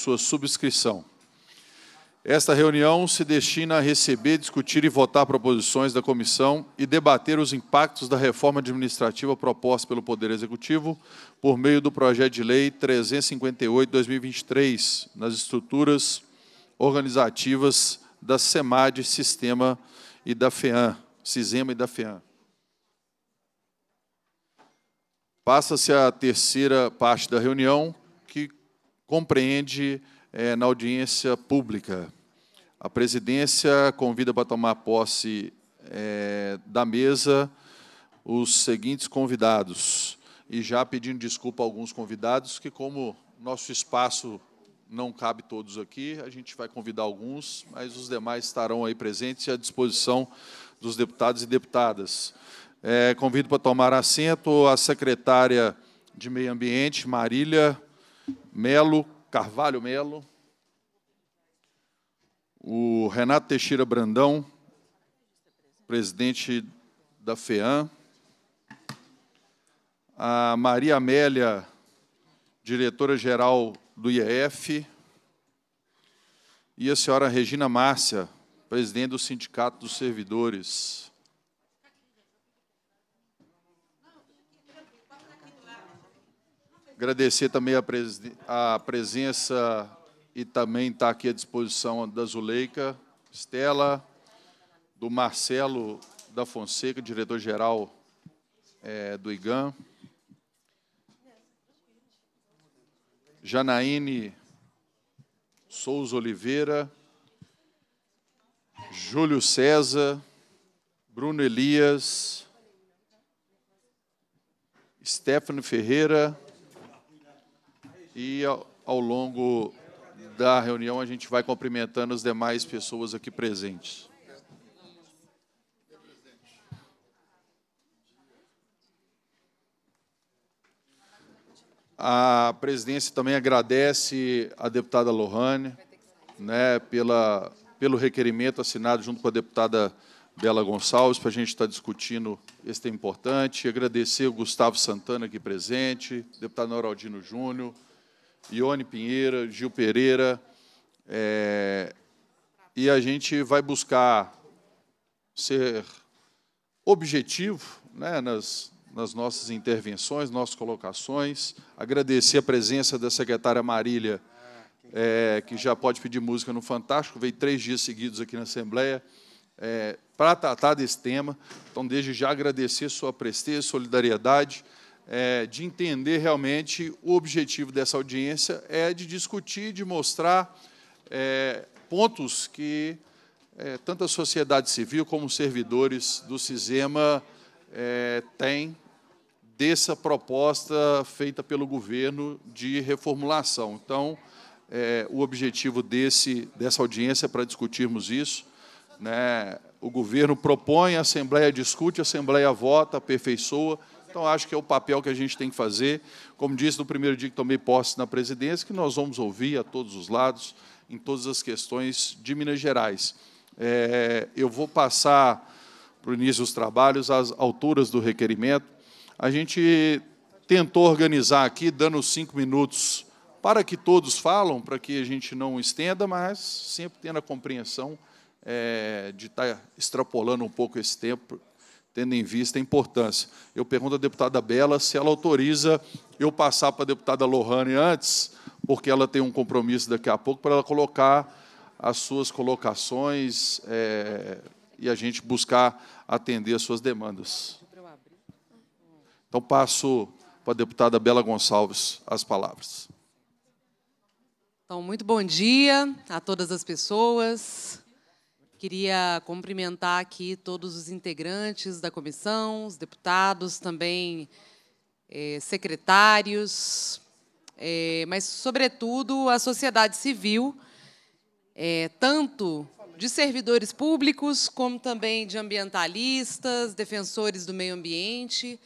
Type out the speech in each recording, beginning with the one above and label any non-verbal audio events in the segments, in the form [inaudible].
sua subscrição. Esta reunião se destina a receber, discutir e votar proposições da comissão e debater os impactos da reforma administrativa proposta pelo Poder Executivo por meio do projeto de lei 358/2023 nas estruturas organizativas da SEMAD, Sistema e da FEAM, Cisema e da FEAM. Passa-se a terceira parte da reunião, compreende é, na audiência pública. A presidência convida para tomar posse é, da mesa os seguintes convidados. E já pedindo desculpa a alguns convidados, que como nosso espaço não cabe todos aqui, a gente vai convidar alguns, mas os demais estarão aí presentes e à disposição dos deputados e deputadas. É, convido para tomar assento a secretária de Meio Ambiente, Marília Melo, Carvalho Melo, o Renato Teixeira Brandão, presidente da FEAM, a Maria Amélia, diretora-geral do IEF, e a senhora Regina Márcia, presidente do Sindicato dos Servidores. Agradecer também a, a presença e também estar tá aqui à disposição da Zuleika, Estela, do Marcelo da Fonseca, diretor-geral é, do IGAM. Janaíne Souza Oliveira, Júlio César, Bruno Elias, Stefano Ferreira, e ao, longo da reunião a gente vai cumprimentando as demais pessoas aqui presentes. A presidência também agradece à deputada Lohane né, pela, pelo requerimento assinado junto com a deputada Bela Gonçalves para a gente estar tá discutindo este importante. Agradecer o Gustavo Santana aqui presente, deputado Noraldino Júnior, Ione Pinheira, Gil Pereira, é, e a gente vai buscar ser objetivo né, nas, nas nossas intervenções, nossas colocações. Agradecer a presença da secretária Marília, é, que já pode pedir música no Fantástico, veio três dias seguidos aqui na Assembleia é, para tratar desse tema. Então, desde já agradecer sua presteza, solidariedade é, de entender realmente o objetivo dessa audiência é de discutir, de mostrar é, pontos que é, tanto a sociedade civil como os servidores do Cisema é, têm dessa proposta feita pelo governo de reformulação. Então, é, o objetivo desse, dessa audiência é para discutirmos isso. Né? O governo propõe, a Assembleia discute, a Assembleia vota, aperfeiçoa, então, acho que é o papel que a gente tem que fazer. Como disse no primeiro dia que tomei posse na presidência, que nós vamos ouvir a todos os lados, em todas as questões de Minas Gerais. É, eu vou passar para o início dos trabalhos as alturas do requerimento. A gente tentou organizar aqui, dando cinco minutos para que todos falam, para que a gente não estenda, mas sempre tendo a compreensão é, de estar tá extrapolando um pouco esse tempo tendo em vista a importância. Eu pergunto à deputada Bela se ela autoriza eu passar para a deputada Lohane antes, porque ela tem um compromisso daqui a pouco para ela colocar as suas colocações é, e a gente buscar atender as suas demandas. Então, passo para a deputada Bela Gonçalves as palavras. Então, muito bom dia a todas as pessoas. Queria cumprimentar aqui todos os integrantes da comissão, os deputados, também eh, secretários, eh, mas, sobretudo, a sociedade civil, eh, tanto de servidores públicos, como também de ambientalistas, defensores do meio ambiente,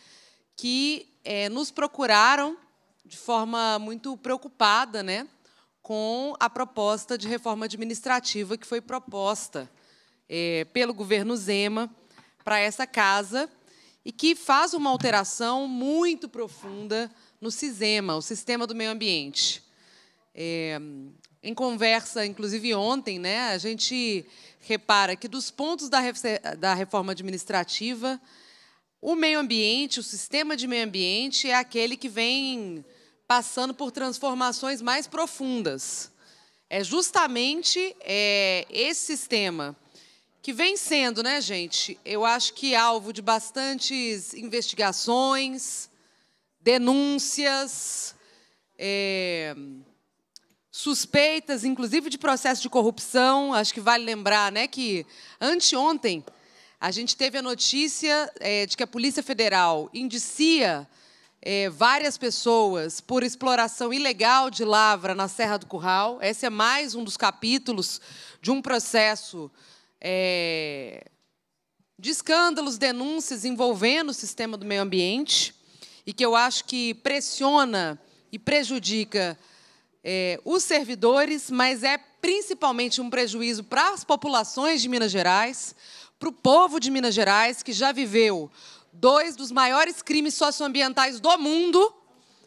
que nos procuraram de forma muito preocupada né, com a proposta de reforma administrativa que foi proposta é, pelo governo Zema para essa casa e que faz uma alteração muito profunda no SISEMA, o Sistema do Meio Ambiente. É, em conversa, inclusive ontem, né, a gente repara que dos pontos da, da reforma administrativa, o meio ambiente, o sistema de meio ambiente, é aquele que vem passando por transformações mais profundas. É justamente é, esse sistema que vem sendo, né, gente? Eu acho que alvo de bastantes investigações, denúncias, é, suspeitas, inclusive de processo de corrupção. Acho que vale lembrar, né, que anteontem a gente teve a notícia é, de que a Polícia Federal indicia é, várias pessoas por exploração ilegal de lavra na Serra do Curral. Esse é mais um dos capítulos de um processo é, de escândalos, denúncias envolvendo o sistema do meio ambiente e que eu acho que pressiona e prejudica é, os servidores, mas é principalmente um prejuízo para as populações de Minas Gerais, para o povo de Minas Gerais, que já viveu dois dos maiores crimes socioambientais do mundo,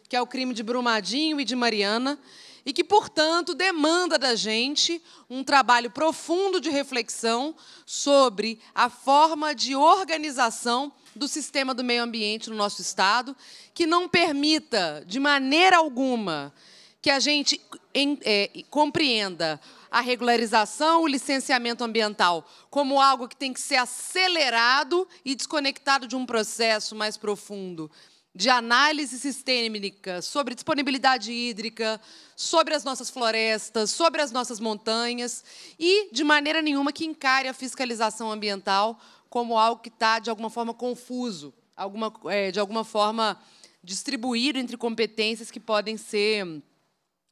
que é o crime de Brumadinho e de Mariana, e que, portanto, demanda da gente um trabalho profundo de reflexão sobre a forma de organização do sistema do meio ambiente no nosso estado, que não permita, de maneira alguma, que a gente em, é, compreenda a regularização, o licenciamento ambiental como algo que tem que ser acelerado e desconectado de um processo mais profundo de análise sistêmica sobre disponibilidade hídrica, sobre as nossas florestas, sobre as nossas montanhas e, de maneira nenhuma, que encare a fiscalização ambiental como algo que está, de alguma forma, confuso, alguma, é, de alguma forma distribuído entre competências que podem ser...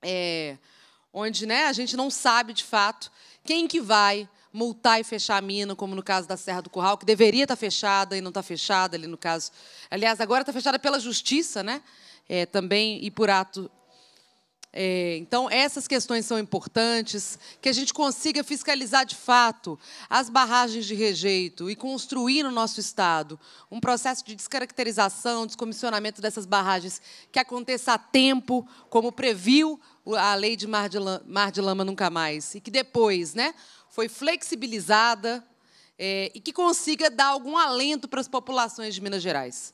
É, onde né, a gente não sabe, de fato, quem que vai multar e fechar a mina, como no caso da Serra do Curral, que deveria estar tá fechada e não está fechada ali no caso. Aliás, agora está fechada pela justiça, né? É, também e por ato. É, então, essas questões são importantes, que a gente consiga fiscalizar de fato as barragens de rejeito e construir no nosso Estado um processo de descaracterização, descomissionamento dessas barragens que aconteça a tempo, como previu a lei de Mar de Lama, Mar de Lama Nunca Mais, e que depois né, foi flexibilizada é, e que consiga dar algum alento para as populações de Minas Gerais.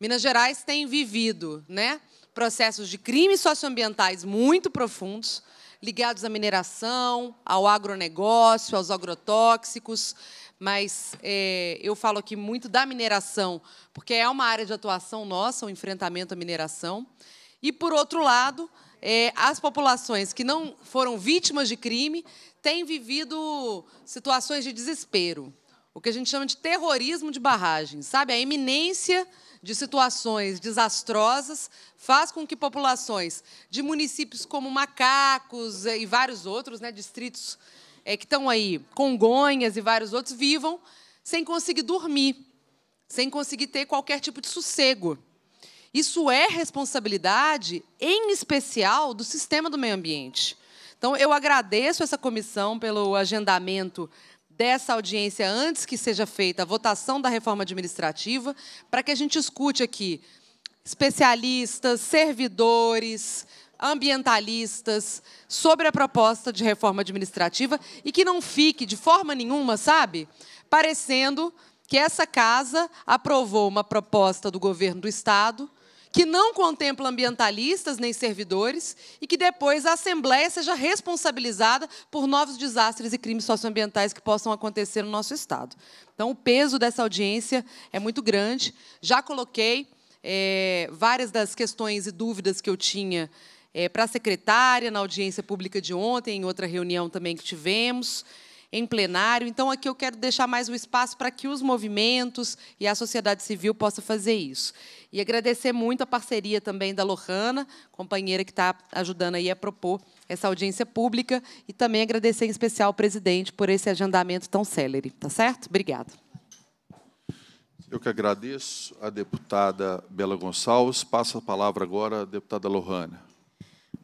Minas Gerais tem vivido né, processos de crimes socioambientais muito profundos, ligados à mineração, ao agronegócio, aos agrotóxicos, mas é, eu falo aqui muito da mineração, porque é uma área de atuação nossa, o enfrentamento à mineração. E, por outro lado, é, as populações que não foram vítimas de crime tem vivido situações de desespero, o que a gente chama de terrorismo de barragens, sabe? A iminência de situações desastrosas faz com que populações de municípios como Macacos e vários outros, né, distritos é, que estão aí, Congonhas e vários outros, vivam sem conseguir dormir, sem conseguir ter qualquer tipo de sossego. Isso é responsabilidade, em especial, do sistema do meio ambiente. Então, eu agradeço essa comissão pelo agendamento dessa audiência antes que seja feita a votação da reforma administrativa, para que a gente escute aqui especialistas, servidores, ambientalistas sobre a proposta de reforma administrativa e que não fique de forma nenhuma, sabe, parecendo que essa casa aprovou uma proposta do governo do estado que não contempla ambientalistas nem servidores e que depois a Assembleia seja responsabilizada por novos desastres e crimes socioambientais que possam acontecer no nosso Estado. Então, o peso dessa audiência é muito grande. Já coloquei é, várias das questões e dúvidas que eu tinha é, para a secretária na audiência pública de ontem, em outra reunião também que tivemos em plenário. Então, aqui eu quero deixar mais um espaço para que os movimentos e a sociedade civil possam fazer isso. E agradecer muito a parceria também da Lohana, companheira que está ajudando aí a propor essa audiência pública, e também agradecer em especial ao presidente por esse agendamento tão célere. Tá certo? Obrigada. Eu que agradeço a deputada Bela Gonçalves. Passa a palavra agora à deputada Lohana.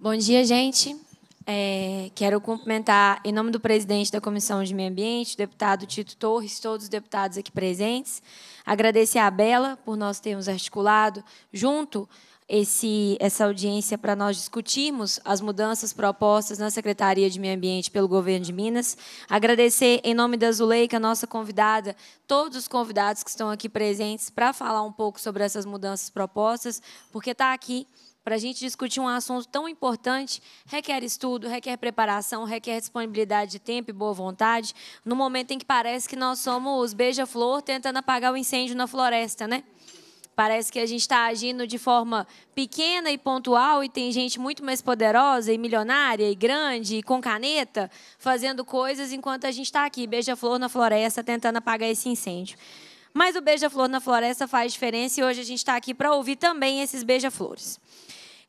Bom dia, gente. É, quero cumprimentar, em nome do presidente da Comissão de Meio Ambiente, deputado Tito Torres, todos os deputados aqui presentes. Agradecer a Bela por nós termos articulado junto esse, essa audiência para nós discutirmos as mudanças propostas na Secretaria de Meio Ambiente pelo governo de Minas. Agradecer, em nome da Zuleika, nossa convidada, todos os convidados que estão aqui presentes para falar um pouco sobre essas mudanças propostas, porque está aqui para a gente discutir um assunto tão importante, requer estudo, requer preparação, requer disponibilidade de tempo e boa vontade, no momento em que parece que nós somos beija-flor tentando apagar o incêndio na floresta, né? Parece que a gente está agindo de forma pequena e pontual e tem gente muito mais poderosa e milionária e grande e com caneta fazendo coisas enquanto a gente está aqui, beija-flor na floresta, tentando apagar esse incêndio. Mas o beija-flor na floresta faz diferença e hoje a gente está aqui para ouvir também esses beija-flores.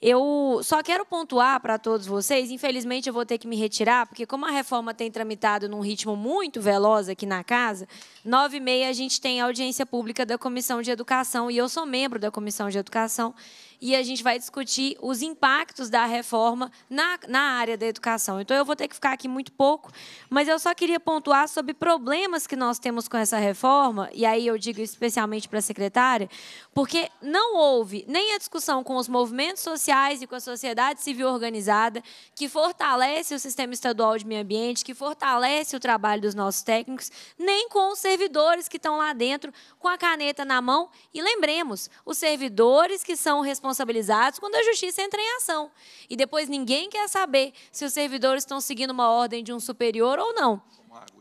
Eu só quero pontuar para todos vocês, infelizmente eu vou ter que me retirar, porque como a reforma tem tramitado num ritmo muito veloz aqui na casa, nove e meia a gente tem audiência pública da Comissão de Educação e eu sou membro da Comissão de Educação e a gente vai discutir os impactos da reforma na, na área da educação. Então, eu vou ter que ficar aqui muito pouco, mas eu só queria pontuar sobre problemas que nós temos com essa reforma, e aí eu digo especialmente para a secretária, porque não houve nem a discussão com os movimentos sociais e com a sociedade civil organizada, que fortalece o sistema estadual de meio ambiente, que fortalece o trabalho dos nossos técnicos, nem com os servidores que estão lá dentro com a caneta na mão. E lembremos, os servidores que são responsáveis responsabilizados quando a justiça entra em ação. E depois ninguém quer saber se os servidores estão seguindo uma ordem de um superior ou não.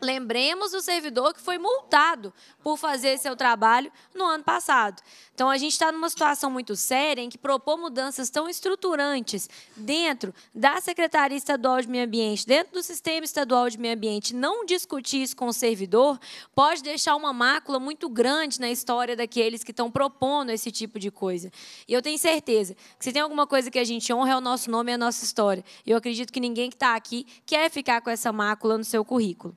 Lembremos o servidor que foi multado por fazer seu trabalho no ano passado. Então, a gente está numa situação muito séria em que propor mudanças tão estruturantes dentro da Secretaria Estadual de Meio Ambiente, dentro do Sistema Estadual de Meio Ambiente, não discutir isso com o servidor, pode deixar uma mácula muito grande na história daqueles que estão propondo esse tipo de coisa. E eu tenho certeza que se tem alguma coisa que a gente honra, é o nosso nome e é a nossa história. E eu acredito que ninguém que está aqui quer ficar com essa mácula no seu currículo.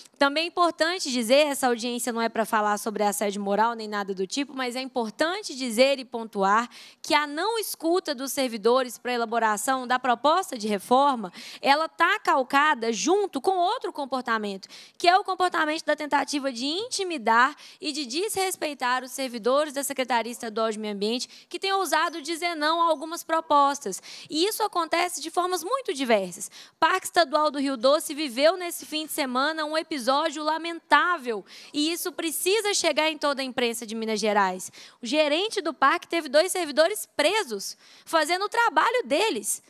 Também é importante dizer, essa audiência não é para falar sobre assédio moral nem nada do tipo, mas é importante dizer e pontuar que a não escuta dos servidores para a elaboração da proposta de reforma, ela está calcada junto com outro comportamento, que é o comportamento da tentativa de intimidar e de desrespeitar os servidores da Secretaria Estadual de Meio Ambiente, que tem ousado dizer não a algumas propostas. E isso acontece de formas muito diversas. O Parque Estadual do Rio Doce viveu nesse fim de semana um episódio episódio lamentável. E isso precisa chegar em toda a imprensa de Minas Gerais. O gerente do parque teve dois servidores presos, fazendo o trabalho deles.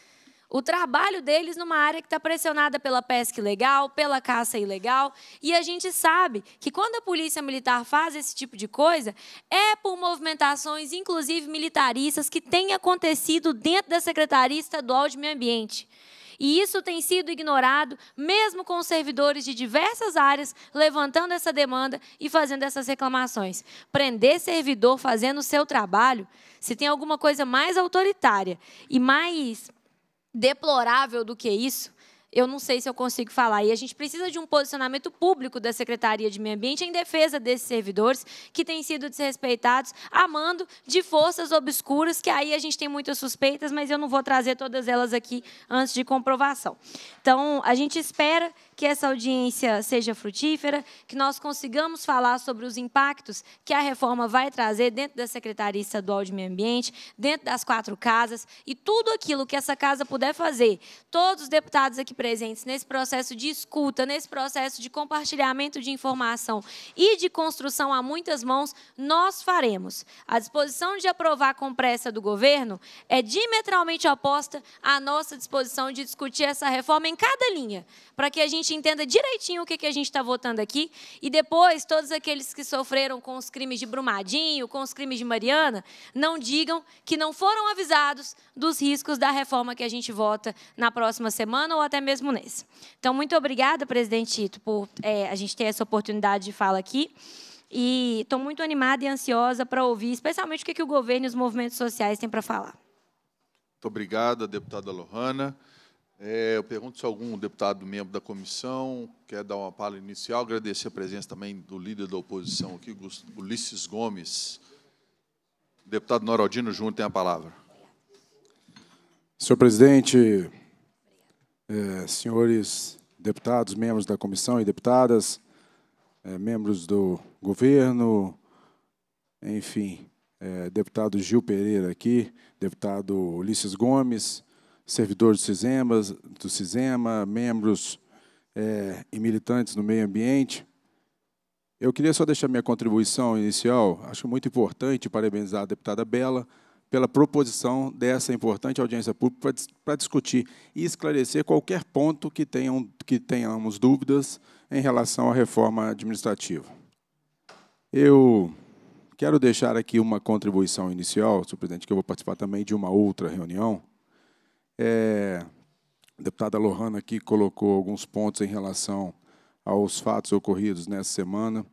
O trabalho deles numa área que está pressionada pela pesca ilegal, pela caça ilegal. E a gente sabe que quando a polícia militar faz esse tipo de coisa, é por movimentações, inclusive militaristas, que têm acontecido dentro da Secretaria Estadual de Meio Ambiente. E isso tem sido ignorado, mesmo com os servidores de diversas áreas levantando essa demanda e fazendo essas reclamações. Prender servidor fazendo o seu trabalho, se tem alguma coisa mais autoritária e mais deplorável do que isso, eu não sei se eu consigo falar. E a gente precisa de um posicionamento público da Secretaria de Meio Ambiente em defesa desses servidores que têm sido desrespeitados, amando de forças obscuras, que aí a gente tem muitas suspeitas, mas eu não vou trazer todas elas aqui antes de comprovação. Então, a gente espera que essa audiência seja frutífera, que nós consigamos falar sobre os impactos que a reforma vai trazer dentro da Secretaria Estadual de Meio Ambiente, dentro das quatro casas e tudo aquilo que essa casa puder fazer. Todos os deputados aqui presentes nesse processo de escuta, nesse processo de compartilhamento de informação e de construção a muitas mãos, nós faremos. A disposição de aprovar com pressa do governo é diametralmente oposta à nossa disposição de discutir essa reforma em cada linha, para que a gente gente entenda direitinho o que, que a gente está votando aqui. E depois, todos aqueles que sofreram com os crimes de Brumadinho, com os crimes de Mariana, não digam que não foram avisados dos riscos da reforma que a gente vota na próxima semana ou até mesmo nesse. Então, muito obrigada, presidente Tito, por é, a gente ter essa oportunidade de falar aqui. E estou muito animada e ansiosa para ouvir, especialmente o que, que o governo e os movimentos sociais têm para falar. Muito obrigada, deputada Lohana. É, eu pergunto se algum deputado membro da comissão quer dar uma palavra inicial. Agradecer a presença também do líder da oposição aqui, Ulisses Gomes. deputado Noraldino Júnior tem a palavra. Senhor presidente, é, senhores deputados, membros da comissão e deputadas, é, membros do governo, enfim, é, deputado Gil Pereira aqui, deputado Ulisses Gomes, servidor do CISEMA, do CISEMA membros é, e militantes no meio ambiente. Eu queria só deixar minha contribuição inicial, acho muito importante parabenizar a deputada Bela pela proposição dessa importante audiência pública para discutir e esclarecer qualquer ponto que, tenham, que tenhamos dúvidas em relação à reforma administrativa. Eu quero deixar aqui uma contribuição inicial, senhor presidente, que eu vou participar também de uma outra reunião, é, a deputada Lohana aqui colocou alguns pontos em relação aos fatos ocorridos nessa semana.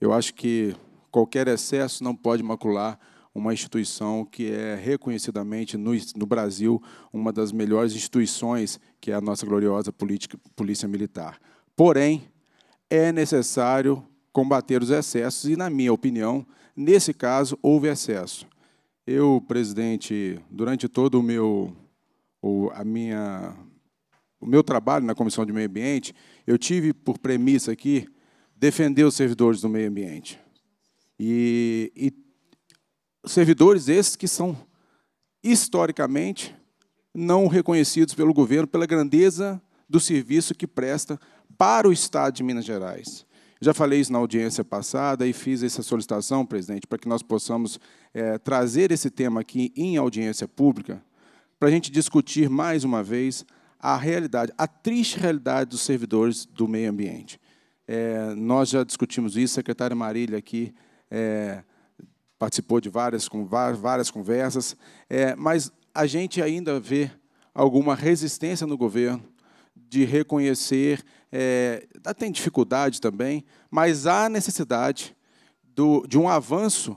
Eu acho que qualquer excesso não pode macular uma instituição que é reconhecidamente no, no, Brasil uma das melhores instituições, que é a nossa gloriosa política, Polícia Militar. Porém, é necessário combater os excessos e, na minha opinião, nesse caso houve excesso. Eu, presidente, durante todo o meu a minha, o meu trabalho na Comissão de Meio Ambiente, eu tive por premissa aqui defender os servidores do meio ambiente. E, e servidores esses que são historicamente não reconhecidos pelo governo pela grandeza do serviço que presta para o Estado de Minas Gerais. Já falei isso na audiência passada e fiz essa solicitação, presidente, para que nós possamos é, trazer esse tema aqui em audiência pública, para a gente discutir mais uma vez a realidade, a triste realidade dos servidores do meio ambiente. É, nós já discutimos isso, a secretária Marília aqui é, participou de várias, com, várias conversas, é, mas a gente ainda vê alguma resistência no governo de reconhecer, é, tem dificuldade também, mas há necessidade do, de um avanço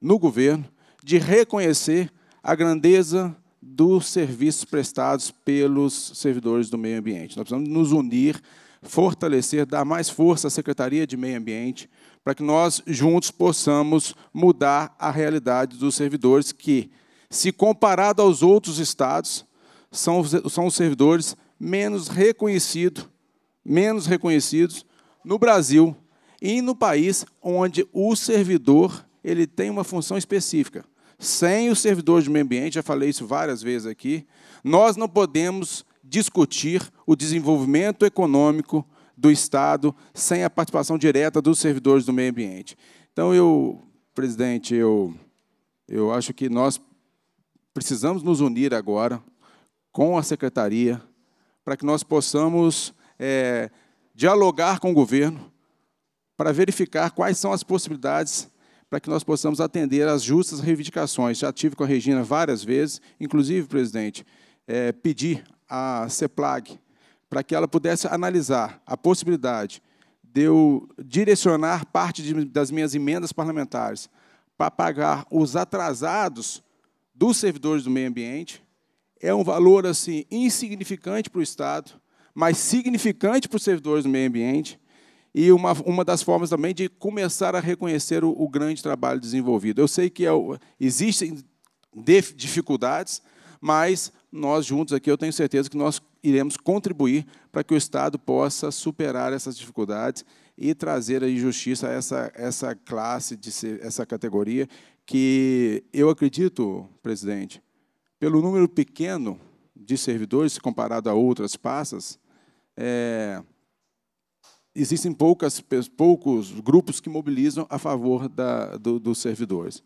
no governo de reconhecer a grandeza dos serviços prestados pelos servidores do meio ambiente. Nós precisamos nos unir, fortalecer, dar mais força à Secretaria de Meio Ambiente, para que nós juntos possamos mudar a realidade dos servidores que, se comparado aos outros estados, são, são os servidores menos reconhecidos, menos reconhecidos no Brasil e no país onde o servidor ele tem uma função específica sem os servidores do meio ambiente, já falei isso várias vezes aqui, nós não podemos discutir o desenvolvimento econômico do Estado sem a participação direta dos servidores do meio ambiente. Então, eu, presidente, eu, eu acho que nós precisamos nos unir agora com a secretaria para que nós possamos é, dialogar com o governo para verificar quais são as possibilidades para que nós possamos atender às justas reivindicações. Já tive com a Regina várias vezes, inclusive, presidente, é, pedi à CEPLAG para que ela pudesse analisar a possibilidade de eu direcionar parte de, das minhas emendas parlamentares para pagar os atrasados dos servidores do meio ambiente. É um valor assim insignificante para o Estado, mas significante para os servidores do meio ambiente e uma, uma das formas também de começar a reconhecer o, o grande trabalho desenvolvido. Eu sei que é existem dificuldades, mas nós juntos aqui, eu tenho certeza que nós iremos contribuir para que o Estado possa superar essas dificuldades e trazer a justiça a essa, essa classe, de ser, essa categoria, que eu acredito, presidente, pelo número pequeno de servidores comparado a outras passas é, existem poucas, poucos grupos que mobilizam a favor da, do, dos servidores.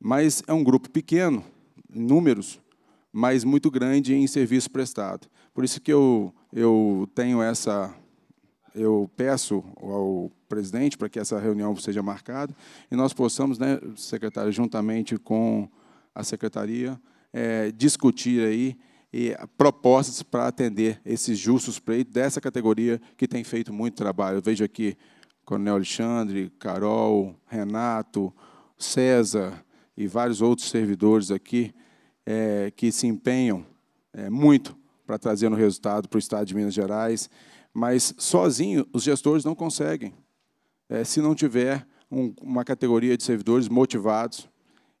Mas é um grupo pequeno, em números, mas muito grande em serviço prestado. Por isso que eu, eu tenho essa. Eu peço ao presidente para que essa reunião seja marcada e nós possamos, né, secretário, juntamente com a secretaria, é, discutir aí e propostas para atender esses justos pleitos dessa categoria que tem feito muito trabalho. Eu vejo aqui Coronel Alexandre, Carol, Renato, César e vários outros servidores aqui é, que se empenham é, muito para trazer um resultado para o Estado de Minas Gerais, mas sozinho os gestores não conseguem. É, se não tiver um, uma categoria de servidores motivados,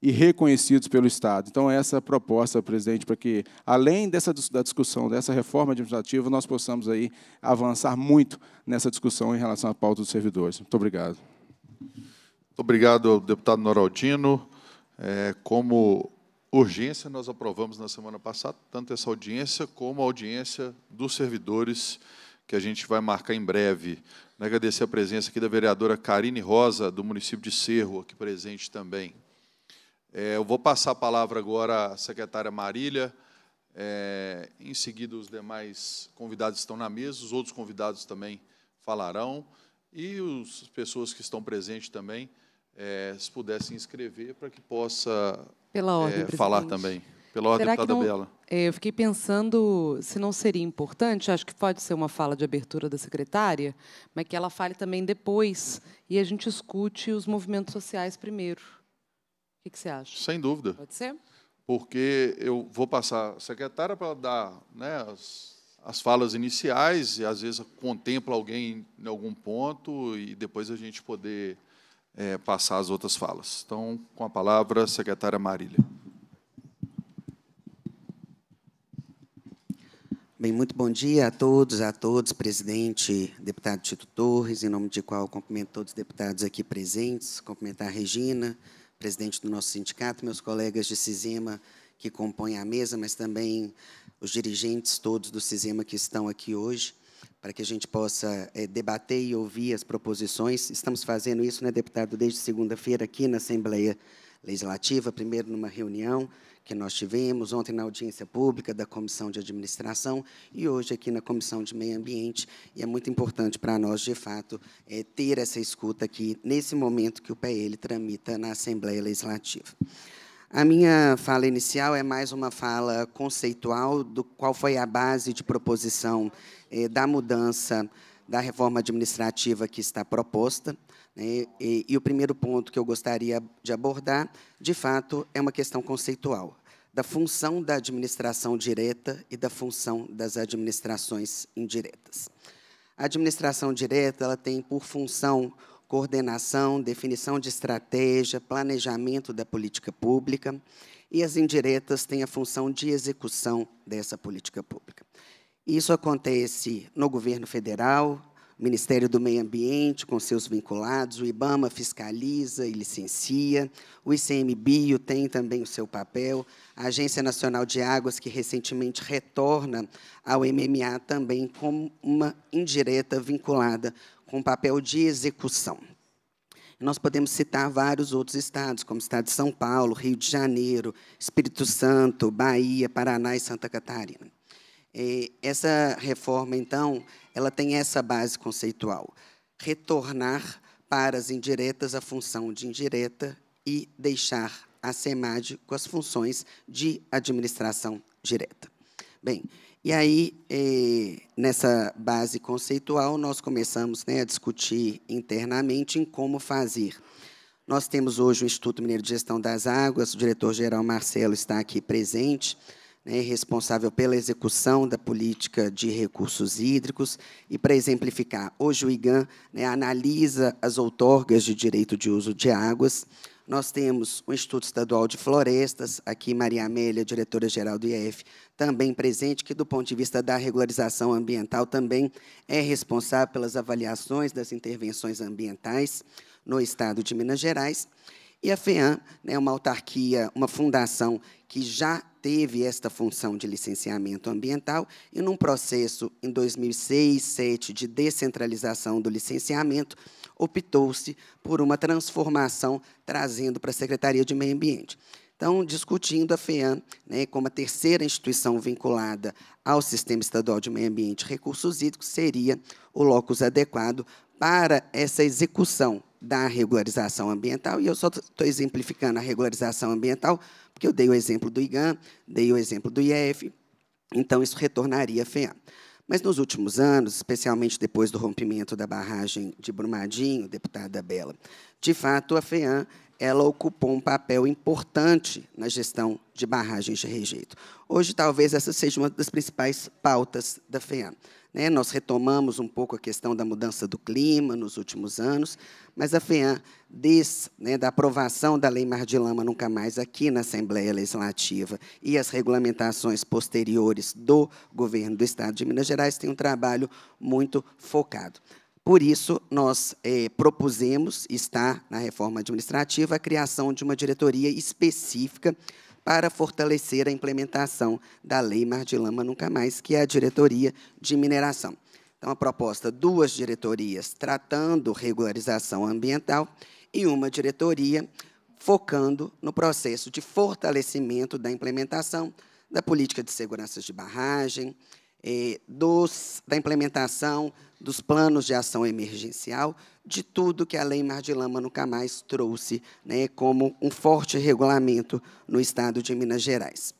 e reconhecidos pelo Estado. Então, essa é a proposta, presidente, para que, além dessa da discussão dessa reforma administrativa, nós possamos aí avançar muito nessa discussão em relação à pauta dos servidores. Muito obrigado. Muito obrigado, deputado Noraldino. É, como urgência, nós aprovamos na semana passada tanto essa audiência como a audiência dos servidores, que a gente vai marcar em breve. Agradecer a presença aqui da vereadora Karine Rosa, do município de Cerro, aqui presente também. É, eu vou passar a palavra agora à secretária Marília. É, em seguida, os demais convidados estão na mesa, os outros convidados também falarão. E as pessoas que estão presentes também, é, se pudessem inscrever, para que possa é, ordem, falar também. Pela ordem, Será deputada não, Bela. É, eu fiquei pensando se não seria importante, acho que pode ser uma fala de abertura da secretária, mas que ela fale também depois e a gente escute os movimentos sociais primeiro que, que você acha? Sem dúvida. Pode ser? Porque eu vou passar a secretária para dar né, as, as falas iniciais, e às vezes contempla alguém em algum ponto, e depois a gente poder é, passar as outras falas. Então, com a palavra, a secretária Marília. Bem, muito bom dia a todos, a todos, presidente, deputado Tito Torres, em nome de qual cumprimento todos os deputados aqui presentes, cumprimentar a Regina, presidente do nosso sindicato, meus colegas de CISEMA que compõem a mesa, mas também os dirigentes todos do CISEMA que estão aqui hoje, para que a gente possa é, debater e ouvir as proposições. Estamos fazendo isso, né, deputado, desde segunda-feira aqui na Assembleia Legislativa, primeiro numa reunião, que nós tivemos ontem na audiência pública da Comissão de Administração e hoje aqui na Comissão de Meio Ambiente. E é muito importante para nós, de fato, é, ter essa escuta aqui nesse momento que o PL tramita na Assembleia Legislativa. A minha fala inicial é mais uma fala conceitual do qual foi a base de proposição é, da mudança da reforma administrativa que está proposta. E, né, e, e o primeiro ponto que eu gostaria de abordar, de fato, é uma questão conceitual da função da administração direta e da função das administrações indiretas. A administração direta ela tem por função coordenação, definição de estratégia, planejamento da política pública, e as indiretas têm a função de execução dessa política pública. Isso acontece no governo federal, Ministério do Meio Ambiente, com seus vinculados, o IBAMA fiscaliza e licencia, o ICMBio tem também o seu papel, a Agência Nacional de Águas, que recentemente retorna ao MMA também como uma indireta vinculada com papel de execução. Nós podemos citar vários outros estados, como o estado de São Paulo, Rio de Janeiro, Espírito Santo, Bahia, Paraná e Santa Catarina essa reforma, então, ela tem essa base conceitual: retornar para as indiretas a função de indireta e deixar a SEMAD com as funções de administração direta. Bem, e aí, eh, nessa base conceitual, nós começamos né, a discutir internamente em como fazer. Nós temos hoje o Instituto Mineiro de Gestão das Águas, o diretor-geral Marcelo está aqui presente né, responsável pela execução da política de recursos hídricos. E, para exemplificar, hoje o IGAN né, analisa as outorgas de direito de uso de águas. Nós temos o Instituto Estadual de Florestas, aqui Maria Amélia, diretora-geral do IEF, também presente, que, do ponto de vista da regularização ambiental, também é responsável pelas avaliações das intervenções ambientais no estado de Minas Gerais. E a FEAM é né, uma autarquia, uma fundação que já teve esta função de licenciamento ambiental e num processo em 2006, 2007 de descentralização do licenciamento, optou-se por uma transformação trazendo para a Secretaria de Meio Ambiente. Então, discutindo a FEAM né, como a terceira instituição vinculada ao Sistema Estadual de Meio Ambiente e Recursos Hídricos, seria o locus adequado para essa execução da regularização ambiental, e eu só estou exemplificando a regularização ambiental, porque eu dei o exemplo do IGAN, dei o exemplo do IEF, então isso retornaria à FEAM. Mas nos últimos anos, especialmente depois do rompimento da barragem de Brumadinho, deputada Bela, de fato a FEAM ela ocupou um papel importante na gestão de barragens de rejeito. Hoje, talvez essa seja uma das principais pautas da FEAM. Né? Nós retomamos um pouco a questão da mudança do clima nos últimos anos, mas a FEAM, desde né, da aprovação da Lei Mar de Lama Nunca Mais aqui na Assembleia Legislativa e as regulamentações posteriores do governo do Estado de Minas Gerais, tem um trabalho muito focado. Por isso, nós eh, propusemos, está na reforma administrativa, a criação de uma diretoria específica para fortalecer a implementação da Lei Mar de Lama Nunca Mais, que é a diretoria de mineração. Então, a proposta, duas diretorias tratando regularização ambiental e uma diretoria focando no processo de fortalecimento da implementação da política de segurança de barragem, eh, dos, da implementação dos planos de ação emergencial, de tudo que a Lei Mar de Lama Nunca Mais trouxe né, como um forte regulamento no Estado de Minas Gerais.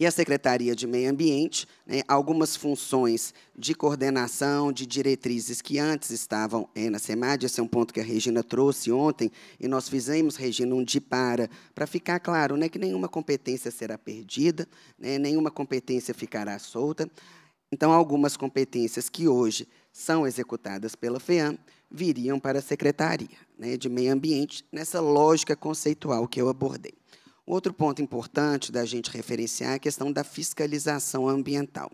E a Secretaria de Meio Ambiente, né, algumas funções de coordenação, de diretrizes que antes estavam é, na SEMAD, esse é um ponto que a Regina trouxe ontem, e nós fizemos, Regina, um de para, para ficar claro né, que nenhuma competência será perdida, né, nenhuma competência ficará solta. Então, algumas competências que hoje são executadas pela FEAM viriam para a Secretaria né, de Meio Ambiente, nessa lógica conceitual que eu abordei. Outro ponto importante da gente referenciar é a questão da fiscalização ambiental.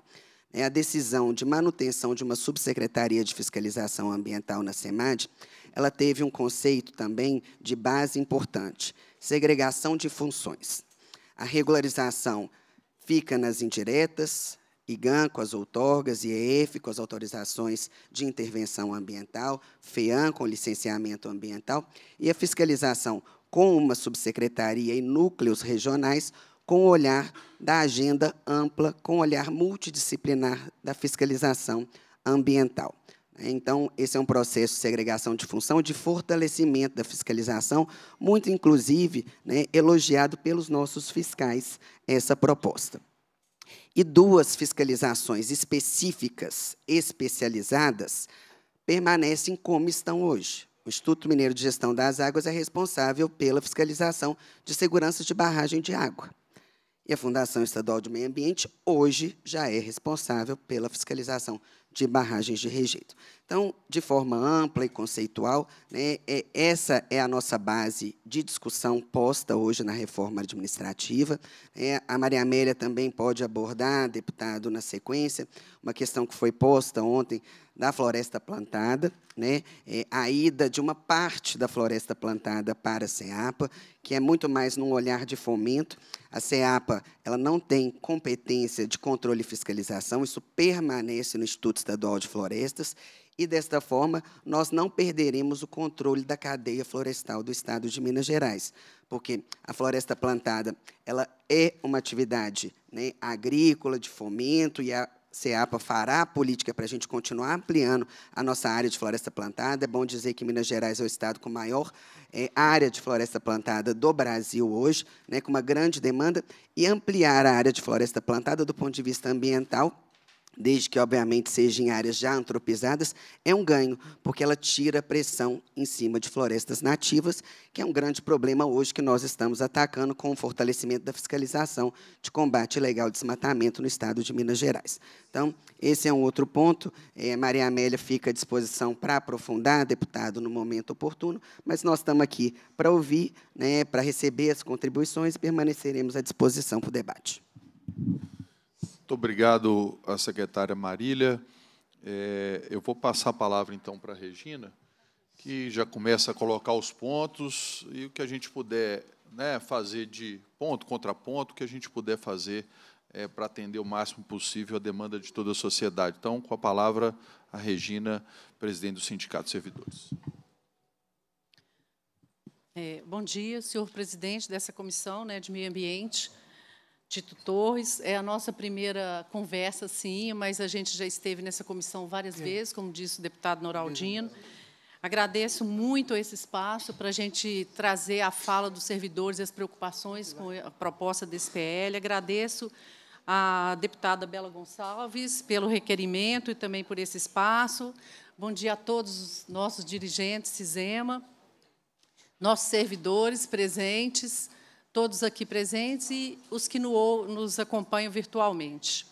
É a decisão de manutenção de uma subsecretaria de fiscalização ambiental na SEMAD, ela teve um conceito também de base importante, segregação de funções. A regularização fica nas indiretas, IGAN com as outorgas, IEF com as autorizações de intervenção ambiental, FEAM com licenciamento ambiental, e a fiscalização com uma subsecretaria e núcleos regionais com o olhar da agenda ampla, com o olhar multidisciplinar da fiscalização ambiental. Então, esse é um processo de segregação de função, de fortalecimento da fiscalização, muito, inclusive, né, elogiado pelos nossos fiscais, essa proposta e duas fiscalizações específicas, especializadas, permanecem como estão hoje. O Instituto Mineiro de Gestão das Águas é responsável pela fiscalização de segurança de barragem de água. E a Fundação Estadual de Meio Ambiente, hoje, já é responsável pela fiscalização de barragens de rejeito. Então, de forma ampla e conceitual, né, é, essa é a nossa base de discussão posta hoje na reforma administrativa. É, a Maria Amélia também pode abordar, deputado, na sequência, uma questão que foi posta ontem da floresta plantada, né, é, a ida de uma parte da floresta plantada para a CEAPA, que é muito mais num olhar de fomento. A CEAPA ela não tem competência de controle e fiscalização, isso permanece no Instituto Estadual de Florestas, e desta forma nós não perderemos o controle da cadeia florestal do estado de Minas Gerais, porque a floresta plantada ela é uma atividade né, agrícola de fomento e a CEAPA fará a política para a gente continuar ampliando a nossa área de floresta plantada. É bom dizer que Minas Gerais é o estado com maior é, área de floresta plantada do Brasil hoje, né, com uma grande demanda, e ampliar a área de floresta plantada do ponto de vista ambiental desde que, obviamente, seja em áreas já antropizadas, é um ganho, porque ela tira pressão em cima de florestas nativas, que é um grande problema hoje que nós estamos atacando com o fortalecimento da fiscalização de combate ilegal ao desmatamento no estado de Minas Gerais. Então, esse é um outro ponto. É, Maria Amélia fica à disposição para aprofundar, deputado, no momento oportuno, mas nós estamos aqui para ouvir, né, para receber as contribuições e permaneceremos à disposição para o debate. Muito obrigado à secretária Marília. É, eu vou passar a palavra, então, para a Regina, que já começa a colocar os pontos e o que a gente puder né, fazer de ponto, contra ponto, o que a gente puder fazer é, para atender o máximo possível a demanda de toda a sociedade. Então, com a palavra, a Regina, presidente do Sindicato de Servidores. É, bom dia, senhor presidente dessa comissão né, de meio ambiente, Tito Torres. É a nossa primeira conversa, sim, mas a gente já esteve nessa comissão várias sim. É. vezes, como disse o deputado Noraldino. Agradeço muito esse espaço para a gente trazer a fala dos servidores e as preocupações com a proposta desse PL. Agradeço à deputada Bela Gonçalves pelo requerimento e também por esse espaço. Bom dia a todos os nossos dirigentes, CISEMA, nossos servidores presentes, todos aqui presentes e os que nos acompanham virtualmente.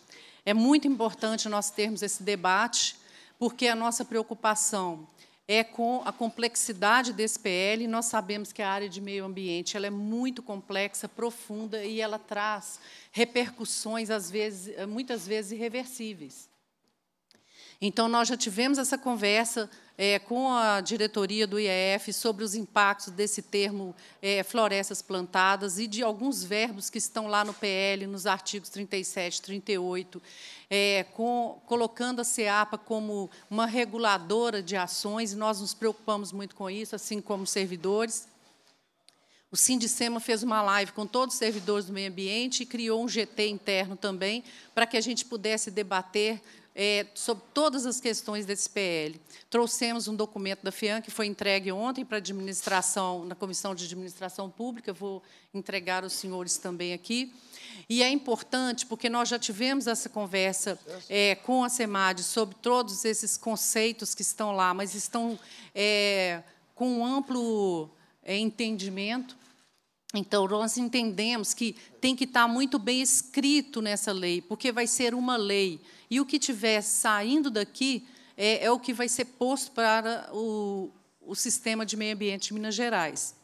É muito importante nós termos esse debate, porque a nossa preocupação é com a complexidade desse PL. Nós sabemos que a área de meio ambiente ela é muito complexa, profunda e ela traz repercussões às vezes, eh, muitas vezes irreversíveis. Então nós já tivemos essa conversa é, com a diretoria do IEF sobre os impactos desse termo é, florestas plantadas e de alguns verbos que estão lá no PL, nos artigos 37 e 38, é, com, colocando a CEAPA como uma reguladora de ações, e nós nos preocupamos muito com isso, assim como servidores. O Sindicema fez uma live com todos os servidores do meio ambiente e criou um GT interno também, para que a gente pudesse debater é, sobre todas as questões desse PL. Trouxemos um documento da FIAN, que foi entregue ontem para a administração, na Comissão de Administração Pública, vou entregar aos senhores também aqui. E é importante, porque nós já tivemos essa conversa é, com a SEMAD sobre todos esses conceitos que estão lá, mas estão é, com um amplo é, entendimento. Então, nós entendemos que tem que estar muito bem escrito nessa lei, porque vai ser uma lei e o que tiver saindo daqui é, é o que vai ser posto para o, o sistema de meio ambiente de Minas Gerais.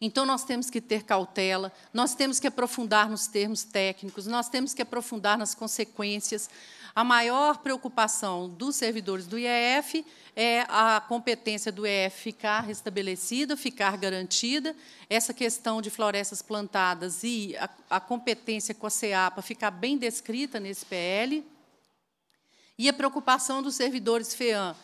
Então, nós temos que ter cautela, nós temos que aprofundar nos termos técnicos, nós temos que aprofundar nas consequências. A maior preocupação dos servidores do IEF é a competência do IEF ficar restabelecida, ficar garantida, essa questão de florestas plantadas e a, a competência com a CEAPA ficar bem descrita nesse PL. E a preocupação dos servidores FEAM,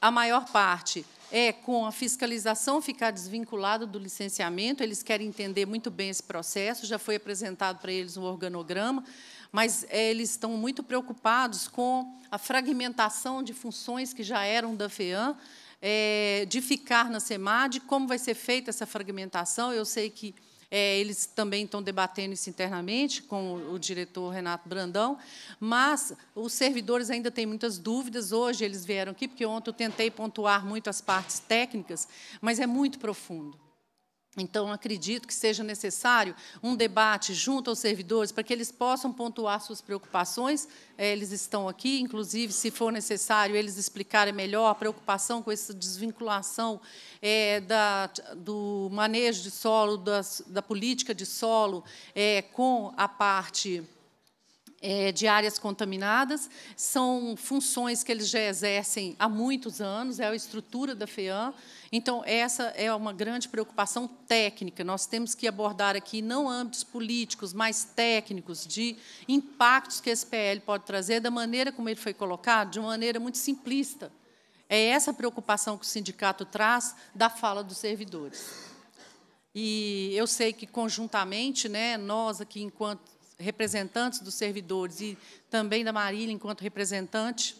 a maior parte, é com a fiscalização ficar desvinculada do licenciamento, eles querem entender muito bem esse processo, já foi apresentado para eles um organograma mas eh, eles estão muito preocupados com a fragmentação de funções que já eram da FEAM, é, eh, de ficar na SEMAD, como vai ser feita essa fragmentação. Eu sei que é, eles também estão debatendo isso internamente com o, o, diretor Renato Brandão, mas os servidores ainda têm muitas dúvidas. Hoje eles vieram aqui, porque ontem eu tentei pontuar muito as partes técnicas, mas é muito profundo. Então, acredito que seja necessário um debate junto aos servidores para que eles possam pontuar suas preocupações. É, eles estão aqui, inclusive, se for necessário, eles explicarem melhor a preocupação com essa desvinculação é, da, do manejo de solo, das, da política de solo, é, com a parte é, de áreas contaminadas. São funções que eles já exercem há muitos anos, é a estrutura da FEAM. Então, essa é uma grande preocupação técnica. Nós temos que abordar aqui não âmbitos políticos, mas técnicos, de impactos que esse PL pode trazer, da maneira como ele foi colocado, de uma maneira muito simplista. É essa preocupação que o sindicato traz da fala dos servidores. E eu sei que, conjuntamente, né, nós aqui, enquanto representantes dos servidores e também da Marília, enquanto representante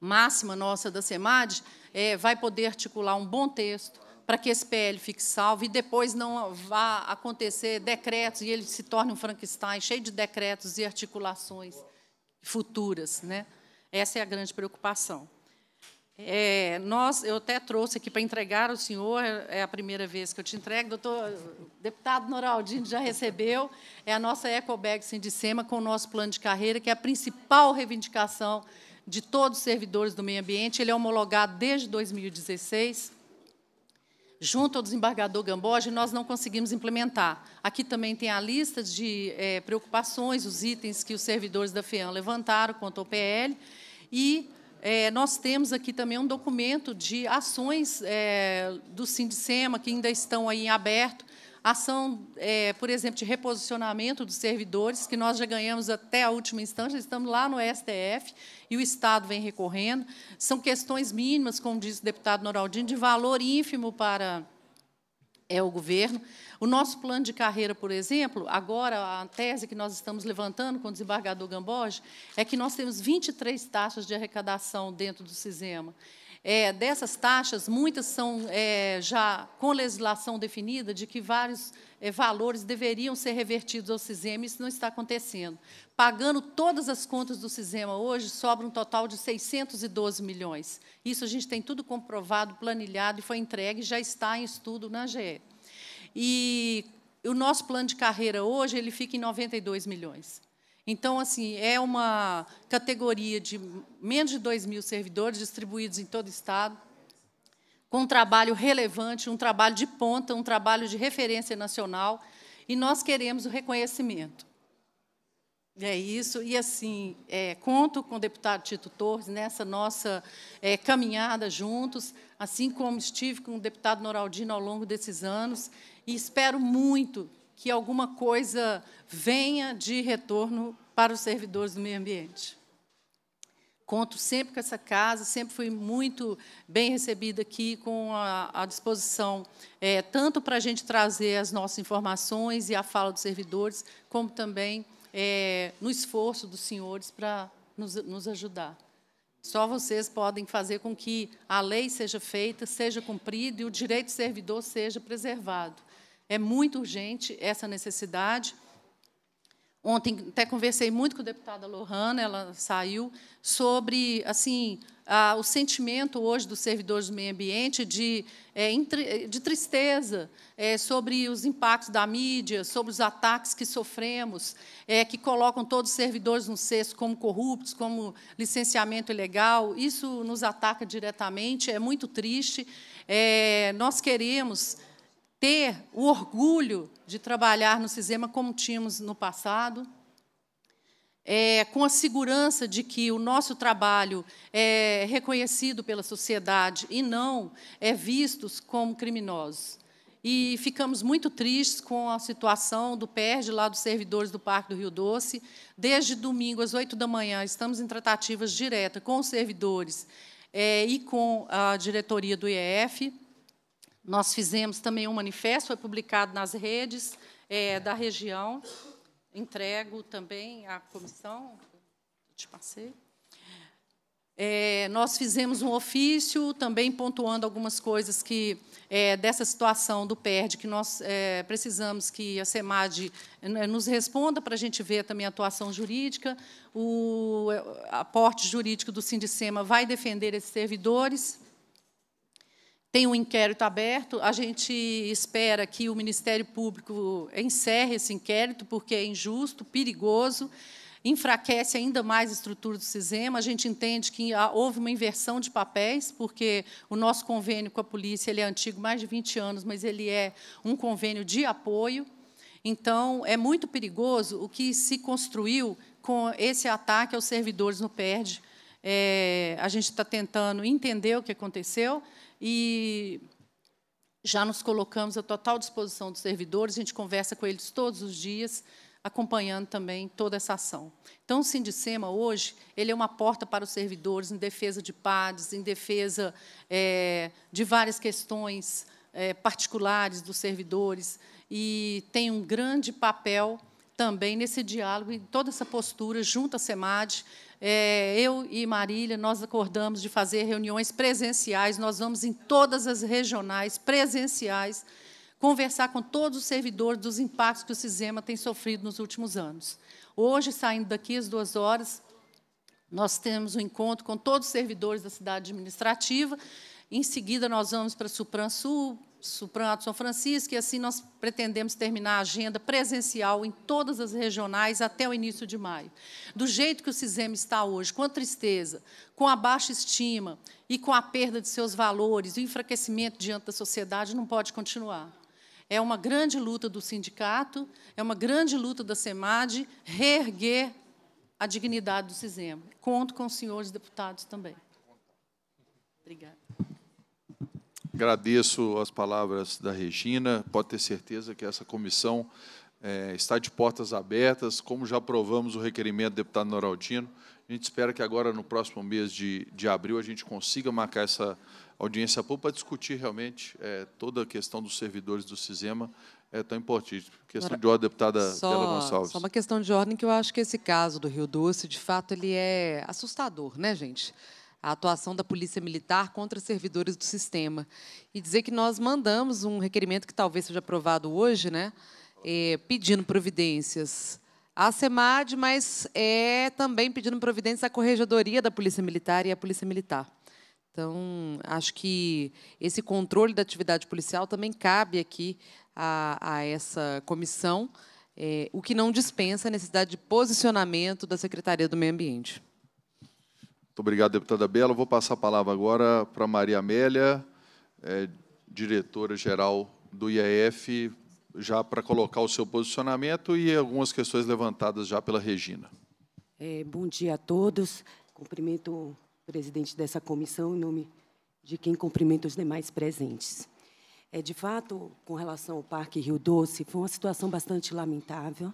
máxima nossa da SEMAD, é, vai poder articular um bom texto para que esse PL fique salvo e depois não vá acontecer decretos e ele se torne um Frankenstein cheio de decretos e articulações futuras. Né? Essa é a grande preocupação. É, nós, eu até trouxe aqui para entregar ao senhor, é a primeira vez que eu te entrego, doutor, deputado Noraldino já recebeu, é a nossa Ecobag Sindicema com o nosso plano de carreira, que é a principal reivindicação de todos os servidores do meio ambiente, ele é homologado desde 2016, junto ao desembargador Gamboge, nós não conseguimos implementar. Aqui também tem a lista de é, preocupações, os itens que os servidores da FEAM levantaram quanto ao PL, e é, nós temos aqui também um documento de ações é, do Sindicema, que ainda estão aí em aberto, ação, é, por exemplo, de reposicionamento dos servidores, que nós já ganhamos até a última instância, estamos lá no STF e o Estado vem recorrendo. São questões mínimas, como disse o deputado Noraldinho, de valor ínfimo para é o governo. O nosso plano de carreira, por exemplo, agora a tese que nós estamos levantando com o desembargador Gamboge é que nós temos 23 taxas de arrecadação dentro do Cisema. É, dessas taxas, muitas são é, já com legislação definida de que vários é, valores deveriam ser revertidos ao CISEMA, isso não está acontecendo. Pagando todas as contas do CISEMA hoje, sobra um total de 612 milhões. Isso a gente tem tudo comprovado, planilhado e foi entregue, já está em estudo na GE. E o nosso plano de carreira hoje ele fica em 92 milhões. Então, assim, é uma categoria de menos de 2 mil servidores distribuídos em todo o Estado, com um trabalho relevante, um trabalho de ponta, um trabalho de referência nacional, e nós queremos o reconhecimento. É isso, e assim, é, conto com o deputado Tito Torres nessa nossa é, caminhada juntos, assim como estive com o deputado Noraldino ao longo desses anos, e espero muito que alguma coisa venha de retorno para os servidores do meio ambiente. Conto sempre com essa casa, sempre fui muito bem recebida aqui, com a, a disposição, é, tanto para a gente trazer as nossas informações e a fala dos servidores, como também é, no esforço dos senhores para nos, nos ajudar. Só vocês podem fazer com que a lei seja feita, seja cumprida e o direito do servidor seja preservado. É muito urgente essa necessidade. Ontem até conversei muito com a deputada Lohana, ela saiu, sobre assim a, o sentimento hoje dos servidores do meio ambiente de, é, de tristeza é, sobre os impactos da mídia, sobre os ataques que sofremos, é, que colocam todos os servidores no cesto como corruptos, como licenciamento ilegal. Isso nos ataca diretamente, é muito triste. É, nós queremos ter o orgulho de trabalhar no Cisema como tínhamos no passado, é, com a segurança de que o nosso trabalho é reconhecido pela sociedade e não é vistos como criminosos. E ficamos muito tristes com a situação do PERD, lá dos servidores do Parque do Rio Doce. Desde domingo, às 8 da manhã, estamos em tratativas diretas com os servidores é, e com a diretoria do IEF nós fizemos também um manifesto, foi publicado nas redes é, da região. Entrego também à comissão. Te passei. É, nós fizemos um ofício também pontuando algumas coisas que é, dessa situação do PERD, que nós é, precisamos que a SEMAD é, nos responda para a gente ver também a atuação jurídica. O é, aporte jurídico do Sindicema vai defender esses servidores. Tem um inquérito aberto, a gente espera que o Ministério Público encerre esse inquérito, porque é injusto, perigoso, enfraquece ainda mais a estrutura do SISEMA. A gente entende que houve uma inversão de papéis, porque o nosso convênio com a polícia ele é antigo, mais de 20 anos, mas ele é um convênio de apoio. Então, é muito perigoso o que se construiu com esse ataque aos servidores no PERD. É, a gente está tentando entender o que aconteceu, e já nos colocamos à total disposição dos servidores, a gente conversa com eles todos os dias, acompanhando também toda essa ação. Então, o Sindicema, hoje, ele é uma porta para os servidores em defesa de pares, em defesa é, de várias questões é, particulares dos servidores, e tem um grande papel também nesse diálogo e toda essa postura junto à SEMAD, é, eu e Marília, nós acordamos de fazer reuniões presenciais, nós vamos em todas as regionais presenciais, conversar com todos os servidores dos impactos que o Cisema tem sofrido nos últimos anos. Hoje, saindo daqui às duas horas, nós temos um encontro com todos os servidores da cidade administrativa. Em seguida, nós vamos para a Sul. Suprato São Francisco, e assim nós pretendemos terminar a agenda presencial em todas as regionais até o início de maio. Do jeito que o CISEM está hoje, com a tristeza, com a baixa estima e com a perda de seus valores, o enfraquecimento diante da sociedade, não pode continuar. É uma grande luta do sindicato, é uma grande luta da SEMAD reerguer a dignidade do CISEM. Conto com os senhores deputados também. Obrigada. Agradeço as palavras da Regina. Pode ter certeza que essa comissão é, está de portas abertas, como já aprovamos o requerimento do deputado Noraldino. A gente espera que agora, no próximo mês de, de abril, a gente consiga marcar essa audiência pública para discutir realmente é, toda a questão dos servidores do SISEMA, é tão importante. Questão de ordem, deputada só, Bela Gonçalves. Só uma questão de ordem que eu acho que esse caso do Rio Doce, de fato, ele é assustador, né, gente? a atuação da Polícia Militar contra servidores do sistema. E dizer que nós mandamos um requerimento que talvez seja aprovado hoje, né, é, pedindo providências à SEMAD, mas é também pedindo providências à Corregedoria da Polícia Militar e à Polícia Militar. Então, acho que esse controle da atividade policial também cabe aqui a, a essa comissão, é, o que não dispensa a necessidade de posicionamento da Secretaria do Meio Ambiente. Muito obrigado, deputada Bela. vou passar a palavra agora para Maria Amélia, é, diretora-geral do IEF, já para colocar o seu posicionamento e algumas questões levantadas já pela Regina. É, bom dia a todos. Cumprimento o presidente dessa comissão em nome de quem cumprimento os demais presentes. É, de fato, com relação ao Parque Rio Doce, foi uma situação bastante lamentável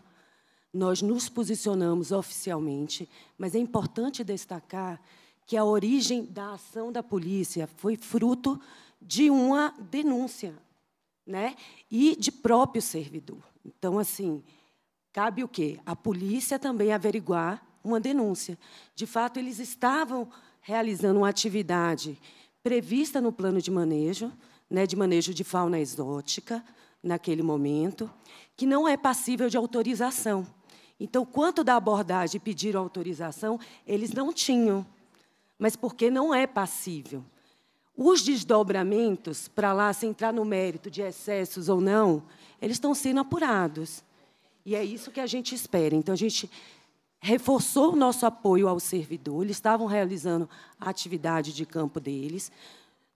nós nos posicionamos oficialmente, mas é importante destacar que a origem da ação da polícia foi fruto de uma denúncia, né? E de próprio servidor. Então, assim, cabe o quê? A polícia também averiguar uma denúncia. De fato, eles estavam realizando uma atividade prevista no plano de manejo, né, de manejo de fauna exótica, naquele momento, que não é passível de autorização. Então, quanto da abordagem pedir autorização, eles não tinham, mas porque não é passível. Os desdobramentos, para lá, se entrar no mérito de excessos ou não, eles estão sendo apurados. E é isso que a gente espera. Então, a gente reforçou o nosso apoio ao servidor, eles estavam realizando a atividade de campo deles.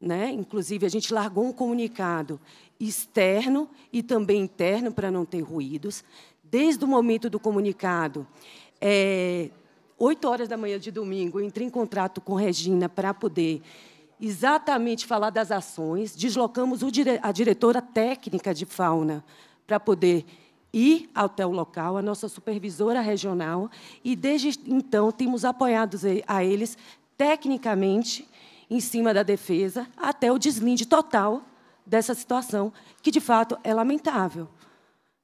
Né? Inclusive, a gente largou um comunicado externo e também interno para não ter ruídos desde o momento do comunicado. É, 8 horas da manhã de domingo, entrei em contrato com Regina para poder exatamente falar das ações. Deslocamos dire a diretora técnica de fauna para poder ir até o local, a nossa supervisora regional, e desde então temos apoiado a eles tecnicamente em cima da defesa até o deslinde total dessa situação, que de fato é lamentável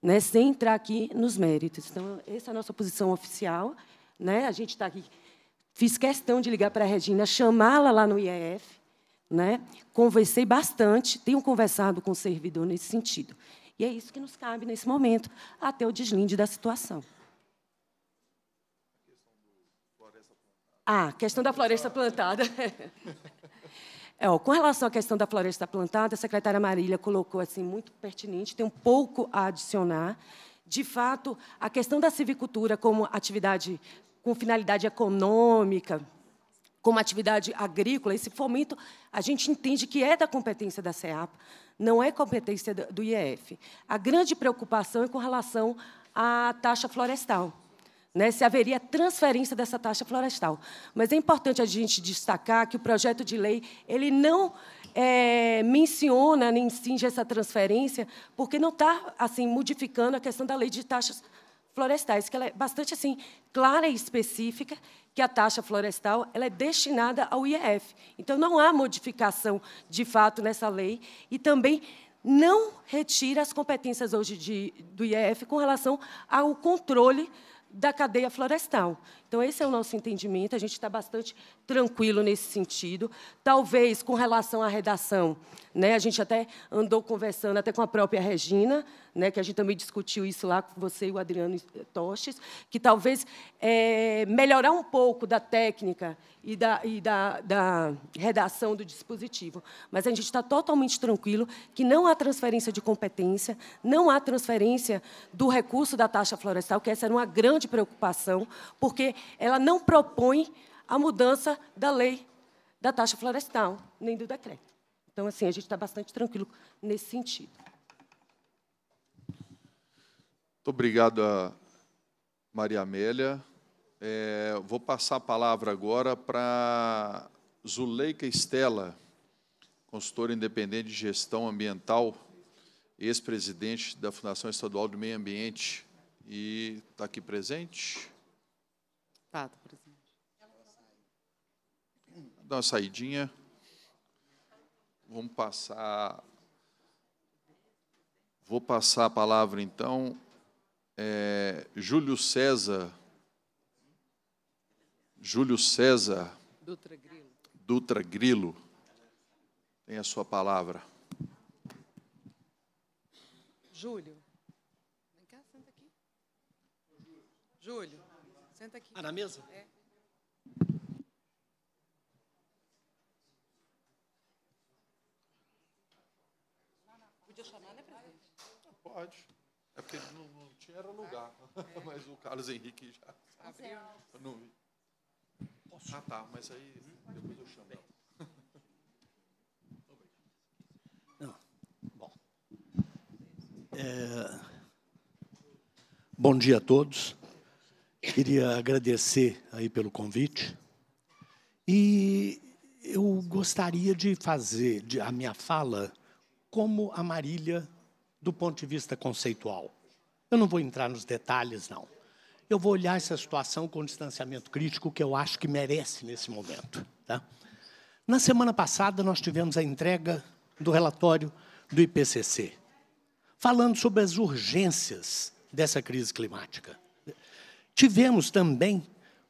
né, sem entrar aqui nos méritos. Então, essa é a nossa posição oficial. Né? A gente está aqui. Fiz questão de ligar para a Regina, chamá-la lá no IEF. Né? Conversei bastante, tenho conversado com o servidor nesse sentido. E é isso que nos cabe nesse momento, até o deslinde da situação. Ah, questão da floresta plantada. [laughs] É, ó, com relação à questão da floresta plantada, a secretária Marília colocou assim muito pertinente, tem um pouco a adicionar. De fato, a questão da civicultura como atividade com finalidade econômica, como atividade agrícola, esse fomento, a gente entende que é da competência da CEAP, não é competência do IEF. A grande preocupação é com relação à taxa florestal né, se haveria transferência dessa taxa florestal. Mas é importante a gente destacar que o projeto de lei ele não é, menciona nem cinge essa transferência, porque não está assim modificando a questão da lei de taxas florestais, que ela é bastante assim clara e específica que a taxa florestal ela é destinada ao IEF. Então não há modificação de fato nessa lei e também não retira as competências hoje de, do IEF com relação ao controle da cadeia florestal. Então, esse é o nosso entendimento, a gente está bastante tranquilo nesse sentido. Talvez com relação à redação, né, a gente até andou conversando até com a própria Regina, né, que a gente também discutiu isso lá com você e o Adriano Tostes, que talvez é, melhorar um pouco da técnica e, da, e da, da redação do dispositivo. Mas a gente está totalmente tranquilo que não há transferência de competência, não há transferência do recurso da taxa florestal, que essa era uma grande preocupação, porque ela não propõe a mudança da lei da taxa florestal, nem do decreto. Então, assim, a gente está bastante tranquilo nesse sentido. Muito obrigado, Maria Amélia. É, vou passar a palavra agora para Zuleika Estela, consultora independente de gestão ambiental, ex-presidente da Fundação Estadual do Meio Ambiente, e está aqui presente. Deputado, tá, presidente. Dá uma saidinha. Vamos passar. Vou passar a palavra, então. É, Júlio César. Júlio César. Dutra Grilo. Dutra Grilo. Tem a sua palavra. Júlio. Vem cá, senta aqui. Júlio. Senta aqui. Ah, na mesa? É. Podia chamar, né, presidente? Pode. É porque não, não tinha lugar. É. [laughs] Mas o Carlos Henrique já abriu. não vi. Ah, tá. Mas aí depois eu chamo. [laughs] Não. Bom. É... Bom dia a todos. Queria agradecer aí pelo convite. E eu gostaria de fazer de, a minha fala como a Marília do ponto de vista conceitual. Eu não vou entrar nos detalhes, não. Eu vou olhar essa situação com o distanciamento crítico que eu acho que merece nesse momento. Tá? Na semana passada, nós tivemos a entrega do relatório do IPCC, falando sobre as urgências dessa crise climática. Tivemos também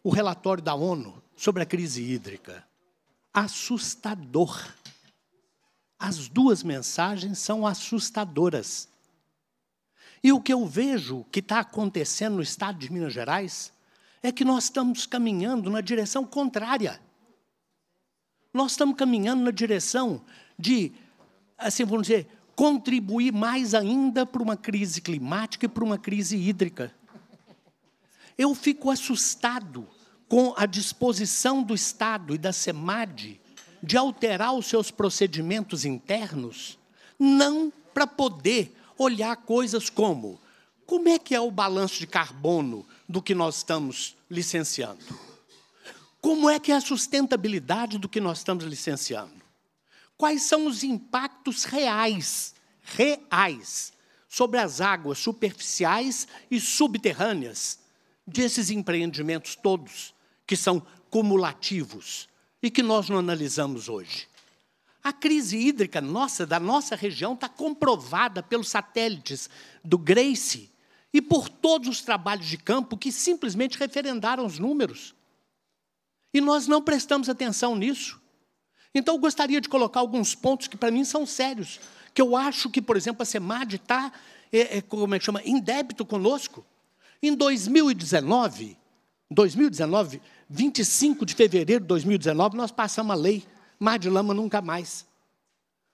o relatório da ONU sobre a crise hídrica. Assustador. As duas mensagens são assustadoras. E o que eu vejo que está acontecendo no estado de Minas Gerais é que nós estamos caminhando na direção contrária. Nós estamos caminhando na direção de, assim, vamos dizer, contribuir mais ainda para uma crise climática e para uma crise hídrica. Eu fico assustado com a disposição do Estado e da SEMAD de alterar os seus procedimentos internos, não para poder olhar coisas como como é que é o balanço de carbono do que nós estamos licenciando? Como é que é a sustentabilidade do que nós estamos licenciando? Quais são os impactos reais, reais, sobre as águas superficiais e subterrâneas desses empreendimentos todos que são cumulativos e que nós não analisamos hoje. A crise hídrica nossa, da nossa região, está comprovada pelos satélites do Grace e por todos os trabalhos de campo que simplesmente referendaram os números. E nós não prestamos atenção nisso. Então, eu gostaria de colocar alguns pontos que, para mim, são sérios, que eu acho que, por exemplo, a SEMAD está, é, é, como é que chama, em débito conosco. Em 2019, 2019, 25 de fevereiro de 2019, nós passamos a lei Mar de Lama Nunca Mais.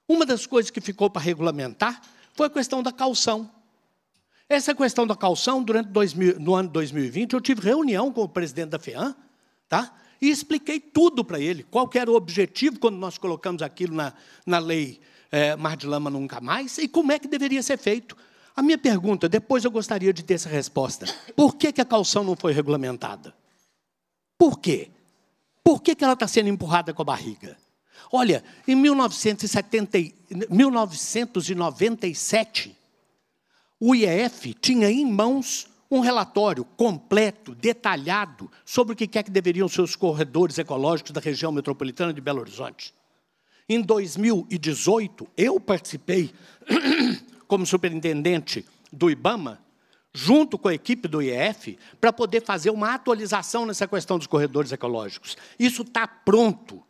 Uma das coisas que ficou para regulamentar foi a questão da calção. Essa questão da calção, durante 2000, no ano 2020, eu tive reunião com o presidente da FEAM, tá? e expliquei tudo para ele, qual era o objetivo quando nós colocamos aquilo na, na lei é, Mar de Lama Nunca Mais, e como é que deveria ser feito. A minha pergunta, depois eu gostaria de ter essa resposta. Por que, que a calção não foi regulamentada? Por quê? Por que, que ela está sendo empurrada com a barriga? Olha, em 1970, 1997, o IEF tinha em mãos um relatório completo, detalhado, sobre o que é que deveriam ser os corredores ecológicos da região metropolitana de Belo Horizonte. Em 2018, eu participei como superintendente do IBAMA, junto com a equipe do IEF, para poder fazer uma atualização nessa questão dos corredores ecológicos. Isso está pronto.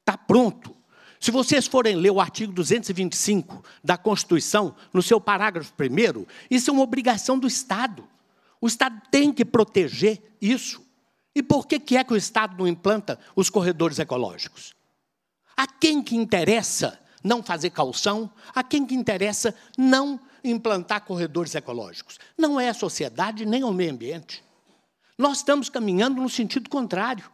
Está pronto. Se vocês forem ler o artigo 225 da Constituição, no seu parágrafo primeiro, isso é uma obrigação do Estado. O Estado tem que proteger isso. E por que, que é que o Estado não implanta os corredores ecológicos? A quem que interessa não fazer calção, a quem que interessa não implantar corredores ecológicos. Não é a sociedade nem o meio ambiente. Nós estamos caminhando no sentido contrário.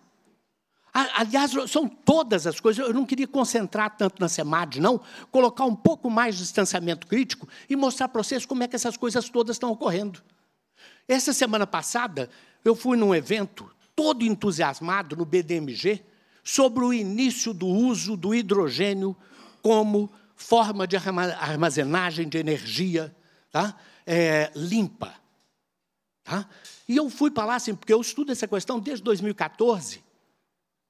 Aliás, são todas as coisas. Eu não queria concentrar tanto na SEMAD, não. Colocar um pouco mais de distanciamento crítico e mostrar para vocês como é que essas coisas todas estão ocorrendo. Essa semana passada, eu fui num evento todo entusiasmado no BDMG sobre o início do uso do hidrogênio como forma de armazenagem de energia tá? É, limpa. Tá? E eu fui para lá assim, porque eu estudo essa questão desde 2014,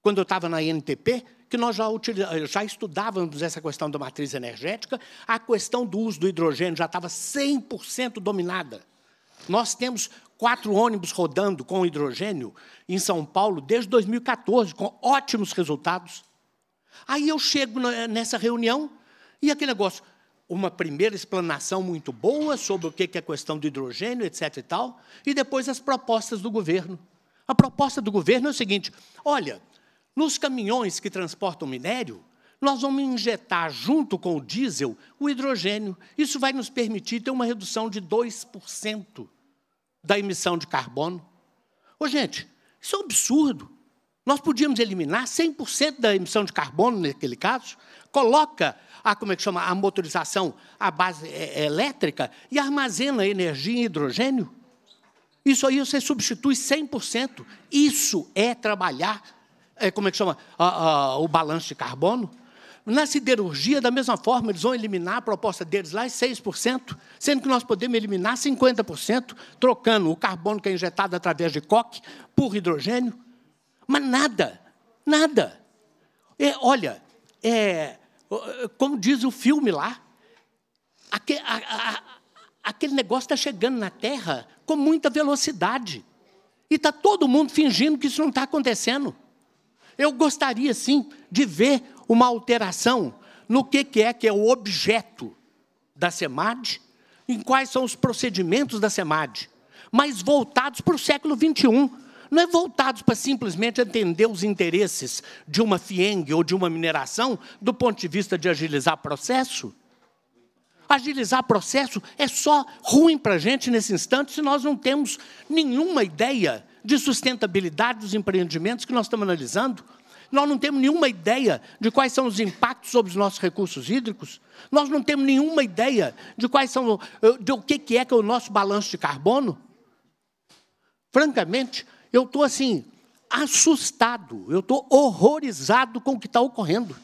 quando eu estava na INTP, que nós já, eh, já estudávamos essa questão da matriz energética, a questão do uso do hidrogênio já estava 100% dominada. Nós temos quatro ônibus rodando com hidrogênio em São Paulo desde 2014, com ótimos resultados. Aí eu chego nessa reunião e aquele negócio, uma primeira explanação muito boa sobre o que é a questão do hidrogênio, etc. e tal, e depois as propostas do governo. A proposta do governo é o seguinte: olha, nos caminhões que transportam minério, nós vamos injetar junto com o diesel o hidrogênio. Isso vai nos permitir ter uma redução de 2% da emissão de carbono. Ô, gente, isso é um absurdo. Nós podíamos eliminar 100% da emissão de carbono naquele caso, coloca a como é que chama a motorização à base é, é, elétrica e armazena energia em hidrogênio. Isso aí você substitui 100%. Isso é trabalhar, é, como é que chama, a, a, o balanço de carbono. Na siderurgia, da mesma forma, eles vão eliminar a proposta deles lá em 6%, sendo que nós podemos eliminar 50%, trocando o carbono que é injetado através de coque por hidrogênio. Mas nada, nada. É, olha, é, como diz o filme lá, aquele, a, a, aquele negócio está chegando na Terra com muita velocidade. E está todo mundo fingindo que isso não está acontecendo. Eu gostaria, sim, de ver uma alteração no que, que é que é o objeto da SEMAD, em quais são os procedimentos da SEMAD, mas voltados para o século XXI, não é voltados para simplesmente atender os interesses de uma FIENG ou de uma mineração do ponto de vista de agilizar processo. Agilizar processo é só ruim para a gente nesse instante se nós não temos nenhuma ideia de sustentabilidade dos empreendimentos que nós estamos analisando. Nós não temos nenhuma ideia de quais são os impactos sobre os nossos recursos hídricos. Nós não temos nenhuma ideia de quais são eh, de o que é que é o nosso balanço de carbono. Francamente, eu estou assim, assustado, eu estou horrorizado com o que está ocorrendo.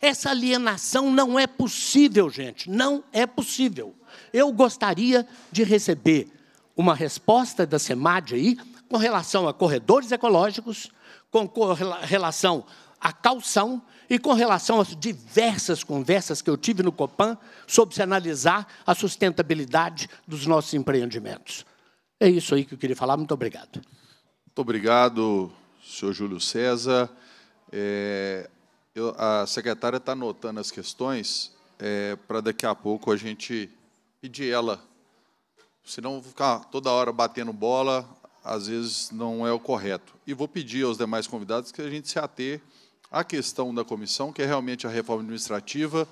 Essa alienação não é possível, gente, não é possível. Eu gostaria de receber uma resposta da SEMAD aí com relação a corredores ecológicos, com relação a calção e com relação às diversas conversas que eu tive no Copan sobre se analisar a sustentabilidade dos nossos empreendimentos. É isso aí que eu queria falar. Muito obrigado. Muito obrigado, senhor Júlio César. É, eu, a secretária está anotando as questões é, para daqui a pouco a gente pedir ela. Senão ficar toda hora batendo bola, às vezes não é o correto. E vou pedir aos demais convidados que a gente se ater à questão da comissão, que é realmente a reforma administrativa.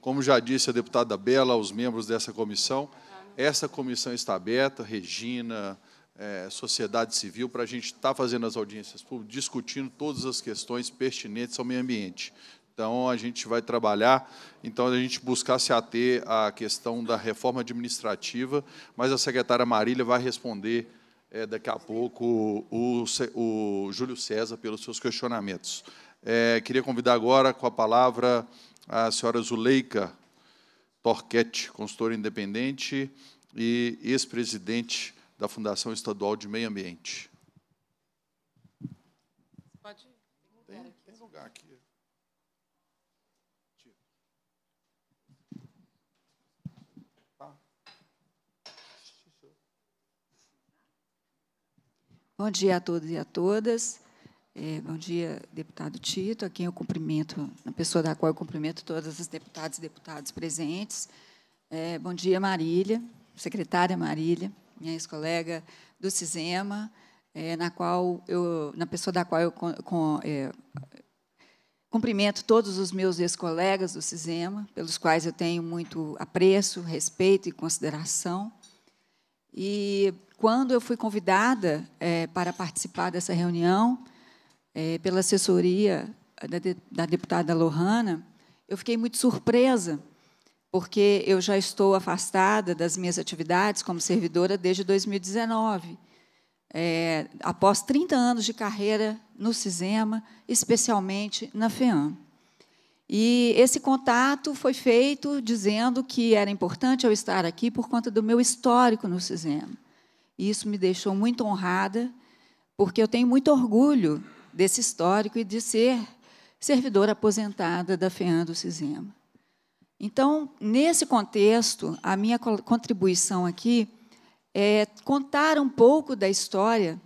Como já disse a deputada Bela, aos membros dessa comissão, essa comissão está aberta, Regina, é, sociedade civil, para a gente estar tá fazendo as audiências públicas, discutindo todas as questões pertinentes ao meio ambiente. Então, a gente vai trabalhar, então, a gente buscar se ater à questão da reforma administrativa, mas a secretária Marília vai responder é, daqui a pouco o, o, Júlio César pelos seus questionamentos. É, queria convidar agora com a palavra a senhora Zuleika Torquete, consultora independente e ex-presidente da Fundação Estadual de Meio Ambiente. Pode tem, tem lugar aqui. Bom dia a todos e a todas. É, bom dia, deputado Tito, a quem eu cumprimento, na pessoa da qual eu cumprimento todas as deputadas e deputados presentes. É, bom dia, Marília, secretária Marília minha ex-colega do CISEMA, é, na qual eu, na pessoa da qual eu com, é, cumprimento todos os meus ex-colegas do CISEMA, pelos quais eu tenho muito apreço, respeito e consideração. E quando eu fui convidada é, para participar dessa reunião é, pela assessoria da, de, da deputada Lohana, eu fiquei muito surpresa porque eu já estou afastada das minhas atividades como servidora desde 2019. É, após 30 anos de carreira no CISEMA, especialmente na FEAM. E esse contato foi feito dizendo que era importante eu estar aqui por conta do meu histórico no CISEMA. E isso me deixou muito honrada, porque eu tenho muito orgulho desse histórico e de ser servidora aposentada da FEAM do CISEMA. Então, nesse contexto, a minha contribuição aqui é contar um pouco da história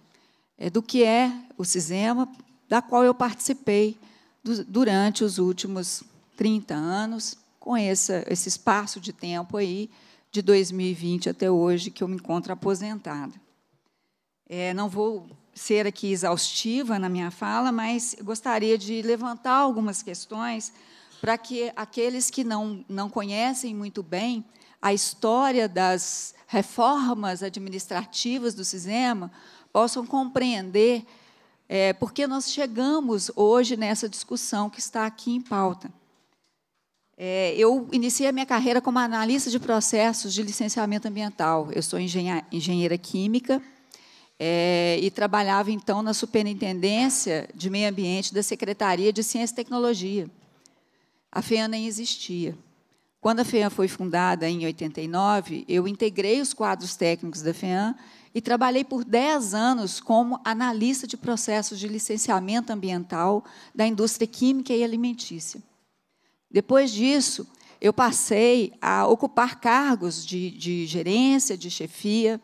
é, do que é o CISEMA, da qual eu participei do, durante os últimos 30 anos, com esse, esse espaço de tempo aí, de 2020 até hoje, que eu me encontro aposentada. É, não vou ser aqui exaustiva na minha fala, mas gostaria de levantar algumas questões para que aqueles que não, não conhecem muito bem a história das reformas administrativas do SISEMA possam compreender é, por que nós chegamos hoje nessa discussão que está aqui em pauta. É, eu iniciei a minha carreira como analista de processos de licenciamento ambiental. Eu sou engenheira química é, e trabalhava, então, na Superintendência de Meio Ambiente da Secretaria de Ciência e Tecnologia. A FEAN nem existia. Quando a FEAN foi fundada, em 89, eu integrei os quadros técnicos da FEAN e trabalhei por 10 anos como analista de processos de licenciamento ambiental da indústria química e alimentícia. Depois disso, eu passei a ocupar cargos de, de gerência, de chefia,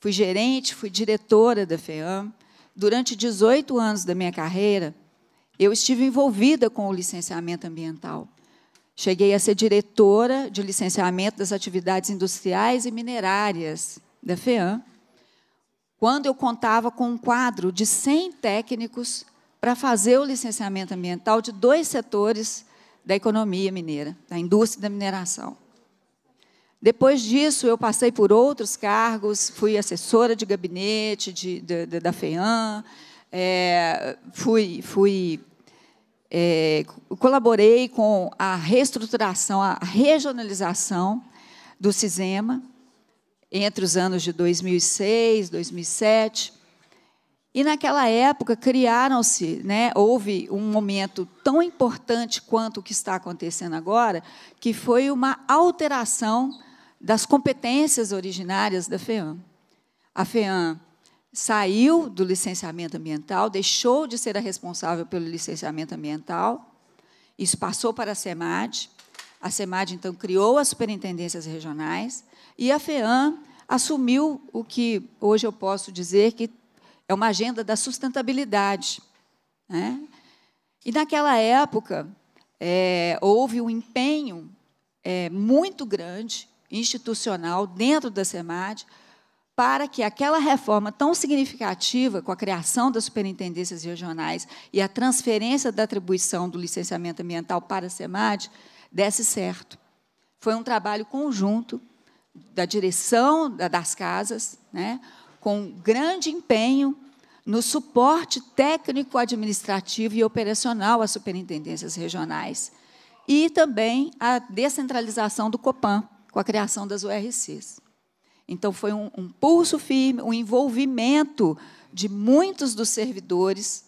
fui gerente, fui diretora da FEAM. Durante 18 anos da minha carreira, eu estive envolvida com o licenciamento ambiental. Cheguei a ser diretora de licenciamento das atividades industriais e minerárias da FEAM, quando eu contava com um quadro de 100 técnicos para fazer o licenciamento ambiental de dois setores da economia mineira, da indústria da mineração. Depois disso, eu passei por outros cargos, fui assessora de gabinete de, de, de, da FEAM, é, fui, fui é, colaborei com a reestruturação, a regionalização do CISEMA, entre os anos de 2006, 2007. E naquela época criaram-se, né, houve um momento tão importante quanto o que está acontecendo agora, que foi uma alteração das competências originárias da FEAM. A FEAM saiu do licenciamento ambiental, deixou de ser a responsável pelo licenciamento ambiental, isso passou para a SEMAD. A SEMAD, então, criou as superintendências regionais e a FEAM assumiu o que hoje eu posso dizer que é uma agenda da sustentabilidade. Né? E, naquela época, é, houve um empenho é, muito grande, institucional, dentro da SEMAD, para que aquela reforma tão significativa, com a criação das superintendências regionais e a transferência da atribuição do licenciamento ambiental para a SEMAD, desse certo. Foi um trabalho conjunto da direção das casas, né, com grande empenho no suporte técnico, administrativo e operacional às superintendências regionais. E também a descentralização do COPAN, com a criação das URCs. Então, foi um, um pulso firme, um envolvimento de muitos dos servidores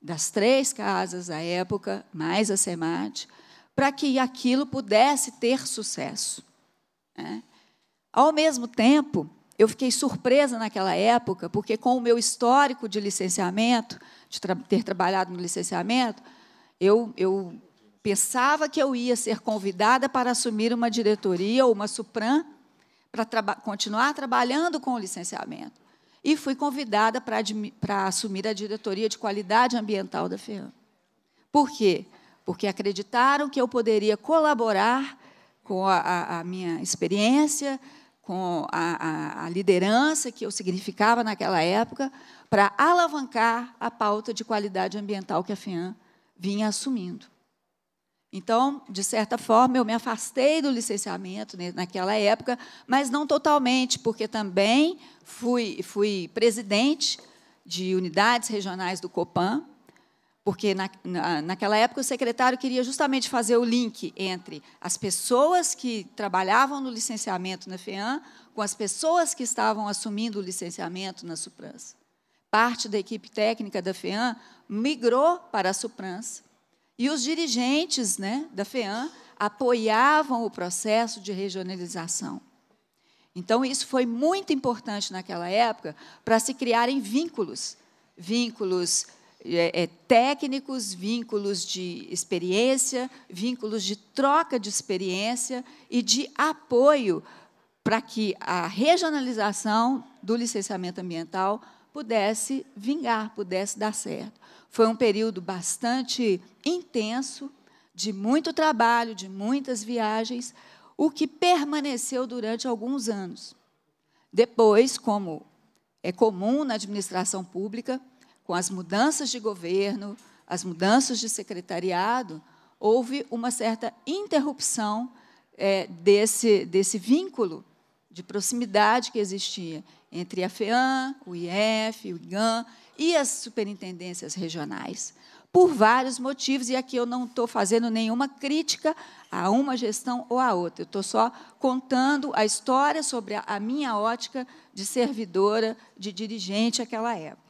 das três casas à época, mais a SEMAD, para que aquilo pudesse ter sucesso. Né? Ao mesmo tempo, eu fiquei surpresa naquela época, porque com o meu histórico de licenciamento, de tra ter trabalhado no licenciamento, eu, eu pensava que eu ia ser convidada para assumir uma diretoria ou uma supran para traba continuar trabalhando com o licenciamento. E fui convidada para assumir a diretoria de qualidade ambiental da FEAM. Por quê? Porque acreditaram que eu poderia colaborar com a, a minha experiência, com a, a, a, liderança que eu significava naquela época, para alavancar a pauta de qualidade ambiental que a FEAM vinha assumindo. Então, de certa forma, eu me afastei do licenciamento naquela época, mas não totalmente, porque também fui, fui presidente de unidades regionais do Copan, porque na, na, naquela época o secretário queria justamente fazer o link entre as pessoas que trabalhavam no licenciamento na FEAM com as pessoas que estavam assumindo o licenciamento na Suprança. Parte da equipe técnica da FEAM migrou para a Suprança e os dirigentes né, da FEAM apoiavam o processo de regionalização. Então, isso foi muito importante naquela época para se criarem vínculos vínculos é, é, técnicos, vínculos de experiência, vínculos de troca de experiência e de apoio para que a regionalização do licenciamento ambiental pudesse vingar, pudesse dar certo. Foi um período bastante intenso, de muito trabalho, de muitas viagens, o que permaneceu durante alguns anos. Depois, como é comum na administração pública, com as mudanças de governo, as mudanças de secretariado, houve uma certa interrupção é, desse, desse vínculo de proximidade que existia entre a FEAM, o IF, o IGAN e as superintendências regionais, por vários motivos, e aqui eu não estou fazendo nenhuma crítica a uma gestão ou a outra, eu estou só contando a história sobre a minha ótica de servidora, de dirigente aquela época.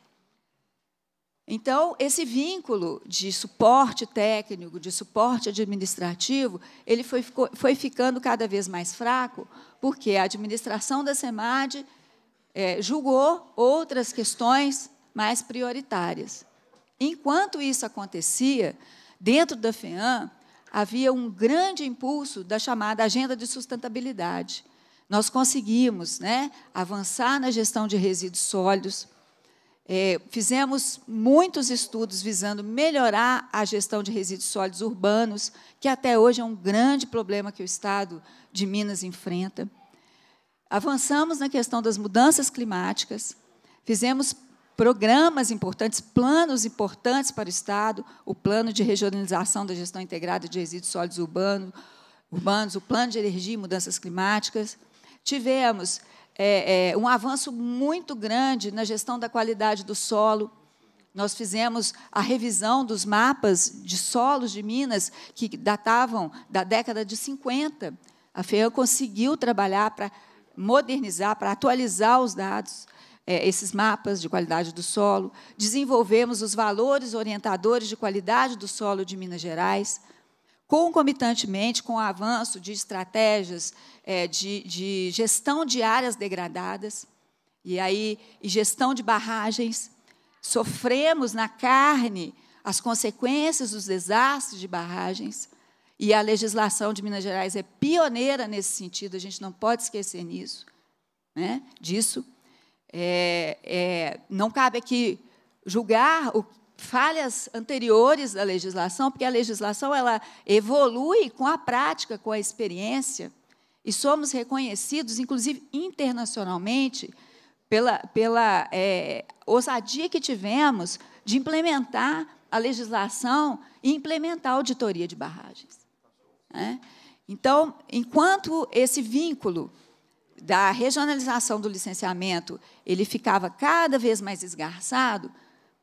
Então, esse vínculo de suporte técnico, de suporte administrativo, ele foi, foi ficando cada vez mais fraco, porque a administração da SEMAD é, julgou outras questões mais prioritárias. Enquanto isso acontecia, dentro da FEAM, havia um grande impulso da chamada Agenda de Sustentabilidade. Nós conseguimos né, avançar na gestão de resíduos sólidos, é, fizemos muitos estudos visando melhorar a gestão de resíduos sólidos urbanos, que até hoje é um grande problema que o Estado de Minas enfrenta. Avançamos na questão das mudanças climáticas, fizemos programas importantes, planos importantes para o Estado, o plano de regionalização da gestão integrada de resíduos sólidos urbanos, o plano de energia e mudanças climáticas. Tivemos é, é, um avanço muito grande na gestão da qualidade do solo. Nós fizemos a revisão dos mapas de solos de Minas, que datavam da década de 50. A FEAM conseguiu trabalhar para modernizar, para atualizar os dados, é, esses mapas de qualidade do solo. Desenvolvemos os valores orientadores de qualidade do solo de Minas Gerais, concomitantemente com o avanço de estratégias é, de, de gestão de áreas degradadas e aí e gestão de barragens. Sofremos na carne as consequências dos desastres de barragens. E a legislação de Minas Gerais é pioneira nesse sentido, a gente não pode esquecer nisso, né, disso. É, é, não cabe aqui julgar o, falhas anteriores da legislação, porque a legislação ela evolui com a prática, com a experiência, e somos reconhecidos, inclusive internacionalmente, pela, pela é, ousadia que tivemos de implementar a legislação e implementar a auditoria de barragens. Né? Então, enquanto esse vínculo da regionalização do licenciamento ele ficava cada vez mais esgarçado,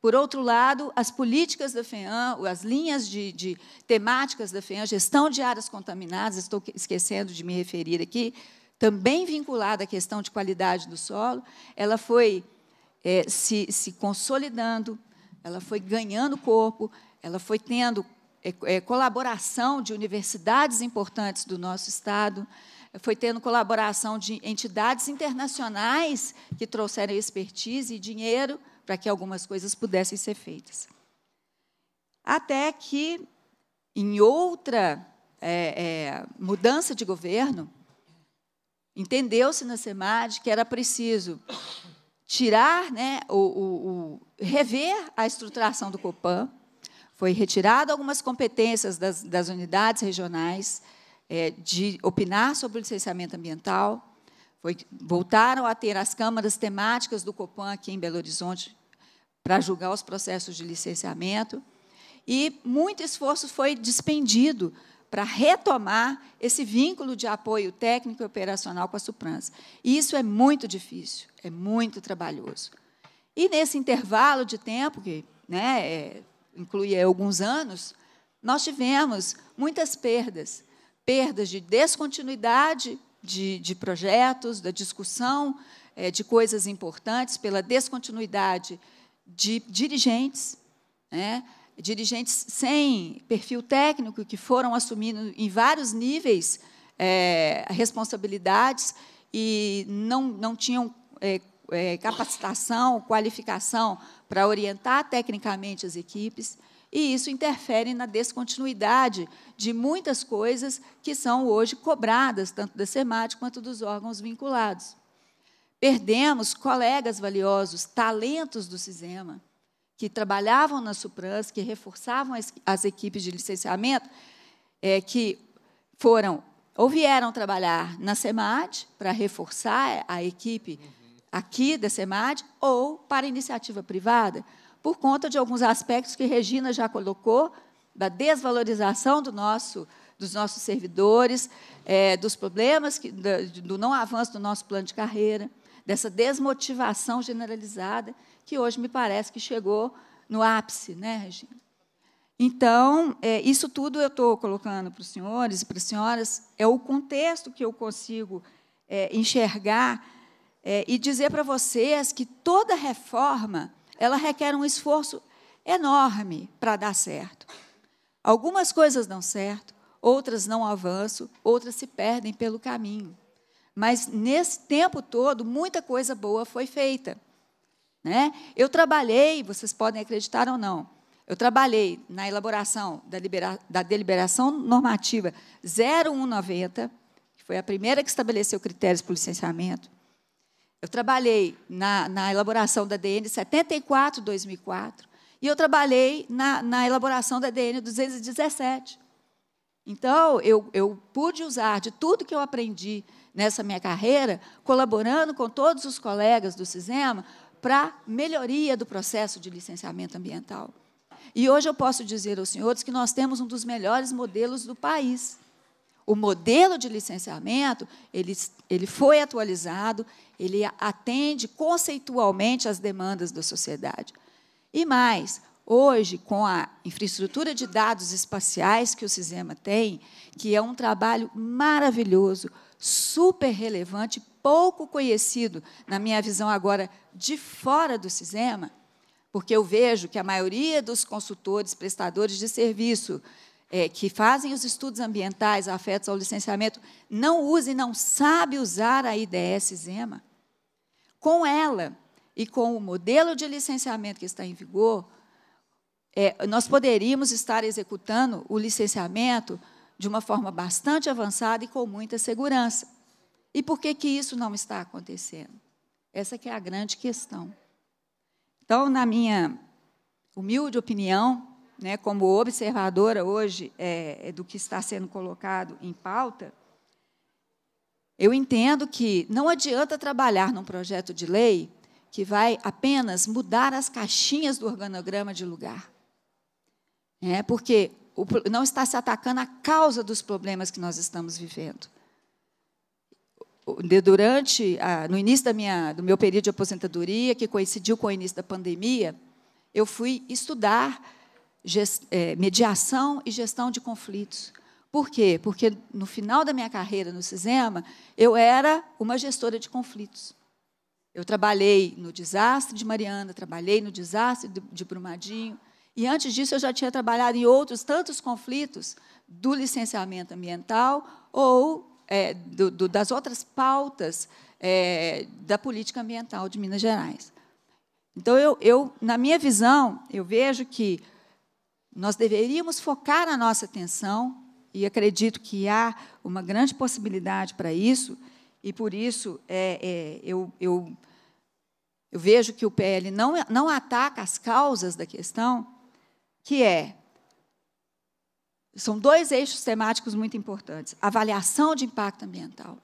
por outro lado, as políticas da FEAM, as linhas de, de temáticas da FEAM, gestão de áreas contaminadas, estou esquecendo de me referir aqui, também vinculada à questão de qualidade do solo, ela foi é, se, se consolidando, ela foi ganhando corpo, ela foi tendo é, é, colaboração de universidades importantes do nosso Estado, foi tendo colaboração de entidades internacionais que trouxeram expertise e dinheiro para que algumas coisas pudessem ser feitas. Até que, em outra é, é, mudança de governo, entendeu-se na SEMAD que era preciso tirar, né, o, o, o, rever a estruturação do COPAN, foi retirado algumas competências das, das unidades regionais é, de opinar sobre o licenciamento ambiental. Foi, voltaram a ter as câmaras temáticas do Copan aqui em Belo Horizonte para julgar os processos de licenciamento. E muito esforço foi despendido para retomar esse vínculo de apoio técnico e operacional com a Suprança. E isso é muito difícil, é muito trabalhoso. E nesse intervalo de tempo, que né, é, inclui alguns anos, nós tivemos muitas perdas. Perdas de descontinuidade de, de projetos, da discussão é, de coisas importantes, pela descontinuidade de dirigentes, né? dirigentes sem perfil técnico que foram assumindo em vários níveis é, responsabilidades e não, não tinham é, capacitação, qualificação para orientar tecnicamente as equipes, e isso interfere na descontinuidade de muitas coisas que são hoje cobradas, tanto da SEMAT quanto dos órgãos vinculados. Perdemos colegas valiosos, talentos do CISEMA, que trabalhavam na Suprans, que reforçavam as, as equipes de licenciamento, é, que foram ou vieram trabalhar na SEMAT para reforçar a equipe aqui da SEMAD ou para iniciativa privada, por conta de alguns aspectos que Regina já colocou, da desvalorização do nosso, dos nossos servidores, é, dos problemas que, da, do não avanço do nosso plano de carreira, dessa desmotivação generalizada que hoje me parece que chegou no ápice, né, Regina? Então, é, isso tudo eu estou colocando para os senhores e para as senhoras, é o contexto que eu consigo é, enxergar é, e dizer para vocês que toda reforma ela requer um esforço enorme para dar certo. Algumas coisas dão certo, outras não avançam, outras se perdem pelo caminho. Mas nesse tempo todo, muita coisa boa foi feita. Né? Eu trabalhei, vocês podem acreditar ou não, eu trabalhei na elaboração da, libera, da deliberação normativa 0190, que foi a primeira que estabeleceu critérios para o licenciamento. Eu trabalhei na, na elaboração da DN 74, 2004, e eu trabalhei na, na elaboração da DN 217. Então, eu, eu pude usar de tudo que eu aprendi nessa minha carreira, colaborando com todos os colegas do CISEMA, para melhoria do processo de licenciamento ambiental. E hoje eu posso dizer aos senhores que nós temos um dos melhores modelos do país o modelo de licenciamento ele, ele foi atualizado, ele atende conceitualmente às demandas da sociedade. E mais, hoje, com a infraestrutura de dados espaciais que o Cisema tem, que é um trabalho maravilhoso, super relevante, pouco conhecido, na minha visão agora, de fora do Cisema, porque eu vejo que a maioria dos consultores, prestadores de serviço é, que fazem os estudos ambientais afetos ao licenciamento não usa e não sabe usar a IDS-ZEMA, com ela e com o modelo de licenciamento que está em vigor, é, nós poderíamos estar executando o licenciamento de uma forma bastante avançada e com muita segurança. E por que, que isso não está acontecendo? Essa que é a grande questão. Então, na minha humilde opinião, né, como observadora hoje é, é, do que está sendo colocado em pauta, eu entendo que não adianta trabalhar num projeto de lei que vai apenas mudar as caixinhas do organograma de lugar. É, porque o, não está se atacando a causa dos problemas que nós estamos vivendo. Durante, a, no início da minha, do meu período de aposentadoria, que coincidiu com o início da pandemia, eu fui estudar é, mediação e gestão de conflitos. Por quê? Porque no final da minha carreira no Cisema, eu era uma gestora de conflitos. Eu trabalhei no desastre de Mariana, trabalhei no desastre de Brumadinho, e antes disso eu já tinha trabalhado em outros tantos conflitos do licenciamento ambiental ou é, do, do, das outras pautas é, da política ambiental de Minas Gerais. Então, eu, eu, na minha visão, eu vejo que nós deveríamos focar a nossa atenção, e acredito que há uma grande possibilidade para isso, e por isso é, é, eu, eu, eu vejo que o PL não, não ataca as causas da questão, que é são dois eixos temáticos muito importantes: avaliação de impacto ambiental.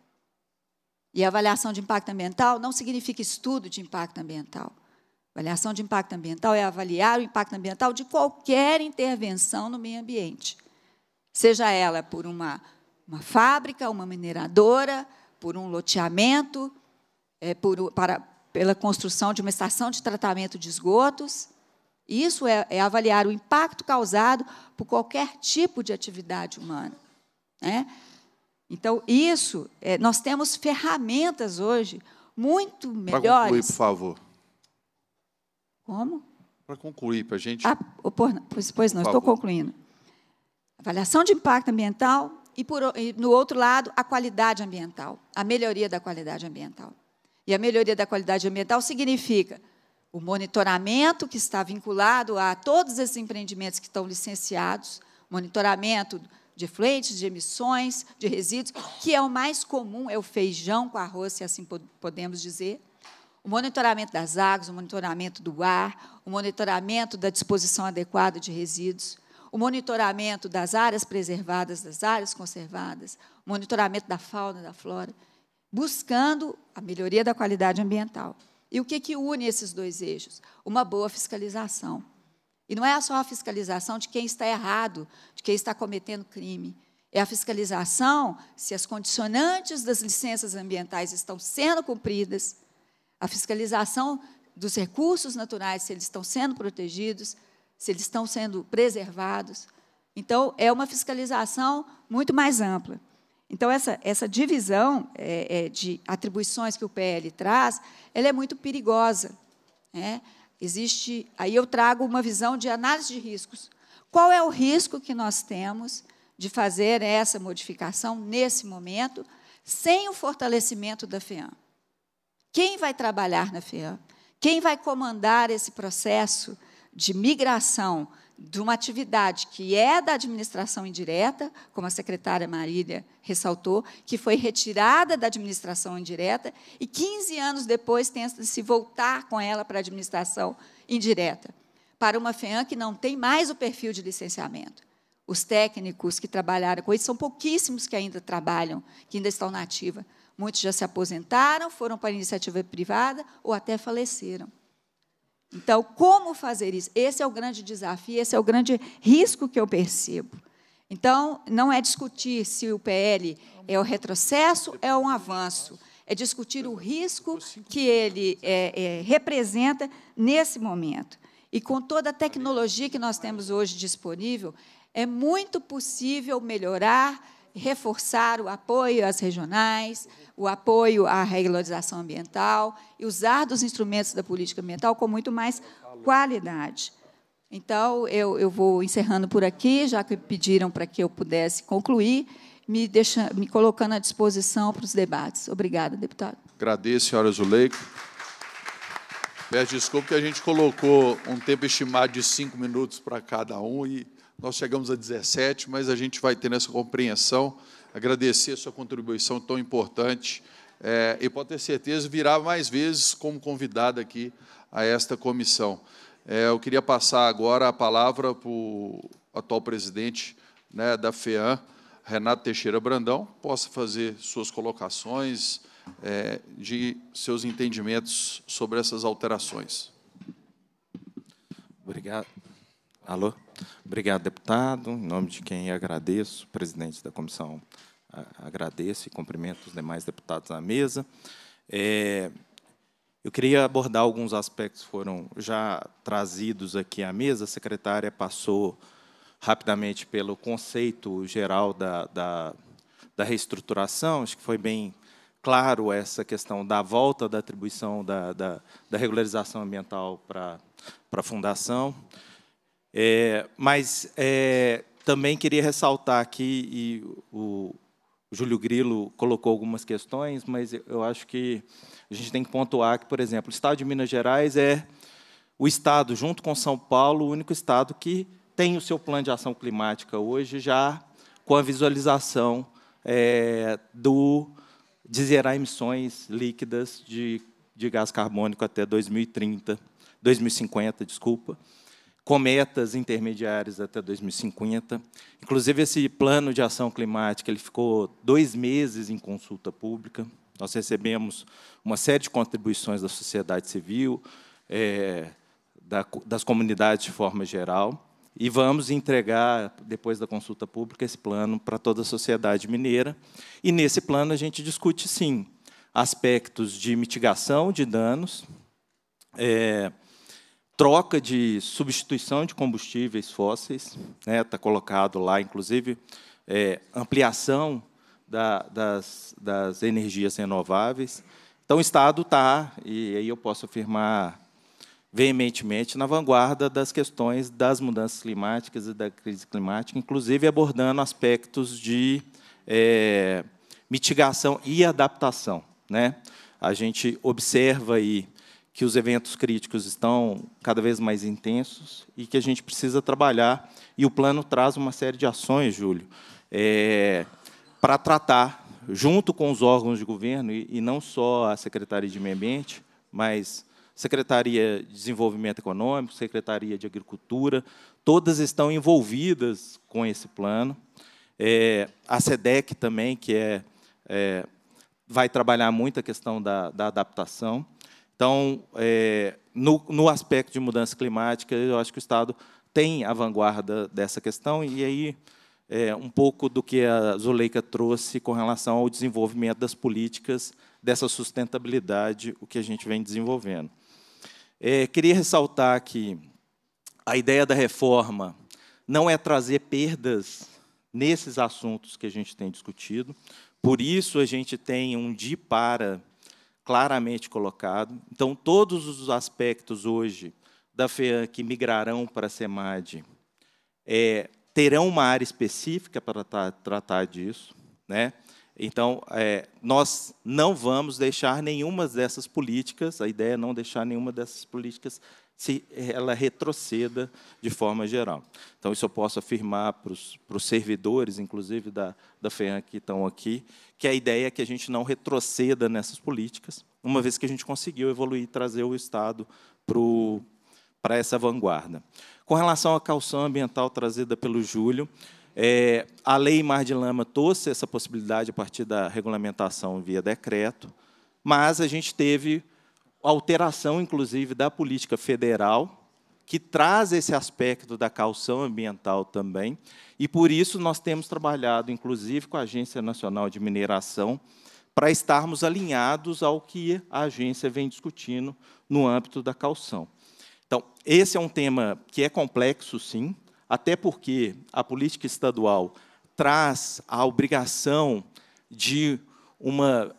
E avaliação de impacto ambiental não significa estudo de impacto ambiental. Avaliação de impacto ambiental é avaliar o impacto ambiental de qualquer intervenção no meio ambiente, seja ela por uma, uma fábrica, uma mineradora, por um loteamento, é, por, para, pela construção de uma estação de tratamento de esgotos. Isso é, é avaliar o impacto causado por qualquer tipo de atividade humana. Né? Então, isso, é, nós temos ferramentas hoje muito melhores. Para concluir, por favor como? Para concluir, para a gente. Ah, pois, pois não, estou concluindo. Avaliação de impacto ambiental e, por, e, no outro lado, a qualidade ambiental, a melhoria da qualidade ambiental. E a melhoria da qualidade ambiental significa o monitoramento que está vinculado a todos esses empreendimentos que estão licenciados, monitoramento de efluentes, de emissões, de resíduos, que é o mais comum, é o feijão com arroz, se assim podemos dizer, o monitoramento das águas, o monitoramento do ar, o monitoramento da disposição adequada de resíduos, o monitoramento das áreas preservadas, das áreas conservadas, o monitoramento da fauna, da flora, buscando a melhoria da qualidade ambiental. E o que, que une esses dois eixos? Uma boa fiscalização. E não é só a fiscalização de quem está errado, de quem está cometendo crime. É a fiscalização se as condicionantes das licenças ambientais estão sendo cumpridas, a fiscalização dos recursos naturais, se eles estão sendo protegidos, se eles estão sendo preservados. Então, é uma fiscalização muito mais ampla. Então, essa, essa divisão é, é, de atribuições que o PL traz, ela é muito perigosa. Né? Existe, aí eu trago uma visão de análise de riscos. Qual é o risco que nós temos de fazer essa modificação nesse momento, sem o fortalecimento da FEAM? Quem vai trabalhar na FEAM? Quem vai comandar esse processo de migração de uma atividade que é da administração indireta, como a secretária Marília ressaltou, que foi retirada da administração indireta e 15 anos depois tenta se voltar com ela para a administração indireta, para uma FEAM que não tem mais o perfil de licenciamento. Os técnicos que trabalharam com isso são pouquíssimos que ainda trabalham, que ainda estão na ativa. Muitos já se aposentaram, foram para a iniciativa privada ou até faleceram. Então, como fazer isso? Esse é o grande desafio, esse é o grande risco que eu percebo. Então, não é discutir se o PL é o retrocesso, é um avanço. É discutir o risco que ele é, é, representa nesse momento. E com toda a tecnologia que nós temos hoje disponível, é muito possível melhorar, reforçar o apoio às regionais, o apoio à regularização ambiental e usar dos instrumentos da política ambiental com muito mais qualidade. Então, eu, eu vou encerrando por aqui, já que pediram para que eu pudesse concluir, me, deixa, me colocando à disposição para os debates. Obrigada, deputado. Agradeço, senhora Zuleika. Peço desculpa que a gente colocou um tempo estimado de cinco minutos para cada um e nós chegamos a 17, mas a gente vai ter essa compreensão. Agradecer a sua contribuição tão importante. É, e pode ter certeza, virá mais vezes como convidado aqui a esta comissão. É, eu queria passar agora a palavra para o atual presidente né, da FEAM, Renato Teixeira Brandão, possa fazer suas colocações é, de seus entendimentos sobre essas alterações. Obrigado. Alô? Obrigado, deputado. Em nome de quem agradeço, presidente da comissão, agradeço e cumprimento os demais deputados à mesa. É, eu queria abordar alguns aspectos que foram já trazidos aqui à mesa. A secretária passou rapidamente pelo conceito geral da, da, da reestruturação. Acho que foi bem claro essa questão da volta da atribuição da, da, da regularização ambiental para a fundação. É, mas é, também queria ressaltar aqui, e o Júlio Grilo colocou algumas questões, mas eu acho que a gente tem que pontuar que, por exemplo, o Estado de Minas Gerais é o Estado, junto com São Paulo, o único Estado que tem o seu plano de ação climática hoje já com a visualização é, do de zerar emissões líquidas de, de gás carbônico até 2030, 2050, desculpa com metas intermediárias até 2050. Inclusive, esse plano de ação climática ele ficou dois meses em consulta pública. Nós recebemos uma série de contribuições da sociedade civil, é, da, das comunidades de forma geral, e vamos entregar, depois da consulta pública, esse plano para toda a sociedade mineira. E nesse plano a gente discute, sim, aspectos de mitigação de danos, é, troca de substituição de combustíveis fósseis, está né, tá colocado lá, inclusive, é, ampliação da, das, das, energias renováveis. Então, o Estado está, e aí eu posso afirmar veementemente, na vanguarda das questões das mudanças climáticas e da crise climática, inclusive abordando aspectos de é, mitigação e adaptação. Né? A gente observa aí que os eventos críticos estão cada vez mais intensos e que a gente precisa trabalhar. E o plano traz uma série de ações, Júlio, é, para tratar, junto com os órgãos de governo, e, e, não só a Secretaria de Meio Ambiente, mas Secretaria de Desenvolvimento Econômico, Secretaria de Agricultura, todas estão envolvidas com esse plano. É, a SEDEC também, que é, é vai trabalhar muito a questão da, da adaptação. Então, é, no, no aspecto de mudança climática, eu acho que o Estado tem a vanguarda dessa questão, e aí é, um pouco do que a Zuleika trouxe com relação ao desenvolvimento das políticas dessa sustentabilidade, o que a gente vem desenvolvendo. É, queria ressaltar que a ideia da reforma não é trazer perdas nesses assuntos que a gente tem discutido, por isso a gente tem um DI para claramente colocado. Então, todos os aspectos hoje da FEAM que migrarão para a SEMAD é, terão uma área específica para tra tratar disso. Né? Então, é, nós não vamos deixar nenhuma dessas políticas, a ideia é não deixar nenhuma dessas políticas se ela retroceda de forma geral. Então, isso eu posso afirmar para os, para os servidores, inclusive da, da FEAM que estão aqui, que a ideia é que a gente não retroceda nessas políticas, uma vez que a gente conseguiu evoluir e trazer o Estado para, o, para essa vanguarda. Com relação à calção ambiental trazida pelo Júlio, é, a lei Mar de Lama trouxe essa possibilidade a partir da regulamentação via decreto, mas a gente teve alteração, inclusive, da política federal, que traz esse aspecto da caução ambiental também, e por isso nós temos trabalhado, inclusive, com a Agência Nacional de Mineração, para estarmos alinhados ao que a agência vem discutindo no âmbito da caução. Então, esse é um tema que é complexo, sim, até porque a política estadual traz a obrigação de uma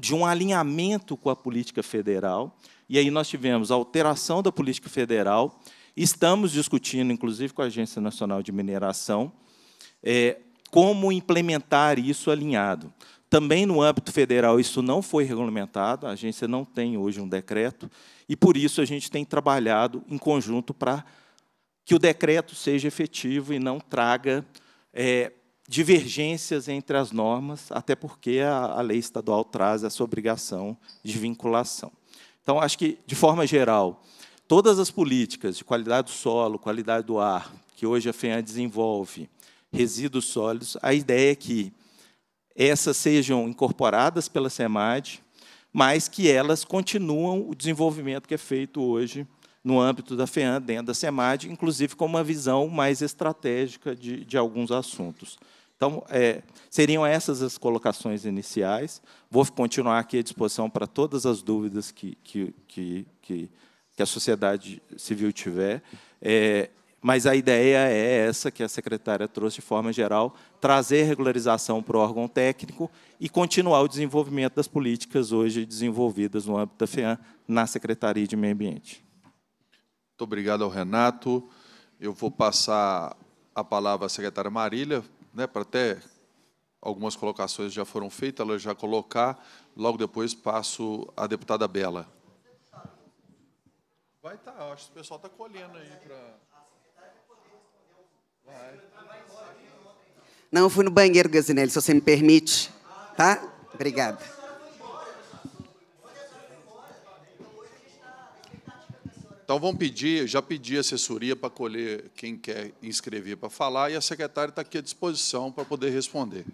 de um alinhamento com a política federal. E aí nós tivemos a alteração da política federal. Estamos discutindo, inclusive, com a Agência Nacional de Mineração, é, como implementar isso alinhado. Também no âmbito federal isso não foi regulamentado, a agência não tem hoje um decreto, e por isso a gente tem trabalhado em conjunto para que o decreto seja efetivo e não traga é, divergências entre as normas, até porque a, a lei estadual traz essa obrigação de vinculação. Então, acho que, de forma geral, todas as políticas de qualidade do solo, qualidade do ar, que hoje a FEAM desenvolve, resíduos sólidos, a ideia é que essas sejam incorporadas pela SEMAD, mas que elas continuam o desenvolvimento que é feito hoje no âmbito da FEAM, dentro da SEMAD, inclusive com uma visão mais estratégica de, de alguns assuntos. Então, é, seriam essas as colocações iniciais. Vou continuar aqui à disposição para todas as dúvidas que, que, que, que, a sociedade civil tiver. É, mas a ideia é essa que a secretária trouxe de forma geral, trazer regularização para o órgão técnico e continuar o desenvolvimento das políticas hoje desenvolvidas no âmbito da FEAM na Secretaria de Meio Ambiente. Muito obrigado ao Renato. Eu vou passar a palavra à secretária Marília né, para até algumas colocações já foram feitas, ela já colocar, logo depois passo à deputada Bela. Vai estar, tá, acho que o pessoal está colhendo aí para. Vai. Não, eu fui no banheiro, Gazinelli, se você me permite. Tá? Obrigada. Então vamos pedir, já pedi assessoria para colher quem quer inscrever para falar e a secretária está aqui à disposição para poder responder.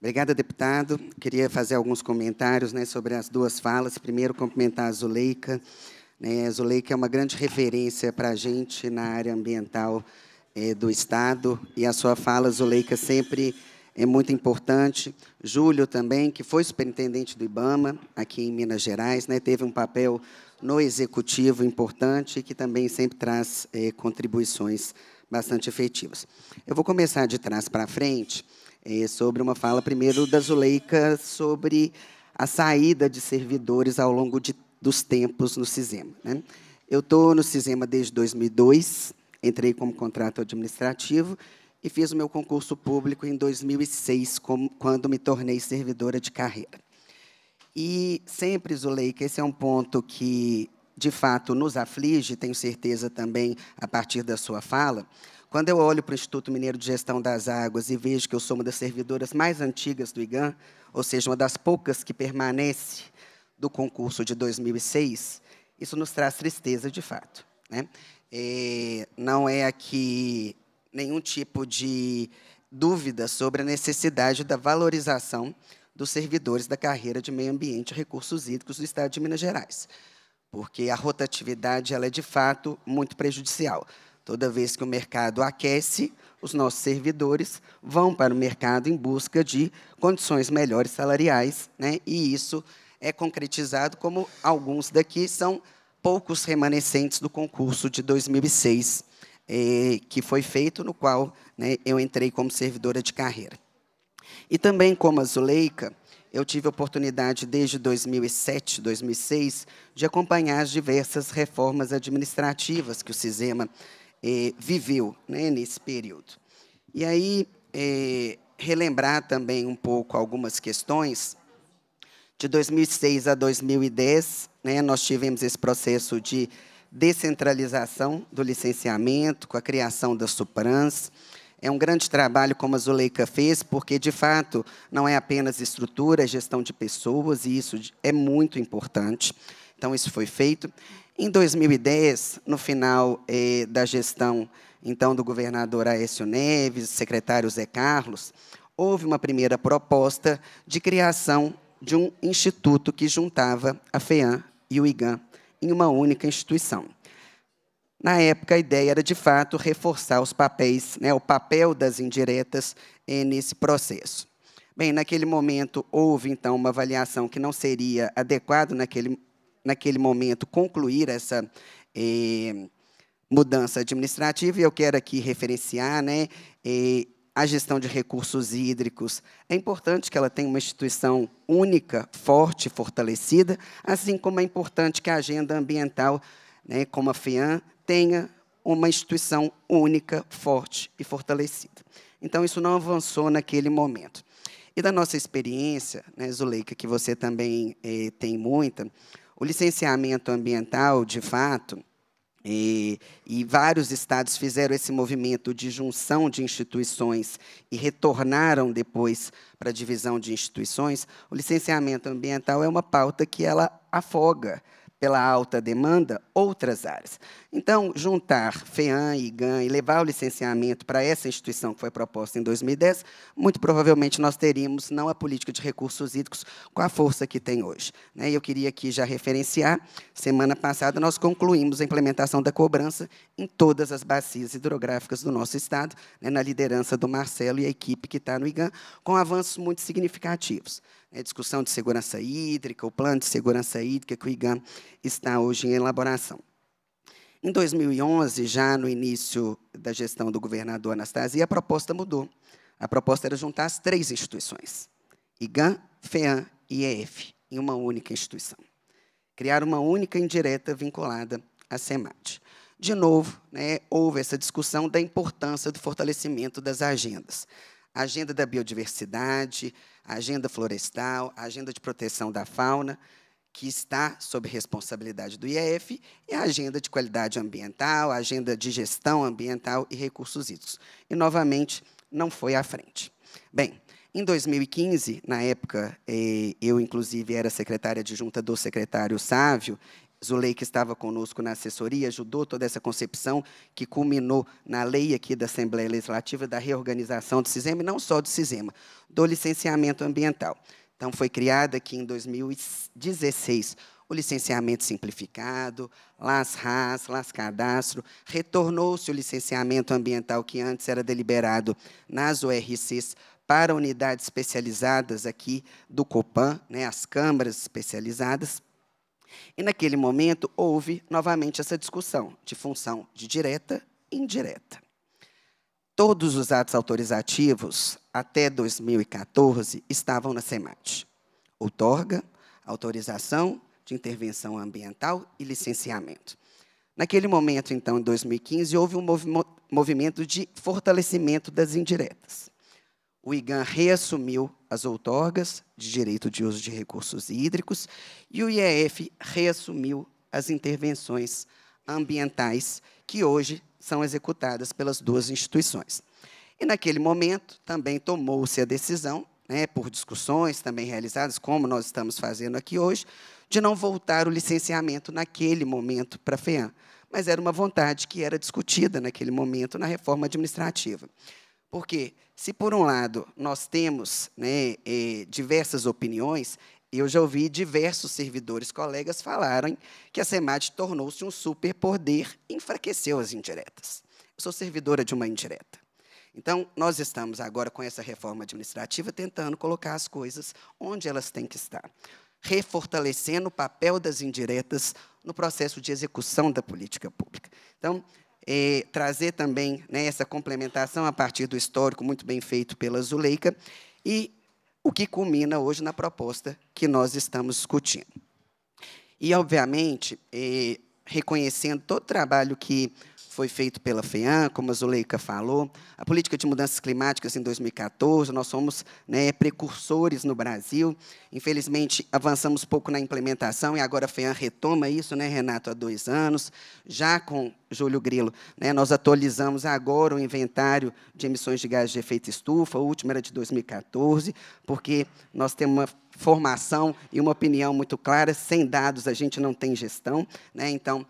Obrigada, deputado. Queria fazer alguns comentários né, sobre as duas falas. Primeiro, cumprimentar a Zuleika. Né, a Zuleika é uma grande referência para a gente na área ambiental é, do Estado e a sua fala, Zuleika, sempre é muito importante. Júlio também, que foi superintendente do IBAMA aqui em Minas Gerais, né, teve um papel importante no executivo importante que também sempre traz é, contribuições bastante efetivas. Eu vou começar de trás para frente é, sobre uma fala primeiro da Zuleika sobre a saída de servidores ao longo de, dos tempos no Cisema. Né? Eu estou no Cisema desde 2002, entrei como contrato administrativo e fiz o meu concurso público em 2006, como, quando me tornei servidora de carreira. E sempre, Zuleika, esse é um ponto que, de fato, nos aflige, tenho certeza também a partir da sua fala. Quando eu olho para o Instituto Mineiro de Gestão das Águas e vejo que eu sou uma das servidoras mais antigas do IGAN, ou seja, uma das poucas que permanece do concurso de 2006, isso nos traz tristeza de fato. Né? É, não é aqui nenhum tipo de dúvida sobre a necessidade da valorização dos servidores da carreira de meio ambiente e recursos hídricos do Estado de Minas Gerais, porque a rotatividade ela é de fato muito prejudicial. Toda vez que o mercado aquece, os nossos servidores vão para o mercado em busca de condições melhores salariais, né? e isso é concretizado como alguns daqui são poucos remanescentes do concurso de 2006, eh, que foi feito, no qual né, eu entrei como servidora de carreira. E também como a Zuleika, eu tive a oportunidade desde 2007, 2006, de acompanhar as diversas reformas administrativas que o Cisema eh, viveu né, nesse período. E aí, eh, relembrar também um pouco algumas questões. De 2006 a 2010, né, nós tivemos esse processo de descentralização do licenciamento, com a criação da SUPRANS, é um grande trabalho como a Zuleika fez, porque de fato não é apenas estrutura, é gestão de pessoas e isso é muito importante. Então isso foi feito. Em 2010, no final eh, da gestão então do governador Aécio Neves, secretário Zé Carlos, houve uma primeira proposta de criação de um instituto que juntava a FEAM e o IGAN em uma única instituição. Na época, a ideia era, de fato, reforçar os papéis, né, o papel das indiretas eh, nesse processo. Bem, naquele momento, houve, então, uma avaliação que não seria adequado, naquele, naquele momento, concluir essa eh, mudança administrativa, e eu quero aqui referenciar né, eh, a gestão de recursos hídricos. É importante que ela tenha uma instituição única, forte, fortalecida, assim como é importante que a agenda ambiental, né, como a FEAM, tenha uma instituição única, forte e fortalecida. Então, isso não avançou naquele momento. E da nossa experiência, né, Zuleika, que você também eh, tem muita, o licenciamento ambiental, de fato, e, e, vários estados fizeram esse movimento de junção de instituições e retornaram depois para a divisão de instituições. O licenciamento ambiental é uma pauta que ela afoga pela alta demanda outras áreas. Então, juntar FEAM e GAN e levar o licenciamento para essa instituição que foi proposta em 2010, muito provavelmente nós teríamos não a política de recursos hídricos com a força que tem hoje. Né? E Eu queria aqui já referenciar, semana passada nós concluímos a implementação da cobrança em todas as bacias hidrográficas do nosso estado, né? na liderança do Marcelo e a equipe que está no IGAN, com avanços muito significativos a é discussão de segurança hídrica, o plano de segurança hídrica que o IGAM está hoje em elaboração. Em 2011, já no início da gestão do governador Anastasia, a proposta mudou. A proposta era juntar as três instituições, IGAM, FEAM e EF, em uma única instituição. Criar uma única indireta vinculada à SEMAT. De novo, né, houve essa discussão da importância do fortalecimento das agendas a agenda da biodiversidade, a agenda florestal, a agenda de proteção da fauna, que está sob responsabilidade do IEF, e a agenda de qualidade ambiental, a agenda de gestão ambiental e recursos hídricos. E, novamente, não foi à frente. Bem, em 2015, na época, eh, eu, inclusive, era secretária adjunta do secretário Sávio, Zuleika estava conosco na assessoria, ajudou toda essa concepção que culminou na lei aqui da Assembleia Legislativa da reorganização do CISEMA, e não só do CISEMA, do licenciamento ambiental. Então, foi criado aqui em 2016 o licenciamento simplificado, las RAS, las cadastro, retornou-se o licenciamento ambiental que antes era deliberado nas ORCs para unidades especializadas aqui do Copan, né, as câmaras especializadas. E naquele momento houve novamente essa discussão de função de direta e indireta. Todos os atos autorizativos até 2014 estavam na SEMAT. Outorga, autorização de intervenção ambiental e licenciamento. Naquele momento, então, em 2015, houve um movimento de fortalecimento das indiretas o IGAN reassumiu as outorgas de direito de uso de recursos hídricos e o IEF reassumiu as intervenções ambientais que hoje são executadas pelas duas instituições. E, naquele momento, também tomou-se a decisão, né, por discussões também realizadas, como nós estamos fazendo aqui hoje, de não voltar o licenciamento naquele momento para a FEAM. Mas era uma vontade que era discutida naquele momento na reforma administrativa. Por quê? Se por um lado nós temos né, eh, diversas opiniões, eu já ouvi diversos servidores, colegas, falarem que a SEMAD tornou-se um superpoder, enfraqueceu as indiretas. Eu sou servidora de uma indireta. Então, nós estamos agora com essa reforma administrativa tentando colocar as coisas onde elas têm que estar, refortalecendo o papel das indiretas no processo de execução da política pública. Então, é, trazer também né, essa complementação a partir do histórico muito bem feito pela Zuleika e o que culmina hoje na proposta que nós estamos discutindo. E, obviamente, é, reconhecendo todo o trabalho que foi feito pela FEAM, como a Zuleika falou, a política de mudanças climáticas em 2014, nós somos né, precursores no Brasil. Infelizmente, avançamos pouco na implementação e agora a FEAM retoma isso, né, Renato, há dois anos, já com Júlio Grilo. Né, nós atualizamos agora o inventário de emissões de gases de efeito estufa, o último era de 2014, porque nós temos uma formação e uma opinião muito clara, sem dados a gente não tem gestão. Né, então,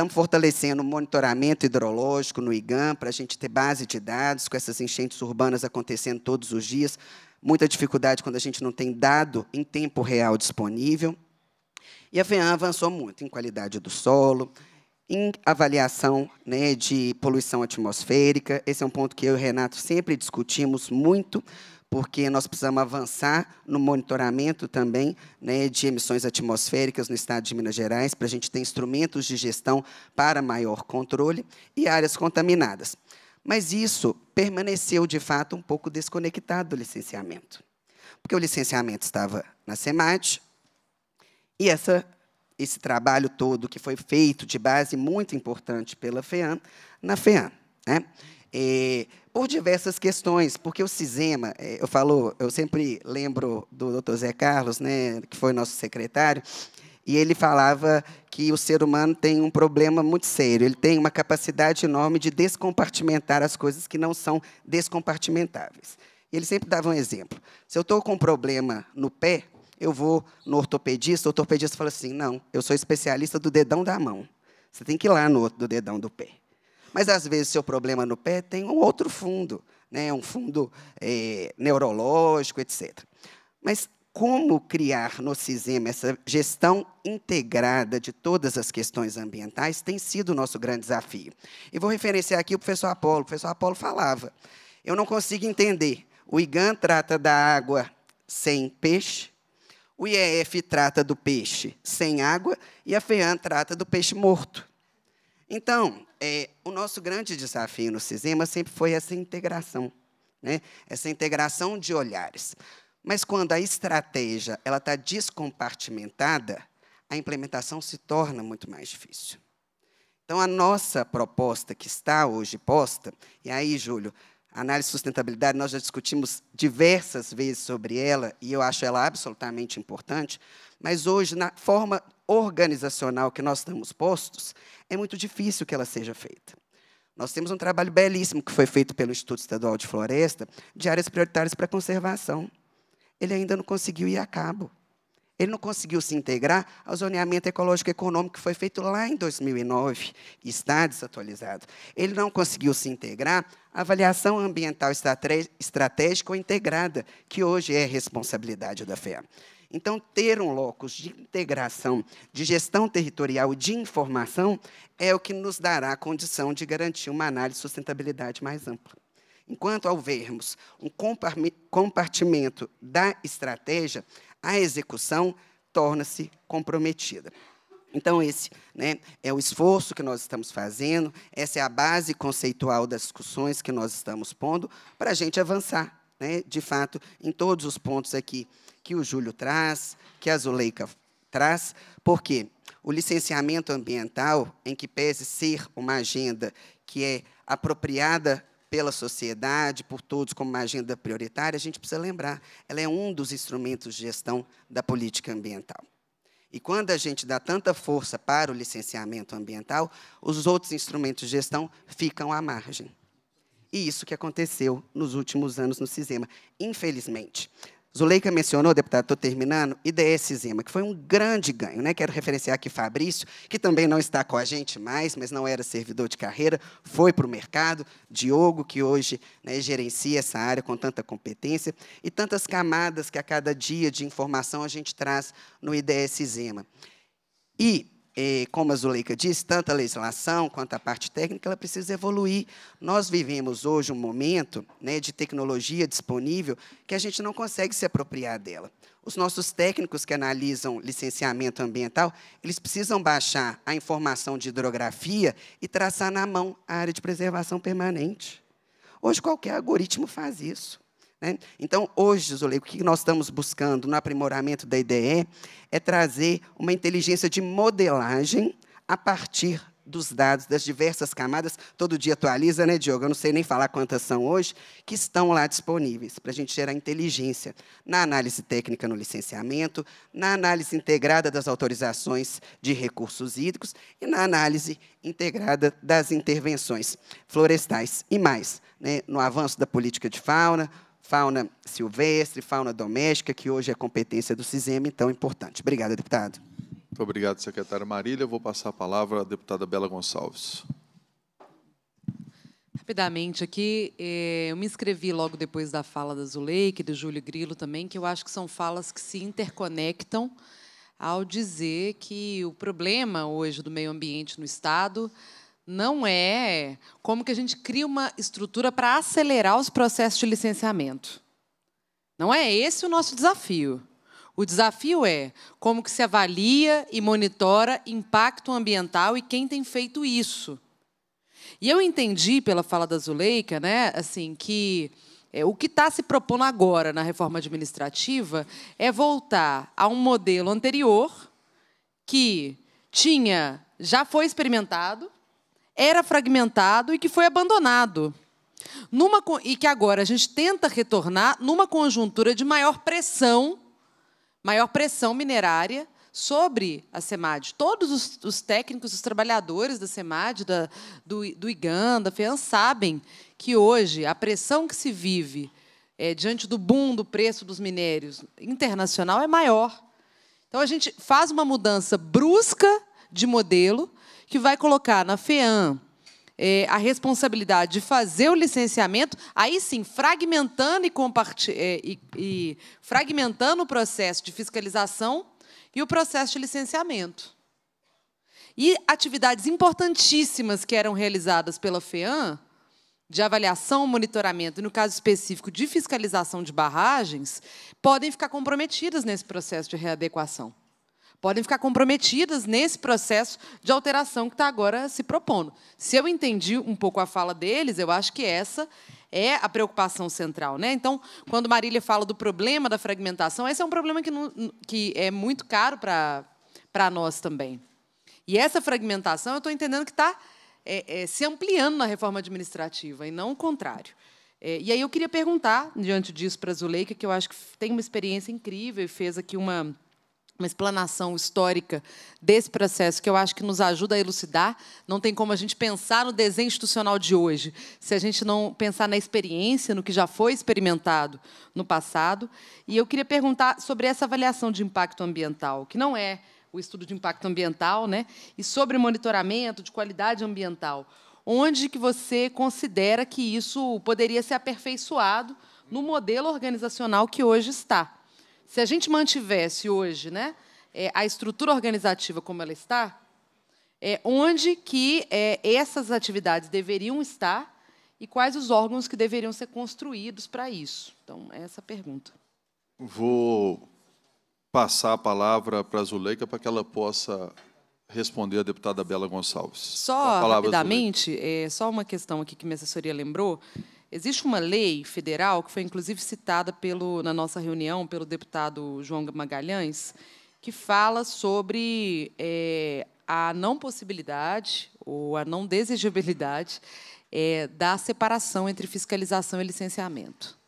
Estamos fortalecendo o monitoramento hidrológico no IGAM para a gente ter base de dados com essas enchentes urbanas acontecendo todos os dias. Muita dificuldade quando a gente não tem dado em tempo real disponível. E a FEAM avançou muito em qualidade do solo, em avaliação né, de poluição atmosférica. Esse é um ponto que eu e o Renato sempre discutimos muito, porque nós precisamos avançar no monitoramento também né, de emissões atmosféricas no estado de Minas Gerais, para a gente ter instrumentos de gestão para maior controle e áreas contaminadas. Mas isso permaneceu, de fato, um pouco desconectado do licenciamento. Porque o licenciamento estava na SEMAT, e essa, esse trabalho todo que foi feito de base muito importante pela FEAM, na FEAM. Né? É, por diversas questões, porque o CISEMA, é, eu falo, eu sempre lembro do Dr. Zé Carlos, né, que foi nosso secretário, e ele falava que o ser humano tem um problema muito sério, ele tem uma capacidade enorme de descompartimentar as coisas que não são descompartimentáveis. Ele sempre dava um exemplo. Se eu estou com um problema no pé, eu vou no ortopedista, o ortopedista fala assim: não, eu sou especialista do dedão da mão. Você tem que ir lá no outro do dedão do pé. Mas às vezes seu problema no pé tem um outro fundo, né? um fundo é, neurológico, etc. Mas como criar no CISEMA essa gestão integrada de todas as questões ambientais tem sido o nosso grande desafio. E vou referenciar aqui o professor Apolo. O professor Apolo falava: eu não consigo entender. O IGAN trata da água sem peixe, o IEF trata do peixe sem água e a FEAM trata do peixe morto. Então, é, o nosso grande desafio no CISEMA sempre foi essa integração, né? essa integração de olhares. Mas quando a estratégia ela está descompartimentada, a implementação se torna muito mais difícil. Então, a nossa proposta que está hoje posta, e aí, Júlio, a análise de sustentabilidade, nós já discutimos diversas vezes sobre ela, e eu acho ela absolutamente importante, mas hoje, na forma organizacional que nós estamos postos, é muito difícil que ela seja feita. Nós temos um trabalho belíssimo que foi feito pelo Instituto Estadual de Floresta, de áreas prioritárias para conservação. Ele ainda não conseguiu ir a cabo. Ele não conseguiu se integrar ao zoneamento ecológico econômico que foi feito lá em 2009 e está desatualizado. Ele não conseguiu se integrar à avaliação ambiental estratégica ou integrada, que hoje é responsabilidade da FEA. Então, ter um locus de integração, de gestão territorial e de informação é o que nos dará a condição de garantir uma análise de sustentabilidade mais ampla. Enquanto, ao vermos um compartimento da estratégia, a execução torna-se comprometida. Então, esse né, é o esforço que nós estamos fazendo, essa é a base conceitual das discussões que nós estamos pondo para a gente avançar, né, de fato, em todos os pontos aqui que o Júlio traz, que a Zuleika traz, porque o licenciamento ambiental, em que pese ser uma agenda que é apropriada pela sociedade, por todos como uma agenda prioritária, a gente precisa lembrar, ela é um dos instrumentos de gestão da política ambiental. E quando a gente dá tanta força para o licenciamento ambiental, os outros instrumentos de gestão ficam à margem. E isso que aconteceu nos últimos anos no Cisema, infelizmente. Zuleika mencionou, deputado, estou terminando, IDS Zema, que foi um grande ganho. Né? Quero referenciar aqui Fabrício, que também não está com a gente mais, mas não era servidor de carreira, foi para o mercado. Diogo, que hoje né, gerencia essa área com tanta competência e tantas camadas que a cada dia de informação a gente traz no IDS Zema. E e, como a Zuleika disse, tanto a legislação quanto a parte técnica, ela precisa evoluir. Nós vivemos hoje um momento né, de tecnologia disponível que a gente não consegue se apropriar dela. Os nossos técnicos que analisam licenciamento ambiental, eles precisam baixar a informação de hidrografia e traçar na mão a área de preservação permanente. Hoje, qualquer algoritmo faz isso. Né? Então, hoje, Zuleika, o que nós estamos buscando no aprimoramento da IDE é trazer uma inteligência de modelagem a partir dos dados das diversas camadas, todo dia atualiza, né, Diogo? Eu não sei nem falar quantas são hoje, que estão lá disponíveis, para a gente gerar inteligência na análise técnica no licenciamento, na análise integrada das autorizações de recursos hídricos e na análise integrada das intervenções florestais e mais, né, no avanço da política de fauna, fauna silvestre, fauna doméstica, que hoje é competência do CISEM, então é importante. Obrigado, deputado. Muito obrigado, secretária Marília. vou passar a palavra à deputada Bela Gonçalves. Rapidamente aqui, eh, eu me inscrevi logo depois da fala da Zuleik, do Júlio Grilo também, que eu acho que são falas que se interconectam ao dizer que o problema hoje do meio ambiente no Estado não é. Como que a gente cria uma estrutura para acelerar os processos de licenciamento? Não é esse o nosso desafio. O desafio é como que se avalia e monitora impacto ambiental e quem tem feito isso. E eu entendi pela fala da Zuleika, né, assim que é, o que está se propondo agora na reforma administrativa é voltar a um modelo anterior que tinha já foi experimentado, era fragmentado e que foi abandonado. Numa, e que agora a gente tenta retornar numa conjuntura de maior pressão, maior pressão minerária sobre a SEMAD. Todos os, os técnicos, os trabalhadores da SEMAD, da, do, do IGAN, da FEAN, sabem que hoje a pressão que se vive é, diante do boom do preço dos minérios internacional é maior. Então, a gente faz uma mudança brusca de modelo que vai colocar na FEAM é, a responsabilidade de fazer o licenciamento, aí sim, fragmentando e, é, e, e fragmentando o processo de fiscalização e o processo de licenciamento. E atividades importantíssimas que eram realizadas pela FEAM, de avaliação, monitoramento, e no caso específico de fiscalização de barragens, podem ficar comprometidas nesse processo de readequação podem ficar comprometidas nesse processo de alteração que está agora se propondo. Se eu entendi um pouco a fala deles, eu acho que essa é a preocupação central. Né? Então, quando Marília fala do problema da fragmentação, esse é um problema que, não, que é muito caro para nós também. E essa fragmentação, eu estou entendendo que está é, é, se ampliando na reforma administrativa, e não o contrário. É, e aí eu queria perguntar, diante disso, para a Zuleika, que eu acho que tem uma experiência incrível e fez aqui uma uma explanação histórica desse processo que eu acho que nos ajuda a elucidar. Não tem como a gente pensar no desenho institucional de hoje se a gente não pensar na experiência, no que já foi experimentado no passado. E eu queria perguntar sobre essa avaliação de impacto ambiental, que não é o estudo de impacto ambiental, né? E sobre monitoramento de qualidade ambiental. Onde que você considera que isso poderia ser aperfeiçoado no modelo organizacional que hoje está? Se a gente mantivesse hoje né, é, a estrutura organizativa como ela está, é onde que é, essas atividades deveriam estar e quais os órgãos que deveriam ser construídos para isso. Então, é essa a pergunta. Vou passar a palavra para a Zuleika para que ela possa responder a deputada Bela Gonçalves. Só rapidamente, é, só uma questão aqui que minha assessoria lembrou. Existe uma lei federal que foi inclusive citada pelo, na nossa reunião pelo deputado João Magalhães, que fala sobre é, a não possibilidade ou a não desejabilidade é, da separação entre fiscalização e licenciamento.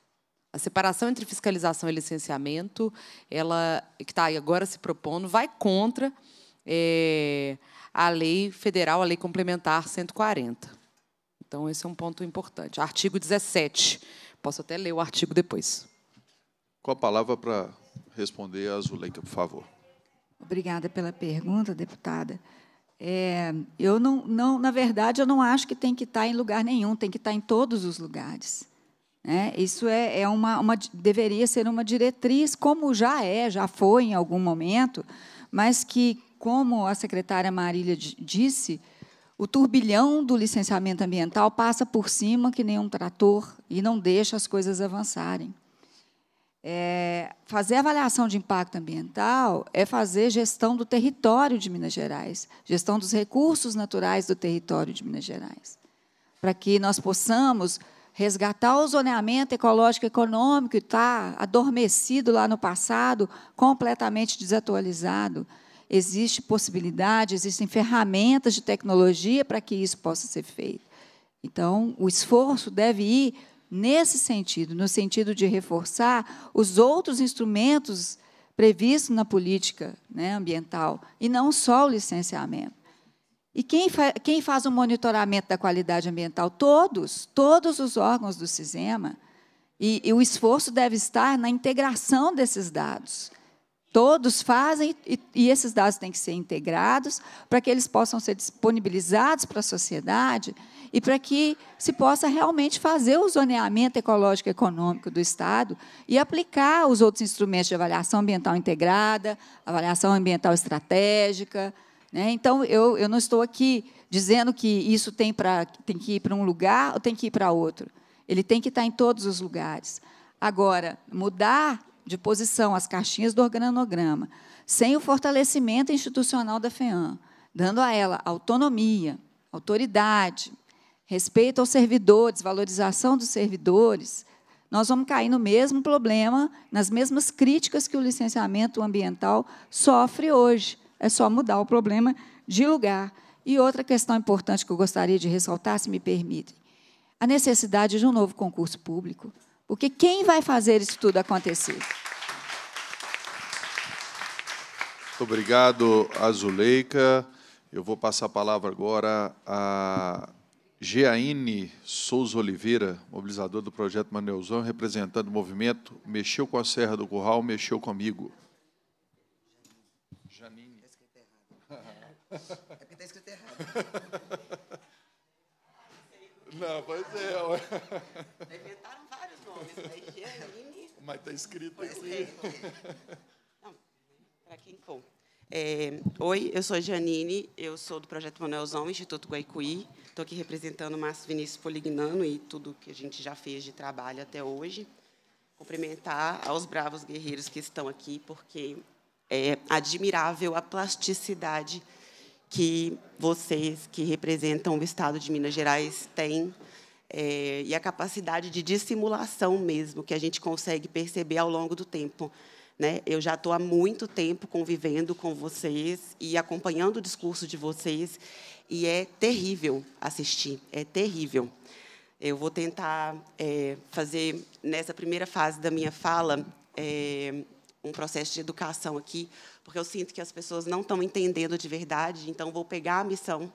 A separação entre fiscalização e licenciamento, ela que está agora se propondo, vai contra é, a lei federal, a lei complementar 140. Então, esse é um ponto importante. Artigo 17. Posso até ler o artigo depois. Com a palavra para responder a Zuleika, por favor. Obrigada pela pergunta, deputada. É, eu não, não, na verdade, eu não acho que tem que estar tá em lugar nenhum, tem que estar tá em todos os lugares. Né? Isso é, é uma, uma, deveria ser uma diretriz, como já é, já foi em algum momento, mas que, como a secretária Marília disse, o turbilhão do licenciamento ambiental passa por cima que nem um trator e não deixa as coisas avançarem. É, fazer avaliação de impacto ambiental é fazer gestão do território de Minas Gerais, gestão dos recursos naturais do território de Minas Gerais, para que nós possamos resgatar o zoneamento ecológico econômico que está adormecido lá no passado, completamente desatualizado, existe possibilidade, existem ferramentas de tecnologia para que isso possa ser feito. Então, o esforço deve ir nesse sentido, no sentido de reforçar os outros instrumentos previstos na política né, ambiental, e não só o licenciamento. E quem, fa quem faz o monitoramento da qualidade ambiental? Todos, todos os órgãos do SISEMA. E, e o esforço deve estar na integração desses dados Todos fazem e, e esses dados têm que ser integrados para que eles possam ser disponibilizados para a sociedade e para que se possa realmente fazer o zoneamento ecológico econômico do Estado e aplicar os outros instrumentos de avaliação ambiental integrada, avaliação ambiental estratégica. Né? Então, eu, eu não estou aqui dizendo que isso tem, pra, tem que ir para um lugar ou tem que ir para outro. Ele tem que estar em todos os lugares. Agora, mudar de posição, as caixinhas do organograma, sem o fortalecimento institucional da FEAM, dando a ela autonomia, autoridade, respeito aos servidores, valorização dos servidores, nós vamos cair no mesmo problema, nas mesmas críticas que o licenciamento ambiental sofre hoje. É só mudar o problema de lugar. E outra questão importante que eu gostaria de ressaltar, se me permitem, a necessidade de um novo concurso público. Porque quem vai fazer isso tudo acontecer? Muito obrigado, Azuleika. Eu vou passar a palavra agora a Geaine Souza Oliveira, mobilizador do projeto Maneuzão, representando o movimento Mexeu com a Serra do Curral, Mexeu Comigo. Janine. Tá é porque está escrito errado. [laughs] Não, pois é. Tá Inventaram né? mas está escrito aqui. Para quem for. É, Oi, eu sou Janine, eu sou do Projeto Manuelzão, Instituto Guaicuí. Estou aqui representando o Márcio Vinícius Polignano e tudo que a gente já fez de trabalho até hoje. Cumprimentar aos bravos guerreiros que estão aqui, porque é admirável a plasticidade que vocês que representam o Estado de Minas Gerais têm é, e a capacidade de dissimulação mesmo que a gente consegue perceber ao longo do tempo. Né? Eu já estou há muito tempo convivendo com vocês e acompanhando o discurso de vocês, e é terrível assistir, é terrível. Eu vou tentar é, fazer, nessa primeira fase da minha fala, é, um processo de educação aqui, porque eu sinto que as pessoas não estão entendendo de verdade, então vou pegar a missão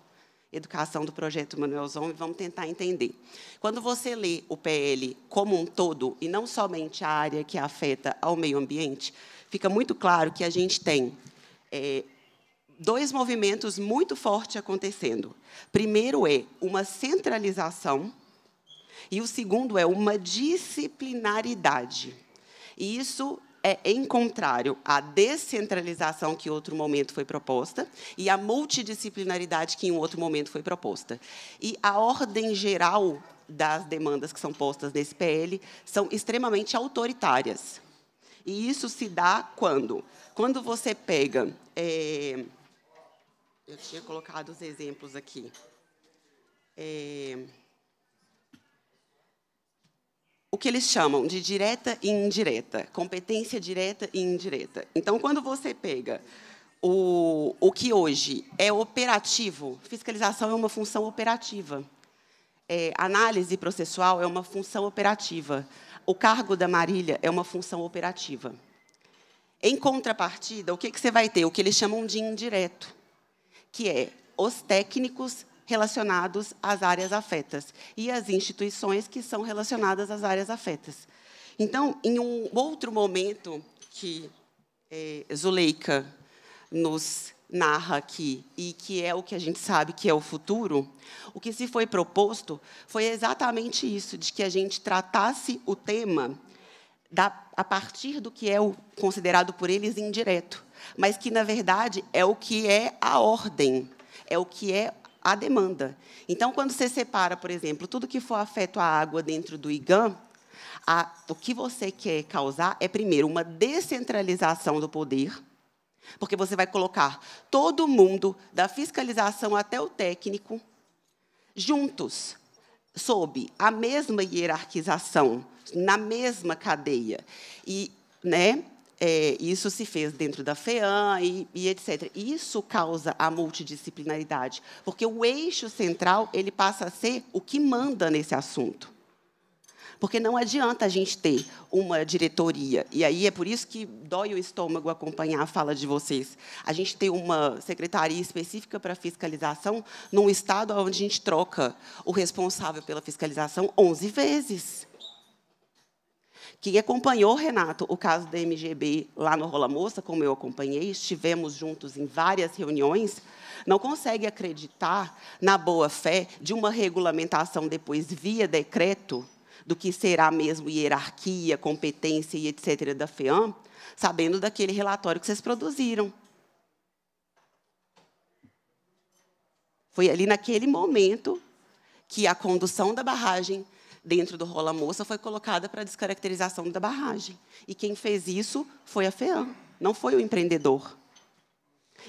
educação do projeto Manuel Zom e vamos tentar entender. Quando você lê o PL como um todo e não somente a área que afeta ao meio ambiente, fica muito claro que a gente tem é, dois movimentos muito fortes acontecendo. Primeiro é uma centralização e o segundo é uma disciplinaridade. E isso é em contrário à descentralização que em outro momento foi proposta e à multidisciplinaridade que em outro momento foi proposta. E a ordem geral das demandas que são postas nesse PL são extremamente autoritárias. E isso se dá quando? Quando você pega. É, eu tinha colocado os exemplos aqui. É, o que eles chamam de direta e indireta, competência direta e indireta. Então, quando você pega o, o que hoje é operativo, fiscalização é uma função operativa. É, análise processual é uma função operativa. O cargo da Marília é uma função operativa. Em contrapartida, o que, que você vai ter? O que eles chamam de indireto, que é os técnicos relacionados às áreas afetas e as instituições que são relacionadas às áreas afetas. Então, em um outro momento que é, Zuleika nos narra aqui e que é o que a gente sabe que é o futuro, o que se foi proposto foi exatamente isso, de que a gente tratasse o tema da, a partir do que é o, considerado por eles indireto, mas que, na verdade, é o que é a ordem, é o que é a demanda. Então, quando você separa, por exemplo, tudo que for afeto à água dentro do IGAM, a, o que você quer causar é, primeiro, uma descentralização do poder, porque você vai colocar todo mundo, da fiscalização até o técnico, juntos, sob a mesma hierarquização, na mesma cadeia. E, né? É, isso se fez dentro da FEAM e, e, etc. Isso causa a multidisciplinaridade, porque o eixo central ele passa a ser o que manda nesse assunto. Porque não adianta a gente ter uma diretoria, e aí é por isso que dói o estômago acompanhar a fala de vocês. A gente tem uma secretaria específica para fiscalização num estado onde a gente troca o responsável pela fiscalização 11 vezes que acompanhou, Renato, o caso da MGB lá no Rola Moça, como eu acompanhei, estivemos juntos em várias reuniões, não consegue acreditar na boa-fé de uma regulamentação depois via decreto do que será mesmo hierarquia, competência e etc. da FEAM, sabendo daquele relatório que vocês produziram. Foi ali naquele momento que a condução da barragem dentro do Rola Moça foi colocada para descaracterização da barragem. E quem fez isso foi a FEAM, não foi o empreendedor.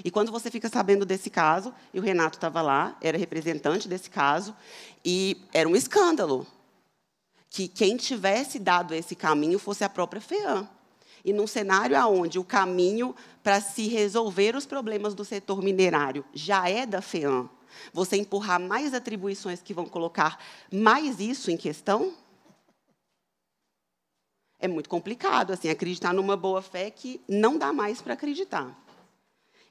E quando você fica sabendo desse caso, e o Renato estava lá, era representante desse caso, e era um escândalo que quem tivesse dado esse caminho fosse a própria FEAM. E num cenário aonde o caminho para se resolver os problemas do setor minerário já é da FEAM, você empurrar mais atribuições que vão colocar mais isso em questão? É muito complicado, assim, acreditar numa boa fé que não dá mais para acreditar.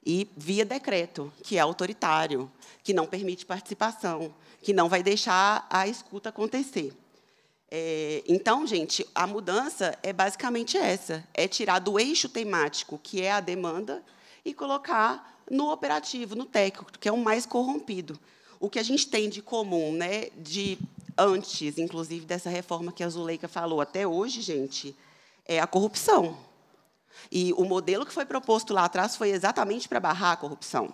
E via decreto, que é autoritário, que não permite participação, que não vai deixar a escuta acontecer. É, então, gente, a mudança é basicamente essa: é tirar do eixo temático, que é a demanda, e colocar no operativo, no técnico, que é o mais corrompido. O que a gente tem de comum, né, de antes, inclusive, dessa reforma que a Zuleika falou até hoje, gente, é a corrupção. E o modelo que foi proposto lá atrás foi exatamente para barrar a corrupção.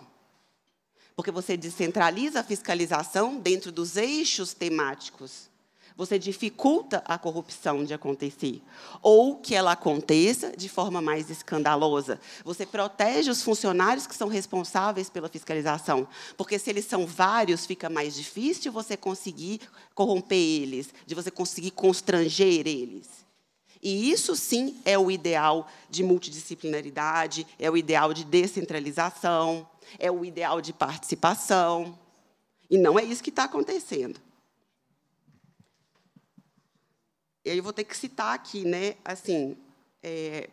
Porque você descentraliza a fiscalização dentro dos eixos temáticos. Você dificulta a corrupção de acontecer. Ou que ela aconteça de forma mais escandalosa. Você protege os funcionários que são responsáveis pela fiscalização. Porque se eles são vários, fica mais difícil você conseguir corromper eles, de você conseguir constranger eles. E isso sim é o ideal de multidisciplinaridade, é o ideal de descentralização, é o ideal de participação. E não é isso que está acontecendo. E eu vou ter que citar aqui, né? Assim, é,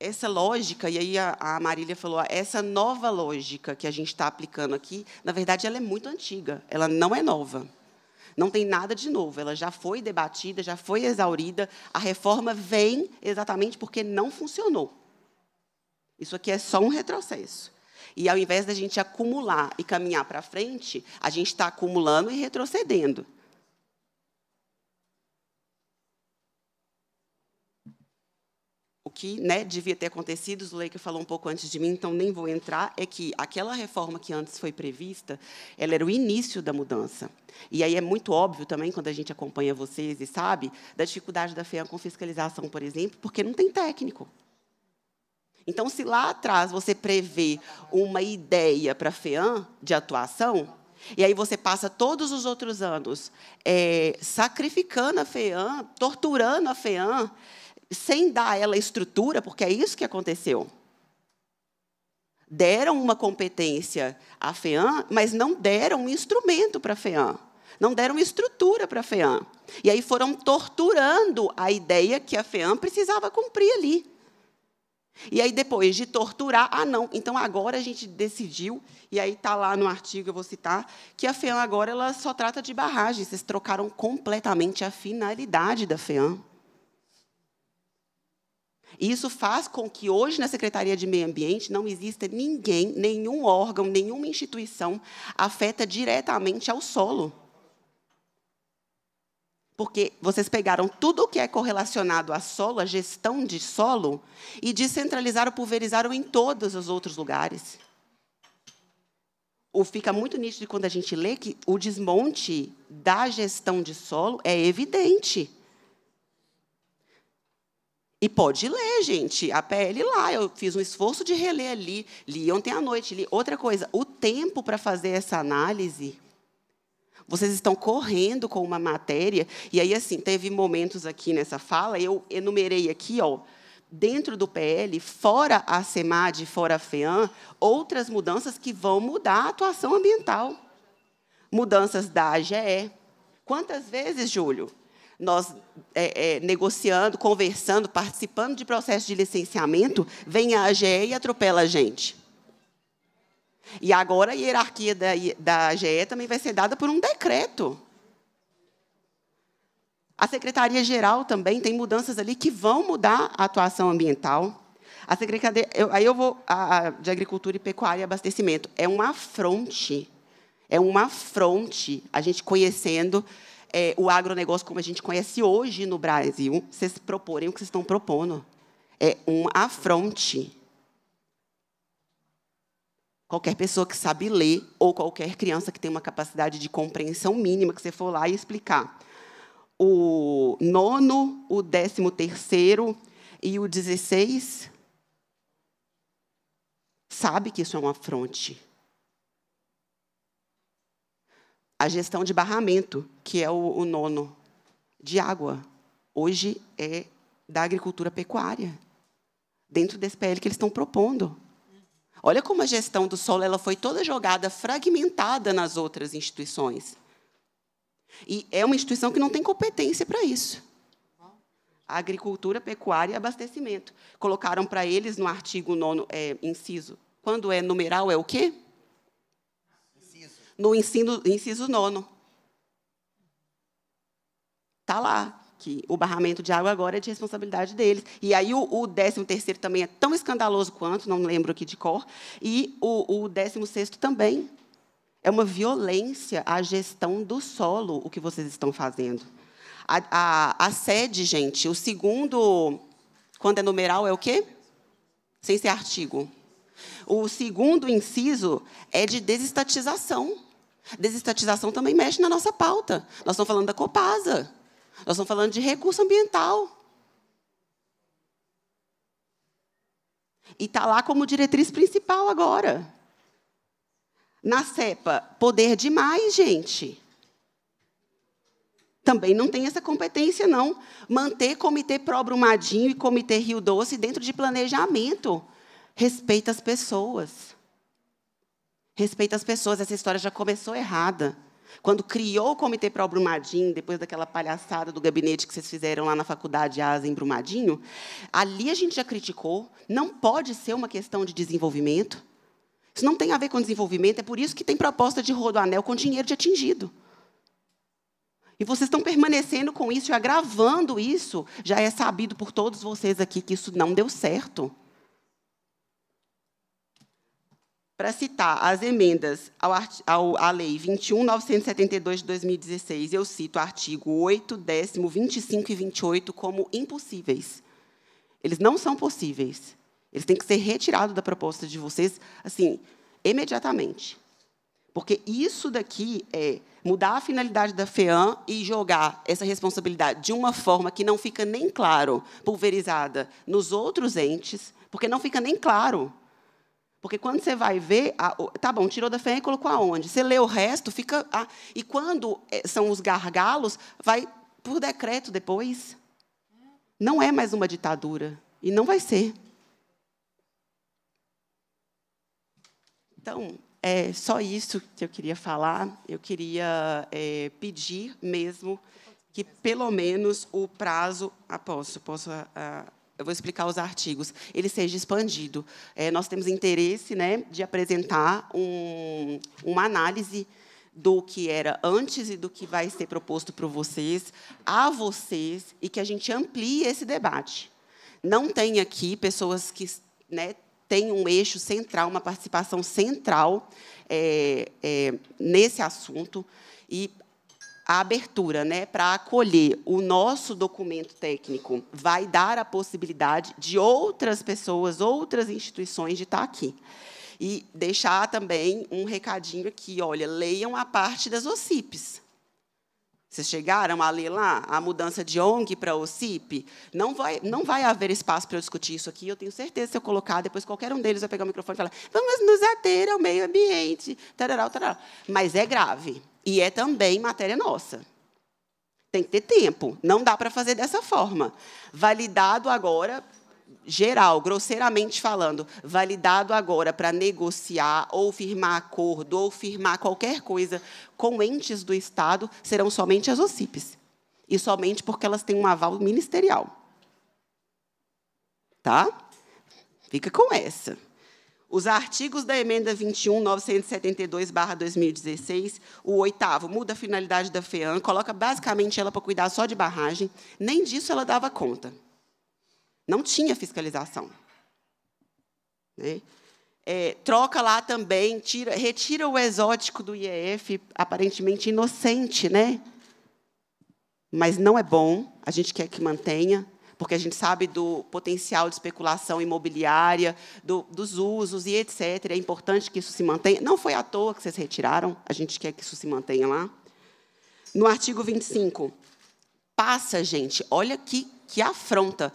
essa lógica, e aí a, a Marília falou, ah, essa nova lógica que a gente está aplicando aqui, na verdade, ela é muito antiga, ela não é nova. Não tem nada de novo, ela já foi debatida, já foi exaurida. A reforma vem exatamente porque não funcionou. Isso aqui é só um retrocesso. E ao invés da gente acumular e caminhar para frente, a gente está acumulando e retrocedendo. que né, devia ter acontecido, o Leica falou um pouco antes de mim, então nem vou entrar, é que aquela reforma que antes foi prevista, ela era o início da mudança. E aí é muito óbvio também, quando a gente acompanha vocês e sabe, da dificuldade da FEAM com fiscalização, por exemplo, porque não tem técnico. Então, se lá atrás você prevê uma ideia para a FEAM de atuação, e aí você passa todos os outros anos é, sacrificando a FEAM, torturando a FEAM, sem dar a ela estrutura, porque é isso que aconteceu. Deram uma competência à FEAM, mas não deram um instrumento para a FEAM. Não deram estrutura para a FEAM. E aí foram torturando a ideia que a FEAM precisava cumprir ali. E aí, depois de torturar, ah, não, então agora a gente decidiu, e aí está lá no artigo, eu vou citar, que a FEAM agora ela só trata de barragem. Vocês trocaram completamente a finalidade da FEAM. E isso faz com que hoje na Secretaria de Meio Ambiente não exista ninguém, nenhum órgão, nenhuma instituição afeta diretamente ao solo. Porque vocês pegaram tudo o que é correlacionado a solo, a gestão de solo, e descentralizaram, pulverizaram em todos os outros lugares. O fica muito nítido quando a gente lê que o desmonte da gestão de solo é evidente. E pode ler, gente, a PL lá. Eu fiz um esforço de reler ali, li ontem à noite. Li. Outra coisa, o tempo para fazer essa análise. Vocês estão correndo com uma matéria. E aí, assim, teve momentos aqui nessa fala, eu enumerei aqui, ó, dentro do PL, fora a SEMAD, fora a FEAM, outras mudanças que vão mudar a atuação ambiental. Mudanças da AGE. Quantas vezes, Júlio? nós é, é, negociando, conversando, participando de processos de licenciamento, vem a AGE e atropela a gente. E agora a hierarquia da, da AGE também vai ser dada por um decreto. A Secretaria-Geral também tem mudanças ali que vão mudar a atuação ambiental. A Secretaria, eu, aí eu vou a, a, de Agricultura e Pecuária e Abastecimento. É uma afronte. É uma afronte a gente conhecendo é, o agronegócio como a gente conhece hoje no Brasil, vocês proporem o que vocês estão propondo. É uma afronte. Qualquer pessoa que sabe ler ou qualquer criança que tem uma capacidade de compreensão mínima que você for lá e explicar. O nono, o décimo terceiro e o dezesseis sabe que isso é uma afronte. a gestão de barramento, que é o, o nono, de água. Hoje é da agricultura pecuária, dentro desse PL que eles estão propondo. Olha como a gestão do solo ela foi toda jogada, fragmentada nas outras instituições. E é uma instituição que não tem competência para isso. A agricultura, pecuária e abastecimento. Colocaram para eles no artigo 9, é, inciso. Quando é numeral, é o quê? no ensino, inciso nono. Está lá que o barramento de água agora é de responsabilidade deles. E aí o, o terceiro também é tão escandaloso quanto, não lembro aqui de cor, e o, o sexto também. É uma violência à gestão do solo o que vocês estão fazendo. A, a, a sede, gente, o segundo, quando é numeral, é o quê? Sem ser artigo. O segundo inciso é de desestatização. Desestatização também mexe na nossa pauta. Nós estamos falando da Copasa. Nós estamos falando de recurso ambiental. E está lá como diretriz principal agora. Na CEPA, poder demais, gente. Também não tem essa competência, não. Manter Comitê Pro Brumadinho e Comitê Rio Doce dentro de planejamento. Respeita as pessoas. Respeita as pessoas, essa história já começou errada. Quando criou o Comitê para o Brumadinho, depois daquela palhaçada do gabinete que vocês fizeram lá na faculdade ASA em Brumadinho, ali a gente já criticou. Não pode ser uma questão de desenvolvimento. Isso não tem a ver com desenvolvimento, é por isso que tem proposta de rodoanel com dinheiro de atingido. E vocês estão permanecendo com isso e agravando isso. Já é sabido por todos vocês aqui que isso não deu certo. para citar as emendas ao, ao, à Lei 21.972 de 2016, eu cito artigo 8, 10, 25 e 28 como impossíveis. Eles não são possíveis. Eles têm que ser retirados da proposta de vocês, assim, imediatamente. Porque isso daqui é mudar a finalidade da FEAM e jogar essa responsabilidade de uma forma que não fica nem claro, pulverizada nos outros entes, porque não fica nem claro porque quando você vai ver, a, tá bom, tirou da fé e colocou aonde? Você lê o resto, fica. A, ah, e quando eh, são os gargalos, vai por decreto depois. Não é mais uma ditadura. E não vai ser. Então, é só isso que eu queria falar. Eu queria é, pedir mesmo que, pelo menos, o prazo. Ah, posso, posso. Ah, eu vou explicar os artigos, ele seja expandido. É, nós temos interesse né, de apresentar um, uma análise do que era antes e do que vai ser proposto para vocês, a vocês, e que a gente amplie esse debate. Não tem aqui pessoas que né, têm um eixo central, uma participação central é, é, nesse assunto, e a abertura né, para acolher o nosso documento técnico vai dar a possibilidade de outras pessoas, outras instituições de estar tá aqui. E deixar também um recadinho aqui, olha, leiam a parte das OCIPs. Vocês chegaram a ler lá a mudança de ONG para OCIP? Não vai, não vai haver espaço para eu discutir isso aqui, eu tenho certeza, se eu colocar, depois qualquer um deles vai pegar o microfone e falar vamos nos ater ao meio ambiente, tararau, tararau. Mas é grave. E é também matéria nossa. Tem que ter tempo. Não dá para fazer dessa forma. Validado agora, geral, grosseiramente falando, validado agora para negociar ou firmar acordo ou firmar qualquer coisa com entes do Estado serão somente as OCIPs. E somente porque elas têm um aval ministerial. Tá? Fica com essa os artigos da emenda 21972 2016 o oitavo, muda a finalidade da FEAM, coloca basicamente ela para cuidar só de barragem, nem disso ela dava conta. Não tinha fiscalização. Né? É, troca lá também, tira, retira o exótico do IEF, aparentemente inocente, né? mas não é bom, a gente quer que mantenha, porque a gente sabe do potencial de especulação imobiliária, do, dos usos e etc. É importante que isso se mantenha. Não foi à toa que vocês retiraram, a gente quer que isso se mantenha lá. No artigo 25, passa, gente, olha que, que afronta.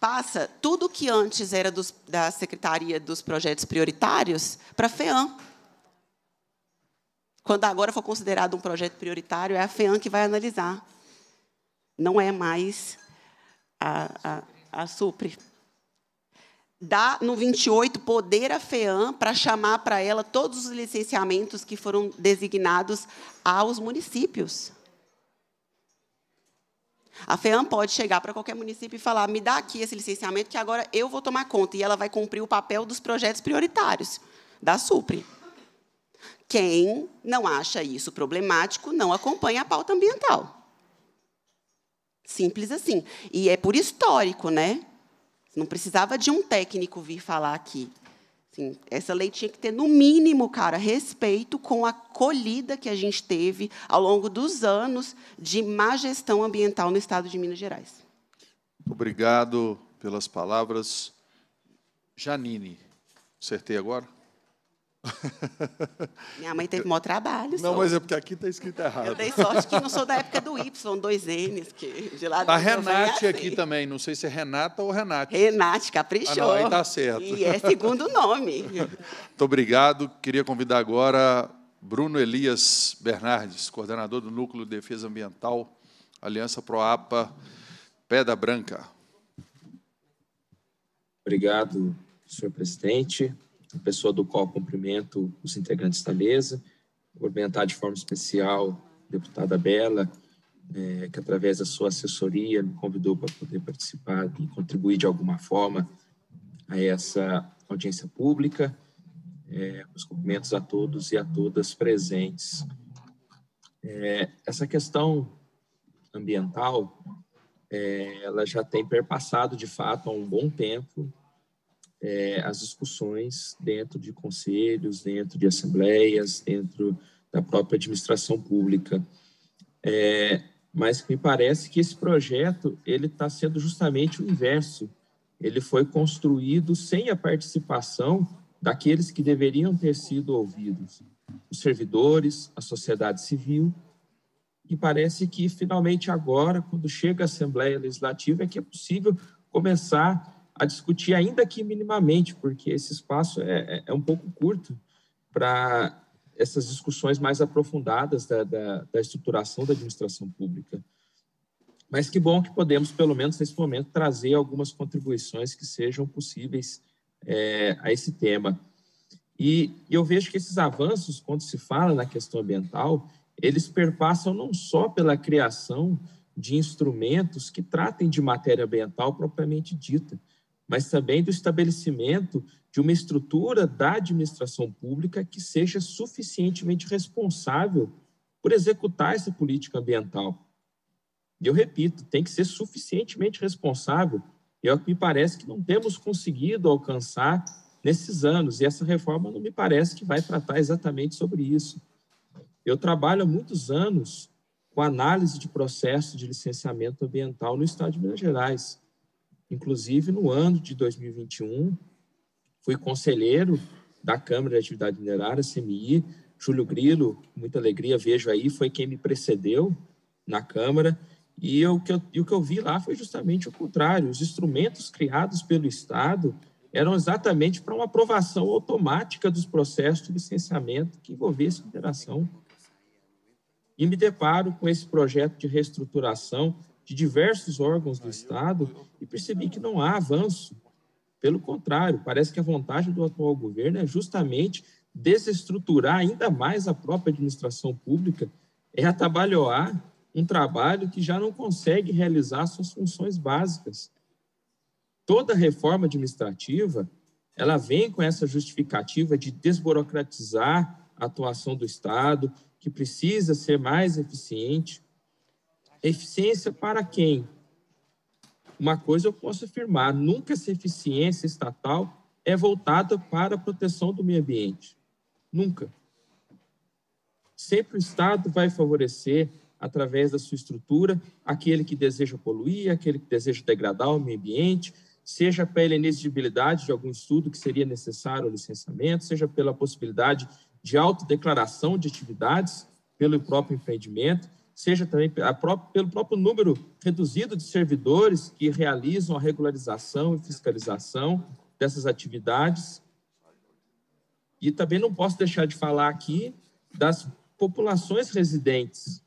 Passa tudo que antes era dos, da Secretaria dos Projetos Prioritários para a FEAM. Quando agora for considerado um projeto prioritário, é a FEAM que vai analisar. Não é mais a, a, a Supre. Dá no 28 poder à FEAM para chamar para ela todos os licenciamentos que foram designados aos municípios. A FEAM pode chegar para qualquer município e falar: me dá aqui esse licenciamento, que agora eu vou tomar conta. E ela vai cumprir o papel dos projetos prioritários da SUPRE. Quem não acha isso problemático não acompanha a pauta ambiental. Simples assim. E é por histórico, né? Não precisava de um técnico vir falar aqui. Assim, essa lei tinha que ter, no mínimo, cara, respeito com a colhida que a gente teve ao longo dos anos de má gestão ambiental no estado de Minas Gerais. Obrigado pelas palavras. Janine, acertei agora? [laughs] Minha mãe teve maior trabalho. Não, só. mas é porque aqui está escrito errado. Eu dei sorte que não sou da época do Y, dois N's, que de lá A é Renate aqui assim. também, não sei se é Renata ou Renate. Renate, caprichou. Ah, não, aí está certo. E é segundo [laughs] nome. Muito obrigado. Queria convidar agora Bruno Elias Bernardes, coordenador do Núcleo de Defesa Ambiental, Aliança Proapa, Pedra Branca. Obrigado, senhor presidente a pessoa do qual cumprimento os integrantes da mesa, cumprimentar de forma especial a deputada Bela, é, que através da sua assessoria me convidou para poder participar e contribuir de alguma forma a essa audiência pública. É, os cumprimentos a todos e a todas presentes. É, essa questão ambiental, é, ela já tem perpassado de fato há um bom tempo é, as discussões dentro de conselhos, dentro de assembleias, dentro da própria administração pública. É, mas me parece que esse projeto ele está sendo justamente o inverso. Ele foi construído sem a participação daqueles que deveriam ter sido ouvidos, os servidores, a sociedade civil, e parece que finalmente agora, quando chega a Assembleia Legislativa, é que é possível começar a discutir, ainda que minimamente, porque esse espaço é, é, é um pouco curto para essas discussões mais aprofundadas da, da, da, estruturação da administração pública. Mas que bom que podemos, pelo menos nesse momento, trazer algumas contribuições que sejam possíveis é, a esse tema. E eu vejo que esses avanços, quando se fala na questão ambiental, eles perpassam não só pela criação de instrumentos que tratem de matéria ambiental propriamente dita, mas também do estabelecimento de uma estrutura da administração pública que seja suficientemente responsável por executar essa política ambiental. E eu repito, tem que ser suficientemente responsável, e é o que me parece que não temos conseguido alcançar nesses anos, e essa reforma não me parece que vai tratar exatamente sobre isso. Eu trabalho há muitos anos com análise de processo de licenciamento ambiental no estado de Minas Gerais. Inclusive, no ano de 2021, fui conselheiro da Câmara de Atividade Minerária, CMI. Júlio Grilo, muita alegria, vejo aí, foi quem me precedeu na Câmara. E, eu, que eu, e o que eu vi lá foi justamente o contrário. Os instrumentos criados pelo Estado eram exatamente para uma aprovação automática dos processos de licenciamento que envolvesse mineração. E me deparo com esse projeto de reestruturação de diversos órgãos do Estado e percebi que não há avanço. Pelo contrário, parece que a vontade do atual governo é justamente desestruturar ainda mais a própria administração pública, é atabalhoar um trabalho que já não consegue realizar suas funções básicas. Toda reforma administrativa, ela vem com essa justificativa de desburocratizar a atuação do Estado, que precisa ser mais eficiente, Eficiência para quem? Uma coisa eu posso afirmar: nunca essa eficiência estatal é voltada para a proteção do meio ambiente. Nunca. Sempre o Estado vai favorecer, através da sua estrutura, aquele que deseja poluir, aquele que deseja degradar o meio ambiente, seja pela inexigibilidade de algum estudo que seria necessário o licenciamento, seja pela possibilidade de autodeclaração de atividades pelo próprio empreendimento, seja também própria, pelo próprio número reduzido de servidores que realizam a regularização e fiscalização dessas atividades. E também não posso deixar de falar aqui das populações residentes,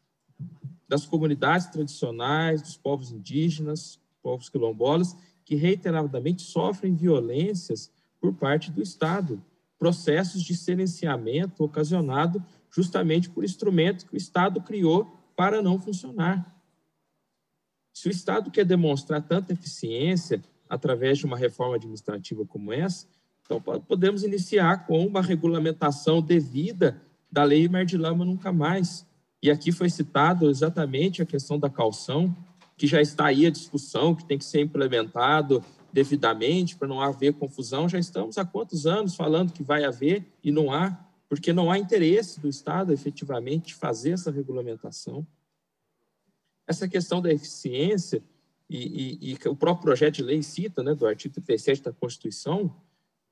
das comunidades tradicionais, dos povos indígenas, povos quilombolas, que reiteradamente sofrem violências por parte do Estado, processos de silenciamento ocasionado justamente por instrumentos que o Estado criou para não funcionar. Se o Estado quer demonstrar tanta eficiência através de uma reforma administrativa como essa, então podemos iniciar com uma regulamentação devida da lei Merdilama nunca mais. E aqui foi citado exatamente a questão da calção, que já está aí a discussão, que tem que ser implementado devidamente para não haver confusão. Já estamos há quantos anos falando que vai haver e não há porque não há interesse do Estado efetivamente fazer essa regulamentação. Essa questão da eficiência, e, e, e o próprio projeto de lei cita, né, do artigo 37 da Constituição,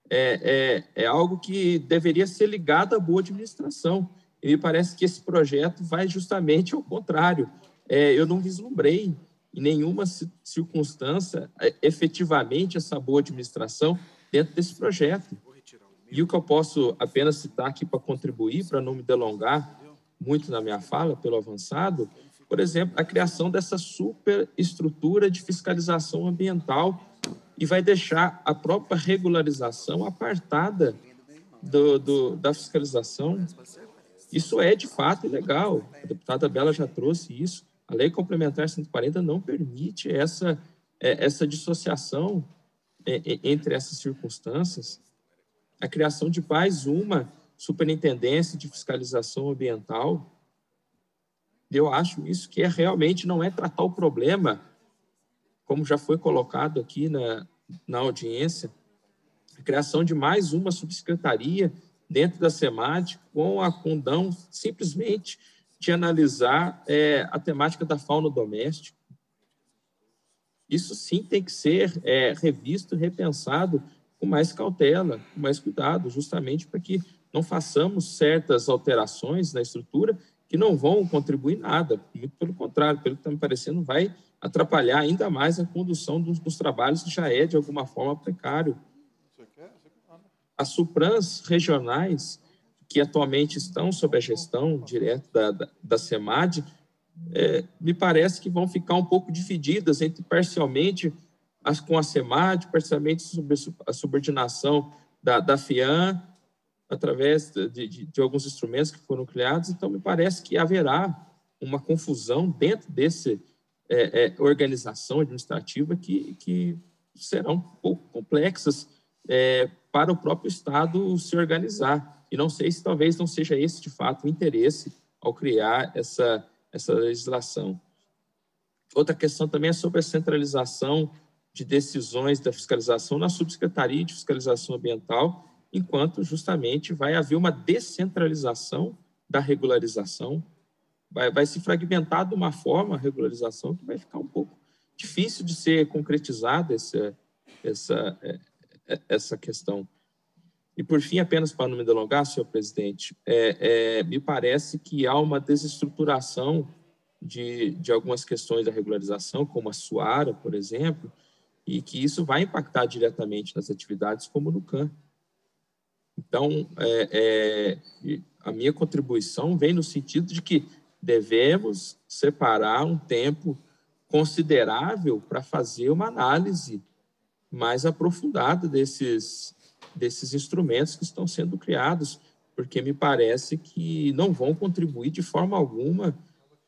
é, é, é algo que deveria ser ligado à boa administração. E me parece que esse projeto vai justamente ao contrário. É, eu não vislumbrei em nenhuma circunstância é, efetivamente essa boa administração dentro desse projeto. E o que eu posso apenas citar aqui para contribuir, para não me delongar muito na minha fala, pelo avançado, por exemplo, a criação dessa superestrutura de fiscalização ambiental e vai deixar a própria regularização apartada do, do, da fiscalização. Isso é, de fato, ilegal. A deputada Bela já trouxe isso. A Lei Complementar 140 não permite essa, é, essa dissociação é, é, entre essas circunstâncias a criação de mais uma superintendência de fiscalização ambiental. Eu acho isso que é realmente não é tratar o problema, como já foi colocado aqui na, na audiência, a criação de mais uma subsecretaria dentro da SEMAD com a Condão simplesmente de analisar é, a temática da fauna doméstica. Isso sim tem que ser é, revisto, repensado com mais cautela, com mais cuidado, justamente para que não façamos certas alterações na estrutura que não vão contribuir nada, muito pelo contrário, pelo que está me parecendo, vai atrapalhar ainda mais a condução dos, dos trabalhos que já é, de alguma forma, precário. As suprans regionais, que atualmente estão sob a gestão direta da, da, da SEMAD, é, me parece que vão ficar um pouco divididas entre parcialmente as, com a SEMAD, parcialmente sobre a subordinação da, da FIAN, através de, de, de, alguns instrumentos que foram criados. Então, me parece que haverá uma confusão dentro desse é, é, organização administrativa que, que serão um pouco complexas é, para o próprio Estado se organizar. E não sei se talvez não seja esse, de fato, o interesse ao criar essa, essa legislação. Outra questão também é sobre a centralização de decisões da fiscalização na Subsecretaria de Fiscalização Ambiental, enquanto justamente vai haver uma descentralização da regularização, vai, vai se fragmentar de uma forma a regularização que vai ficar um pouco difícil de ser concretizada essa, essa, é, é, essa questão. E, por fim, apenas para não me delongar, senhor presidente, é, é, me parece que há uma desestruturação de, de algumas questões da regularização, como a SUARA, por exemplo, e que isso vai impactar diretamente nas atividades como no CAN. Então, é, é, a minha contribuição vem no sentido de que devemos separar um tempo considerável para fazer uma análise mais aprofundada desses, desses instrumentos que estão sendo criados, porque me parece que não vão contribuir de forma alguma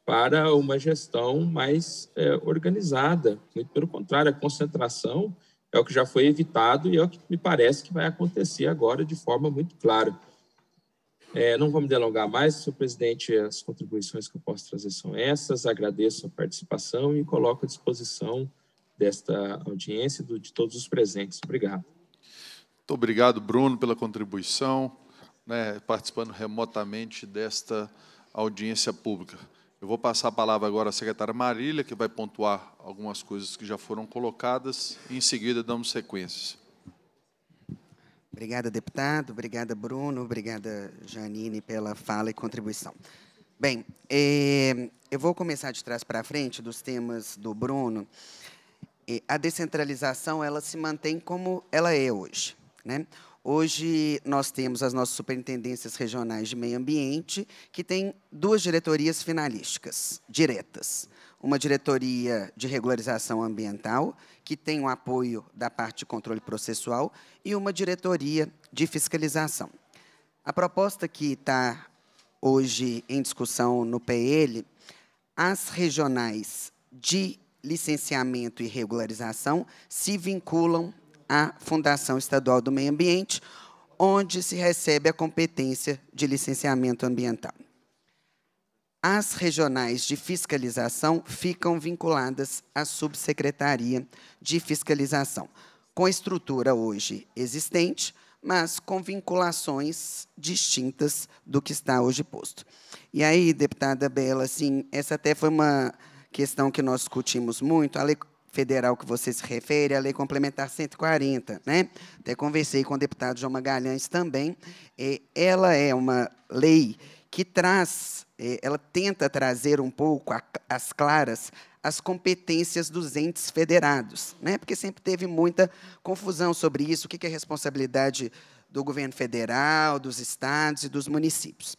para uma gestão mais é, organizada. Muito pelo contrário, a concentração é o que já foi evitado e é o que me parece que vai acontecer agora de forma muito clara. É, não vou me delongar mais, senhor presidente, as contribuições que eu posso trazer são essas. Agradeço a participação e coloco à disposição desta audiência do, de todos os presentes. Obrigado. Muito obrigado, Bruno, pela contribuição, né, participando remotamente desta audiência pública. Eu vou passar a palavra agora à secretária Marília, que vai pontuar algumas coisas que já foram colocadas, e em seguida damos sequências. Obrigada, deputado. Obrigada, Bruno. Obrigada, Janine, pela fala e contribuição. Bem, é, eu vou começar de trás para frente dos temas do Bruno. a descentralização, ela se mantém como ela é hoje. Né? Hoje nós temos as nossas superintendências regionais de meio ambiente, que tem duas diretorias finalísticas diretas. Uma diretoria de regularização ambiental, que tem o apoio da parte de controle processual, e uma diretoria de fiscalização. A proposta que está hoje em discussão no PL, as regionais de licenciamento e regularização se vinculam à Fundação Estadual do Meio Ambiente, onde se recebe a competência de licenciamento ambiental. As regionais de fiscalização ficam vinculadas à Subsecretaria de Fiscalização, com estrutura hoje existente, mas com vinculações distintas do que está hoje posto. E aí, deputada Bela, assim, essa até foi uma questão que nós discutimos muito, federal que você se refere, a Lei Complementar 140, né? Até conversei com o deputado João Magalhães também. E ela é uma lei que traz, é, ela tenta trazer um pouco as claras as competências dos entes federados, né? Porque sempre teve muita confusão sobre isso, o que é responsabilidade do governo federal, dos estados e dos municípios.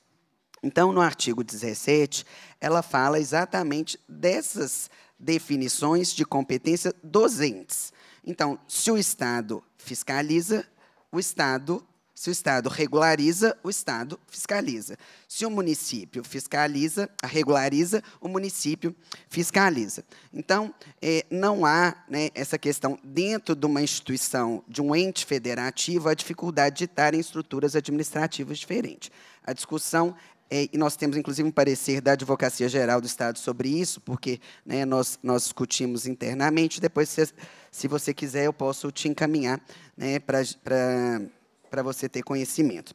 Então, no artigo 17, ela fala exatamente dessas definições de competência dos entes. Então, se o Estado fiscaliza, o Estado, se o Estado regulariza, o Estado fiscaliza. Se o município fiscaliza, regulariza, o município fiscaliza. Então, eh, não há né, essa questão dentro de uma instituição, de um ente federativo, a dificuldade de estar em estruturas administrativas diferentes. A discussão é, e nós temos, inclusive, um parecer da Advocacia Geral do Estado sobre isso, porque né, nós, nós discutimos internamente. Depois, se, se você quiser, eu posso te encaminhar né, para você ter conhecimento.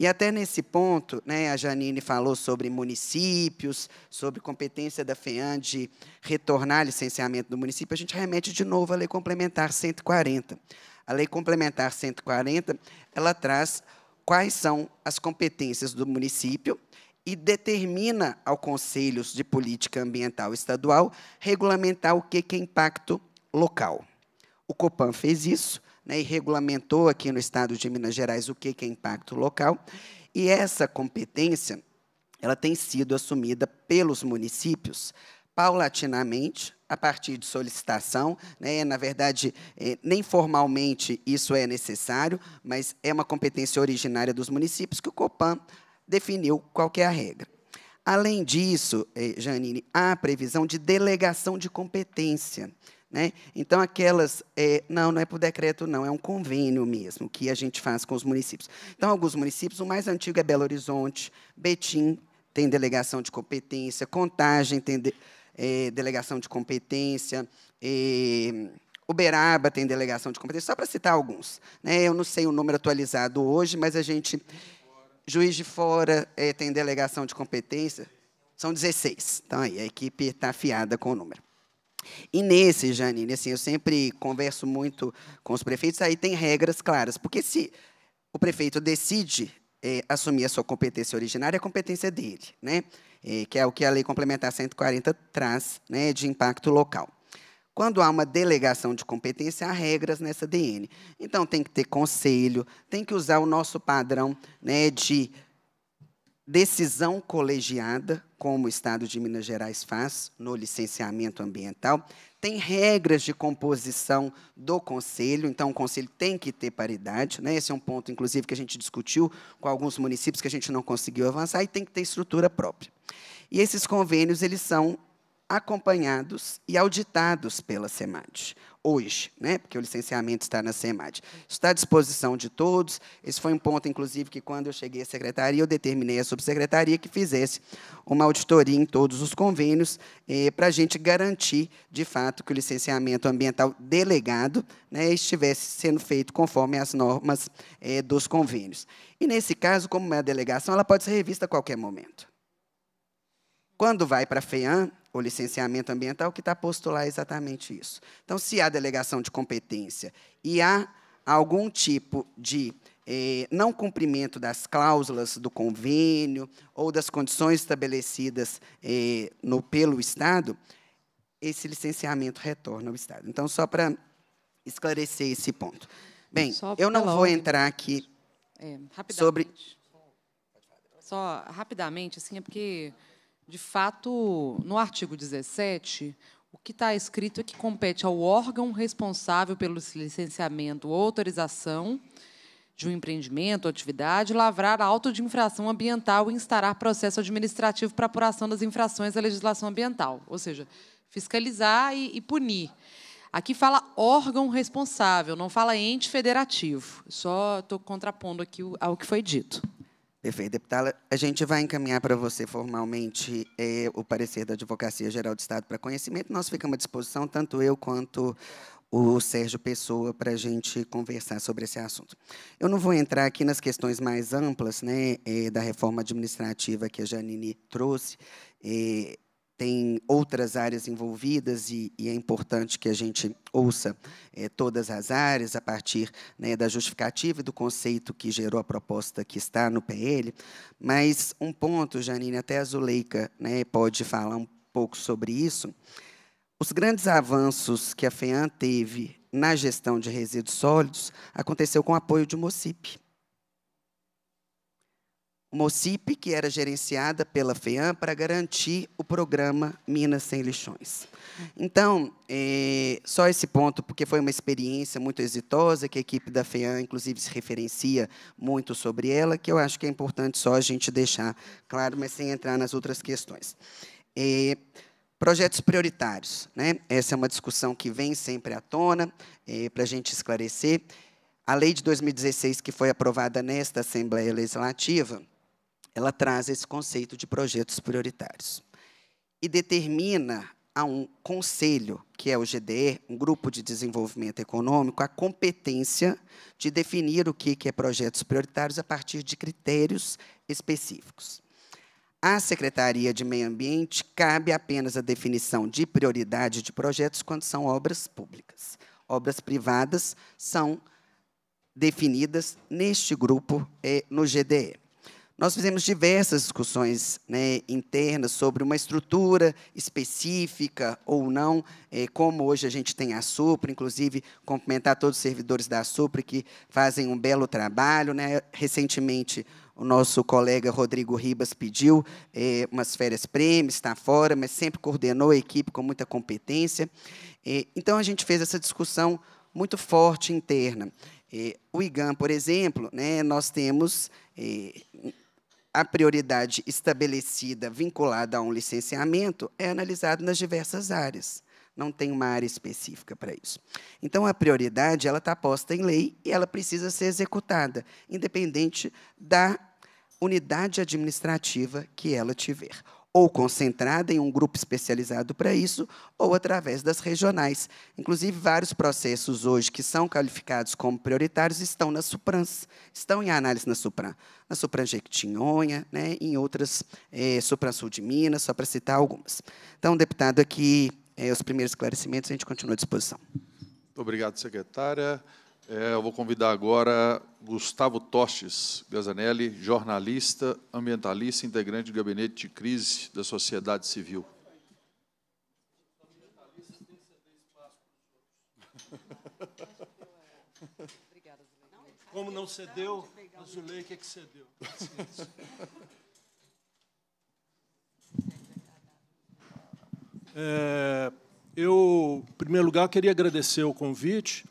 E até nesse ponto, né, a Janine falou sobre municípios, sobre competência da FEAM de retornar licenciamento do município, a gente remete de novo à Lei Complementar 140. A Lei Complementar 140, ela traz quais são as competências do município e determina ao Conselhos de Política Ambiental Estadual regulamentar o que é impacto local. O Copan fez isso né, e regulamentou aqui no Estado de Minas Gerais o que é impacto local. E essa competência ela tem sido assumida pelos municípios paulatinamente, a partir de solicitação. Né? Na verdade, eh, nem formalmente isso é necessário, mas é uma competência originária dos municípios que o COPAN definiu qual é a regra. Além disso, eh, Janine, há a previsão de delegação de competência. Né? Então, aquelas. Eh, não, não é por decreto, não, é um convênio mesmo que a gente faz com os municípios. Então, alguns municípios, o mais antigo é Belo Horizonte, Betim tem delegação de competência, Contagem tem. De é, delegação de competência, é, Uberaba tem delegação de competência, só para citar alguns. Né? Eu não sei o número atualizado hoje, mas a gente. Juiz de Fora é, tem delegação de competência, são 16. Então, aí, a equipe está afiada com o número. E nesse, Janine, assim, eu sempre converso muito com os prefeitos, aí tem regras claras, porque se o prefeito decide é, assumir a sua competência originária, a competência dele, né? É, que é o que a Lei Complementar 140 traz né, de impacto local. Quando há uma delegação de competência, há regras nessa DN. Então, tem que ter conselho, tem que usar o nosso padrão né, de decisão colegiada, como o Estado de Minas Gerais faz no licenciamento ambiental, tem regras de composição do conselho, então o conselho tem que ter paridade, né? Esse é um ponto, inclusive, que a gente discutiu com alguns municípios que a gente não conseguiu avançar e tem que ter estrutura própria. E esses convênios eles são acompanhados e auditados pela SEMAD. Hoje, né, porque o licenciamento está na SEMAD. Está à disposição de todos. Esse foi um ponto, inclusive, que quando eu cheguei à secretaria, eu determinei à subsecretaria que fizesse uma auditoria em todos os convênios eh, para a gente garantir, de fato, que o licenciamento ambiental delegado né, estivesse sendo feito conforme as normas eh, dos convênios. E, nesse caso, como é a delegação, ela pode ser revista a qualquer momento. Quando vai para a FEAM, ou licenciamento ambiental, que está postular exatamente isso. Então, se há delegação de competência e há algum tipo de eh, não cumprimento das cláusulas do convênio ou das condições estabelecidas eh, no, pelo Estado, esse licenciamento retorna ao Estado. Então, só para esclarecer esse ponto. Bem, eu não vou entrar aqui é, sobre... Só rapidamente, assim, é porque de fato, no artigo 17, o que está escrito é que compete ao órgão responsável pelo licenciamento ou autorização de um empreendimento ou atividade lavrar auto de infração ambiental e instarar processo administrativo para apuração das infrações à legislação ambiental, ou seja, fiscalizar e, e punir. Aqui fala órgão responsável, não fala ente federativo. Só estou contrapondo aqui ao que foi dito. Perfeito, deputada. A gente vai encaminhar para você formalmente é, o parecer da Advocacia Geral do Estado para conhecimento. Nós ficamos à disposição, tanto eu quanto o Sérgio Pessoa, para a gente conversar sobre esse assunto. Eu não vou entrar aqui nas questões mais amplas né, é, da reforma administrativa que a Janine trouxe. É, tem outras áreas envolvidas e, e, é importante que a gente ouça é, todas as áreas a partir né, da justificativa e do conceito que gerou a proposta que está no PL. Mas um ponto, Janine, até a Zuleika né, pode falar um pouco sobre isso. Os grandes avanços que a FEAM teve na gestão de resíduos sólidos aconteceu com o apoio de Mocip. MOCIP, que era gerenciada pela FEAM, para garantir o programa Minas Sem Lixões. Então, eh, só esse ponto, porque foi uma experiência muito exitosa, que a equipe da FEAM, inclusive, se referencia muito sobre ela, que eu acho que é importante só a gente deixar claro, mas sem entrar nas outras questões. Eh, projetos prioritários. Né? Essa é uma discussão que vem sempre à tona, eh, para a gente esclarecer. A lei de 2016, que foi aprovada nesta Assembleia Legislativa, ela traz esse conceito de projetos prioritários e determina a um conselho, que é o GDE, um grupo de desenvolvimento econômico, a competência de definir o que é projetos prioritários a partir de critérios específicos. À Secretaria de Meio Ambiente cabe apenas a definição de prioridade de projetos quando são obras públicas. Obras privadas são definidas neste grupo, eh, no GDE. Nós fizemos diversas discussões né, internas sobre uma estrutura específica ou não, eh, como hoje a gente tem a Supra, inclusive cumprimentar todos os servidores da Supra que fazem um belo trabalho. Né? Recentemente, o nosso colega Rodrigo Ribas pediu eh, umas férias prêmios, está fora, mas sempre coordenou a equipe com muita competência. Eh, então, a gente fez essa discussão muito forte interna. Eh, o IGAM, por exemplo, né, nós temos a prioridade estabelecida vinculada a um licenciamento é analisada nas diversas áreas. Não tem uma área específica para isso. Então, a prioridade ela está posta em lei e ela precisa ser executada, independente da unidade administrativa que ela tiver ou concentrada em um grupo especializado para isso, ou através das regionais. Inclusive, vários processos hoje que são qualificados como prioritários estão na Suprans, estão em análise na Supran, na Supran Jequitinhonha, né, em outras, é, Supran Sul de Minas, só para citar algumas. Então, deputado, aqui é, os primeiros esclarecimentos, a gente continua à disposição. Muito obrigado, secretária. É, eu vou convidar agora Gustavo Tostes Gazanelli, jornalista, ambientalista, integrante do Gabinete de Crise da Sociedade Civil. Como não cedeu, a Zuleika é que cedeu. É, eu, em primeiro lugar, queria agradecer o convite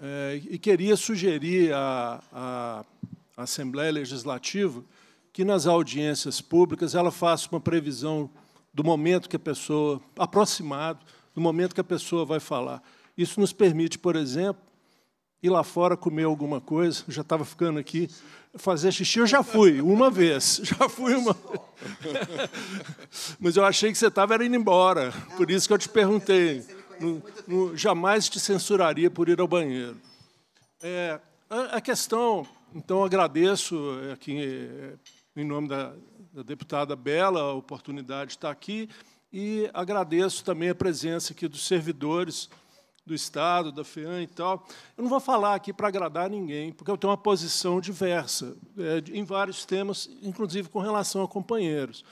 é, e queria sugerir à, à, à Assembleia Legislativa que nas audiências públicas ela faça uma previsão do momento que a pessoa, aproximado, do momento que a pessoa vai falar. Isso nos permite, por exemplo, ir lá fora comer alguma coisa, já estava ficando aqui, fazer xixi, eu já fui, uma vez, [laughs] já fui uma [laughs] Mas eu achei que você estava indo embora, por isso que eu te perguntei não, não, jamais te censuraria por ir ao banheiro. É, a, a, questão, então, agradeço é, aqui, é, em nome da, da deputada Bela a oportunidade de estar aqui e agradeço também a presença aqui dos servidores do Estado, da FEAM e tal. Eu não vou falar aqui para agradar ninguém, porque eu tenho uma posição diversa é, em vários temas, inclusive com relação a companheiros.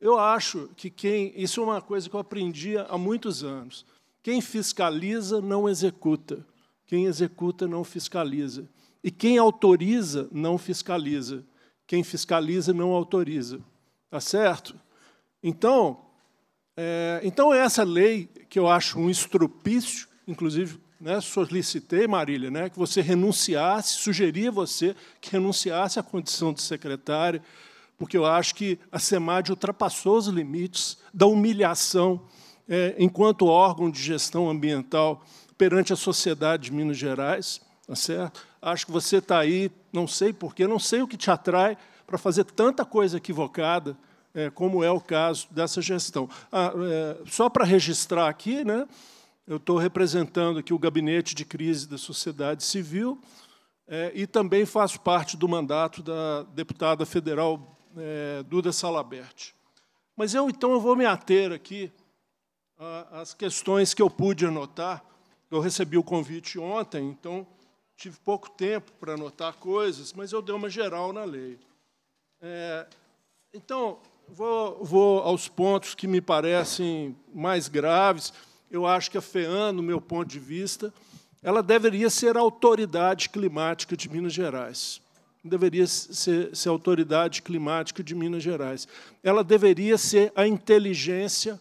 Eu acho que quem. Isso é uma coisa que eu aprendi há muitos anos. Quem fiscaliza não executa. Quem executa não fiscaliza. E quem autoriza não fiscaliza. Quem fiscaliza não autoriza. Tá certo? Então, é, então essa lei que eu acho um estropício, inclusive, né, solicitei Marília, né, que você renunciasse, sugeri a você que renunciasse à condição de secretária, porque eu acho que a SEMAD ultrapassou os limites da humilhação é, enquanto órgão de gestão ambiental perante a sociedade de Minas Gerais, tá certo? Acho que você está aí, não sei porquê, não sei o que te atrai para fazer tanta coisa equivocada, é, como é o caso dessa gestão. Ah, é, só para registrar aqui, né, eu estou representando aqui o Gabinete de Crise da Sociedade Civil é, e também faço parte do mandato da deputada federal é, Duda Salabert. Mas eu, então, eu vou me ater aqui ah, as questões que eu pude anotar. Eu recebi o convite ontem, então tive pouco tempo para anotar coisas, mas eu dei uma geral na lei. É, então, vou, vou aos pontos que me parecem mais graves. Eu acho que a FEAM, no meu ponto de vista, ela deveria ser a autoridade climática de Minas Gerais. Deveria ser, ser a autoridade climática de Minas Gerais. Ela deveria ser a inteligência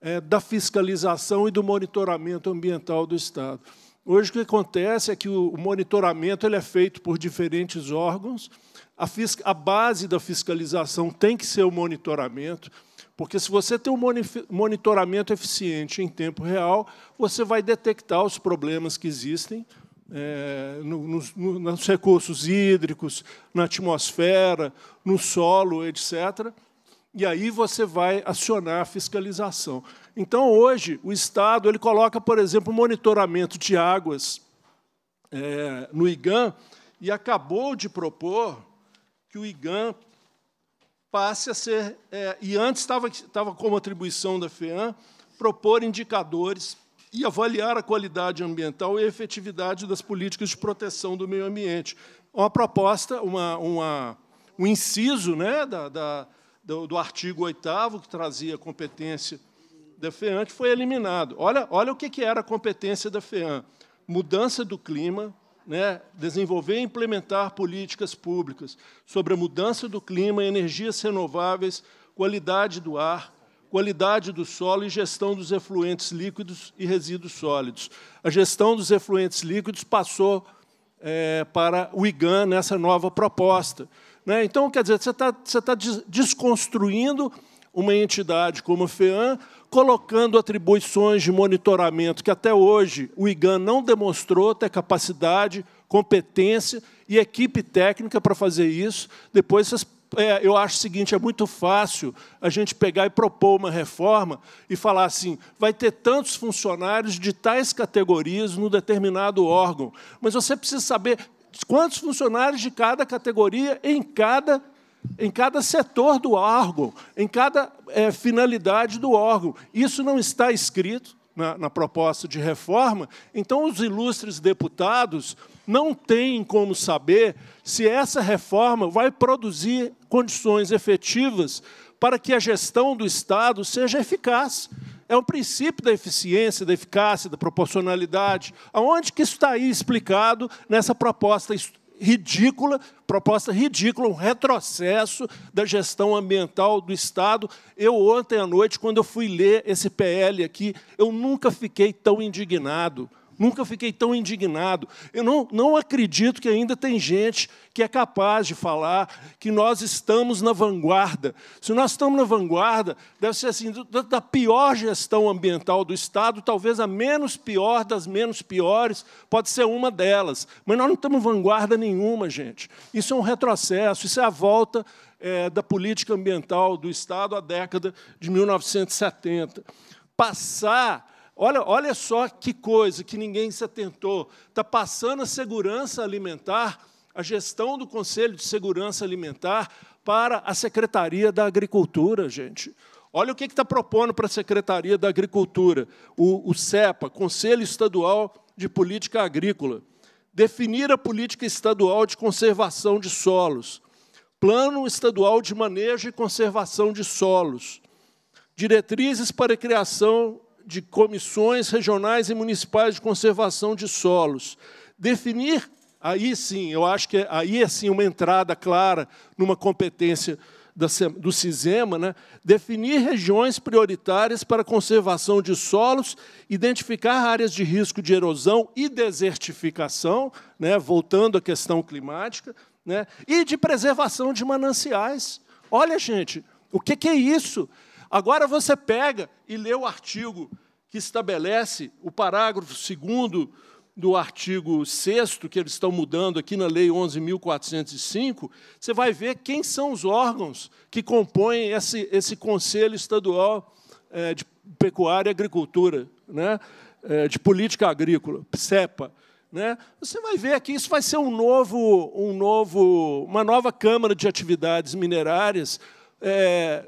é, da fiscalização e do monitoramento ambiental do Estado. Hoje, o que acontece é que o monitoramento ele é feito por diferentes órgãos, a, a base da fiscalização tem que ser o monitoramento, porque se você tem um monitoramento eficiente em tempo real, você vai detectar os problemas que existem é, nos recursos hídricos, na atmosfera, no solo, etc. E aí você vai acionar a fiscalização. Então, hoje, o Estado ele coloca, por exemplo, monitoramento de águas é, no IGAM e acabou de propor que o IGAM passe a ser... É, e antes estava, estava como atribuição da FEAM propor indicadores e avaliar a qualidade ambiental e a efetividade das políticas de proteção do meio ambiente. Uma proposta, uma, uma um inciso né, da, da do, do artigo 8 que trazia competência da FEAM, foi eliminado. Olha, olha o que, que era a competência da FEAM. Mudança do clima, né, desenvolver e implementar políticas públicas sobre a mudança do clima, energias renováveis, qualidade do ar, qualidade do solo e gestão dos efluentes líquidos e resíduos sólidos. A gestão dos efluentes líquidos passou é, para o IGAN nessa nova proposta. Né? Então, quer dizer, você está tá, tá desconstruindo uma entidade como o FEAM, colocando atribuições de monitoramento que até hoje o IGAN não demonstrou ter capacidade, competência e equipe técnica para fazer isso. Depois vocês é, eu acho o seguinte: é muito fácil a gente pegar e propor uma reforma e falar assim, vai ter tantos funcionários de tais categorias no determinado órgão, mas você precisa saber quantos funcionários de cada categoria em cada em cada setor do órgão, em cada é, finalidade do órgão. Isso não está escrito na, na, proposta de reforma, então os ilustres deputados não têm como saber se essa reforma vai produzir condições efetivas para que a gestão do Estado seja eficaz. É um princípio da eficiência, da eficácia, da proporcionalidade. Aonde que isso está aí explicado nessa proposta ridícula, proposta ridícula, um retrocesso da gestão ambiental do Estado. Eu ontem à noite, quando eu fui ler esse PL aqui, eu nunca fiquei tão indignado. Nunca fiquei tão indignado. Eu não, não acredito que ainda tem gente que é capaz de falar que nós estamos na vanguarda. Se nós estamos na vanguarda, deve ser assim, da, pior gestão ambiental do Estado, talvez a menos pior das menos piores, pode ser uma delas. Mas nós não estamos vanguarda nenhuma, gente. Isso é um retrocesso, isso é a volta é, da política ambiental do Estado à década de 1970. Passar Olha, olha só que coisa que ninguém se atentou. Está passando a segurança alimentar, a gestão do Conselho de Segurança Alimentar, para a Secretaria da Agricultura, gente. Olha o que está propondo para a Secretaria da Agricultura, o, o CEPA, Conselho Estadual de Política Agrícola. Definir a política estadual de conservação de solos. Plano Estadual de Manejo e Conservação de Solos. Diretrizes para a criação de comissões regionais e municipais de conservação de solos. Definir, aí sim, eu acho que é, aí é sim uma entrada clara numa competência do CISEMA, né? definir regiões prioritárias para conservação de solos, identificar áreas de risco de erosão e desertificação, né? voltando à questão climática, né? e de preservação de mananciais. Olha, gente, o que, que é isso? Agora você pega e lê o artigo que estabelece o parágrafo 2 do artigo 6 que eles estão mudando aqui na Lei 11.405, você vai ver quem são os órgãos que compõem esse, esse Conselho Estadual é, de Pecuária e Agricultura, né? É, de Política Agrícola, PSEPA. Né? Você vai ver que isso vai ser um novo, um novo, uma nova Câmara de Atividades Minerárias é,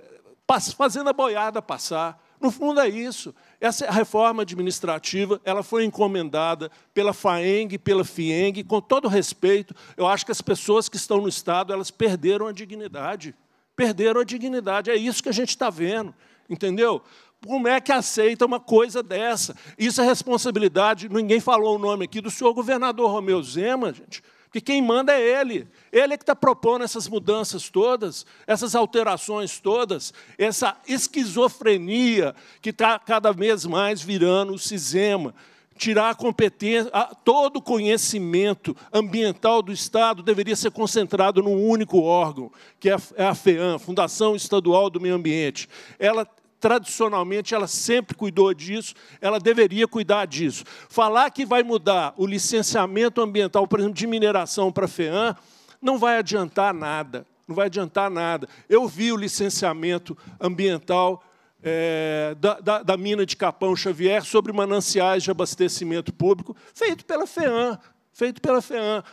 fazendo a boiada passar. No fundo é isso. Essa é reforma administrativa ela foi encomendada pela FAENG, pela FIENG, com todo respeito, eu acho que as pessoas que estão no Estado elas perderam a dignidade. Perderam a dignidade, é isso que a gente está vendo, entendeu? Como é que aceita uma coisa dessa? Isso é responsabilidade, ninguém falou o nome aqui, do senhor governador Romeu Zema, gente. Porque quem manda é ele. Ele é que está propondo essas mudanças todas, essas alterações todas, essa esquizofrenia que está cada vez mais virando o cisema. Tirar a competência, todo o conhecimento ambiental do Estado deveria ser concentrado num único órgão, que é a é FEAM, Fundação Estadual do Meio Ambiente. Ela tradicionalmente ela sempre cuidou disso, ela deveria cuidar disso. Falar que vai mudar o licenciamento ambiental, por exemplo, de mineração para a FEAM, não vai adiantar nada. Não vai adiantar nada. Eu vi o licenciamento ambiental é, da, da, da mina de Capão Xavier sobre mananciais de abastecimento público, feito pela FEAM, feito pela FEAM,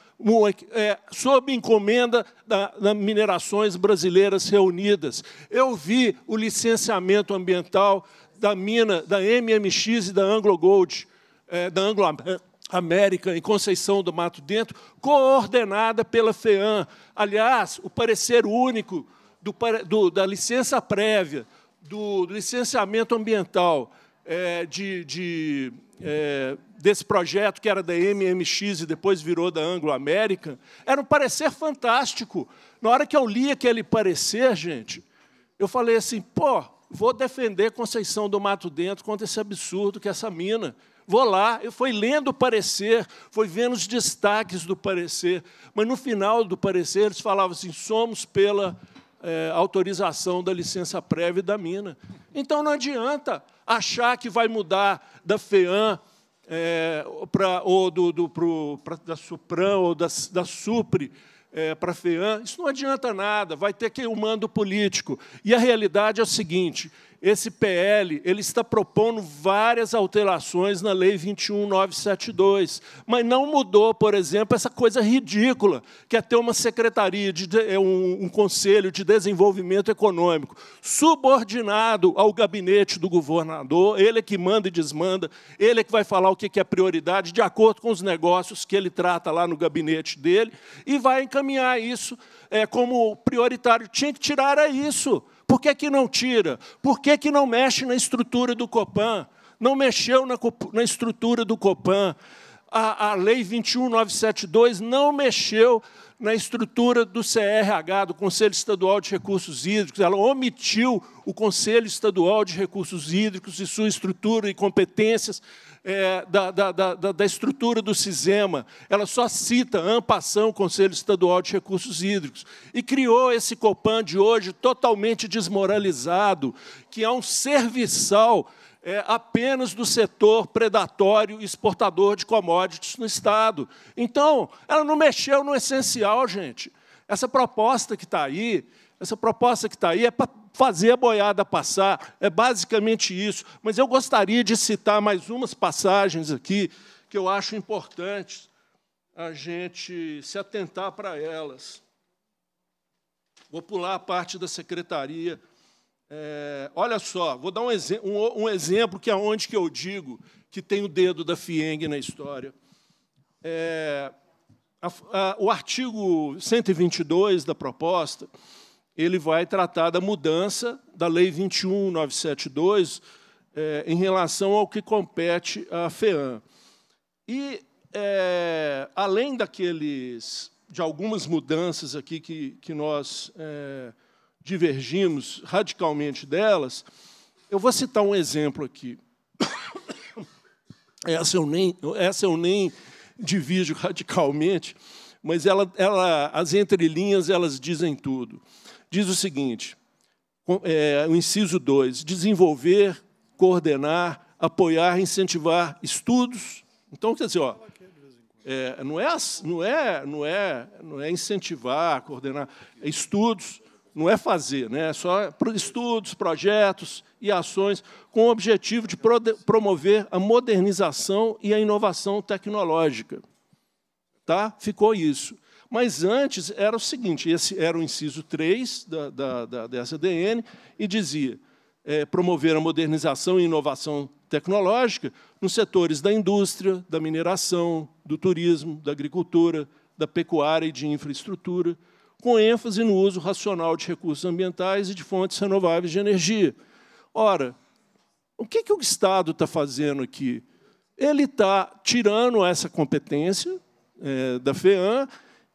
é, sob encomenda da, Minerações Brasileiras Reunidas. Eu vi o licenciamento ambiental da mina, da MMX e da Anglo Gold, é, da Anglo é, América, em Conceição do Mato Dentro, coordenada pela FEAM. Aliás, o parecer único do, do, da licença prévia, do, do licenciamento ambiental é, de, de é, desse projeto que era da MMX e depois virou da Anglo-América, era um parecer fantástico. Na hora que eu li aquele parecer, gente, eu falei assim, pô, vou defender Conceição do Mato Dentro contra esse absurdo que é essa mina. Vou lá, eu fui lendo o parecer, fui vendo os destaques do parecer, mas no final do parecer eles falavam assim: somos pela é, autorização da licença prévia da mina. Então não adianta achar que vai mudar da FEAM é, ou do, do, da Supram ou da, da Supre é, para a FEAM, isso não adianta nada, vai ter ir o mando político. E a realidade é o seguinte: esse PL ele está propondo várias alterações na Lei 21972, mas não mudou, por exemplo, essa coisa ridícula que é ter uma secretaria, de, é um, um conselho de desenvolvimento econômico subordinado ao gabinete do governador, ele é que manda e desmanda, ele é que vai falar o que é prioridade de acordo com os negócios que ele trata lá no gabinete dele e vai encaminhar isso é, como prioritário. Tinha que tirar isso. Por que, que não tira? Por que, que não mexe na estrutura do Copan? Não mexeu na, na estrutura do Copan. A, a Lei 21972 não mexeu na estrutura do CRH, do Conselho Estadual de Recursos Hídricos. Ela omitiu o Conselho Estadual de Recursos Hídricos e sua estrutura e competências é, da, da, da, da, estrutura do Cisema, ela só cita Ampação, Conselho Estadual de Recursos Hídricos, e criou esse Copan de hoje totalmente desmoralizado, que é um serviçal é, apenas do setor predatório exportador de commodities no Estado. Então, ela não mexeu no essencial, gente. Essa proposta que está aí, essa proposta que está aí é para fazer a boiada passar. É basicamente isso. Mas eu gostaria de citar mais umas passagens aqui que eu acho importantes a gente se atentar para elas. Vou pular a parte da secretaria. É, olha só, vou dar um, um, um, exemplo que é onde que eu digo que tem o dedo da FIENG na história. É, a, a, o artigo 122 da proposta ele vai tratar da mudança da Lei 21.972 é, eh, em relação ao que compete à FEAM. E, é, além daqueles, de algumas mudanças aqui que, que nós é, divergimos radicalmente delas, eu vou citar um exemplo aqui. [coughs] Essa eu nem, essa eu nem divido radicalmente, mas ela, ela, as entrelinhas elas dizem tudo diz o seguinte, é, o inciso 2, desenvolver, coordenar, apoiar, incentivar estudos. Então, quer dizer, ó, é, não, é, não, é, não, é, não é incentivar, coordenar, é estudos, não é fazer, né? é só estudos, projetos e ações com o objetivo de promover a modernização e a inovação tecnológica. Tá? Ficou isso. Mas antes era o seguinte: esse era o inciso 3 da, da, da dessa DN, e dizia é, promover a modernização e inovação tecnológica nos setores da indústria, da mineração, do turismo, da agricultura, da pecuária e de infraestrutura, com ênfase no uso racional de recursos ambientais e de fontes renováveis de energia. Ora, o que, que o Estado está fazendo aqui? Ele está tirando essa competência é, da FEAM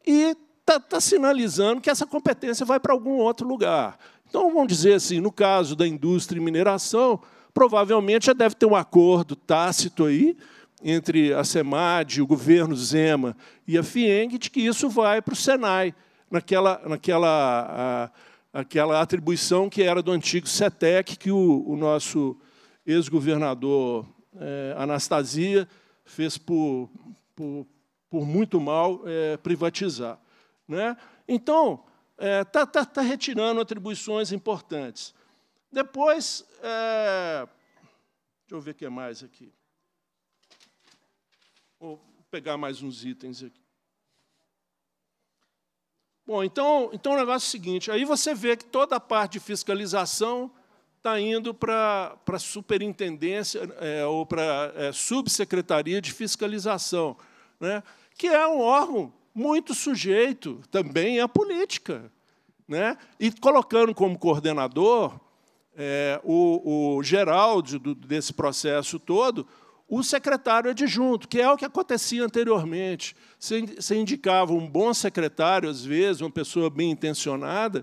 e está tá sinalizando que essa competência vai para algum outro lugar. Então, vamos dizer assim, no caso da indústria e mineração, provavelmente já deve ter um acordo tácito aí entre a SEMAD, o governo Zema e a FIENG, de que isso vai para o SENAI, naquela, naquela a, aquela atribuição que era do antigo SETEC, que o, o nosso ex-governador é, Anastasia fez por, por por muito mal é, privatizar. Né? Então, está é, tá, tá, tá retirando atribuições importantes. Depois, é, deixa eu ver o que mais aqui. Vou pegar mais uns itens aqui. Bom, então, então o negócio é o seguinte: aí você vê que toda a parte de fiscalização está indo para a superintendência é, ou para a é, subsecretaria de fiscalização. Né? que é um órgão muito sujeito também à política. Né? E colocando como coordenador é, o, o Geraldo do, desse processo todo, o secretário adjunto, que é o que acontecia anteriormente. Você indicava um bom secretário, às vezes, uma pessoa bem intencionada.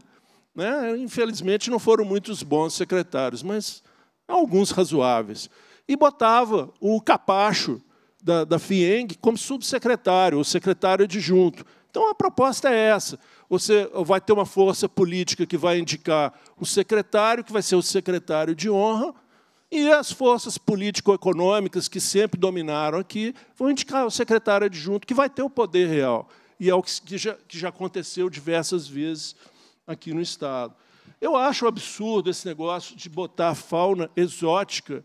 Né? Infelizmente, não foram muitos bons secretários, mas alguns razoáveis. E botava o capacho da, da FIENG como subsecretário ou secretário adjunto. Então, a proposta é essa. Você vai ter uma força política que vai indicar o secretário, que vai ser o secretário de honra, e as forças político-econômicas que sempre dominaram aqui vão indicar o secretário adjunto, que vai ter o poder real. E é o que já, que já aconteceu diversas vezes aqui no Estado. Eu acho absurdo esse negócio de botar fauna exótica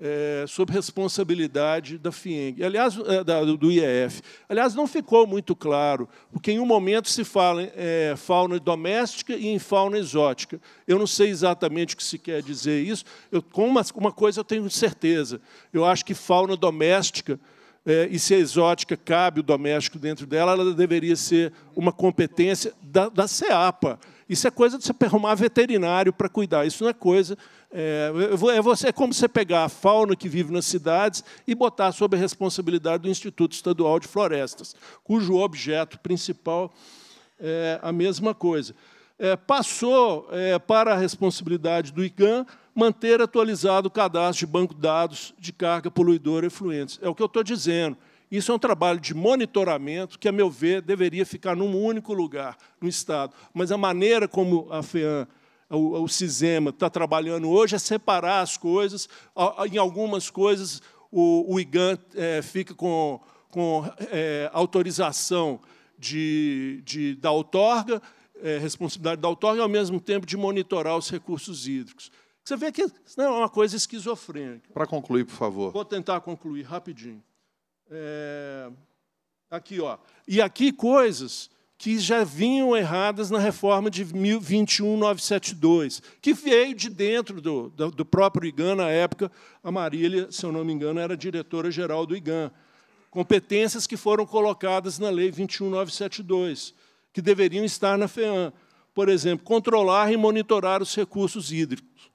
é, sob responsabilidade da FIENG, aliás, é, da, do IEF. Aliás, não ficou muito claro, porque em um momento se fala em é, fauna doméstica e em fauna exótica. Eu não sei exatamente o que se quer dizer isso, eu, com uma, uma coisa eu tenho certeza. Eu acho que fauna doméstica, é, e se a é exótica cabe o doméstico dentro dela, ela deveria ser uma competência da, da CEAPA. Isso é coisa de se arrumar veterinário para cuidar, isso não é coisa é, é, é, como você pegar a fauna que vive nas cidades e botar sob a responsabilidade do Instituto Estadual de Florestas, cujo objeto principal é a mesma coisa. É, passou é, para a responsabilidade do ICAN manter atualizado o cadastro de banco de dados de carga poluidora e efluentes. É o que eu estou dizendo. Isso é um trabalho de monitoramento que, a meu ver, deveria ficar num único lugar, no Estado. Mas a maneira como a FEAM o, CISEMA está trabalhando hoje é separar as coisas. Em algumas coisas, o, o IGAN é, fica com, com é, autorização de, de, da outorga, é, responsabilidade da outorga, e, ao mesmo tempo, de monitorar os recursos hídricos. Você vê que não né, é uma coisa esquizofrênica. Para concluir, por favor. Vou tentar concluir rapidinho. É... Aqui, ó. E aqui coisas que já vinham erradas na reforma de 21972, que veio de dentro do, do, do próprio IGAN na época. A Marília, se eu não me engano, era diretora-geral do IGAN. Competências que foram colocadas na Lei 21972, que deveriam estar na FEAM. Por exemplo, controlar e monitorar os recursos hídricos.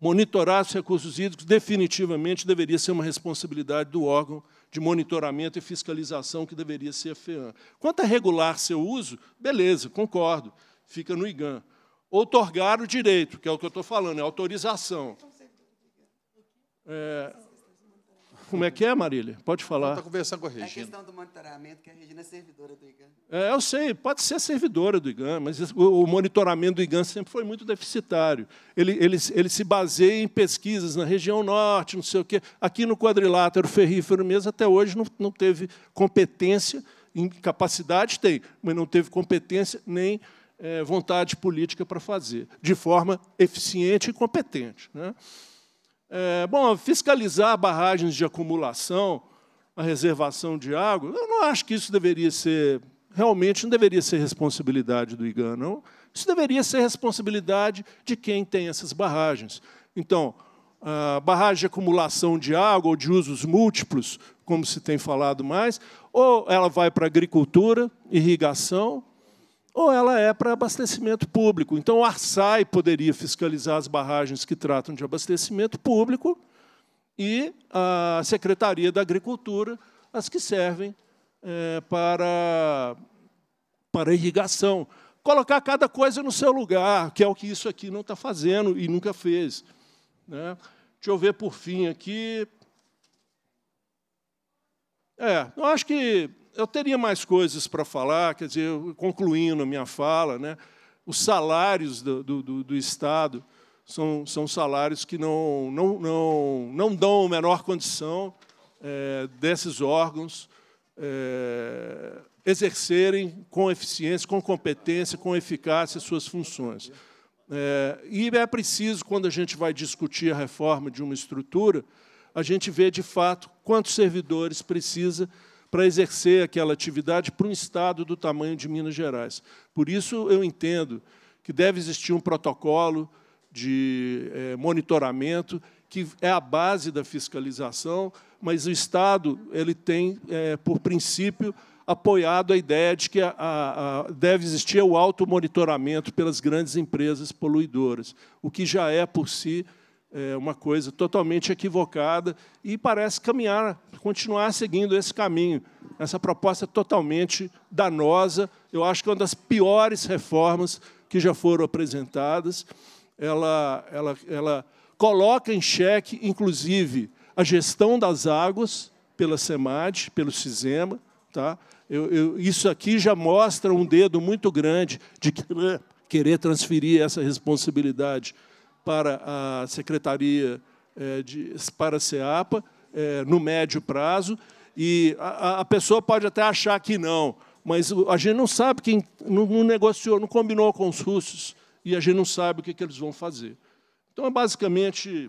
Monitorar os recursos hídricos definitivamente deveria ser uma responsabilidade do órgão de monitoramento e fiscalização que deveria ser a FEAM. Quanto a é regular seu uso, beleza, concordo, fica no IGAN. Outorgar o direito, que é o que eu estou falando, é autorização. É, como é que é, Marília? Pode falar. Está conversando com a Regina. É a questão do monitoramento, que a Regina é servidora do IGAN. É, eu sei, pode ser servidora do IGAN, mas o monitoramento do IGAN sempre foi muito deficitário. Ele, ele, ele se baseia em pesquisas na região norte, não sei o quê. Aqui no quadrilátero ferrífero mesmo, até hoje, não, não teve competência, capacidade tem, mas não teve competência nem é, vontade política para fazer, de forma eficiente e competente. Né? É, bom, fiscalizar barragens de acumulação, a reservação de água, eu não acho que isso deveria ser, realmente não deveria ser responsabilidade do IGAN, não. Isso deveria ser responsabilidade de quem tem essas barragens. Então, barragem de acumulação de água ou de usos múltiplos, como se tem falado mais, ou ela vai para agricultura, irrigação, ou ela é para abastecimento público. Então, o Arsai poderia fiscalizar as barragens que tratam de abastecimento público e a Secretaria da Agricultura as que servem é, para, para irrigação. Colocar cada coisa no seu lugar, que é o que isso aqui não está fazendo e nunca fez. Né? Deixa eu ver por fim aqui. É, eu acho que eu teria mais coisas para falar, quer dizer, concluindo a minha fala, né? os salários do, do, do Estado são, são salários que não, não, não, não dão a menor condição é, desses órgãos é, exercerem com eficiência, com competência, com eficácia suas funções. É, e é preciso, quando a gente vai discutir a reforma de uma estrutura, a gente vê de fato quantos servidores precisa para exercer aquela atividade para um Estado do tamanho de Minas Gerais. Por isso, eu entendo que deve existir um protocolo de é, monitoramento, que é a base da fiscalização, mas o Estado ele tem, é, por princípio, apoiado a ideia de que a, a, a deve existir o automonitoramento pelas grandes empresas poluidoras, o que já é, por si, é, uma coisa totalmente equivocada e parece caminhar, continuar seguindo esse caminho, essa proposta totalmente danosa. Eu acho que é uma das piores reformas que já foram apresentadas. Ela, ela, ela coloca em xeque, inclusive, a gestão das águas pela SEMAD, pelo SISEMA. Tá? Eu, eu, isso aqui já mostra um dedo muito grande de querer transferir essa responsabilidade para a Secretaria é, de, para a SEAPA é, no médio prazo. E a, a, pessoa pode até achar que não, mas a gente não sabe quem não, não negociou, não combinou com os russos, e a gente não sabe o que, que eles vão fazer. Então, é basicamente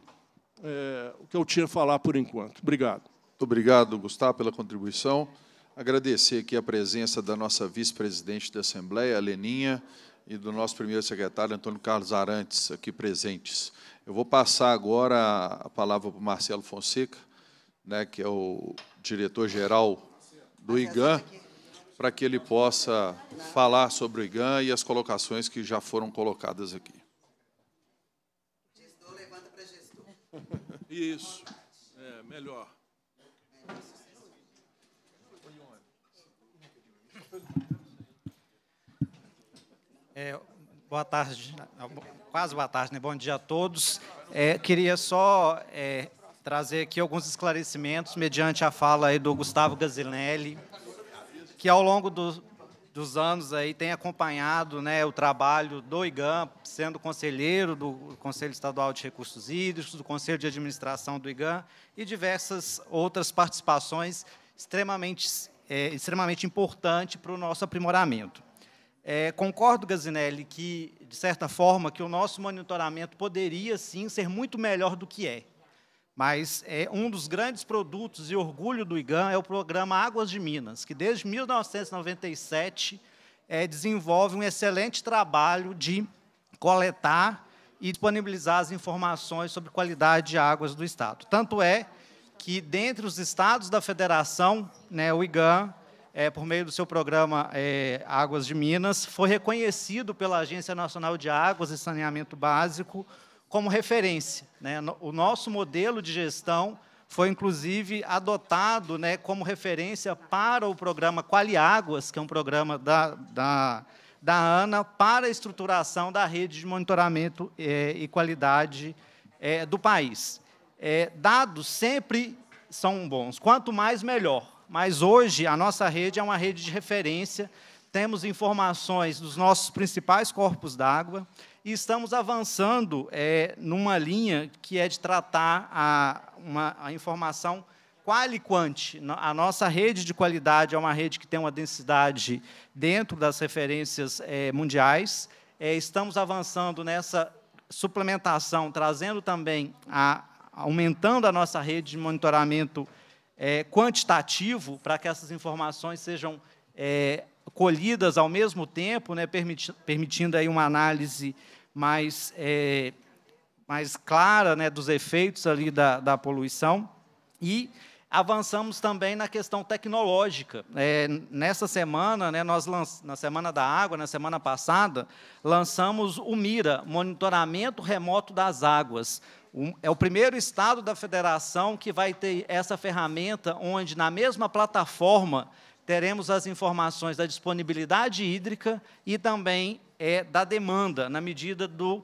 é, o que eu tinha a falar por enquanto. Obrigado. Muito obrigado, Gustavo, pela contribuição. Agradecer aqui a presença da nossa vice-presidente da Assembleia, a Leninha e do nosso primeiro secretário, Antônio Carlos Arantes, aqui presentes. Eu vou passar agora a palavra para o Marcelo Fonseca, né, que é o diretor-geral do IGAN, para que ele possa falar sobre o IGAN e as colocações que já foram colocadas aqui. Gestor, levanta para gestor. Isso, é melhor. É, boa tarde, quase boa tarde, né? bom dia a todos. É, queria só é, trazer aqui alguns esclarecimentos mediante a fala aí do Gustavo Gazinelli, que ao longo do, dos anos aí tem acompanhado né, o trabalho do IGAM, sendo conselheiro do Conselho Estadual de Recursos Hídricos, do Conselho de Administração do IGAM e diversas outras participações extremamente, é, extremamente importante para o nosso aprimoramento. É, concordo, Gazinelli, que, de certa forma, que o nosso monitoramento poderia, sim, ser muito melhor do que é. Mas é um dos grandes produtos e orgulho do IGAM é o programa Águas de Minas, que desde 1997 é, desenvolve um excelente trabalho de coletar e disponibilizar as informações sobre qualidade de águas do Estado. Tanto é que, dentre os estados da federação, né, o IGAM é, por meio do seu programa é, Águas de Minas, foi reconhecido pela Agência Nacional de Águas e Saneamento Básico como referência. Né? O nosso modelo de gestão foi, inclusive, adotado né, como referência para o programa Quali Águas, que é um programa da, da, da ANA, para a estruturação da rede de monitoramento é, e qualidade é, do país. É, dados sempre são bons, quanto mais, melhor mas hoje a nossa rede é uma rede de referência, temos informações dos nossos principais corpos d'água e estamos avançando é, numa linha que é de tratar a, uma, a informação qualiquante. A nossa rede de qualidade é uma rede que tem uma densidade dentro das referências é, mundiais. É, estamos avançando nessa suplementação, trazendo também, a, aumentando a nossa rede de monitoramento é, quantitativo para que essas informações sejam é, colhidas ao mesmo tempo, né, permiti permitindo aí uma análise mais, é, mais clara né, dos efeitos ali da, da poluição. E avançamos também na questão tecnológica. É, nessa semana, né, nós na semana da água, na semana passada, lançamos o MIRA, monitoramento remoto das águas. Um, é o primeiro estado da federação que vai ter essa ferramenta, onde na mesma plataforma teremos as informações da disponibilidade hídrica e também é, da demanda, na medida do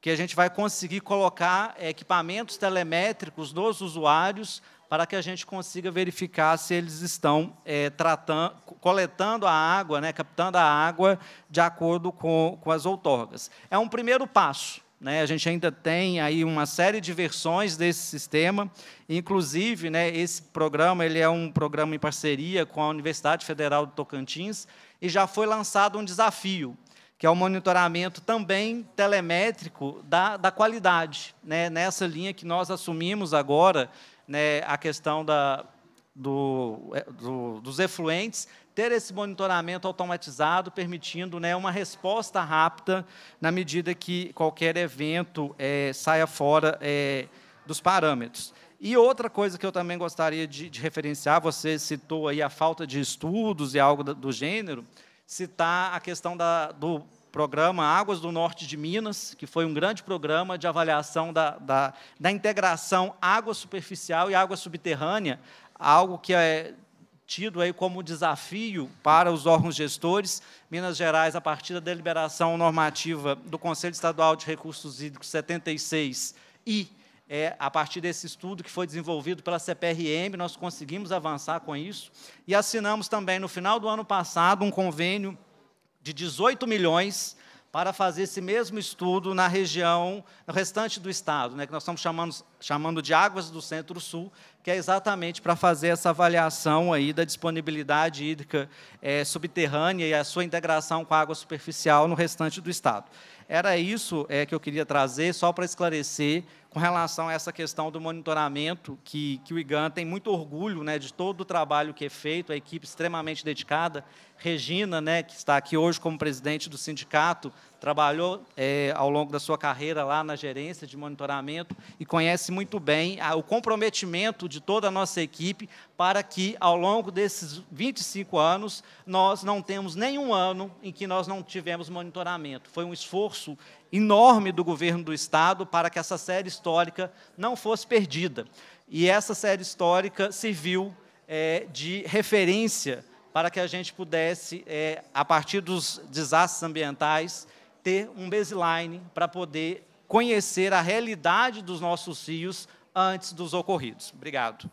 que a gente vai conseguir colocar é, equipamentos telemétricos nos usuários para que a gente consiga verificar se eles estão é, tratando, coletando a água, né, captando a água de acordo com, com as outorgas. É um primeiro passo. Né? A gente ainda tem aí uma série de versões desse sistema. Inclusive, né, esse programa ele é um programa em parceria com a Universidade Federal do Tocantins e já foi lançado um desafio, que é o monitoramento também telemétrico da, da qualidade. Né? Nessa linha que nós assumimos agora, né, a questão da, do, é, do, dos efluentes ter esse monitoramento automatizado, permitindo né, uma resposta rápida na medida que qualquer evento é, saia fora é, dos parâmetros. E outra coisa que eu também gostaria de, de, referenciar, você citou aí a falta de estudos e algo do, do gênero, citar a questão da, do programa Águas do Norte de Minas, que foi um grande programa de avaliação da, da, da integração água superficial e água subterrânea, algo que é tido aí como desafio para os órgãos gestores. Minas Gerais, a partir da deliberação normativa do Conselho Estadual de Recursos Hídricos 76 e é, a partir desse estudo que foi desenvolvido pela CPRM, nós conseguimos avançar com isso e assinamos também no final do ano passado um convênio de 18 milhões para fazer esse mesmo estudo na região, no restante do estado, né, que nós estamos chamando, chamando de Águas do Centro-Sul, que é exatamente para fazer essa avaliação aí da disponibilidade hídrica é, subterrânea e a sua integração com a água superficial no restante do estado. Era isso é, que eu queria trazer, só para esclarecer com relação a essa questão do monitoramento, que, que o IGAN tem muito orgulho né, de todo o trabalho que é feito, a equipe extremamente dedicada. Regina, né, que está aqui hoje como presidente do sindicato, trabalhou é, ao longo da sua carreira lá na gerência de monitoramento e conhece muito bem a, o comprometimento de toda a nossa equipe para que, ao longo desses 25 anos, nós não temos nenhum ano em que nós não tivemos monitoramento. Foi um esforço enorme do governo do Estado para que essa série histórica não fosse perdida. E essa série histórica serviu é, de referência para que a gente pudesse, é, a partir dos desastres ambientais, ter um baseline para poder conhecer a realidade dos nossos rios antes dos ocorridos. Obrigado.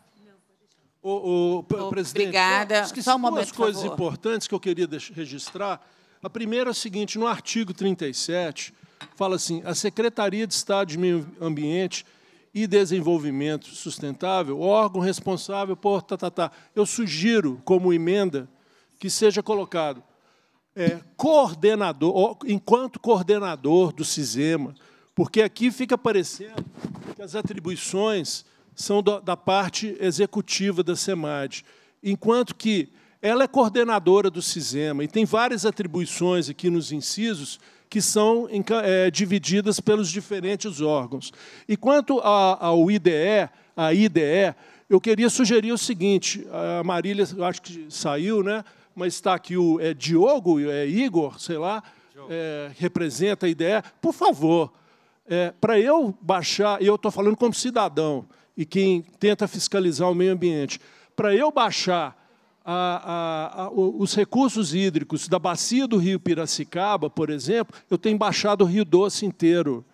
O, o, o presidente, Obrigada. Só, só um momento, duas coisas importantes que eu queria registrar. A primeira é a seguinte: no artigo 37, fala assim: a Secretaria de Estado de Meio Ambiente e Desenvolvimento Sustentável, órgão responsável por tatatá. Tá, tá. Eu sugiro, como emenda, que seja colocado é, coordenador, enquanto coordenador do CISEMA, porque aqui fica parecendo que as atribuições são da parte executiva da SEMAD, enquanto que ela é coordenadora do CISEMA e tem várias atribuições aqui nos incisos que são é, divididas pelos diferentes órgãos. E quanto a, ao IDE, a IDE, eu queria sugerir o seguinte: a Marília, eu acho que saiu, né? mas está aqui o é, Diogo, é, Igor, sei lá, é, representa a IDE. Por favor, é, para eu baixar, eu estou falando como cidadão e quem tenta fiscalizar o meio ambiente, para eu baixar a, a, a, os recursos hídricos da bacia do rio Piracicaba, por exemplo, eu tenho baixado o Rio Doce inteiro.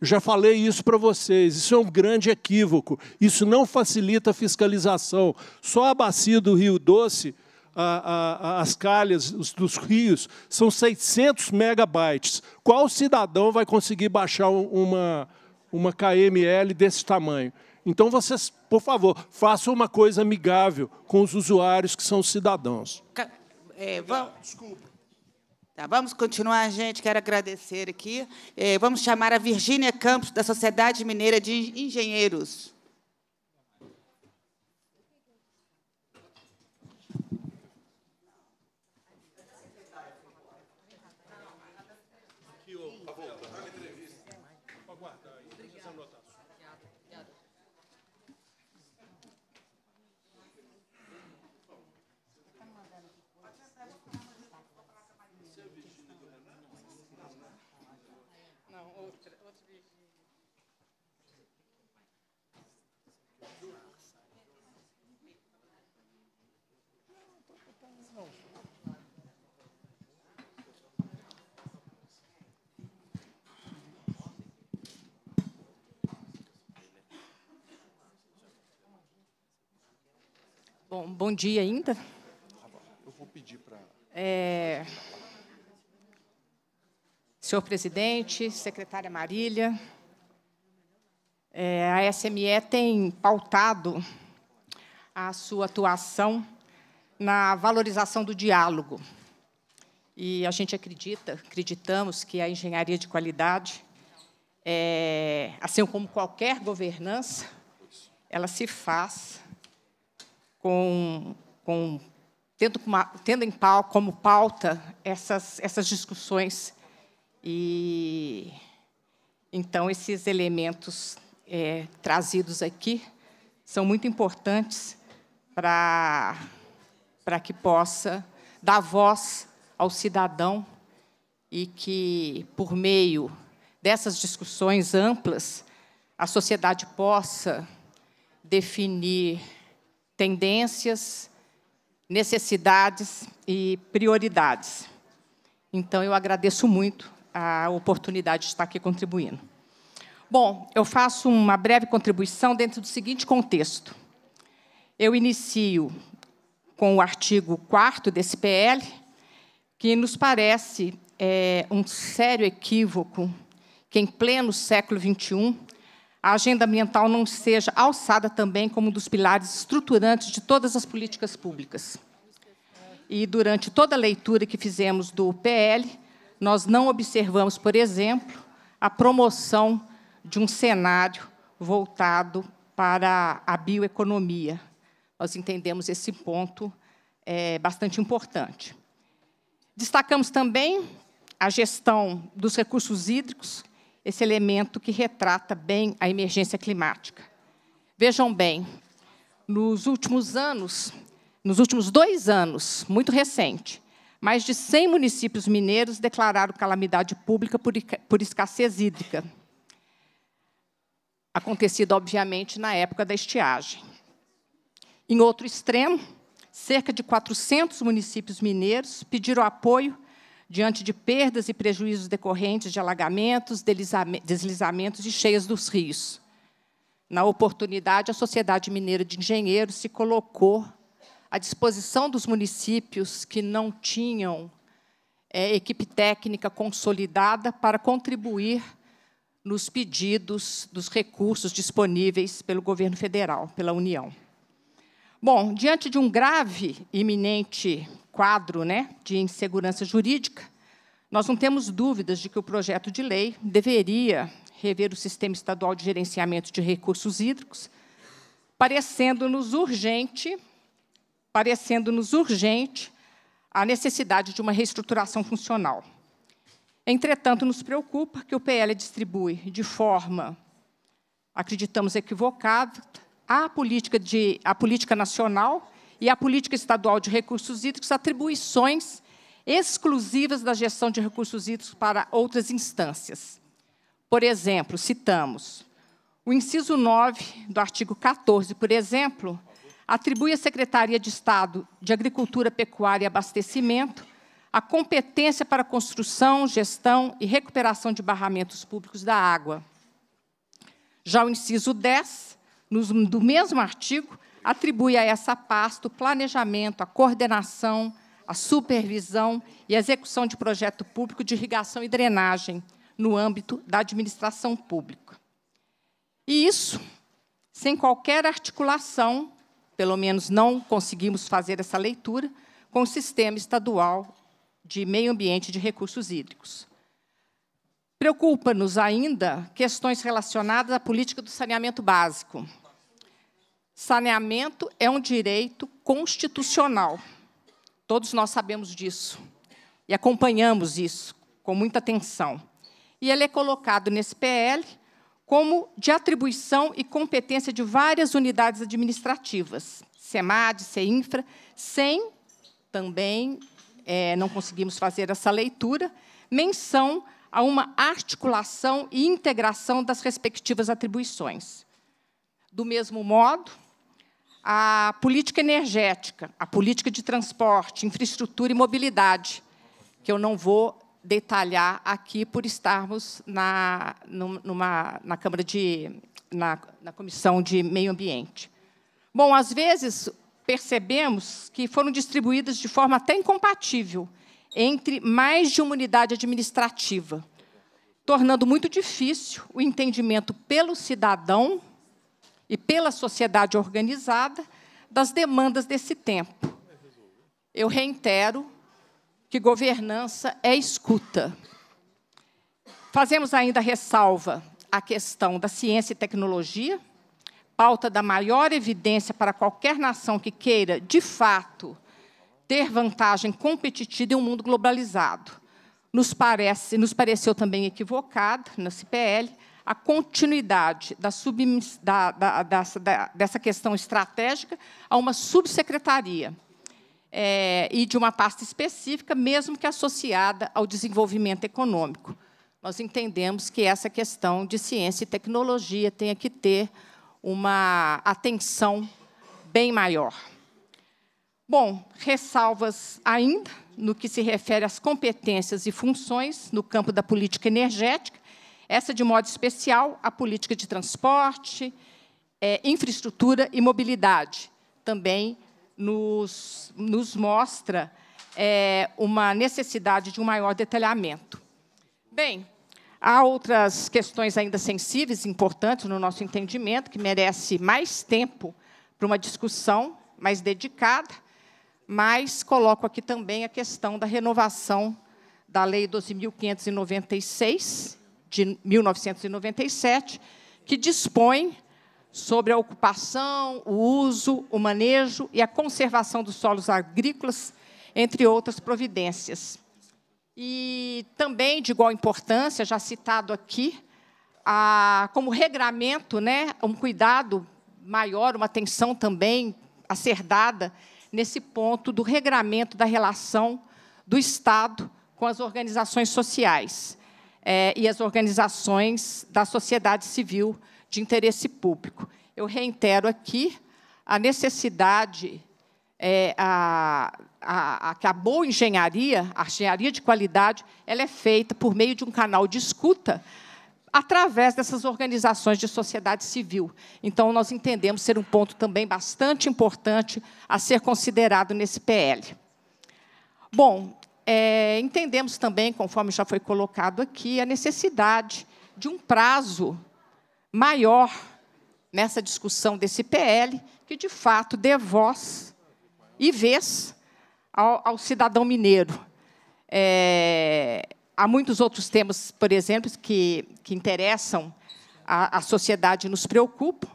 Eu já falei isso para vocês, isso é um grande equívoco. Isso não facilita a fiscalização. Só a bacia do Rio Doce, as calhas dos rios, são 600 megabytes. Qual cidadão vai conseguir baixar uma, uma KML desse tamanho? Então, vocês, por favor, façam uma coisa amigável com os usuários que são cidadãos. É, vamos... Desculpa. Tá, vamos continuar, gente. Quero agradecer aqui. É, vamos chamar a Virgínia Campos, da Sociedade Mineira de Engenheiros. Bom, bom dia ainda. Eu vou pedir para. É... Senhor presidente, secretária Marília, é, a SME tem pautado a sua atuação na valorização do diálogo. E a gente acredita, acreditamos que a engenharia de qualidade, é, assim como qualquer governança, ela se faz com, com tendo, uma, tendo em pau, como pauta essas, essas discussões. E, então, esses elementos é, trazidos aqui são muito importantes para que possa dar voz ao cidadão e que, por meio dessas discussões amplas, a sociedade possa definir tendências, necessidades e prioridades. Então, eu agradeço muito a oportunidade de estar aqui contribuindo. Bom, eu faço uma breve contribuição dentro do seguinte contexto. Eu inicio com o artigo 4 desse PL, que nos parece é, um sério equívoco que, em pleno século XXI, a agenda ambiental não seja alçada também como um dos pilares estruturantes de todas as políticas públicas. E durante toda a leitura que fizemos do PL, nós não observamos, por exemplo, a promoção de um cenário voltado para a bioeconomia. Nós entendemos esse ponto é, bastante importante. Destacamos também a gestão dos recursos hídricos, esse elemento que retrata bem a emergência climática. Vejam bem, nos últimos anos, nos últimos dois anos, muito recente, mais de 100 municípios mineiros declararam calamidade pública por, por escassez hídrica, acontecido, obviamente, na época da estiagem. Em outro extremo, cerca de 400 municípios mineiros pediram apoio diante de perdas e prejuízos decorrentes de alagamentos, deslizamentos e cheias dos rios. Na oportunidade, a Sociedade Mineira de Engenheiros se colocou à disposição dos municípios que não tinham é, equipe técnica consolidada para contribuir nos pedidos dos recursos disponíveis pelo governo federal, pela União. Bom, diante de um grave e iminente quadro né, de insegurança jurídica, nós não temos dúvidas de que o projeto de lei deveria rever o sistema estadual de gerenciamento de recursos hídricos, parecendo-nos urgente, parecendo-nos urgente a necessidade de uma reestruturação funcional. Entretanto, nos preocupa que o PL distribui de forma, acreditamos, equivocada a política, de, a política nacional e a Política Estadual de Recursos Hídricos atribuições exclusivas da gestão de recursos hídricos para outras instâncias. Por exemplo, citamos o inciso 9 do artigo 14, por exemplo, atribui à Secretaria de Estado de Agricultura, Pecuária e Abastecimento a competência para construção, gestão e recuperação de barramentos públicos da água. Já o inciso 10, no, do mesmo artigo, atribui a essa pasta o planejamento, a coordenação, a supervisão e a execução de projeto público de irrigação e drenagem no âmbito da administração pública. E isso sem qualquer articulação, pelo menos não conseguimos fazer essa leitura, com o sistema estadual de meio ambiente de recursos hídricos. Preocupa-nos ainda questões relacionadas à política do saneamento básico, Saneamento é um direito constitucional. Todos nós sabemos disso e acompanhamos isso com muita atenção. E ele é colocado nesse PL como de atribuição e competência de várias unidades administrativas, SEMAD, CEINFRA, sem também, é, não conseguimos fazer essa leitura, menção a uma articulação e integração das respectivas atribuições. Do mesmo modo, a política energética, a política de transporte, infraestrutura e mobilidade, que eu não vou detalhar aqui por estarmos na, numa, na Câmara de. Na, na Comissão de Meio Ambiente. Bom, às vezes percebemos que foram distribuídas de forma até incompatível entre mais de uma unidade administrativa, tornando muito difícil o entendimento pelo cidadão e pela sociedade organizada das demandas desse tempo. Eu reitero que governança é escuta. Fazemos ainda ressalva à questão da ciência e tecnologia, pauta da maior evidência para qualquer nação que queira, de fato, ter vantagem competitiva em um mundo globalizado. Nos, parece, nos pareceu também equivocado na CPL, a continuidade da submiss... da, da, da, dessa questão estratégica a uma subsecretaria é, e de uma pasta específica, mesmo que associada ao desenvolvimento econômico. Nós entendemos que essa questão de ciência e tecnologia tenha que ter uma atenção bem maior. Bom, ressalvas ainda no que se refere às competências e funções no campo da política energética, essa, de modo especial, a política de transporte, é, infraestrutura e mobilidade. Também nos, nos mostra é, uma necessidade de um maior detalhamento. Bem, há outras questões ainda sensíveis, importantes no nosso entendimento, que merece mais tempo para uma discussão mais dedicada, mas coloco aqui também a questão da renovação da Lei 12.596, de 1997, que dispõe sobre a ocupação, o uso, o manejo e a conservação dos solos agrícolas, entre outras providências. E também de igual importância, já citado aqui, a, como regramento, né, um cuidado maior, uma atenção também a ser dada nesse ponto do regramento da relação do Estado com as organizações sociais é, e as organizações da sociedade civil de interesse público. Eu reitero aqui a necessidade é, a, a, a, que a boa engenharia, a engenharia de qualidade, ela é feita por meio de um canal de escuta através dessas organizações de sociedade civil. Então, nós entendemos ser um ponto também bastante importante a ser considerado nesse PL. Bom, é, entendemos também, conforme já foi colocado aqui, a necessidade de um prazo maior nessa discussão desse PL, que de fato dê voz e vez ao, ao cidadão mineiro. É, há muitos outros temas, por exemplo, que, que interessam a, a sociedade e nos preocupam.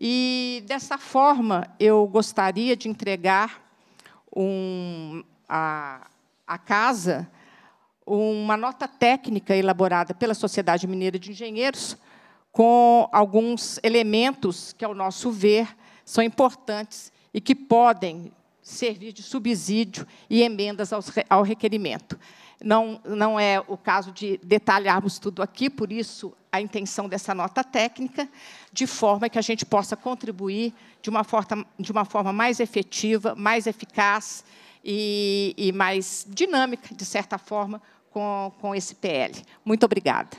E, dessa forma, eu gostaria de entregar um, a, a casa uma nota técnica elaborada pela Sociedade Mineira de Engenheiros, com alguns elementos que, ao nosso ver, são importantes e que podem servir de subsídio e emendas ao requerimento. Não, não é o caso de detalharmos tudo aqui, por isso a intenção dessa nota técnica, de forma que a gente possa contribuir de uma forma, de uma forma mais efetiva, mais eficaz, e, e mais dinâmica, de certa forma, com, com esse PL. Muito obrigada.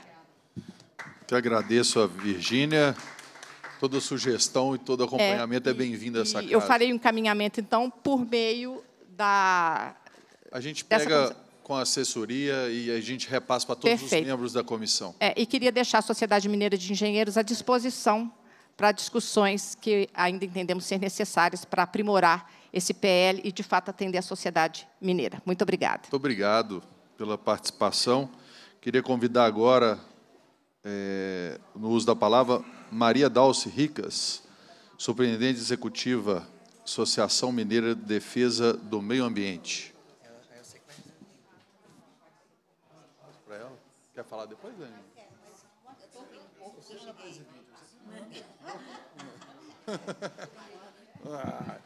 Que agradeço a Virgínia. Toda sugestão e todo acompanhamento é, é bem-vindo a essa casa. Eu farei um encaminhamento, então, por meio da... A gente pega com a assessoria e a gente repassa para todos Perfeito. os membros da comissão. É, e queria deixar a Sociedade Mineira de Engenheiros à disposição para discussões que ainda entendemos ser necessárias para aprimorar esse PL e, de fato, atender a sociedade mineira. Muito obrigada. Muito obrigado pela participação. Queria convidar agora, é, no uso da palavra, Maria Dalce Ricas, superintendente executiva Associação Mineira de Defesa do Meio Ambiente. Quer falar depois, Dani? [laughs] Ah.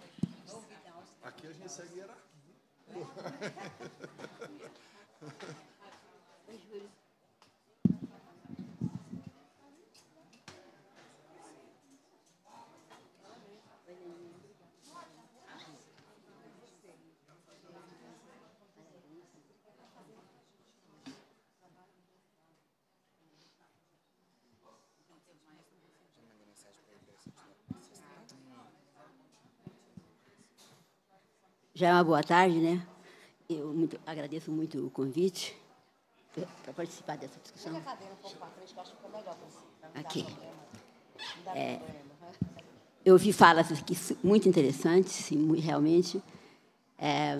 Já é uma boa tarde, né? Eu muito, agradeço muito o convite para participar dessa discussão. eu Aqui. É, eu ouvi falas aqui muito interessantes, realmente. É,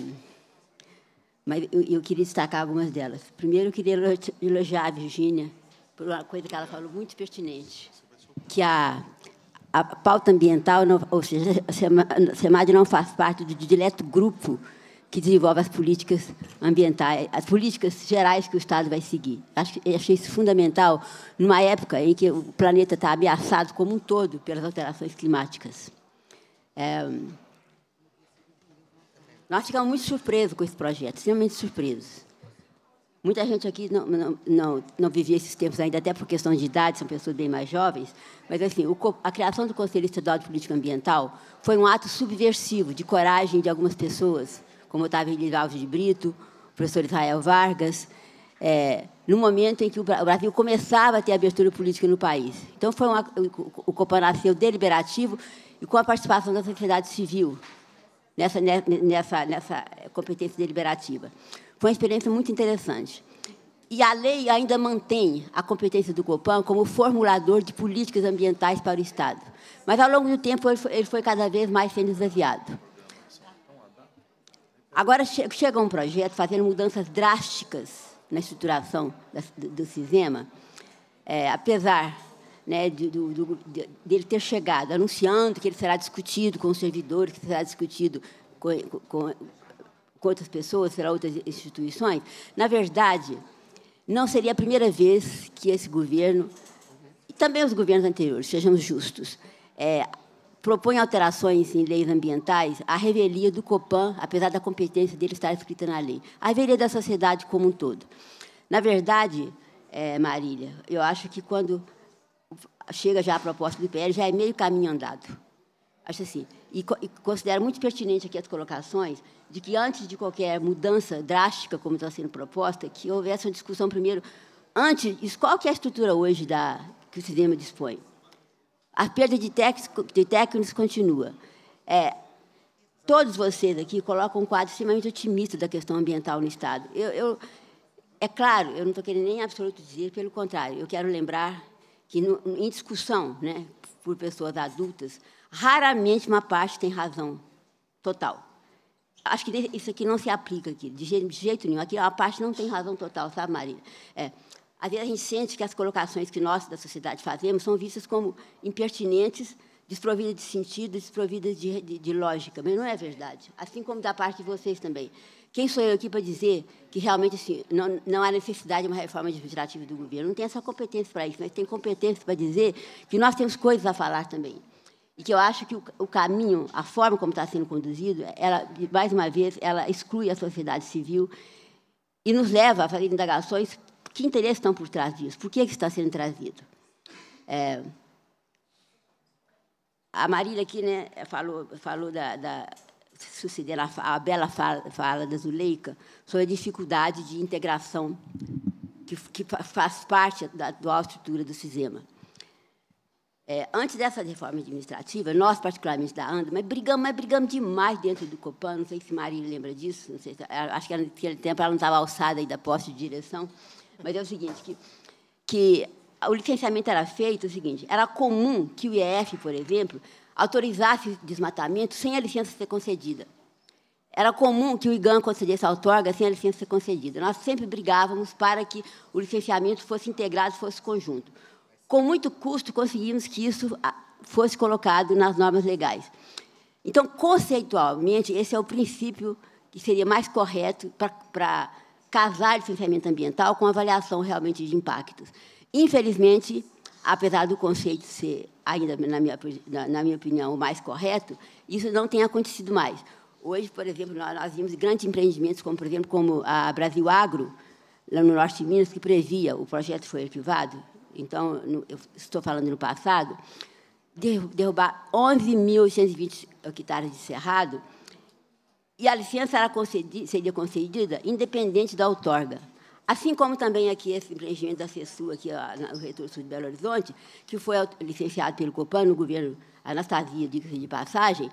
mas eu, eu, queria destacar algumas delas. Primeiro, eu queria elogiar a Virgínia por uma coisa que ela falou muito pertinente, que a, a pauta ambiental, não, ou seja, a SEMAD não faz parte do dileto grupo que desenvolve as políticas ambientais, as políticas gerais que o Estado vai seguir. Acho, achei isso fundamental numa época em que o planeta está ameaçado como um todo pelas alterações climáticas. É, nós ficamos muito surpresos com esse projeto, extremamente surpresos. Muita gente aqui não, não, não, não, vivia esses tempos ainda, até por questão de idade, são pessoas bem mais jovens, mas assim, o, a criação do Conselho Estadual de Política Ambiental foi um ato subversivo de coragem de algumas pessoas como Otávio Livaldo de Brito, o professor Israel Vargas, é, no momento em que o Brasil começava a ter abertura política no país. Então, foi uma, o Copan nasceu deliberativo e com a participação da sociedade civil nessa, nessa, nessa competência deliberativa. Foi uma experiência muito interessante. E a lei ainda mantém a competência do Copan como formulador de políticas ambientais para o Estado. Mas, ao longo do tempo, ele foi, ele foi cada vez mais sendo desviado. Agora chega um projeto fazendo mudanças drásticas na estruturação do, sistema, CISEMA, é, apesar né, do, do, dele ter chegado anunciando que ele será discutido com os servidores, que será discutido com, com, com outras pessoas, será outras instituições, na verdade, não seria a primeira vez que esse governo, e também os governos anteriores, sejamos justos, é, propõe alterações em leis ambientais à revelia do COPAN, apesar da competência dele estar escrita na lei, à revelia da sociedade como um todo. Na verdade, é, Marília, eu acho que quando chega já a proposta do PL, já é meio caminho andado. Acho assim, e, e considero muito pertinente aqui as colocações de que antes de qualquer mudança drástica, como está sendo proposta, que houvesse uma discussão primeiro, antes, qual que é a estrutura hoje da, que o sistema dispõe? A perda de, de técnicos continua. É, todos vocês aqui colocam um quadro extremamente otimista da questão ambiental no Estado. Eu, eu, é claro, eu não estou querendo nem absoluto dizer, pelo contrário, eu quero lembrar que, no, em discussão né, por pessoas adultas, raramente uma parte tem razão total. Acho que isso aqui não se aplica aqui, de jeito nenhum. Aqui a parte não tem razão total, sabe, Maria? É, às vezes a gente sente que as colocações que nós da sociedade fazemos são vistas como impertinentes, desprovidas de sentido, desprovidas de, de, de lógica, mas não é verdade. Assim como da parte de vocês também. Quem sou eu aqui para dizer que realmente assim, não, não, há necessidade de uma reforma administrativa do governo? Não tem essa competência para isso, mas tem competência para dizer que nós temos coisas a falar também. E que eu acho que o, o caminho, a forma como está sendo conduzido, ela, mais uma vez, ela exclui a sociedade civil e nos leva a fazer indagações que interesses estão por trás disso? Por que, é que está sendo trazido? É, a Marília aqui né, falou, falou da, da suceder a bela fala, fala da Zuleika sobre a dificuldade de integração que, que faz parte da atual estrutura do sistema. É, antes dessa reforma administrativa, nós, particularmente da ANDA, mas brigamos, mas brigamos demais dentro do COPAN, não sei se Marília lembra disso, se, acho que naquele tempo ela não estava alçada aí da posse de direção, mas é o seguinte, que, que o licenciamento era feito é o seguinte, era comum que o IEF, por exemplo, autorizasse desmatamento sem a licença ser concedida. Era comum que o IGAN concedesse a outorga sem a licença ser concedida. Nós sempre brigávamos para que o licenciamento fosse integrado, fosse conjunto. Com muito custo, conseguimos que isso ah, fosse colocado nas normas legais. Então, conceitualmente, esse é o princípio que seria mais correto para casar licenciamento ambiental com avaliação realmente de impactos. Infelizmente, apesar do conceito ser, ainda na minha, na minha opinião, o mais correto, isso não tem acontecido mais. Hoje, por exemplo, nós, nós vimos grandes empreendimentos, como, por exemplo, como a Brasil Agro, lá no norte de Minas, que previa o projeto foi arquivado, então, no, eu estou falando no passado, derrubar 11.820 hectares de cerrado, e a licença era seria concedida independente da outorga. Assim como também aqui esse empreendimento da CESU, aqui no retorno Sul de Belo Horizonte, que foi licenciado pelo Copan, no governo Anastasia, diga-se de passagem,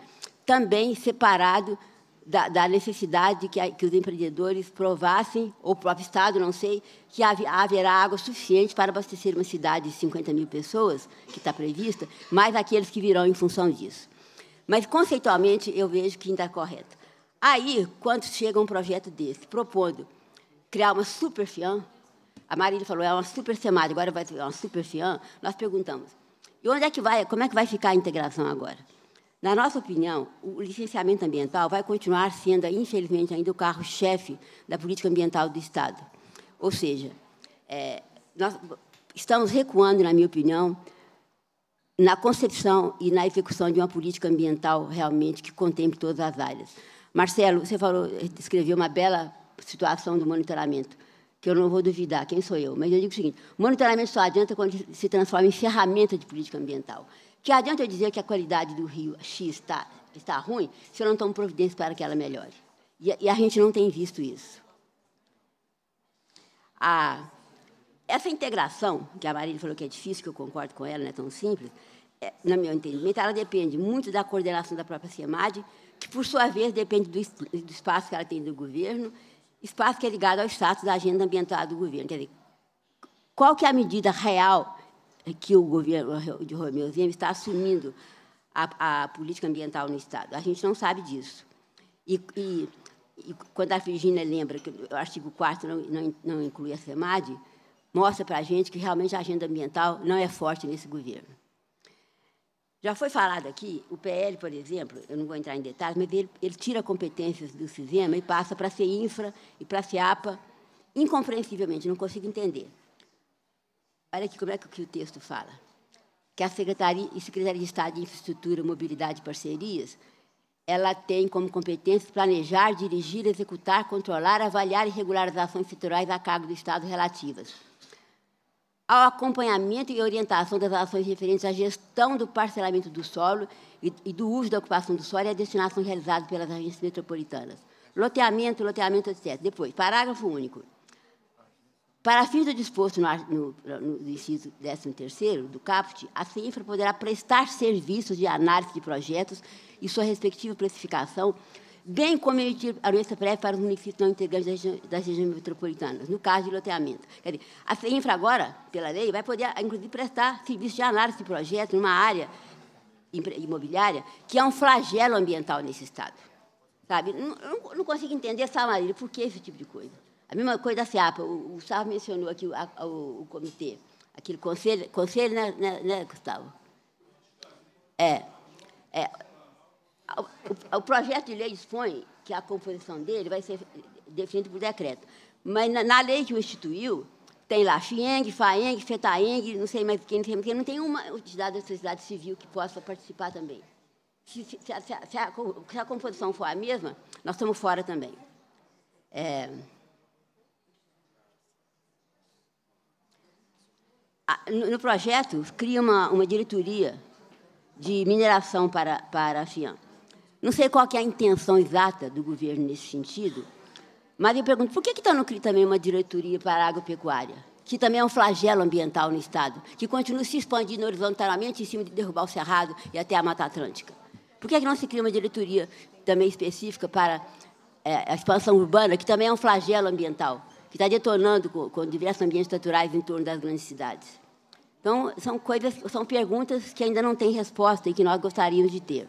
também separado da, da necessidade de que, a, que, os empreendedores provassem, ou o próprio Estado, não sei, que haverá água suficiente para abastecer uma cidade de 50 mil pessoas, que está prevista, mais aqueles que virão em função disso. Mas, conceitualmente, eu vejo que ainda é correto. Aí, quando chega um projeto desse, propondo criar uma super FIAM, a Marília falou, é uma super SEMAD, agora vai ter uma super FIAM, nós perguntamos, e onde é que vai, como é que vai ficar a integração agora? Na nossa opinião, o licenciamento ambiental vai continuar sendo, infelizmente, ainda o carro-chefe da política ambiental do Estado. Ou seja, é, nós estamos recuando, na minha opinião, na concepção e na execução de uma política ambiental realmente que contemple todas as áreas. Marcelo, você falou, descreveu uma bela situação do monitoramento, que eu não vou duvidar, quem sou eu, mas eu digo o seguinte, o monitoramento só adianta quando se transforma em ferramenta de política ambiental. Que adianta eu dizer que a qualidade do rio X está, está ruim se eu não tomo providência para que ela melhore? E, e a gente não tem visto isso. A, essa integração, que a Marília falou que é difícil, que eu concordo com ela, não é tão simples, é, no meu entendimento, ela depende muito da coordenação da própria CIEMAD, que, por sua vez, depende do, do espaço que ela tem do governo, espaço que é ligado ao status da agenda ambiental do governo. Quer dizer, qual que é a medida real que o governo de Romeu Zema está assumindo a, a, política ambiental no Estado? A gente não sabe disso. E, e, e quando a Virginia lembra que o artigo 4 não, não, não inclui a SEMAD, mostra para a gente que realmente a agenda ambiental não é forte nesse governo. Já foi falado aqui, o PL, por exemplo, eu não vou entrar em detalhes, mas ele, ele tira competências do CISEMA e passa para ser infra e para ser APA, incompreensivelmente, não consigo entender. Olha aqui como é que o texto fala. Que a Secretaria e Secretaria de Estado de Infraestrutura, Mobilidade e Parcerias, ela tem como competência planejar, dirigir, executar, controlar, avaliar e regular as ações setoriais a cargo do Estado relativas ao acompanhamento e orientação das ações referentes à gestão do parcelamento do solo e, do uso da ocupação do solo e à destinação realizada pelas agências metropolitanas. Loteamento, loteamento, etc. Depois, parágrafo único. Para fins do disposto no, no, no inciso 13º do caput, a CINFRA poderá prestar serviços de análise de projetos e sua respectiva precificação bem como emitir anuência prévia para os municípios não integrantes das, regiões metropolitanas, no caso de loteamento. Quer dizer, a FEINFRA agora, pela lei, vai poder, inclusive, prestar serviço de análise de projeto numa área imobiliária que é um flagelo ambiental nesse Estado. Sabe? Não, não, consigo entender, Samarilho, por que esse tipo de coisa. A mesma coisa da SEAPA, o, o mencionou aqui o, a, o, o, comitê, aquele conselho, conselho né, né, né Gustavo? É, é, o, o, projeto de lei dispõe que a composição dele vai ser definida por decreto. Mas na, na lei que o instituiu, tem lá Xieng, Faeng, Fetaeng, não sei mais quem, não, sei mais quem, não tem uma entidade da sociedade civil que possa participar também. Se, se, se, a, se, a, se, a, composição for a mesma, nós estamos fora também. É, no, no, projeto, cria uma, uma diretoria de mineração para, para a FIAM. Não sei qual é a intenção exata do governo nesse sentido, mas eu pergunto, por que está no CRI também uma diretoria para a agropecuária, que também é um flagelo ambiental no Estado, que continua se expandindo horizontalmente em cima de derrubar o Cerrado e até a Mata Atlântica? Por que, é que não se cria uma diretoria também específica para é, a expansão urbana, que também é um flagelo ambiental, que está detonando com, com diversos ambientes naturais em torno das grandes cidades? Então, são coisas, são perguntas que ainda não têm resposta e que nós gostaríamos de ter.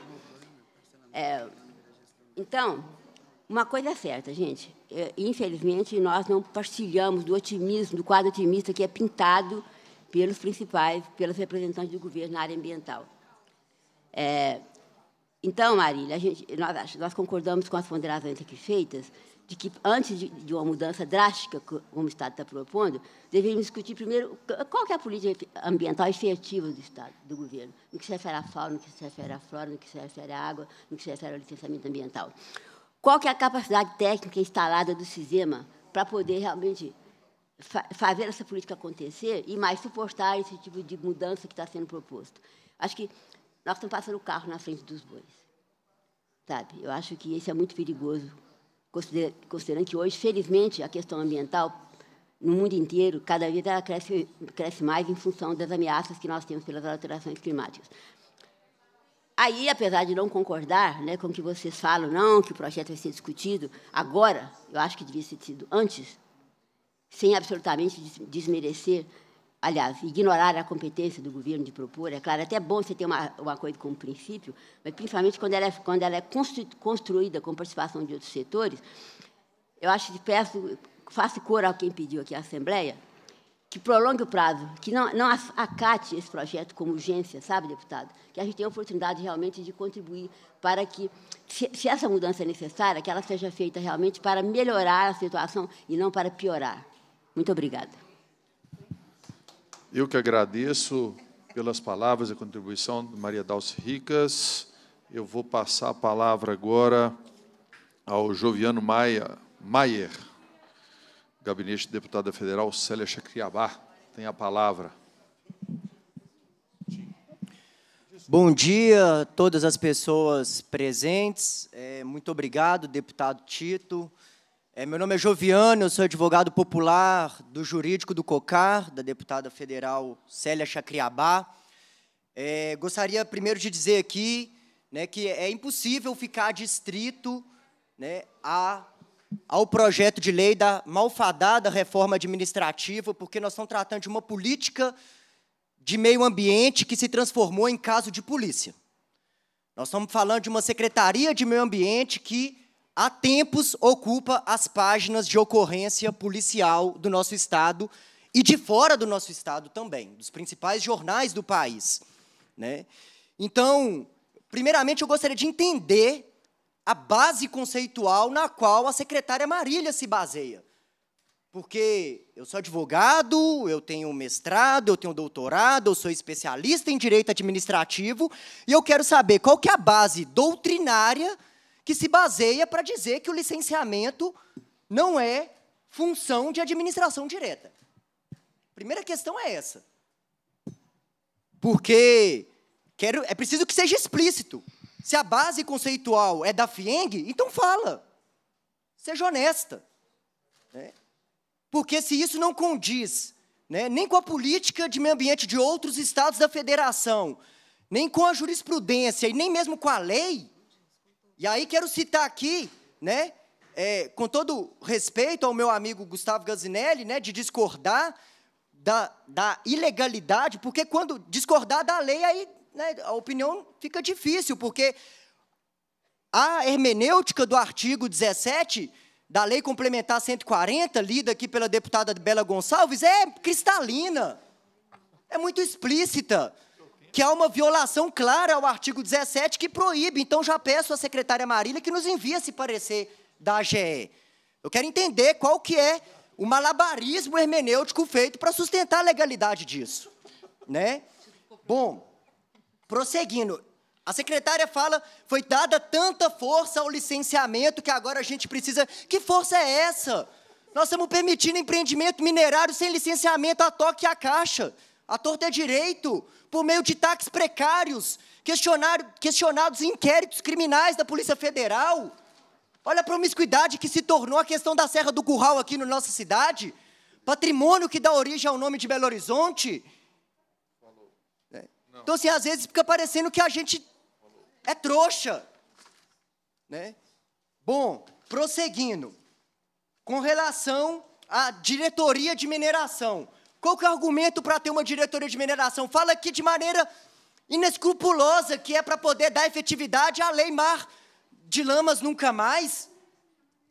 É, então, uma coisa é certa, gente. É, infelizmente, nós não partilhamos do otimismo, do quadro otimista que é pintado pelos principais, pelos representantes do governo na área ambiental. É, então, Marília, gente, nós, nós concordamos com as ponderações aqui feitas, de que, antes de, de uma mudança drástica, como o Estado está propondo, deveríamos discutir primeiro qual é a política ambiental efetiva do Estado, do governo, no que se refere à fauna, no que se refere à flora, no que se refere à água, no que se refere ao licenciamento ambiental. Qual é a capacidade técnica instalada do sistema para poder realmente fa fazer essa política acontecer e mais suportar esse tipo de mudança que está sendo proposto? Acho que nós estamos passando o carro na frente dos bois. Sabe? Eu acho que esse é muito perigoso considerando que hoje, felizmente, a questão ambiental no mundo inteiro, cada vez ela cresce, cresce mais em função das ameaças que nós temos pelas alterações climáticas. Aí, apesar de não concordar né, com o que vocês falam, não, que o projeto vai ser discutido agora, eu acho que devia ser sido antes, sem absolutamente desmerecer aliás, ignorar a competência do governo de propor. É claro, é até bom você ter uma, uma coisa como princípio, mas principalmente quando ela é, quando ela é construída com participação de outros setores, eu acho que peço, faço cor a quem pediu aqui a Assembleia, que prolongue o prazo, que não, não acate esse projeto como urgência, sabe, deputado? Que a gente tenha a oportunidade realmente de contribuir para que, se, se essa mudança é necessária, que ela seja feita realmente para melhorar a situação e não para piorar. Muito obrigada. Eu que agradeço pelas palavras e contribuição de Maria Dalce Ricas. Eu vou passar a palavra agora ao Joviano Maia, Maier, gabinete de deputada federal Célia Chacriabá. Tem a palavra. Bom dia a todas as pessoas presentes. É, muito obrigado, deputado Tito. É, meu nome é Joviano, eu sou advogado popular do jurídico do COCAR, da deputada federal Célia Chacriabá. É, gostaria primeiro de dizer aqui né, que é impossível ficar distrito né, a, ao projeto de lei da malfadada reforma administrativa, porque nós estamos tratando de uma política de meio ambiente que se transformou em caso de polícia. Nós estamos falando de uma secretaria de meio ambiente que há tempos ocupa as páginas de ocorrência policial do nosso Estado e de fora do nosso Estado também, dos principais jornais do país. Né? Então, primeiramente, eu gostaria de entender a base conceitual na qual a secretária Marília se baseia. Porque eu sou advogado, eu tenho mestrado, eu tenho doutorado, eu sou especialista em direito administrativo, e eu quero saber qual que é a base doutrinária que se baseia para dizer que o licenciamento não é função de administração direta. Primeira questão é essa. Porque quero, é preciso que seja explícito. Se a base conceitual é da FIENG, então fala. Seja honesta. Né? Porque se isso não condiz né, nem com a política de meio ambiente de outros estados da federação, nem com a jurisprudência e nem mesmo com a lei, e aí quero citar aqui, né, é, com todo respeito ao meu amigo Gustavo Gazinelli, né, de discordar da, da ilegalidade, porque quando discordar da lei, aí né, a opinião fica difícil, porque a hermenêutica do artigo 17 da Lei Complementar 140, lida aqui pela deputada Bela Gonçalves, é cristalina, é muito explícita que há uma violação clara ao artigo 17 que proíbe. Então, já peço à secretária Marília que nos envie esse parecer da AGE. Eu quero entender qual que é o malabarismo hermenêutico feito para sustentar a legalidade disso. Né? Bom, prosseguindo. A secretária fala, foi dada tanta força ao licenciamento que agora a gente precisa... Que força é essa? Nós estamos permitindo empreendimento minerário sem licenciamento a toque e a caixa. A torta é direito, por meio de taques precários, questionados em inquéritos criminais da Polícia Federal. Olha a promiscuidade que se tornou a questão da Serra do Curral aqui na nossa cidade. Patrimônio que dá origem ao nome de Belo Horizonte. É. Então, assim, às vezes fica parecendo que a gente é trouxa. Né? Bom, prosseguindo. Com relação à diretoria de mineração. Qual que é o argumento para ter uma diretoria de mineração? Fala aqui de maneira inescrupulosa que é para poder dar efetividade à lei mar de lamas nunca mais.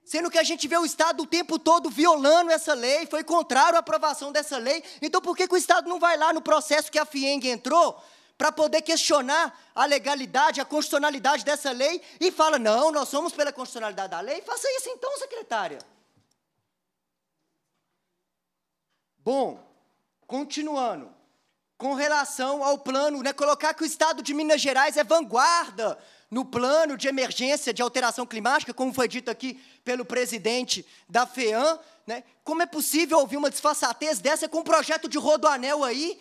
Sendo que a gente vê o Estado o tempo todo violando essa lei, foi contrário à aprovação dessa lei. Então, por que, que o Estado não vai lá no processo que a FIENG entrou para poder questionar a legalidade, a constitucionalidade dessa lei e fala: não, nós somos pela constitucionalidade da lei? Faça isso então, secretária. Bom, Continuando. Com relação ao plano, né, colocar que o estado de Minas Gerais é vanguarda no plano de emergência de alteração climática, como foi dito aqui pelo presidente da FEAM. Né? Como é possível ouvir uma disfarçatez dessa com um projeto de rodoanel aí,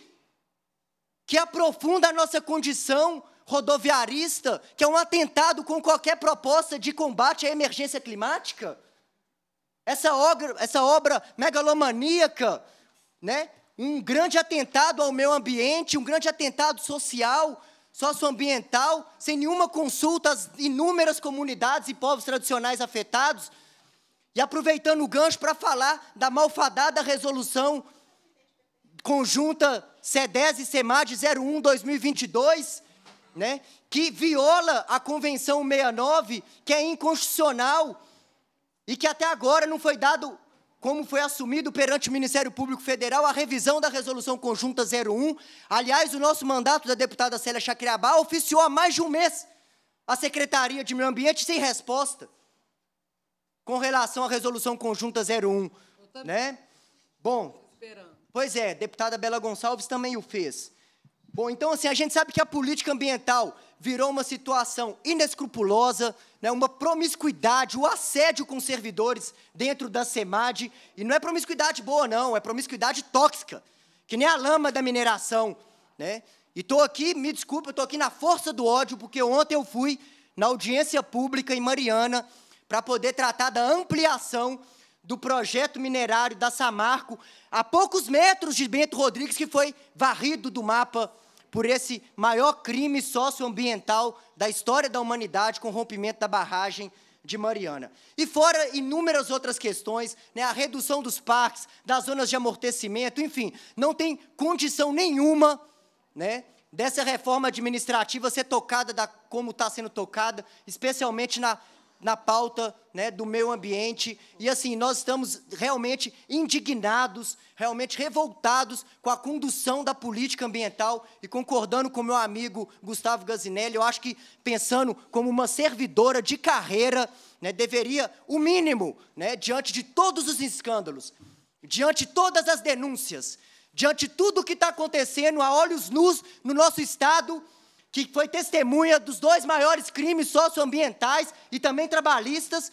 que aprofunda a nossa condição rodoviarista, que é um atentado com qualquer proposta de combate à emergência climática? Essa obra, essa obra megalomaníaca, né? um grande atentado ao meio ambiente, um grande atentado social, socioambiental, sem nenhuma consulta às inúmeras comunidades e povos tradicionais afetados, e aproveitando o gancho para falar da malfadada resolução conjunta CEDES e CEMAD 01 2022, né, que viola a Convenção 69, que é inconstitucional e que até agora não foi dado como foi assumido perante o Ministério Público Federal a revisão da Resolução Conjunta 01. Aliás, o nosso mandato da deputada Célia Chacriabá oficiou há mais de um mês a Secretaria de Meio Ambiente sem resposta com relação à Resolução Conjunta 01. Né? Bom, pois é, deputada Bela Gonçalves também o fez. Bom, então, assim, a gente sabe que a política ambiental virou uma situação inescrupulosa, né, uma promiscuidade, o assédio com servidores dentro da SEMAD. E não é promiscuidade boa, não, é promiscuidade tóxica, que nem a lama da mineração. Né? E estou aqui, me desculpa, estou aqui na força do ódio, porque ontem eu fui na audiência pública em Mariana para poder tratar da ampliação do projeto minerário da Samarco, a poucos metros de Bento Rodrigues, que foi varrido do mapa por esse maior crime socioambiental da história da humanidade com o rompimento da barragem de Mariana. E fora inúmeras outras questões, né, a redução dos parques, das zonas de amortecimento, enfim, não tem condição nenhuma né, dessa reforma administrativa ser tocada da, como está sendo tocada, especialmente na na pauta né, do meio ambiente. E assim, nós estamos realmente indignados, realmente revoltados com a condução da política ambiental e concordando com meu amigo Gustavo Gazinelli, eu acho que pensando como uma servidora de carreira, né, deveria, o mínimo, né, diante de todos os escândalos, diante de todas as denúncias, diante de tudo o que está acontecendo a olhos nus no nosso Estado, que foi testemunha dos dois maiores crimes socioambientais e também trabalhistas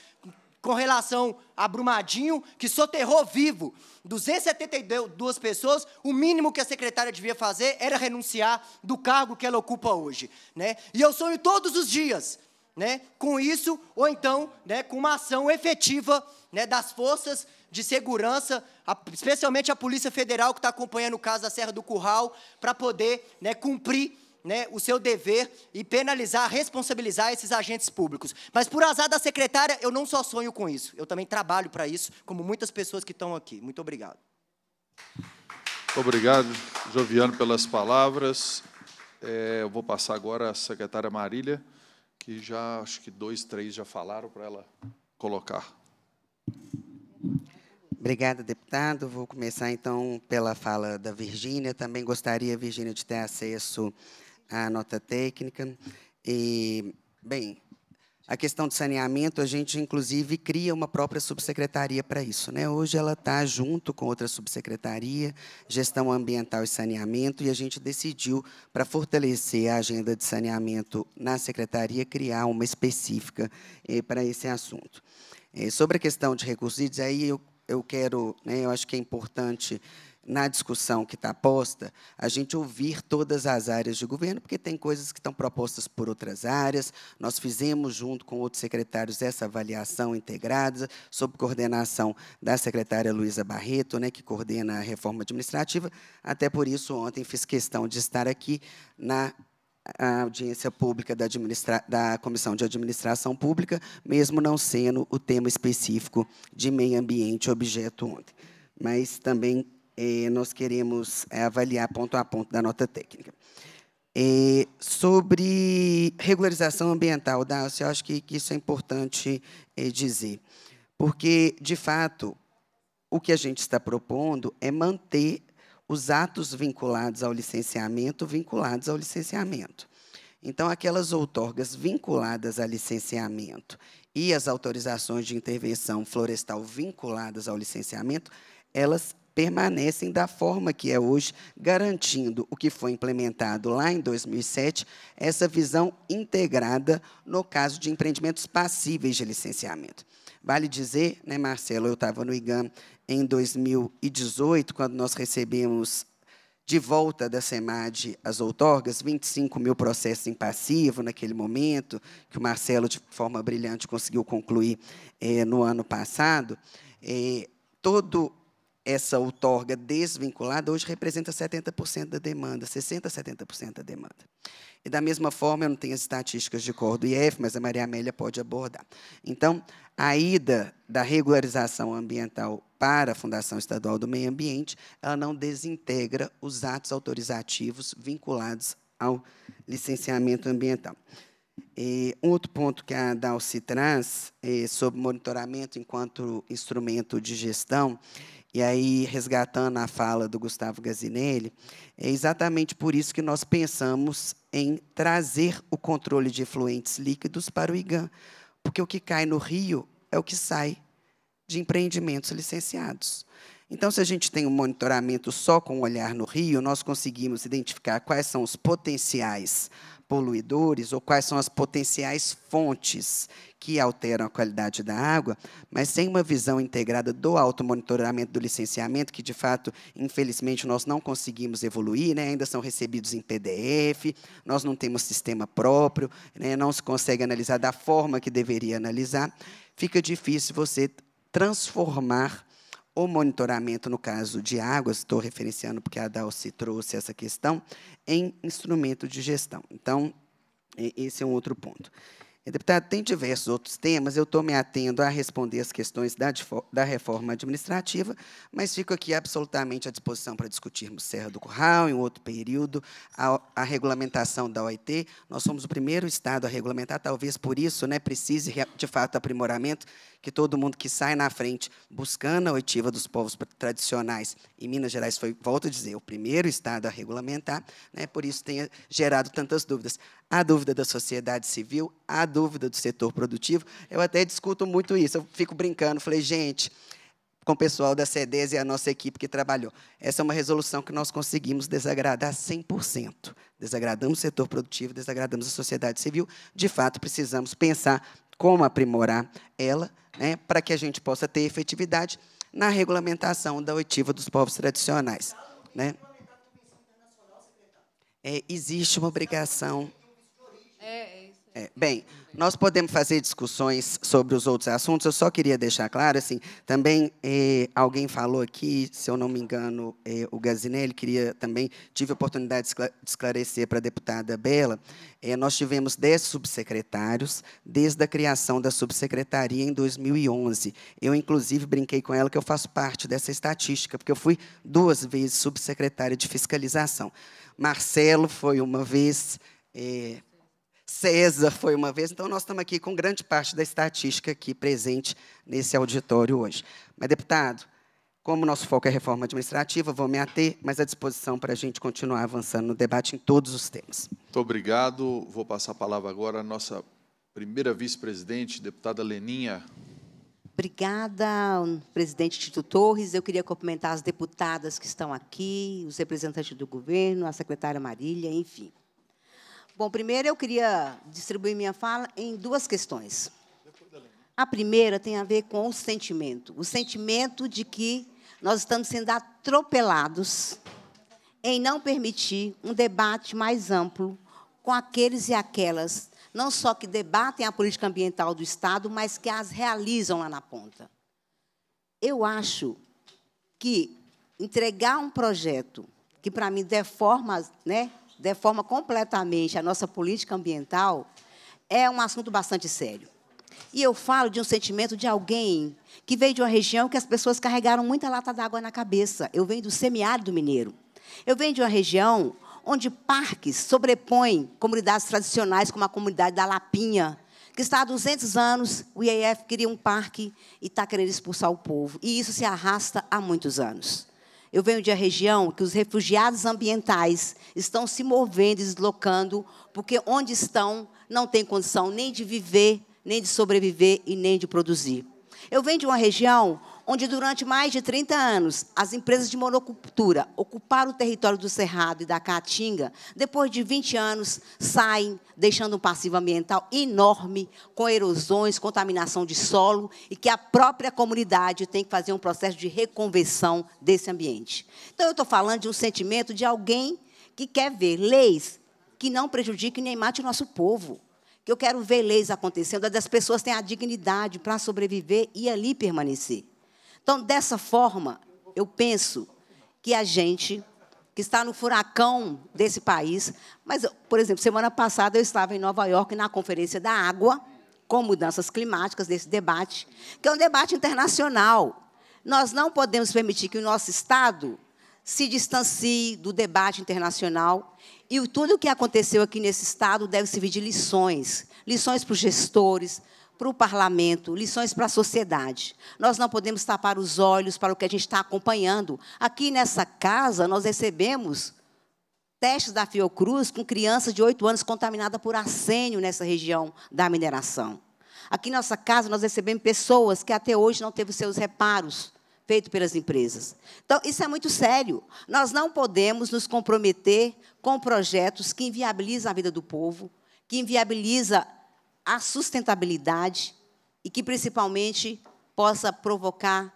com relação a Brumadinho, que soterrou vivo 272 pessoas, o mínimo que a secretária devia fazer era renunciar do cargo que ela ocupa hoje. Né? E eu sonho todos os dias né, com isso, ou então né, com uma ação efetiva né, das forças de segurança, a, especialmente a Polícia Federal, que está acompanhando o caso da Serra do Curral, para poder né, cumprir né, o seu dever e penalizar, responsabilizar esses agentes públicos. Mas por azar da secretária, eu não só sonho com isso, eu também trabalho para isso, como muitas pessoas que estão aqui. Muito obrigado. Obrigado, Joviano, pelas palavras. É, eu vou passar agora à secretária Marília, que já acho que dois, três já falaram para ela colocar. Obrigada, deputado. Vou começar, então, pela fala da Virgínia. Também gostaria, Virgínia, de ter acesso a nota técnica. E, bem, a questão de saneamento, a gente, inclusive, cria uma própria subsecretaria para isso. Né? Hoje ela está junto com outra subsecretaria, Gestão Ambiental e Saneamento, e a gente decidiu, para fortalecer a agenda de saneamento na secretaria, criar uma específica eh, para esse assunto. Eh, sobre a questão de recursos aí eu, eu quero, né, eu acho que é importante na discussão que está posta, a gente ouvir todas as áreas de governo, porque tem coisas que estão propostas por outras áreas. Nós fizemos, junto com outros secretários, essa avaliação integrada, sob coordenação da secretária Luísa Barreto, né, que coordena a reforma administrativa. Até por isso, ontem fiz questão de estar aqui na a audiência pública da, da, Comissão de Administração Pública, mesmo não sendo o tema específico de meio ambiente objeto ontem. Mas também nós queremos eh, avaliar ponto a ponto da nota técnica. sobre regularização ambiental, Dácio, eu acho que, que, isso é importante eh, dizer, porque, de fato, o que a gente está propondo é manter os atos vinculados ao licenciamento vinculados ao licenciamento. Então, aquelas outorgas vinculadas a licenciamento e as autorizações de intervenção florestal vinculadas ao licenciamento, elas permanecem da forma que é hoje, garantindo o que foi implementado lá em 2007, essa visão integrada no caso de empreendimentos passíveis de licenciamento. Vale dizer, né, Marcelo, eu estava no IGAM em 2018, quando nós recebemos de volta da SEMAD as outorgas, 25 mil processos em passivo naquele momento, que o Marcelo, de forma brilhante, conseguiu concluir eh, no ano passado. Eh, todo essa outorga desvinculada hoje representa 70% da demanda, 60% a 70% da demanda. E da mesma forma, eu não tenho as estatísticas de cor do IF, mas a Maria Amélia pode abordar. Então, a ida da regularização ambiental para a Fundação Estadual do Meio Ambiente, ela não desintegra os atos autorizativos vinculados ao licenciamento ambiental. E um outro ponto que a Dalci traz é sobre monitoramento enquanto instrumento de gestão, e aí resgatando a fala do Gustavo Gazinelli, é exatamente por isso que nós pensamos em trazer o controle de efluentes líquidos para o IGAM, porque o que cai no rio é o que sai de empreendimentos licenciados. Então, se a gente tem um monitoramento só com o um olhar no rio, nós conseguimos identificar quais são os potenciais poluidores ou quais são as potenciais fontes que alteram a qualidade da água, mas sem uma visão integrada do automonitoramento do licenciamento, que de fato, infelizmente, nós não conseguimos evoluir, né? ainda são recebidos em PDF, nós não temos sistema próprio, né? não se consegue analisar da forma que deveria analisar, fica difícil você transformar o monitoramento, no caso de águas, estou referenciando porque a Dalci trouxe essa questão, em instrumento de gestão. Então, esse é um outro ponto. É, deputado, tem diversos outros temas, eu estou me atendo a responder as questões da, da reforma administrativa, mas fico aqui absolutamente à disposição para discutirmos Serra do Curral, em outro período, a, a regulamentação da OIT. Nós somos o primeiro Estado a regulamentar, talvez por isso né, precise, de fato, aprimoramento, que todo mundo que sai na frente buscando a oitiva dos povos tradicionais, em Minas Gerais foi, volto a dizer, o primeiro Estado a regulamentar, né, por isso tenha gerado tantas dúvidas a dúvida da sociedade civil, a dúvida do setor produtivo. Eu até discuto muito isso, eu fico brincando, falei, gente, com o pessoal da CEDES e a nossa equipe que trabalhou. Essa é uma resolução que nós conseguimos desagradar 100%. Desagradamos o setor produtivo, desagradamos a sociedade civil. De fato, precisamos pensar como aprimorar ela né, para que a gente possa ter efetividade na regulamentação da oitiva dos povos tradicionais. Né? É, existe uma obrigação é, é isso. É, bem, nós podemos fazer discussões sobre os outros assuntos. Eu só queria deixar claro, assim, também eh, alguém falou aqui, se eu não me engano, eh, o Gazinelli queria também tive a oportunidade de esclarecer para a deputada Bela. Eh, nós tivemos dez subsecretários desde a criação da subsecretaria em 2011. Eu inclusive brinquei com ela que eu faço parte dessa estatística, porque eu fui duas vezes subsecretária de fiscalização. Marcelo foi uma vez eh, César foi uma vez. Então, nós estamos aqui com grande parte da estatística aqui presente nesse auditório hoje. Mas, deputado, como nosso foco é reforma administrativa, vou me ater, mas à disposição para a gente continuar avançando no debate em todos os temas. Muito obrigado. Vou passar a palavra agora à nossa primeira vice-presidente, deputada Leninha. Obrigada, presidente Tito Torres. Eu queria cumprimentar as deputadas que estão aqui, os representantes do governo, a secretária Marília, enfim. Bom, primeiro eu queria distribuir minha fala em duas questões. A primeira tem a ver com o sentimento, o sentimento de que nós estamos sendo atropelados em não permitir um debate mais amplo com aqueles e aquelas, não só que debatem a política ambiental do Estado, mas que as realizam lá na ponta. Eu acho que entregar um projeto que, para mim, deforma né, deforma completamente a nossa política ambiental, é um assunto bastante sério. E eu falo de um sentimento de alguém que veio de uma região que as pessoas carregaram muita lata d'água na cabeça. Eu venho do semiárido mineiro. Eu venho de uma região onde parques sobrepõem comunidades tradicionais, como a comunidade da Lapinha, que está há 200 anos, o IEF queria um parque e está querendo expulsar o povo. E isso se arrasta há muitos anos. Eu venho de uma região que os refugiados ambientais estão se movendo, deslocando, porque onde estão não tem condição nem de viver, nem de sobreviver e nem de produzir. Eu venho de uma região onde durante mais de 30 anos as empresas de monocultura ocuparam o território do Cerrado e da Caatinga, depois de 20 anos saem deixando um passivo ambiental enorme, com erosões, contaminação de solo e que a própria comunidade tem que fazer um processo de reconversão desse ambiente. Então eu estou falando de um sentimento de alguém que quer ver leis que não prejudiquem nem mate o nosso povo que eu quero ver leis acontecendo, onde as pessoas têm a dignidade para sobreviver e ali permanecer. Então, dessa forma, eu penso que a gente que está no furacão desse país, mas, por exemplo, semana passada eu estava em Nova York na Conferência da Água, com mudanças climáticas, desse debate, que é um debate internacional. Nós não podemos permitir que o nosso Estado se distancie do debate internacional. E tudo o que aconteceu aqui nesse Estado deve servir de lições lições para os gestores, para o parlamento, lições para a sociedade. Nós não podemos tapar os olhos para o que a gente está acompanhando. Aqui nessa casa, nós recebemos testes da Fiocruz com crianças de 8 anos contaminadas por arsênio nessa região da mineração. Aqui nessa casa, nós recebemos pessoas que até hoje não teve seus reparos feitos pelas empresas. Então, isso é muito sério. Nós não podemos nos comprometer com projetos que inviabilizam a vida do povo, que inviabiliza a sustentabilidade e que, principalmente, possa provocar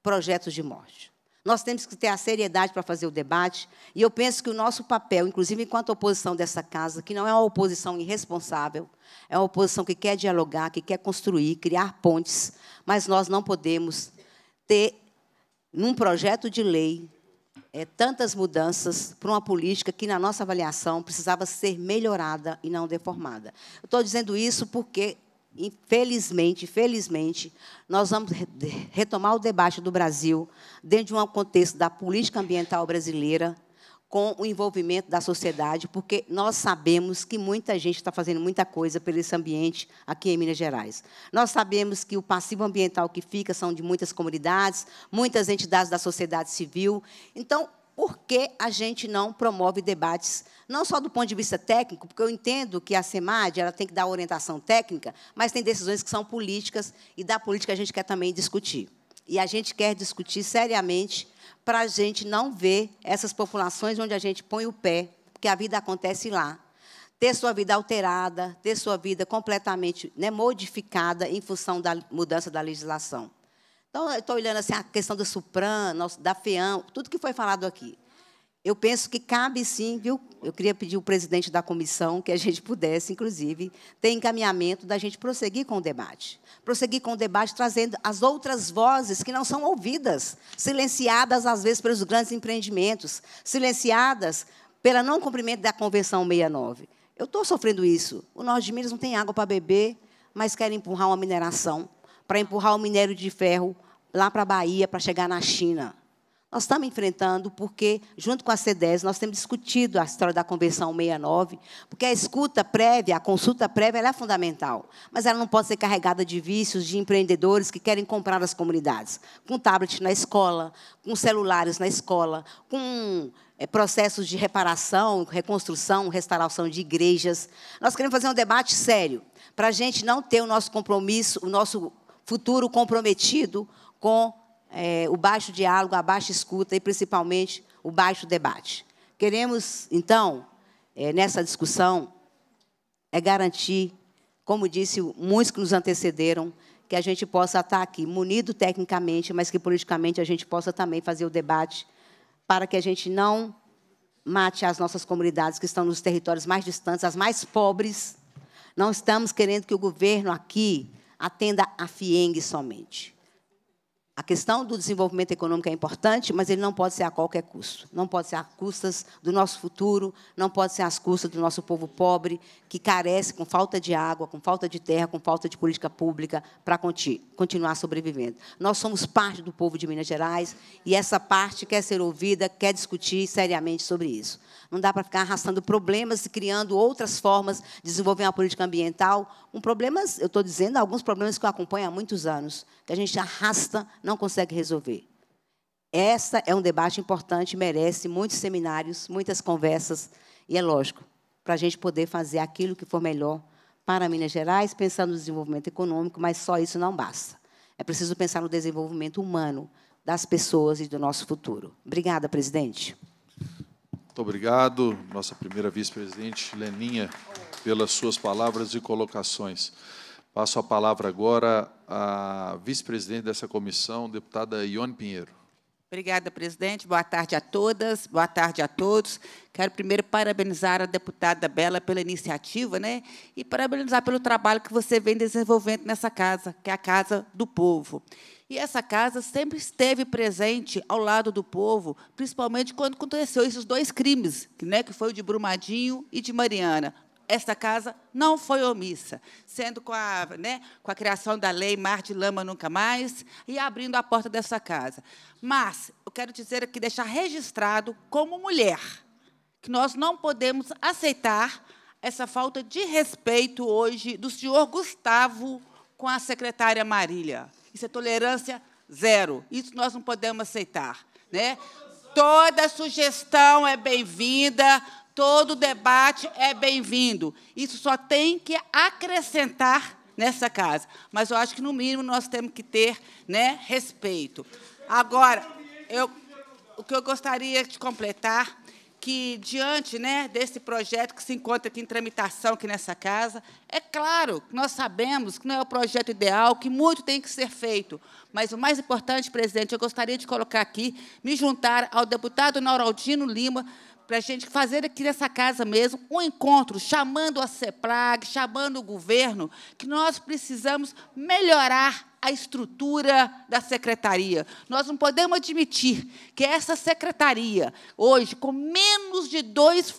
projetos de morte. Nós temos que ter a seriedade para fazer o debate, e eu penso que o nosso papel, inclusive enquanto oposição dessa casa, que não é uma oposição irresponsável, é uma oposição que quer dialogar, que quer construir, criar pontes, mas nós não podemos ter, num projeto de lei, é, tantas mudanças para uma política que, na nossa avaliação, precisava ser melhorada e não deformada. estou dizendo isso porque, infelizmente, felizmente, nós vamos retomar o debate do Brasil dentro de um contexto da política ambiental brasileira com o envolvimento da sociedade, porque nós sabemos que muita gente está fazendo muita coisa pelo esse ambiente aqui em Minas Gerais. Nós sabemos que o passivo ambiental que fica são de muitas comunidades, muitas entidades da sociedade civil. Então, por que a gente não promove debates, não só do ponto de vista técnico, porque eu entendo que a SEMAD ela tem que dar orientação técnica, mas tem decisões que são políticas, e da política a gente quer também discutir. E a gente quer discutir seriamente para a gente não ver essas populações onde a gente põe o pé, porque a vida acontece lá. Ter sua vida alterada, ter sua vida completamente né, modificada em função da mudança da legislação. Então, estou olhando assim, a questão do Supran, da FEAM, tudo que foi falado aqui. Eu penso que cabe sim, viu? Eu queria pedir ao presidente da comissão que a gente pudesse, inclusive, ter encaminhamento da gente prosseguir com o debate. Prosseguir com o debate trazendo as outras vozes que não são ouvidas, silenciadas às vezes pelos grandes empreendimentos, silenciadas pela não cumprimento da Convenção 69. Eu estou sofrendo isso. O Norte de Minas não tem água para beber, mas quer empurrar uma mineração para empurrar o minério de ferro lá para a Bahia para chegar na China. Nós estamos enfrentando porque, junto com a CDES, nós temos discutido a história da Convenção 69, porque a escuta prévia, a consulta prévia, ela é fundamental, mas ela não pode ser carregada de vícios de empreendedores que querem comprar as comunidades, com tablet na escola, com celulares na escola, com é, processos de reparação, reconstrução, restauração de igrejas. Nós queremos fazer um debate sério, para a gente não ter o nosso compromisso, o nosso futuro comprometido com é, o baixo diálogo, a baixa escuta e, principalmente, o baixo debate. Queremos, então, é, nessa discussão, é garantir, como disse muitos que nos antecederam, que a gente possa estar aqui munido tecnicamente, mas que politicamente a gente possa também fazer o debate para que a gente não mate as nossas comunidades que estão nos territórios mais distantes, as mais pobres. Não estamos querendo que o governo aqui atenda a FIENG somente. A questão do desenvolvimento econômico é importante, mas ele não pode ser a qualquer custo. Não pode ser a custas do nosso futuro, não pode ser às custas do nosso povo pobre, que carece com falta de água, com falta de terra, com falta de política pública para continuar sobrevivendo. Nós somos parte do povo de Minas Gerais e essa parte quer ser ouvida, quer discutir seriamente sobre isso não dá para ficar arrastando problemas e criando outras formas de desenvolver uma política ambiental. Um problemas, eu estou dizendo, alguns problemas que eu acompanho há muitos anos, que a gente arrasta, não consegue resolver. Essa é um debate importante, merece muitos seminários, muitas conversas, e é lógico, para a gente poder fazer aquilo que for melhor para Minas Gerais, pensando no desenvolvimento econômico, mas só isso não basta. É preciso pensar no desenvolvimento humano das pessoas e do nosso futuro. Obrigada, presidente. Muito obrigado, nossa primeira vice-presidente Leninha, pelas suas palavras e colocações. Passo a palavra agora à vice-presidente dessa comissão, deputada Ione Pinheiro. Obrigada, presidente. Boa tarde a todas, boa tarde a todos. Quero primeiro parabenizar a deputada Bela pela iniciativa né, e parabenizar pelo trabalho que você vem desenvolvendo nessa casa, que é a Casa do Povo. E essa casa sempre esteve presente ao lado do povo, principalmente quando aconteceu esses dois crimes, né, que foi o de Brumadinho e de Mariana. Esta casa não foi omissa, sendo com a, né, com a criação da lei Mar de Lama Nunca Mais e abrindo a porta dessa casa. Mas eu quero dizer aqui, deixar registrado como mulher, que nós não podemos aceitar essa falta de respeito hoje do senhor Gustavo com a secretária Marília. Isso é tolerância zero. Isso nós não podemos aceitar. Né? Toda sugestão é bem-vinda, todo debate é bem-vindo. Isso só tem que acrescentar nessa casa. Mas eu acho que, no mínimo, nós temos que ter né, respeito. Agora, eu, o que eu gostaria de completar que, diante né, desse projeto que se encontra aqui em tramitação aqui nessa casa, é claro que nós sabemos que não é o projeto ideal, que muito tem que ser feito. Mas o mais importante, presidente, eu gostaria de colocar aqui, me juntar ao deputado Nauraldino Lima, para a gente fazer aqui nessa casa mesmo um encontro, chamando a CEPRAG, chamando o governo, que nós precisamos melhorar a estrutura da secretaria. Nós não podemos admitir que essa secretaria, hoje, com menos de 2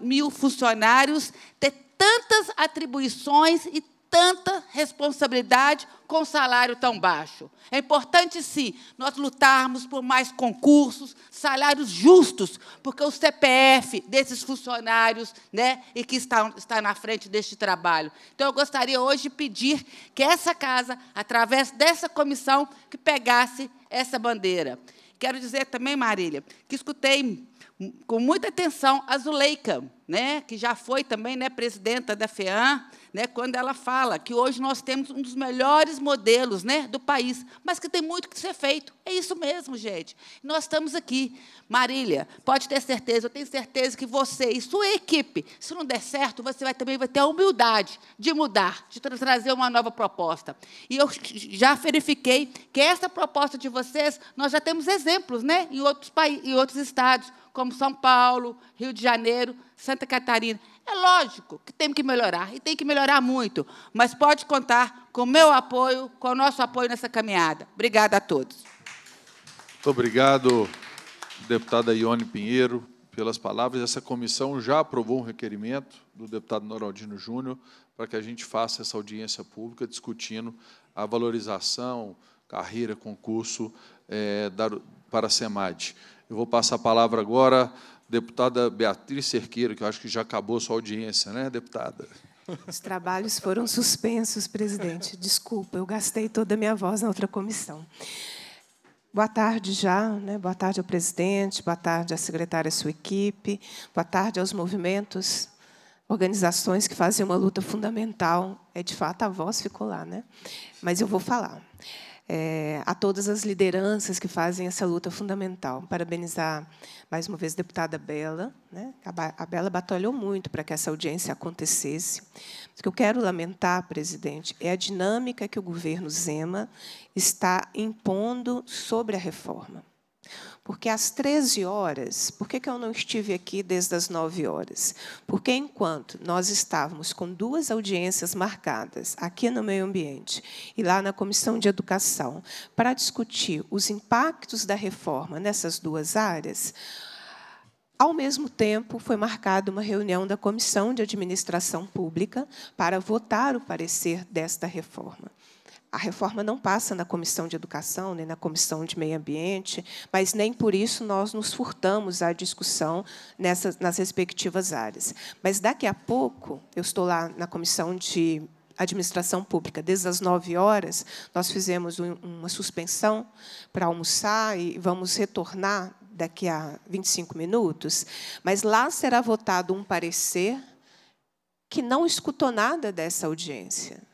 mil funcionários, ter tantas atribuições e tanta responsabilidade com salário tão baixo. É importante, sim, nós lutarmos por mais concursos, salários justos, porque o CPF desses funcionários né, e que está, está na frente deste trabalho. Então, eu gostaria hoje de pedir que essa casa, através dessa comissão, que pegasse essa bandeira. Quero dizer também, Marília, que escutei com muita atenção a Zuleika, né, que já foi também né, presidenta da FEAM, né, quando ela fala que hoje nós temos um dos melhores modelos né, do país, mas que tem muito que ser feito. É isso mesmo, gente. Nós estamos aqui. Marília, pode ter certeza, eu tenho certeza que você e sua equipe, se não der certo, você vai, também vai ter a humildade de mudar, de trazer uma nova proposta. E eu já verifiquei que essa proposta de vocês, nós já temos exemplos né, em, outros em outros estados, como São Paulo, Rio de Janeiro, Santa Catarina. É lógico que temos que melhorar, e tem que melhorar muito, mas pode contar com o meu apoio, com o nosso apoio nessa caminhada. Obrigada a todos. Muito obrigado, deputada Ione Pinheiro, pelas palavras. Essa comissão já aprovou um requerimento do deputado Noraldino Júnior para que a gente faça essa audiência pública discutindo a valorização, carreira, concurso é, para a SEMAD. Eu vou passar a palavra agora deputada Beatriz Cerqueira, que eu acho que já acabou sua audiência, né, deputada? Os trabalhos foram suspensos, presidente. Desculpa, eu gastei toda a minha voz na outra comissão. Boa tarde já, né? boa tarde ao presidente, boa tarde à secretária e sua equipe, boa tarde aos movimentos, organizações que fazem uma luta fundamental. É de fato a voz ficou lá, né? Mas eu vou falar é, a todas as lideranças que fazem essa luta fundamental. Parabenizar mais uma vez a deputada Bela. Né? A, Bela batalhou muito para que essa audiência acontecesse. O que eu quero lamentar, presidente, é a dinâmica que o governo Zema está impondo sobre a reforma. Porque às 13 horas, por que, que eu não estive aqui desde as 9 horas? Porque enquanto nós estávamos com duas audiências marcadas, aqui no meio ambiente e lá na Comissão de Educação, para discutir os impactos da reforma nessas duas áreas, ao mesmo tempo, foi marcada uma reunião da Comissão de Administração Pública para votar o parecer desta reforma. A reforma não passa na Comissão de Educação, nem na Comissão de Meio Ambiente, mas nem por isso nós nos furtamos à discussão nessas, nas respectivas áreas. Mas daqui a pouco, eu estou lá na Comissão de administração pública. Desde as 9 horas, nós fizemos uma suspensão para almoçar e vamos retornar daqui a 25 minutos. Mas lá será votado um parecer que não escutou nada dessa audiência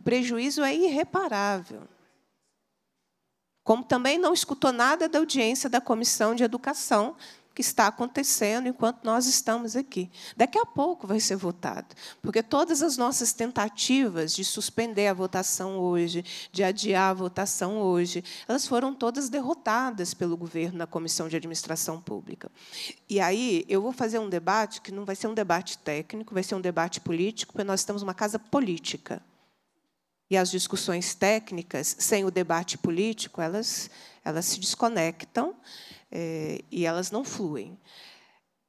o prejuízo é irreparável. Como também não escutou nada da audiência da Comissão de Educação, que está acontecendo enquanto nós estamos aqui. Daqui a pouco vai ser votado, porque todas as nossas tentativas de suspender a votação hoje, de adiar a votação hoje, elas foram todas derrotadas pelo governo na Comissão de Administração Pública. E aí eu vou fazer um debate que não vai ser um debate técnico, vai ser um debate político, porque nós estamos uma casa política e as discussões técnicas sem o debate político, elas, elas se desconectam é, e elas não fluem.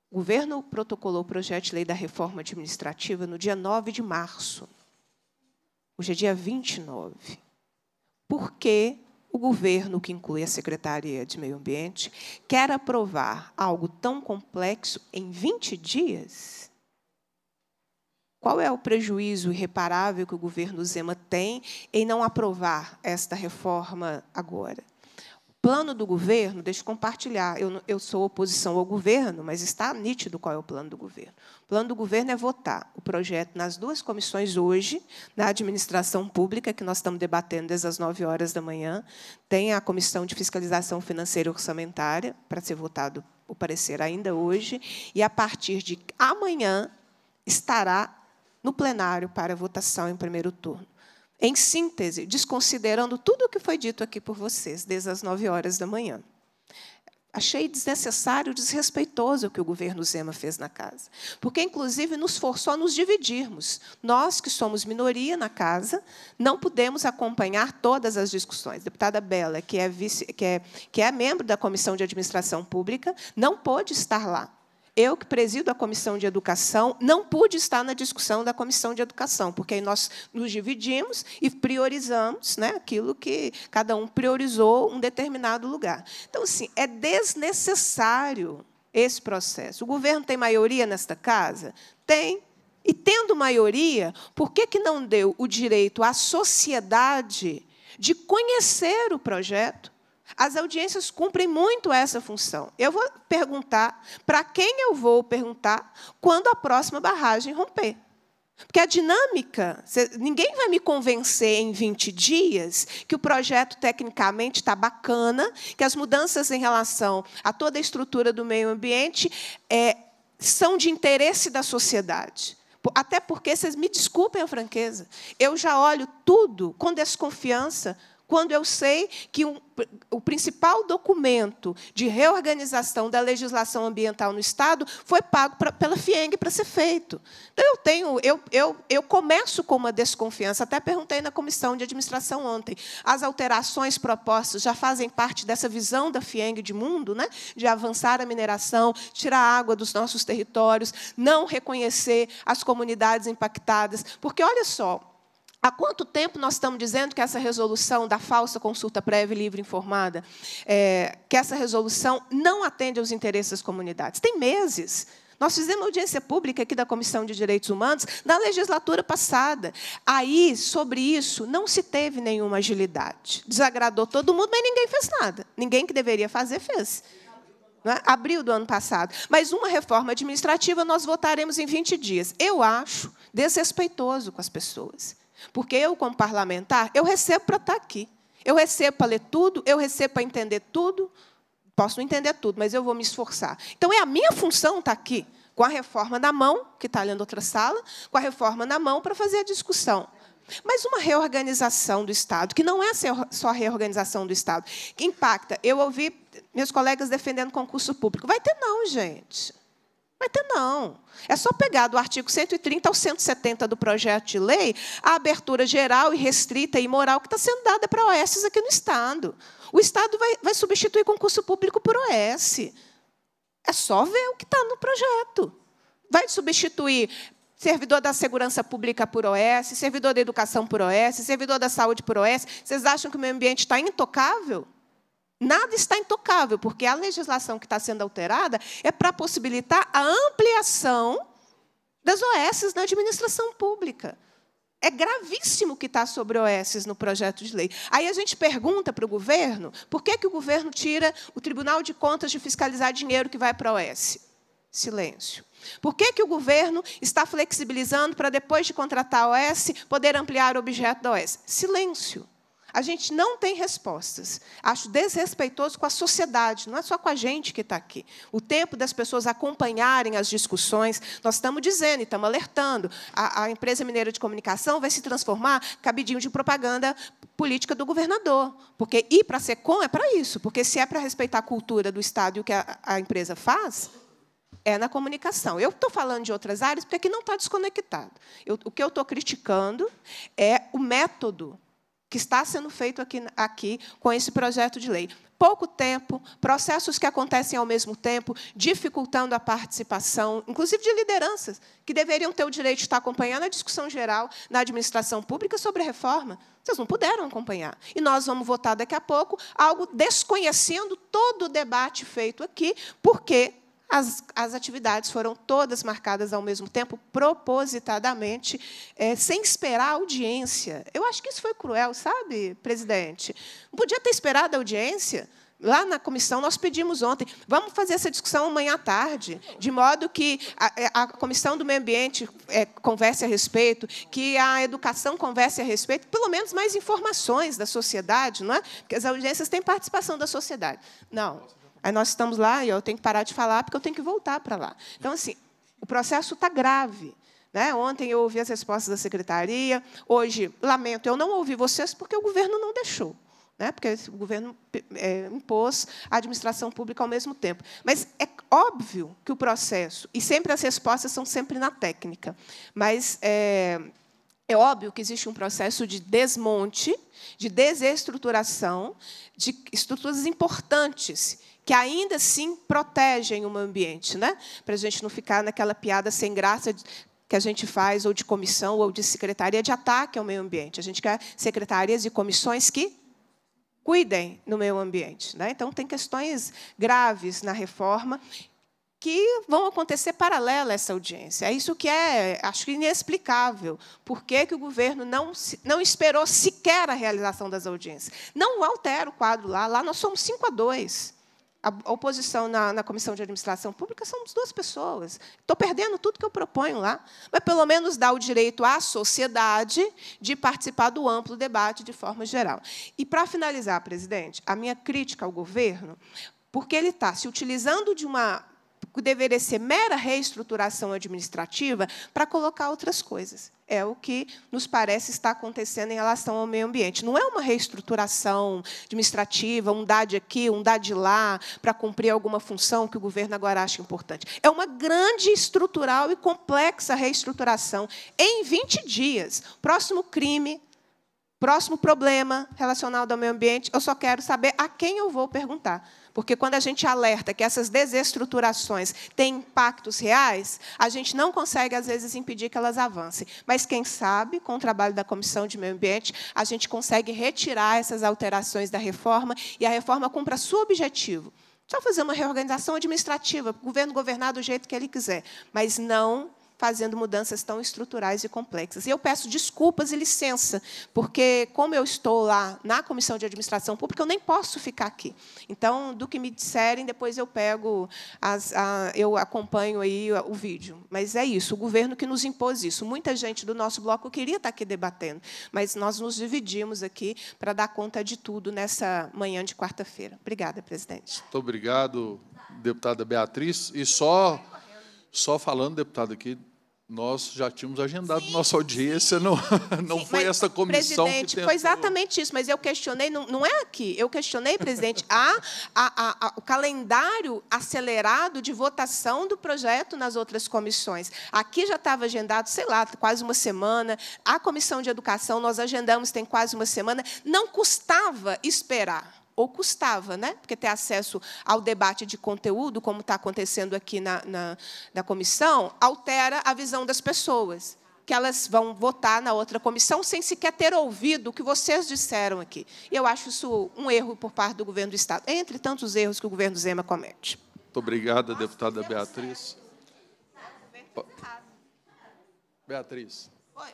O governo protocolou o projeto de lei da reforma administrativa no dia 9 de março. Hoje é dia 29. Por que o governo, que inclui a Secretaria de Meio Ambiente, quer aprovar algo tão complexo em 20 dias? Qual é o prejuízo irreparável que o governo Zema tem em não aprovar esta reforma agora? O plano do governo, deixa eu compartilhar, eu, eu sou oposição ao governo, mas está nítido qual é o plano do governo. O plano do governo é votar o projeto nas duas comissões hoje, na administração pública, que nós estamos debatendo desde as 9 horas da manhã, tem a comissão de fiscalização financeira e orçamentária, para ser votado o parecer ainda hoje, e a partir de amanhã estará no plenário para votação em primeiro turno. Em síntese, desconsiderando tudo o que foi dito aqui por vocês desde as 9 horas da manhã. Achei desnecessário, desrespeitoso o que o governo Zema fez na casa. Porque, inclusive, nos forçou a nos dividirmos. Nós, que somos minoria na casa, não pudemos acompanhar todas as discussões. A deputada Bela, que é, vice, que, é, que é membro da Comissão de Administração Pública, não pôde estar lá. Eu, que presido a Comissão de Educação, não pude estar na discussão da Comissão de Educação, porque aí nós nos dividimos e priorizamos né, aquilo que cada um priorizou um determinado lugar. Então, assim, é desnecessário esse processo. O governo tem maioria nesta casa? Tem. E, tendo maioria, por que, que não deu o direito à sociedade de conhecer o projeto? As audiências cumprem muito essa função. Eu vou perguntar para quem eu vou perguntar quando a próxima barragem romper. Porque a dinâmica, ninguém vai me convencer em 20 dias que o projeto tecnicamente está bacana, que as mudanças em relação a toda a estrutura do meio ambiente é, são de interesse da sociedade. Até porque, vocês me desculpem a franqueza, eu já olho tudo com desconfiança quando eu sei que um, o principal documento de reorganização da legislação ambiental no Estado foi pago pra, pela FIENG para ser feito. Então, eu, tenho, eu, eu, eu começo com uma desconfiança. Até perguntei na comissão de administração ontem. As alterações propostas já fazem parte dessa visão da FIENG de mundo, né? de avançar a mineração, tirar água dos nossos territórios, não reconhecer as comunidades impactadas. Porque, olha só, Há quanto tempo nós estamos dizendo que essa resolução da falsa consulta prévia e livre informada, é, que essa resolução não atende aos interesses das comunidades? Tem meses. Nós fizemos audiência pública aqui da Comissão de Direitos Humanos na legislatura passada. Aí, sobre isso, não se teve nenhuma agilidade. Desagradou todo mundo, mas ninguém fez nada. Ninguém que deveria fazer fez. É? Abril do ano passado. Mas uma reforma administrativa nós votaremos em 20 dias. Eu acho desrespeitoso com as pessoas. Porque eu, como parlamentar, eu recebo para estar tá aqui. Eu recebo para ler tudo, eu recebo para entender tudo. Posso não entender tudo, mas eu vou me esforçar. Então, é a minha função estar tá aqui, com a reforma na mão, que está ali na outra sala, com a reforma na mão para fazer a discussão. Mas uma reorganização do Estado, que não é só a reorganização do Estado, que impacta. Eu ouvi meus colegas defendendo concurso público. Vai ter não, gente. Vai ter tá não. É só pegar do artigo 130 ao 170 do projeto de lei a abertura geral e restrita e moral que está sendo dada para OS aqui no Estado. O Estado vai, vai substituir concurso público por OS. É só ver o que está no projeto. Vai substituir servidor da segurança pública por OS, servidor da educação por OS, servidor da saúde por OS. Vocês acham que o meio ambiente está intocável? Nada está intocável, porque a legislação que está sendo alterada é para possibilitar a ampliação das OSs na administração pública. É gravíssimo que está sobre OS no projeto de lei. Aí a gente pergunta para o governo por que, que o governo tira o Tribunal de Contas de fiscalizar dinheiro que vai para OS. Silêncio. Por que, que o governo está flexibilizando para, depois de contratar a OS, poder ampliar o objeto da OS? Silêncio a gente não tem respostas. Acho desrespeitoso com a sociedade, não é só com a gente que está aqui. O tempo das pessoas acompanharem as discussões, nós estamos dizendo e estamos alertando. A, a, empresa mineira de comunicação vai se transformar cabidinho de propaganda política do governador. Porque ir para a SECOM é para isso. Porque se é para respeitar a cultura do Estado e o que a, a empresa faz, é na comunicação. Eu estou falando de outras áreas porque aqui não está desconectado. Eu, o que eu estou criticando é o método que está sendo feito aqui, aqui com esse projeto de lei. Pouco tempo, processos que acontecem ao mesmo tempo, dificultando a participação, inclusive de lideranças, que deveriam ter o direito de estar acompanhando a discussão geral na administração pública sobre reforma. Vocês não puderam acompanhar. E nós vamos votar daqui a pouco algo desconhecendo todo o debate feito aqui, porque as, as atividades foram todas marcadas ao mesmo tempo, propositadamente, é, sem esperar a audiência. Eu acho que isso foi cruel, sabe, presidente? Não podia ter esperado a audiência. Lá na comissão, nós pedimos ontem, vamos fazer essa discussão amanhã à tarde, de modo que a, é, a comissão do meio ambiente é, converse a respeito, que a educação converse a respeito, pelo menos mais informações da sociedade, não é? Porque as audiências têm participação da sociedade. Não. Aí nós estamos lá e eu tenho que parar de falar porque eu tenho que voltar para lá. Então, assim, o processo está grave. Né? Ontem eu ouvi as respostas da secretaria, hoje, lamento, eu não ouvi vocês porque o governo não deixou. Né? Porque o governo é, impôs a administração pública ao mesmo tempo. Mas é óbvio que o processo, e sempre as respostas são sempre na técnica, mas é, é óbvio que existe um processo de desmonte, de desestruturação de estruturas importantes que ainda assim protegem o ambiente, né? para a gente não ficar naquela piada sem graça que a gente faz, ou de comissão, ou de secretaria de ataque ao meio ambiente. A gente quer secretarias e comissões que cuidem do meio ambiente. Né? Então, tem questões graves na reforma que vão acontecer paralela a essa audiência. É isso que é, acho que inexplicável. Por que, que o governo não, não esperou sequer a realização das audiências? Não altera o quadro lá. Lá nós somos cinco a dois a oposição na, na, Comissão de Administração Pública são duas pessoas. Estou perdendo tudo que eu proponho lá. Mas, pelo menos, dá o direito à sociedade de participar do amplo debate de forma geral. E, para finalizar, presidente, a minha crítica ao governo, porque ele está se utilizando de uma que deveria ser mera reestruturação administrativa para colocar outras coisas é o que nos parece estar acontecendo em relação ao meio ambiente. Não é uma reestruturação administrativa, um DAD aqui, um DAD lá, para cumprir alguma função que o governo agora acha importante. É uma grande, estrutural e complexa reestruturação em 20 dias. Próximo crime, próximo problema relacionado ao meio ambiente, eu só quero saber a quem eu vou perguntar. Porque quando a gente alerta que essas desestruturações têm impactos reais, a gente não consegue, às vezes, impedir que elas avancem. Mas, quem sabe, com o trabalho da Comissão de Meio Ambiente, a gente consegue retirar essas alterações da reforma e a reforma cumpra seu objetivo. Só fazer uma reorganização administrativa, o governo governar do jeito que ele quiser, mas não fazendo mudanças tão estruturais e complexas. E eu peço desculpas e licença, porque, como eu estou lá na Comissão de Administração Pública, eu nem posso ficar aqui. Então, do que me disserem, depois eu pego, as, a, eu acompanho aí o vídeo. Mas é isso, o governo que nos impôs isso. Muita gente do nosso bloco queria estar aqui debatendo, mas nós nos dividimos aqui para dar conta de tudo nessa manhã de quarta-feira. Obrigada, presidente. Muito obrigado, deputada Beatriz. E só, só falando, deputado, aqui nós já tínhamos agendado sim, nossa audiência, não, [laughs] não sim, foi essa comissão presidente, que foi exatamente isso, mas eu questionei, não, não é aqui, eu questionei, presidente, a, a, a, o calendário acelerado de votação do projeto nas outras comissões. Aqui já estava agendado, sei lá, quase uma semana, a comissão de educação nós agendamos tem quase uma semana, não custava esperar ou custava, né? porque ter acesso ao debate de conteúdo, como está acontecendo aqui na, na, na comissão, altera a visão das pessoas que elas vão votar na outra comissão sem sequer ter ouvido o que vocês disseram aqui. E eu acho isso um erro por parte do governo do Estado, entre tantos erros que o governo Zema comete. Muito obrigada, deputada Beatriz. Né? Beatriz. Foi.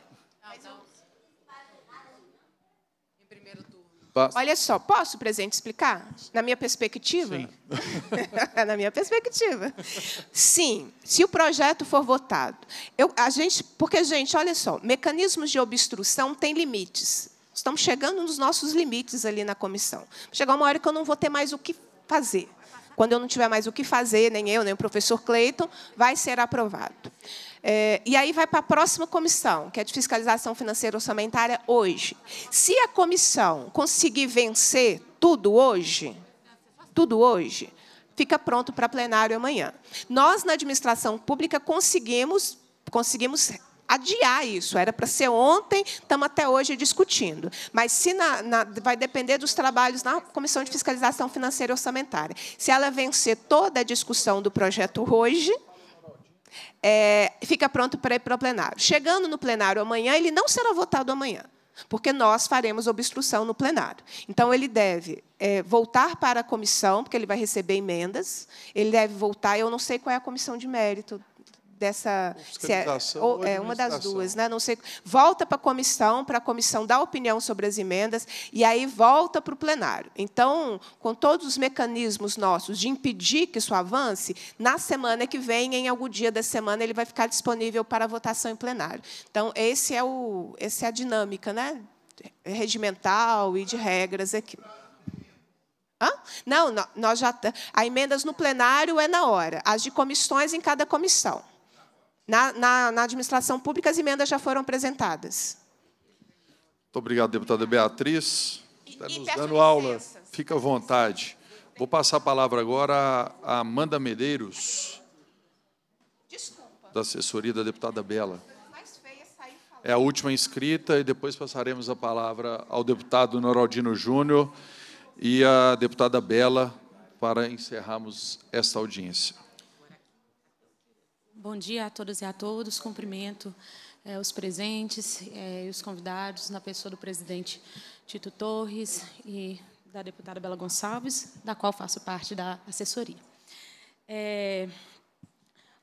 Olha só, posso, presidente, explicar? Na minha perspectiva? Sim. [laughs] Na minha perspectiva. Sim, se o projeto for votado. Eu, a gente, porque, gente, olha só, mecanismos de obstrução têm limites. Estamos chegando nos nossos limites ali na comissão. Chegar uma hora que eu não vou ter mais o que fazer. Quando eu não tiver mais o que fazer, nem eu, nem o professor Cleiton, vai ser aprovado. É, e aí vai para a próxima comissão, que é de fiscalização financeira orçamentária hoje. Se a comissão conseguir vencer tudo hoje, tudo hoje, fica pronto para plenário amanhã. Nós, na administração pública, conseguimos, conseguimos adiar isso. Era para ser ontem, estamos até hoje discutindo. Mas se na, na, vai depender dos trabalhos na Comissão de Fiscalização Financeira e Orçamentária. Se ela vencer toda a discussão do projeto hoje, é, fica pronto para ir para o plenário. Chegando no plenário amanhã, ele não será votado amanhã, porque nós faremos obstrução no plenário. Então, ele deve é, voltar para a comissão, porque ele vai receber emendas, ele deve voltar, eu não sei qual é a comissão de mérito dessa é, ou, é uma das duas, né? Não sei. Volta para a comissão, para a comissão dar opinião sobre as emendas e aí volta para o plenário. Então, com todos os mecanismos nossos de impedir que isso avance, na semana que vem, em algum dia da semana, ele vai ficar disponível para votação em plenário. Então, esse é o, esse é a dinâmica, né? Regimental e de regras aqui. Hã? Não, nós já a emendas no plenário é na hora, as de comissões em cada comissão. Na, na, na administração pública, as emendas já foram apresentadas. Muito obrigado, deputada Beatriz. Está nos dando aula. Fica à vontade. Vou passar a palavra agora à Amanda Medeiros, Desculpa. da assessoria da deputada Bela. É, é a última inscrita e depois passaremos a palavra ao deputado Noraldino Júnior e à deputada Bela para encerrarmos esta audiência. Bom dia a todas e a todos. Cumprimento eh, os presentes eh, e os convidados, na pessoa do presidente Tito Torres e da deputada Bela Gonçalves, da qual faço parte da assessoria. É,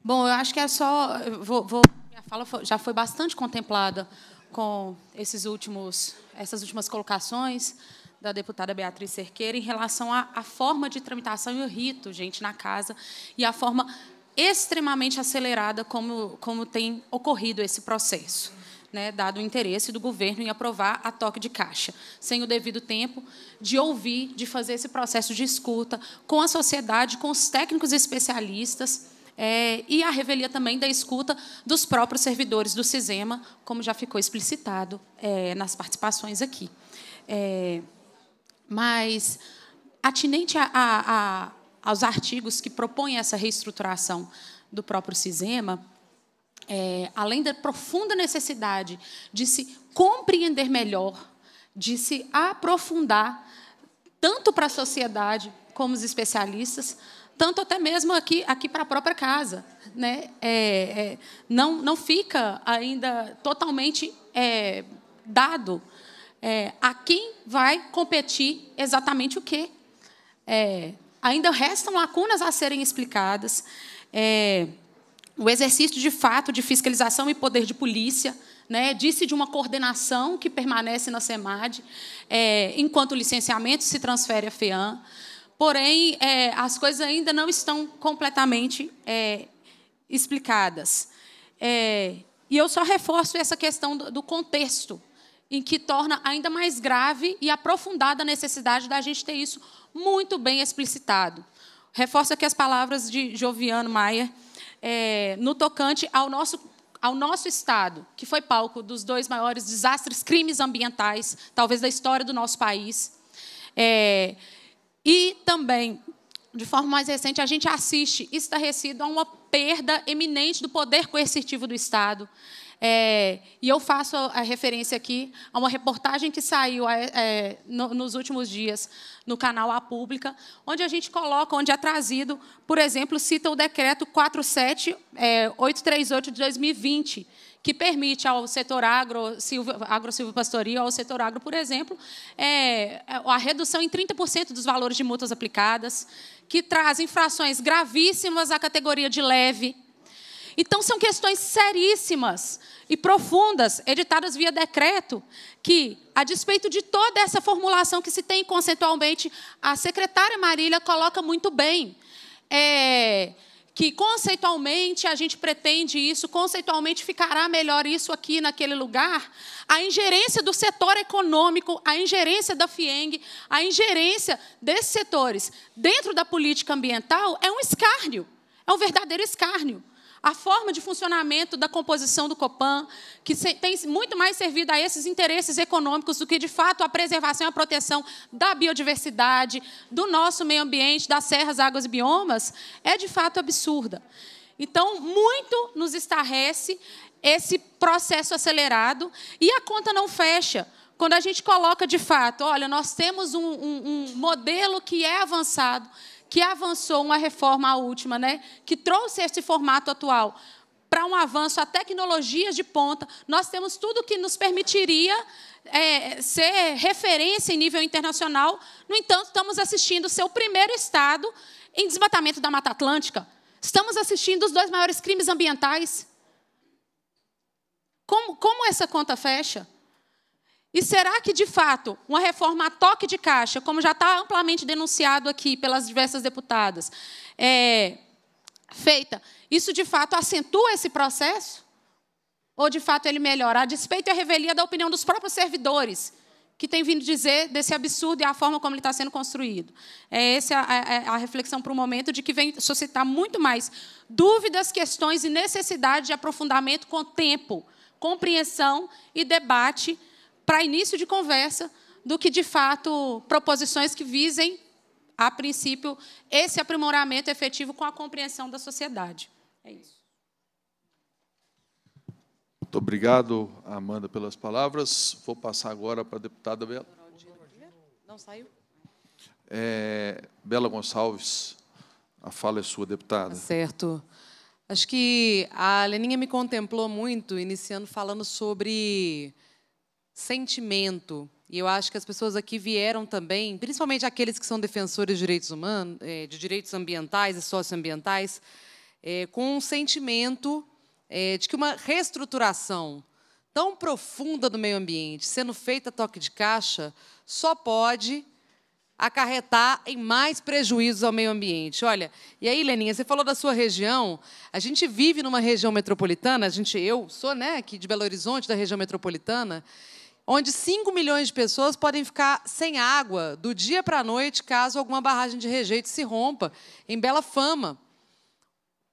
bom, eu acho que é só. Vou, vou, minha fala já foi bastante contemplada com esses últimos, essas últimas colocações da deputada Beatriz Cerqueira em relação à, à forma de tramitação e o rito, gente, na casa, e a forma extremamente acelerada como, como tem ocorrido esse processo, né, dado o interesse do governo em aprovar a toque de caixa, sem o devido tempo de ouvir, de fazer esse processo de escuta com a sociedade, com os técnicos especialistas. É, e a revelia também da escuta dos próprios servidores do CISEMA, como já ficou explicitado é, nas participações aqui. É, mas, atinente a, a aos artigos que propõem essa reestruturação do próprio CISEMA, é, além da profunda necessidade de se compreender melhor, de se aprofundar, tanto para a sociedade como os especialistas, tanto até mesmo aqui, aqui para a própria casa. Né? É, é, não, não fica ainda totalmente é, dado é, a quem vai competir exatamente o quê. É, Ainda restam lacunas a serem explicadas. É, o exercício de fato de fiscalização e poder de polícia, né, disse de uma coordenação que permanece na SEMAD, é, enquanto o licenciamento se transfere à FEAM. Porém, é, as coisas ainda não estão completamente é, explicadas. É, e eu só reforço essa questão do, do contexto em que torna ainda mais grave e aprofundada a necessidade da gente ter isso muito bem explicitado. Reforço aqui as palavras de Joviano Maia é, no tocante ao nosso, ao nosso Estado, que foi palco dos dois maiores desastres, crimes ambientais, talvez da história do nosso país. É, e também, de forma mais recente, a gente assiste estarrecido a uma perda eminente do poder coercitivo do Estado, é, e eu faço a referência aqui a uma reportagem que saiu é, é, no, nos últimos dias no canal A Pública, onde a gente coloca, onde é trazido, por exemplo, cita o decreto 47838 é, de 2020, que permite ao setor agro, silvio, agro silvopastoria, ao setor agro, por exemplo, é, a redução em 30% dos valores de multas aplicadas, que traz infrações gravíssimas à categoria de leve, então, são questões seríssimas e profundas, editadas via decreto, que, a despeito de toda essa formulação que se tem conceitualmente, a secretária Marília coloca muito bem. É, que conceitualmente a gente pretende isso, conceitualmente ficará melhor isso aqui naquele lugar, a ingerência do setor econômico, a ingerência da FIENG, a ingerência desses setores dentro da política ambiental é um escárnio, é um verdadeiro escárnio a forma de funcionamento da composição do Copan, que tem muito mais servido a esses interesses econômicos do que, de fato, a preservação e a proteção da biodiversidade, do nosso meio ambiente, das serras, águas e biomas, é, de fato, absurda. Então, muito nos estarrece esse processo acelerado e a conta não fecha. Quando a gente coloca de fato, olha, nós temos um, um, um modelo que é avançado, que avançou uma reforma, última, né? que trouxe esse formato atual para um avanço a tecnologias de ponta. Nós temos tudo que nos permitiria é, ser referência em nível internacional. No entanto, estamos assistindo ser o primeiro Estado em desmatamento da Mata Atlântica. Estamos assistindo os dois maiores crimes ambientais. Como, como essa conta fecha? E será que, de fato, uma reforma a toque de caixa, como já está amplamente denunciado aqui pelas diversas deputadas, é, feita, isso de fato acentua esse processo? Ou de fato ele melhora? A despeito e a revelia da opinião dos próprios servidores, que têm vindo dizer desse absurdo e a forma como ele está sendo construído. É essa é a, a, é, é a reflexão para o momento de que vem suscitar muito mais dúvidas, questões e necessidade de aprofundamento com tempo, compreensão e debate para início de conversa do que, de fato, proposições que visem, a princípio, esse aprimoramento efetivo com a compreensão da sociedade. É isso. Muito obrigado, Amanda, pelas palavras. Vou passar agora para a deputada Bela. Não saiu? É, Bela Gonçalves, a fala é sua, deputada. Tá certo. Acho que a Leninha me contemplou muito, iniciando falando sobre sentimento. E eu acho que as pessoas aqui vieram também, principalmente aqueles que são defensores de direitos humanos, eh, de direitos ambientais e socioambientais, eh, com um sentimento eh, de que uma reestruturação tão profunda do meio ambiente, sendo feita a toque de caixa, só pode acarretar em mais prejuízos ao meio ambiente. Olha, e aí, Leninha, você falou da sua região. A gente vive numa região metropolitana, a gente, eu sou né, aqui de Belo Horizonte, da região metropolitana, onde 5 milhões de pessoas podem ficar sem água do dia para a noite caso alguma barragem de rejeito se rompa, em Bela Fama.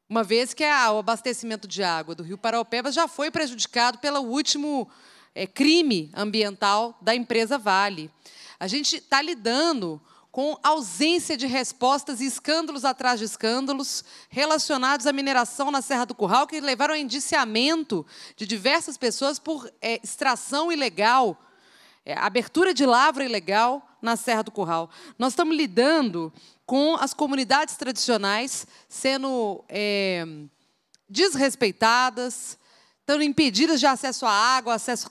Uma vez que o abastecimento de água do Rio Paraupebas já foi prejudicado pelo último eh, crime ambiental da empresa Vale. A gente está lidando com ausência de respostas e escândalos atrás de escândalos relacionados à mineração na Serra do Curral, que levaram a indiciamento de diversas pessoas por é, extração ilegal, é, abertura de lavra ilegal na Serra do Curral. Nós estamos lidando com as comunidades tradicionais sendo é, desrespeitadas, estão impedidas de acesso à água, acesso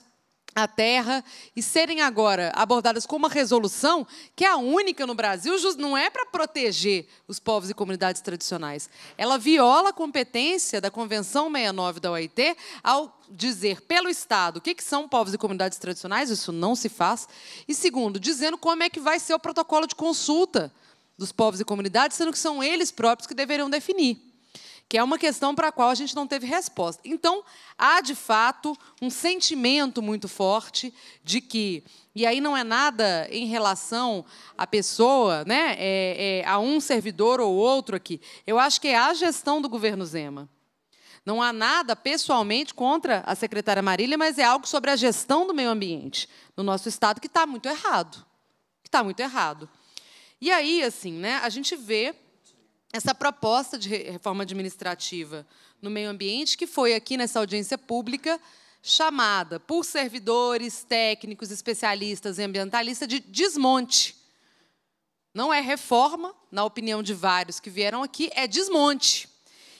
à terra e serem agora abordadas como uma resolução que é a única no Brasil, não é para proteger os povos e comunidades tradicionais. Ela viola a competência da Convenção 69 da OIT ao dizer pelo Estado o que, que são povos e comunidades tradicionais, isso não se faz. E segundo, dizendo como é que vai ser o protocolo de consulta dos povos e comunidades, sendo que são eles próprios que deveriam definir que é uma questão para a qual a gente não teve resposta. Então, há de fato um sentimento muito forte de que, e aí não é nada em relação à pessoa, né, é, é, a um servidor ou outro aqui. Eu acho que é a gestão do governo Zema. Não há nada pessoalmente contra a secretária Marília, mas é algo sobre a gestão do meio ambiente no nosso estado que está muito errado, que está muito errado. E aí, assim, né, a gente vê essa proposta de reforma administrativa no meio ambiente, que foi aqui nessa audiência pública chamada por servidores, técnicos, especialistas e ambientalistas de desmonte. Não é reforma, na opinião de vários que vieram aqui, é desmonte.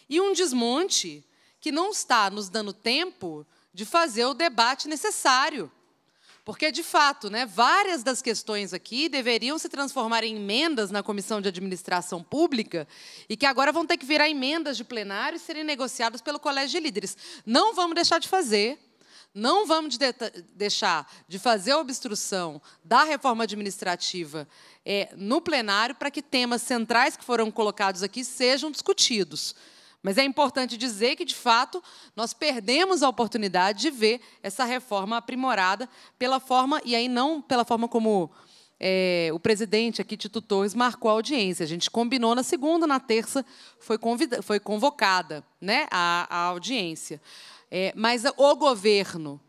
E um desmonte que não está nos dando tempo de fazer o debate necessário porque, de fato, né, várias das questões aqui deveriam se transformar em emendas na Comissão de Administração Pública e que agora vão ter que virar emendas de plenário e serem negociadas pelo Colégio de Líderes. Não vamos deixar de fazer, não vamos de deixar de fazer a obstrução da reforma administrativa é, no plenário para que temas centrais que foram colocados aqui sejam discutidos. Mas é importante dizer que, de fato, nós perdemos a oportunidade de ver essa reforma aprimorada pela forma, e aí não pela forma como é, o presidente aqui, Tito Torres, marcou a audiência. A gente combinou na segunda, na terça foi, convida, foi convocada né, a, a audiência. É, mas o governo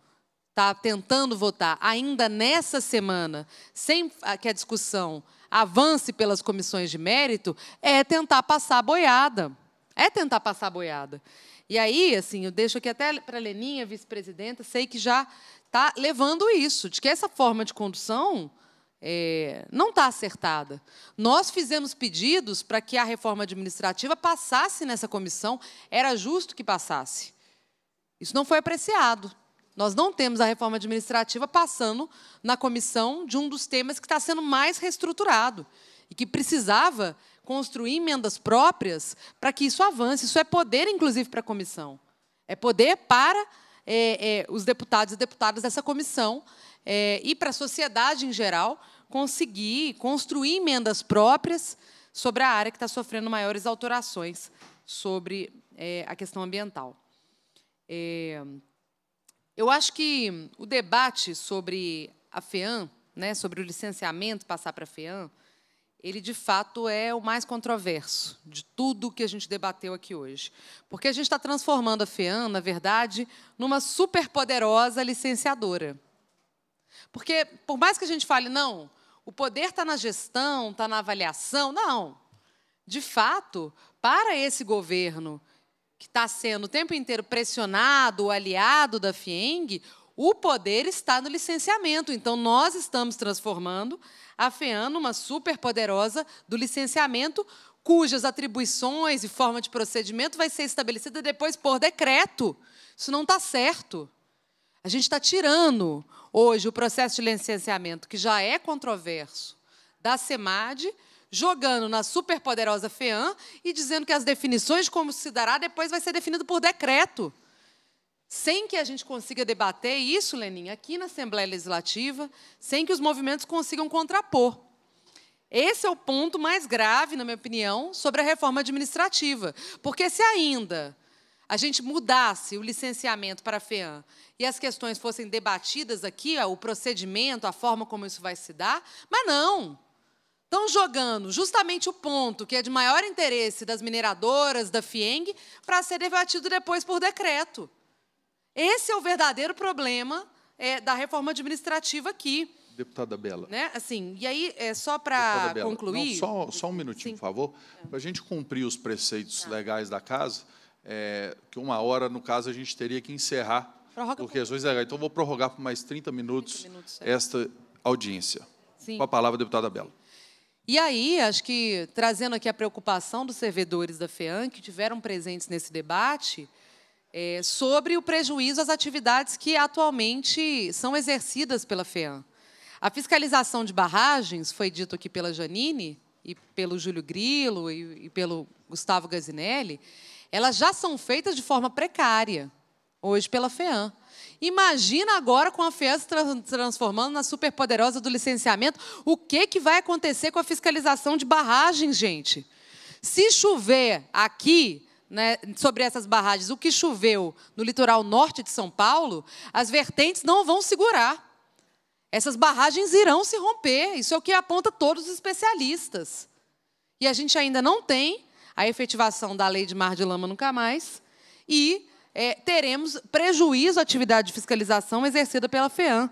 está tentando votar ainda nessa semana, sem que a discussão avance pelas comissões de mérito, é tentar passar a boiada. É tentar passar a boiada. E aí, assim, eu deixo aqui até para a Leninha, vice-presidenta, sei que já está levando isso, de que essa forma de condução é, não está acertada. Nós fizemos pedidos para que a reforma administrativa passasse nessa comissão, era justo que passasse. Isso não foi apreciado. Nós não temos a reforma administrativa passando na comissão de um dos temas que está sendo mais reestruturado e que precisava construir emendas próprias para que isso avance. Isso é poder, inclusive, para a comissão. É poder para é, é, os deputados e deputadas dessa comissão é, e para a sociedade em geral conseguir construir emendas próprias sobre a área que está sofrendo maiores alterações sobre é, a questão ambiental. É, eu acho que o debate sobre a FEAM, né, sobre o licenciamento passar para a FEAM, ele de fato é o mais controverso de tudo que a gente debateu aqui hoje. Porque a gente está transformando a FEAM, na verdade, numa superpoderosa licenciadora. Porque, por mais que a gente fale, não, o poder está na gestão, está na avaliação, não. De fato, para esse governo que está sendo o tempo inteiro pressionado, o aliado da FIENG, o poder está no licenciamento, então nós estamos transformando a FEAN numa superpoderosa do licenciamento, cujas atribuições e forma de procedimento vai ser estabelecida depois por decreto. Isso não está certo. A gente está tirando hoje o processo de licenciamento, que já é controverso, da SEMAD, jogando na superpoderosa FEAM e dizendo que as definições de como se dará depois vai ser definido por decreto sem que a gente consiga debater isso, Lenin, aqui na Assembleia Legislativa, sem que os movimentos consigam contrapor. Esse é o ponto mais grave, na minha opinião, sobre a reforma administrativa. Porque se ainda a gente mudasse o licenciamento para a FEAM e as questões fossem debatidas aqui, o procedimento, a forma como isso vai se dar, mas não. Estão jogando justamente o ponto que é de maior interesse das mineradoras, da FIENG, para ser debatido depois por decreto. Esse é o verdadeiro problema é, da reforma administrativa aqui. Deputada Bela. Né? Assim, e aí, é, só para concluir. Não, só, só, um minutinho, Sim. por favor. Para a gente cumprir os preceitos tá. legais da casa, é, que uma hora, no caso, a gente teria que encerrar Prorroga as questões legais. Então, vou prorrogar por mais 30 minutos, 30 minutos é. esta audiência. Sim. Com a palavra, deputada Bela. E aí, acho que trazendo aqui a preocupação dos servidores da FEAM, que tiveram presentes nesse debate, é, sobre o prejuízo às atividades que atualmente são exercidas pela FEAM. A fiscalização de barragens, foi dito aqui pela Janine, e pelo Júlio Grilo e, e pelo Gustavo Gazinelli, elas já são feitas de forma precária, hoje pela FEAM. Imagina agora com a FEAM se transformando na superpoderosa do licenciamento, o que, que vai acontecer com a fiscalização de barragens, gente? Se chover aqui, né, sobre essas barragens, o que choveu no litoral norte de São Paulo, as vertentes não vão segurar. Essas barragens irão se romper. Isso é o que aponta todos os especialistas. E a gente ainda não tem a efetivação da lei de mar de lama nunca mais. E é, teremos prejuízo à atividade de fiscalização exercida pela FEAM.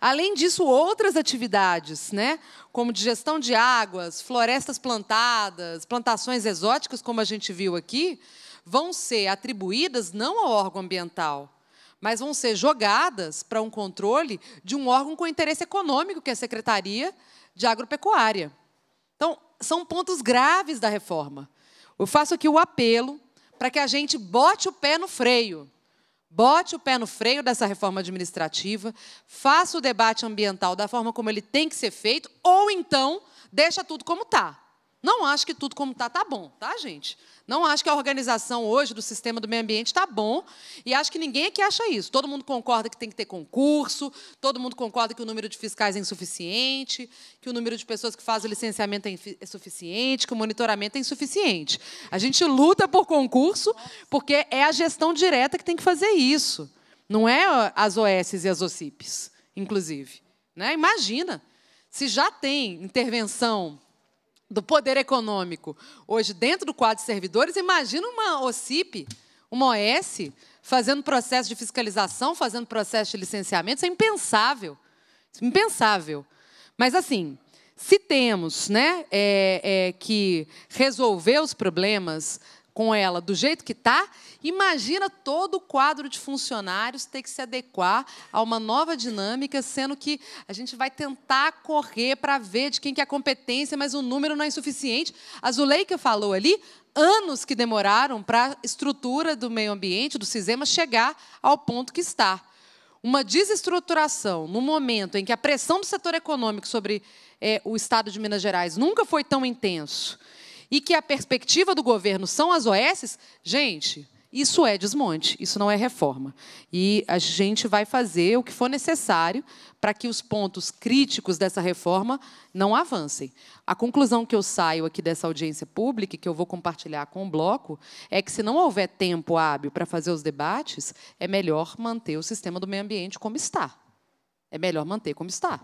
Além disso, outras atividades, né? como de gestão de águas, florestas plantadas, plantações exóticas, como a gente viu aqui, vão ser atribuídas não ao órgão ambiental, mas vão ser jogadas para um controle de um órgão com interesse econômico, que é a Secretaria de Agropecuária. Então, são pontos graves da reforma. Eu faço aqui o apelo para que a gente bote o pé no freio Bote o pé no freio dessa reforma administrativa, faça o debate ambiental da forma como ele tem que ser feito, ou então deixa tudo como está. Não acho que tudo como está, está bom, tá, gente? Não acho que a organização hoje do sistema do meio ambiente está bom. E acho que ninguém aqui acha isso. Todo mundo concorda que tem que ter concurso, todo mundo concorda que o número de fiscais é insuficiente, que o número de pessoas que fazem o licenciamento é insuficiente, é que o monitoramento é insuficiente. A gente luta por concurso porque é a gestão direta que tem que fazer isso. Não é as OSs e as OCIPs, inclusive. Né? Imagina, se já tem intervenção do poder econômico hoje dentro do quadro de servidores, imagina uma OCIP, uma OS, fazendo processo de fiscalização, fazendo processo de licenciamento, isso é impensável. Isso é impensável. Mas, assim, se temos né, é, é, que resolver os problemas com ela do jeito que está, imagina todo o quadro de funcionários ter que se adequar a uma nova dinâmica, sendo que a gente vai tentar correr para ver de quem que é a competência, mas o número não é insuficiente. A Zuleika falou ali anos que demoraram para a estrutura do meio ambiente, do sistema, chegar ao ponto que está. Uma desestruturação no momento em que a pressão do setor econômico sobre é, o Estado de Minas Gerais nunca foi tão intenso, e que a perspectiva do governo são as OSs, gente, isso é desmonte, isso não é reforma. E a gente vai fazer o que for necessário para que os pontos críticos dessa reforma não avancem. A conclusão que eu saio aqui dessa audiência pública, que eu vou compartilhar com o bloco, é que se não houver tempo hábil para fazer os debates, é melhor manter o sistema do meio ambiente como está. É melhor manter como está.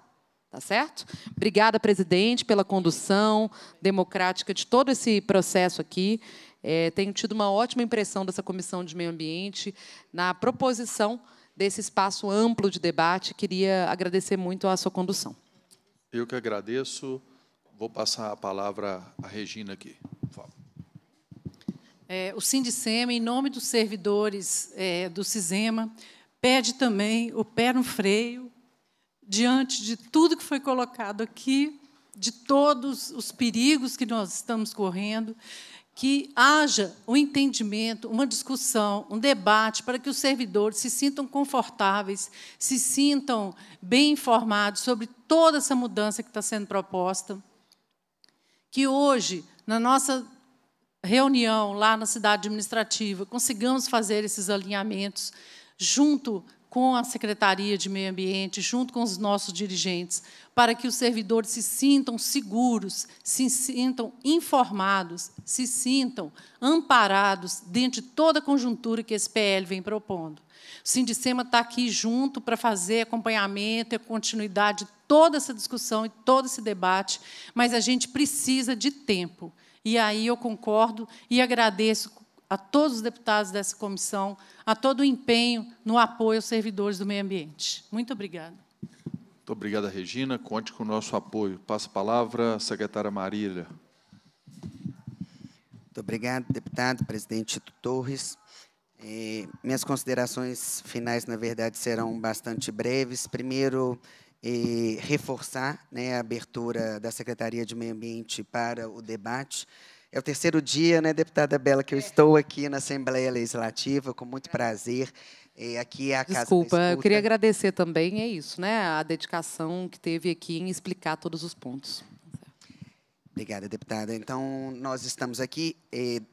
Tá certo? Obrigada, presidente, pela condução democrática de todo esse processo aqui. É, tenho tido uma ótima impressão dessa comissão de meio ambiente na proposição desse espaço amplo de debate. Queria agradecer muito a sua condução. Eu que agradeço. Vou passar a palavra à Regina aqui. É, o Sindicema, em nome dos servidores é, do Cisema, pede também o pé no freio diante de tudo que foi colocado aqui, de todos os perigos que nós estamos correndo, que haja um entendimento, uma discussão, um debate para que os servidores se sintam confortáveis, se sintam bem informados sobre toda essa mudança que está sendo proposta. Que hoje, na nossa reunião lá na cidade administrativa, consigamos fazer esses alinhamentos junto com a Secretaria de Meio Ambiente, junto com os nossos dirigentes, para que os servidores se sintam seguros, se sintam informados, se sintam amparados dentro de toda a conjuntura que esse PL vem propondo. O Sindicema está aqui junto para fazer acompanhamento e continuidade de toda essa discussão e todo esse debate, mas a gente precisa de tempo. E aí eu concordo e agradeço a todos os deputados dessa comissão, a todo o empenho no apoio aos servidores do meio ambiente. Muito obrigada. Muito obrigada, Regina. Conte com o nosso apoio. Passa a palavra à secretária Marília. Muito obrigado, deputado, presidente Tito Torres. É, minhas considerações finais, na verdade, serão bastante breves. Primeiro, é, reforçar né, a abertura da Secretaria de Meio Ambiente para o debate é o terceiro dia, né, deputada Bela, que eu é. estou aqui na Assembleia Legislativa, com muito é. prazer. É, aqui é a Casa Desculpa, eu queria agradecer também, é isso, né, a dedicação que teve aqui em explicar todos os pontos. Obrigada, deputada. Então, nós estamos aqui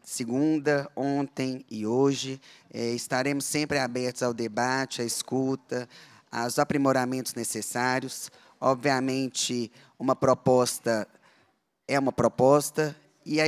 segunda, ontem e hoje. estaremos sempre abertos ao debate, à escuta, aos aprimoramentos necessários. Obviamente, uma proposta é uma proposta e a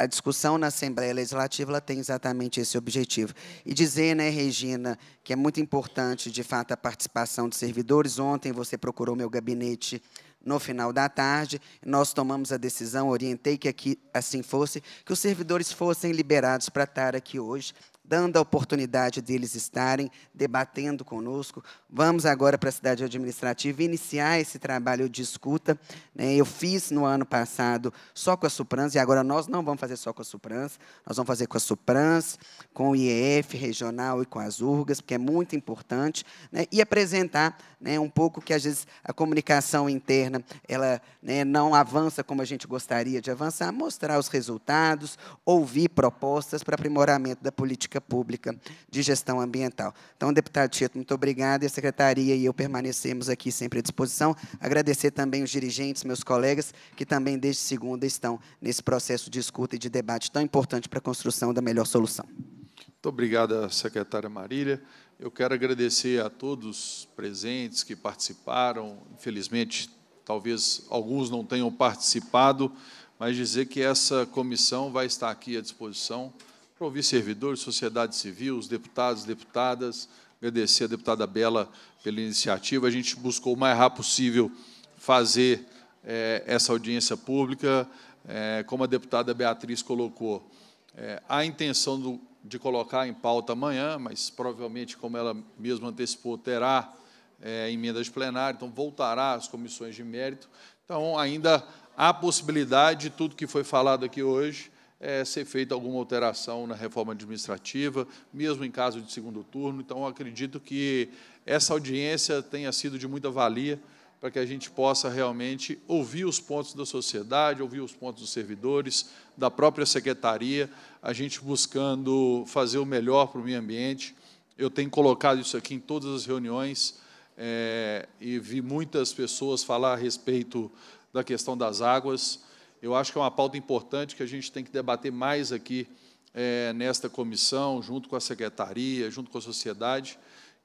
a discussão na Assembleia Legislativa ela tem exatamente esse objetivo. E dizer, né, Regina, que é muito importante, de fato, a participação de servidores. Ontem você procurou meu gabinete no final da tarde, nós tomamos a decisão, orientei que aqui assim fosse, que os servidores fossem liberados para estar aqui hoje dando a oportunidade deles estarem debatendo conosco. Vamos agora para a cidade administrativa iniciar esse trabalho de escuta. Né? Eu fiz no ano passado só com a Suprans, e agora nós não vamos fazer só com a Suprans, nós vamos fazer com a Suprans, com o IEF regional e com as URGAS, porque é muito importante, né? e apresentar né, um pouco que às vezes a comunicação interna ela né, não avança como a gente gostaria de avançar, mostrar os resultados, ouvir propostas para aprimoramento da política pública de gestão ambiental. Então, deputado tito muito obrigado. E a secretaria e eu permanecemos aqui sempre à disposição. Agradecer também os dirigentes, meus colegas, que também desde segunda estão nesse processo de escuta e de debate tão importante para a construção da melhor solução. Muito obrigado, secretária Marília. Eu quero agradecer a todos presentes que participaram. Infelizmente, talvez alguns não tenham participado, mas dizer que essa comissão vai estar aqui à disposição para ouvir servidores, sociedade civil, os deputados, deputadas. Agradecer a deputada Bela pela iniciativa. A gente buscou o mais rápido possível fazer é, essa audiência pública, é, como a deputada Beatriz colocou. É, a intenção do de colocar em pauta amanhã, mas provavelmente, como ela mesma antecipou, terá é, emendas de plenário, então voltará às comissões de mérito. Então, ainda há possibilidade de tudo que foi falado aqui hoje é, ser feita alguma alteração na reforma administrativa, mesmo em caso de segundo turno. Então, acredito que essa audiência tenha sido de muita valia para que a gente possa realmente ouvir os pontos da sociedade, ouvir os pontos dos servidores, da própria secretaria, a gente buscando fazer o melhor para o meio ambiente. Eu tenho colocado isso aqui em todas as reuniões é, e vi muitas pessoas falar a respeito da questão das águas. Eu acho que é uma pauta importante que a gente tem que debater mais aqui é, nesta comissão, junto com a secretaria, junto com a sociedade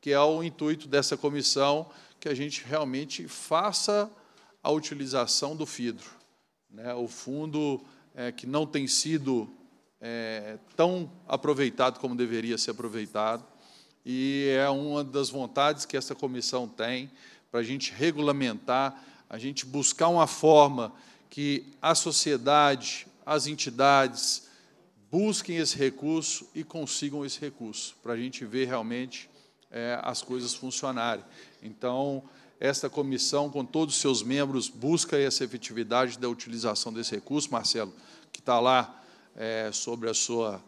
que é o intuito dessa comissão, que a gente realmente faça a utilização do FIDRO. Né? O fundo é, que não tem sido é, tão aproveitado como deveria ser aproveitado, e é uma das vontades que essa comissão tem para a gente regulamentar, a gente buscar uma forma que a sociedade, as entidades, busquem esse recurso e consigam esse recurso, para a gente ver realmente é, as coisas funcionarem. Então, esta comissão, com todos os seus membros, busca essa efetividade da utilização desse recurso, Marcelo, que está lá é, sobre a sua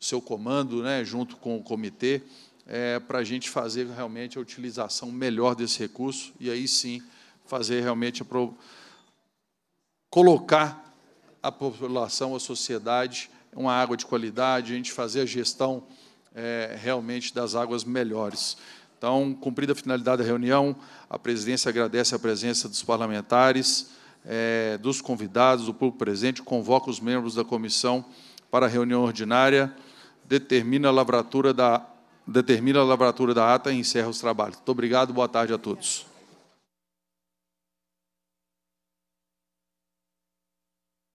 seu comando, né, junto com o comitê, é, para a gente fazer realmente a utilização melhor desse recurso e aí sim fazer realmente a pro... colocar a população, a sociedade, uma água de qualidade, a gente fazer a gestão é, realmente das águas melhores. Então, cumprida a finalidade da reunião, a presidência agradece a presença dos parlamentares, é, dos convidados, do público presente, convoca os membros da comissão para a reunião ordinária, determina a lavratura da, determina a lavratura da ata e encerra os trabalhos. Muito obrigado, boa tarde a todos.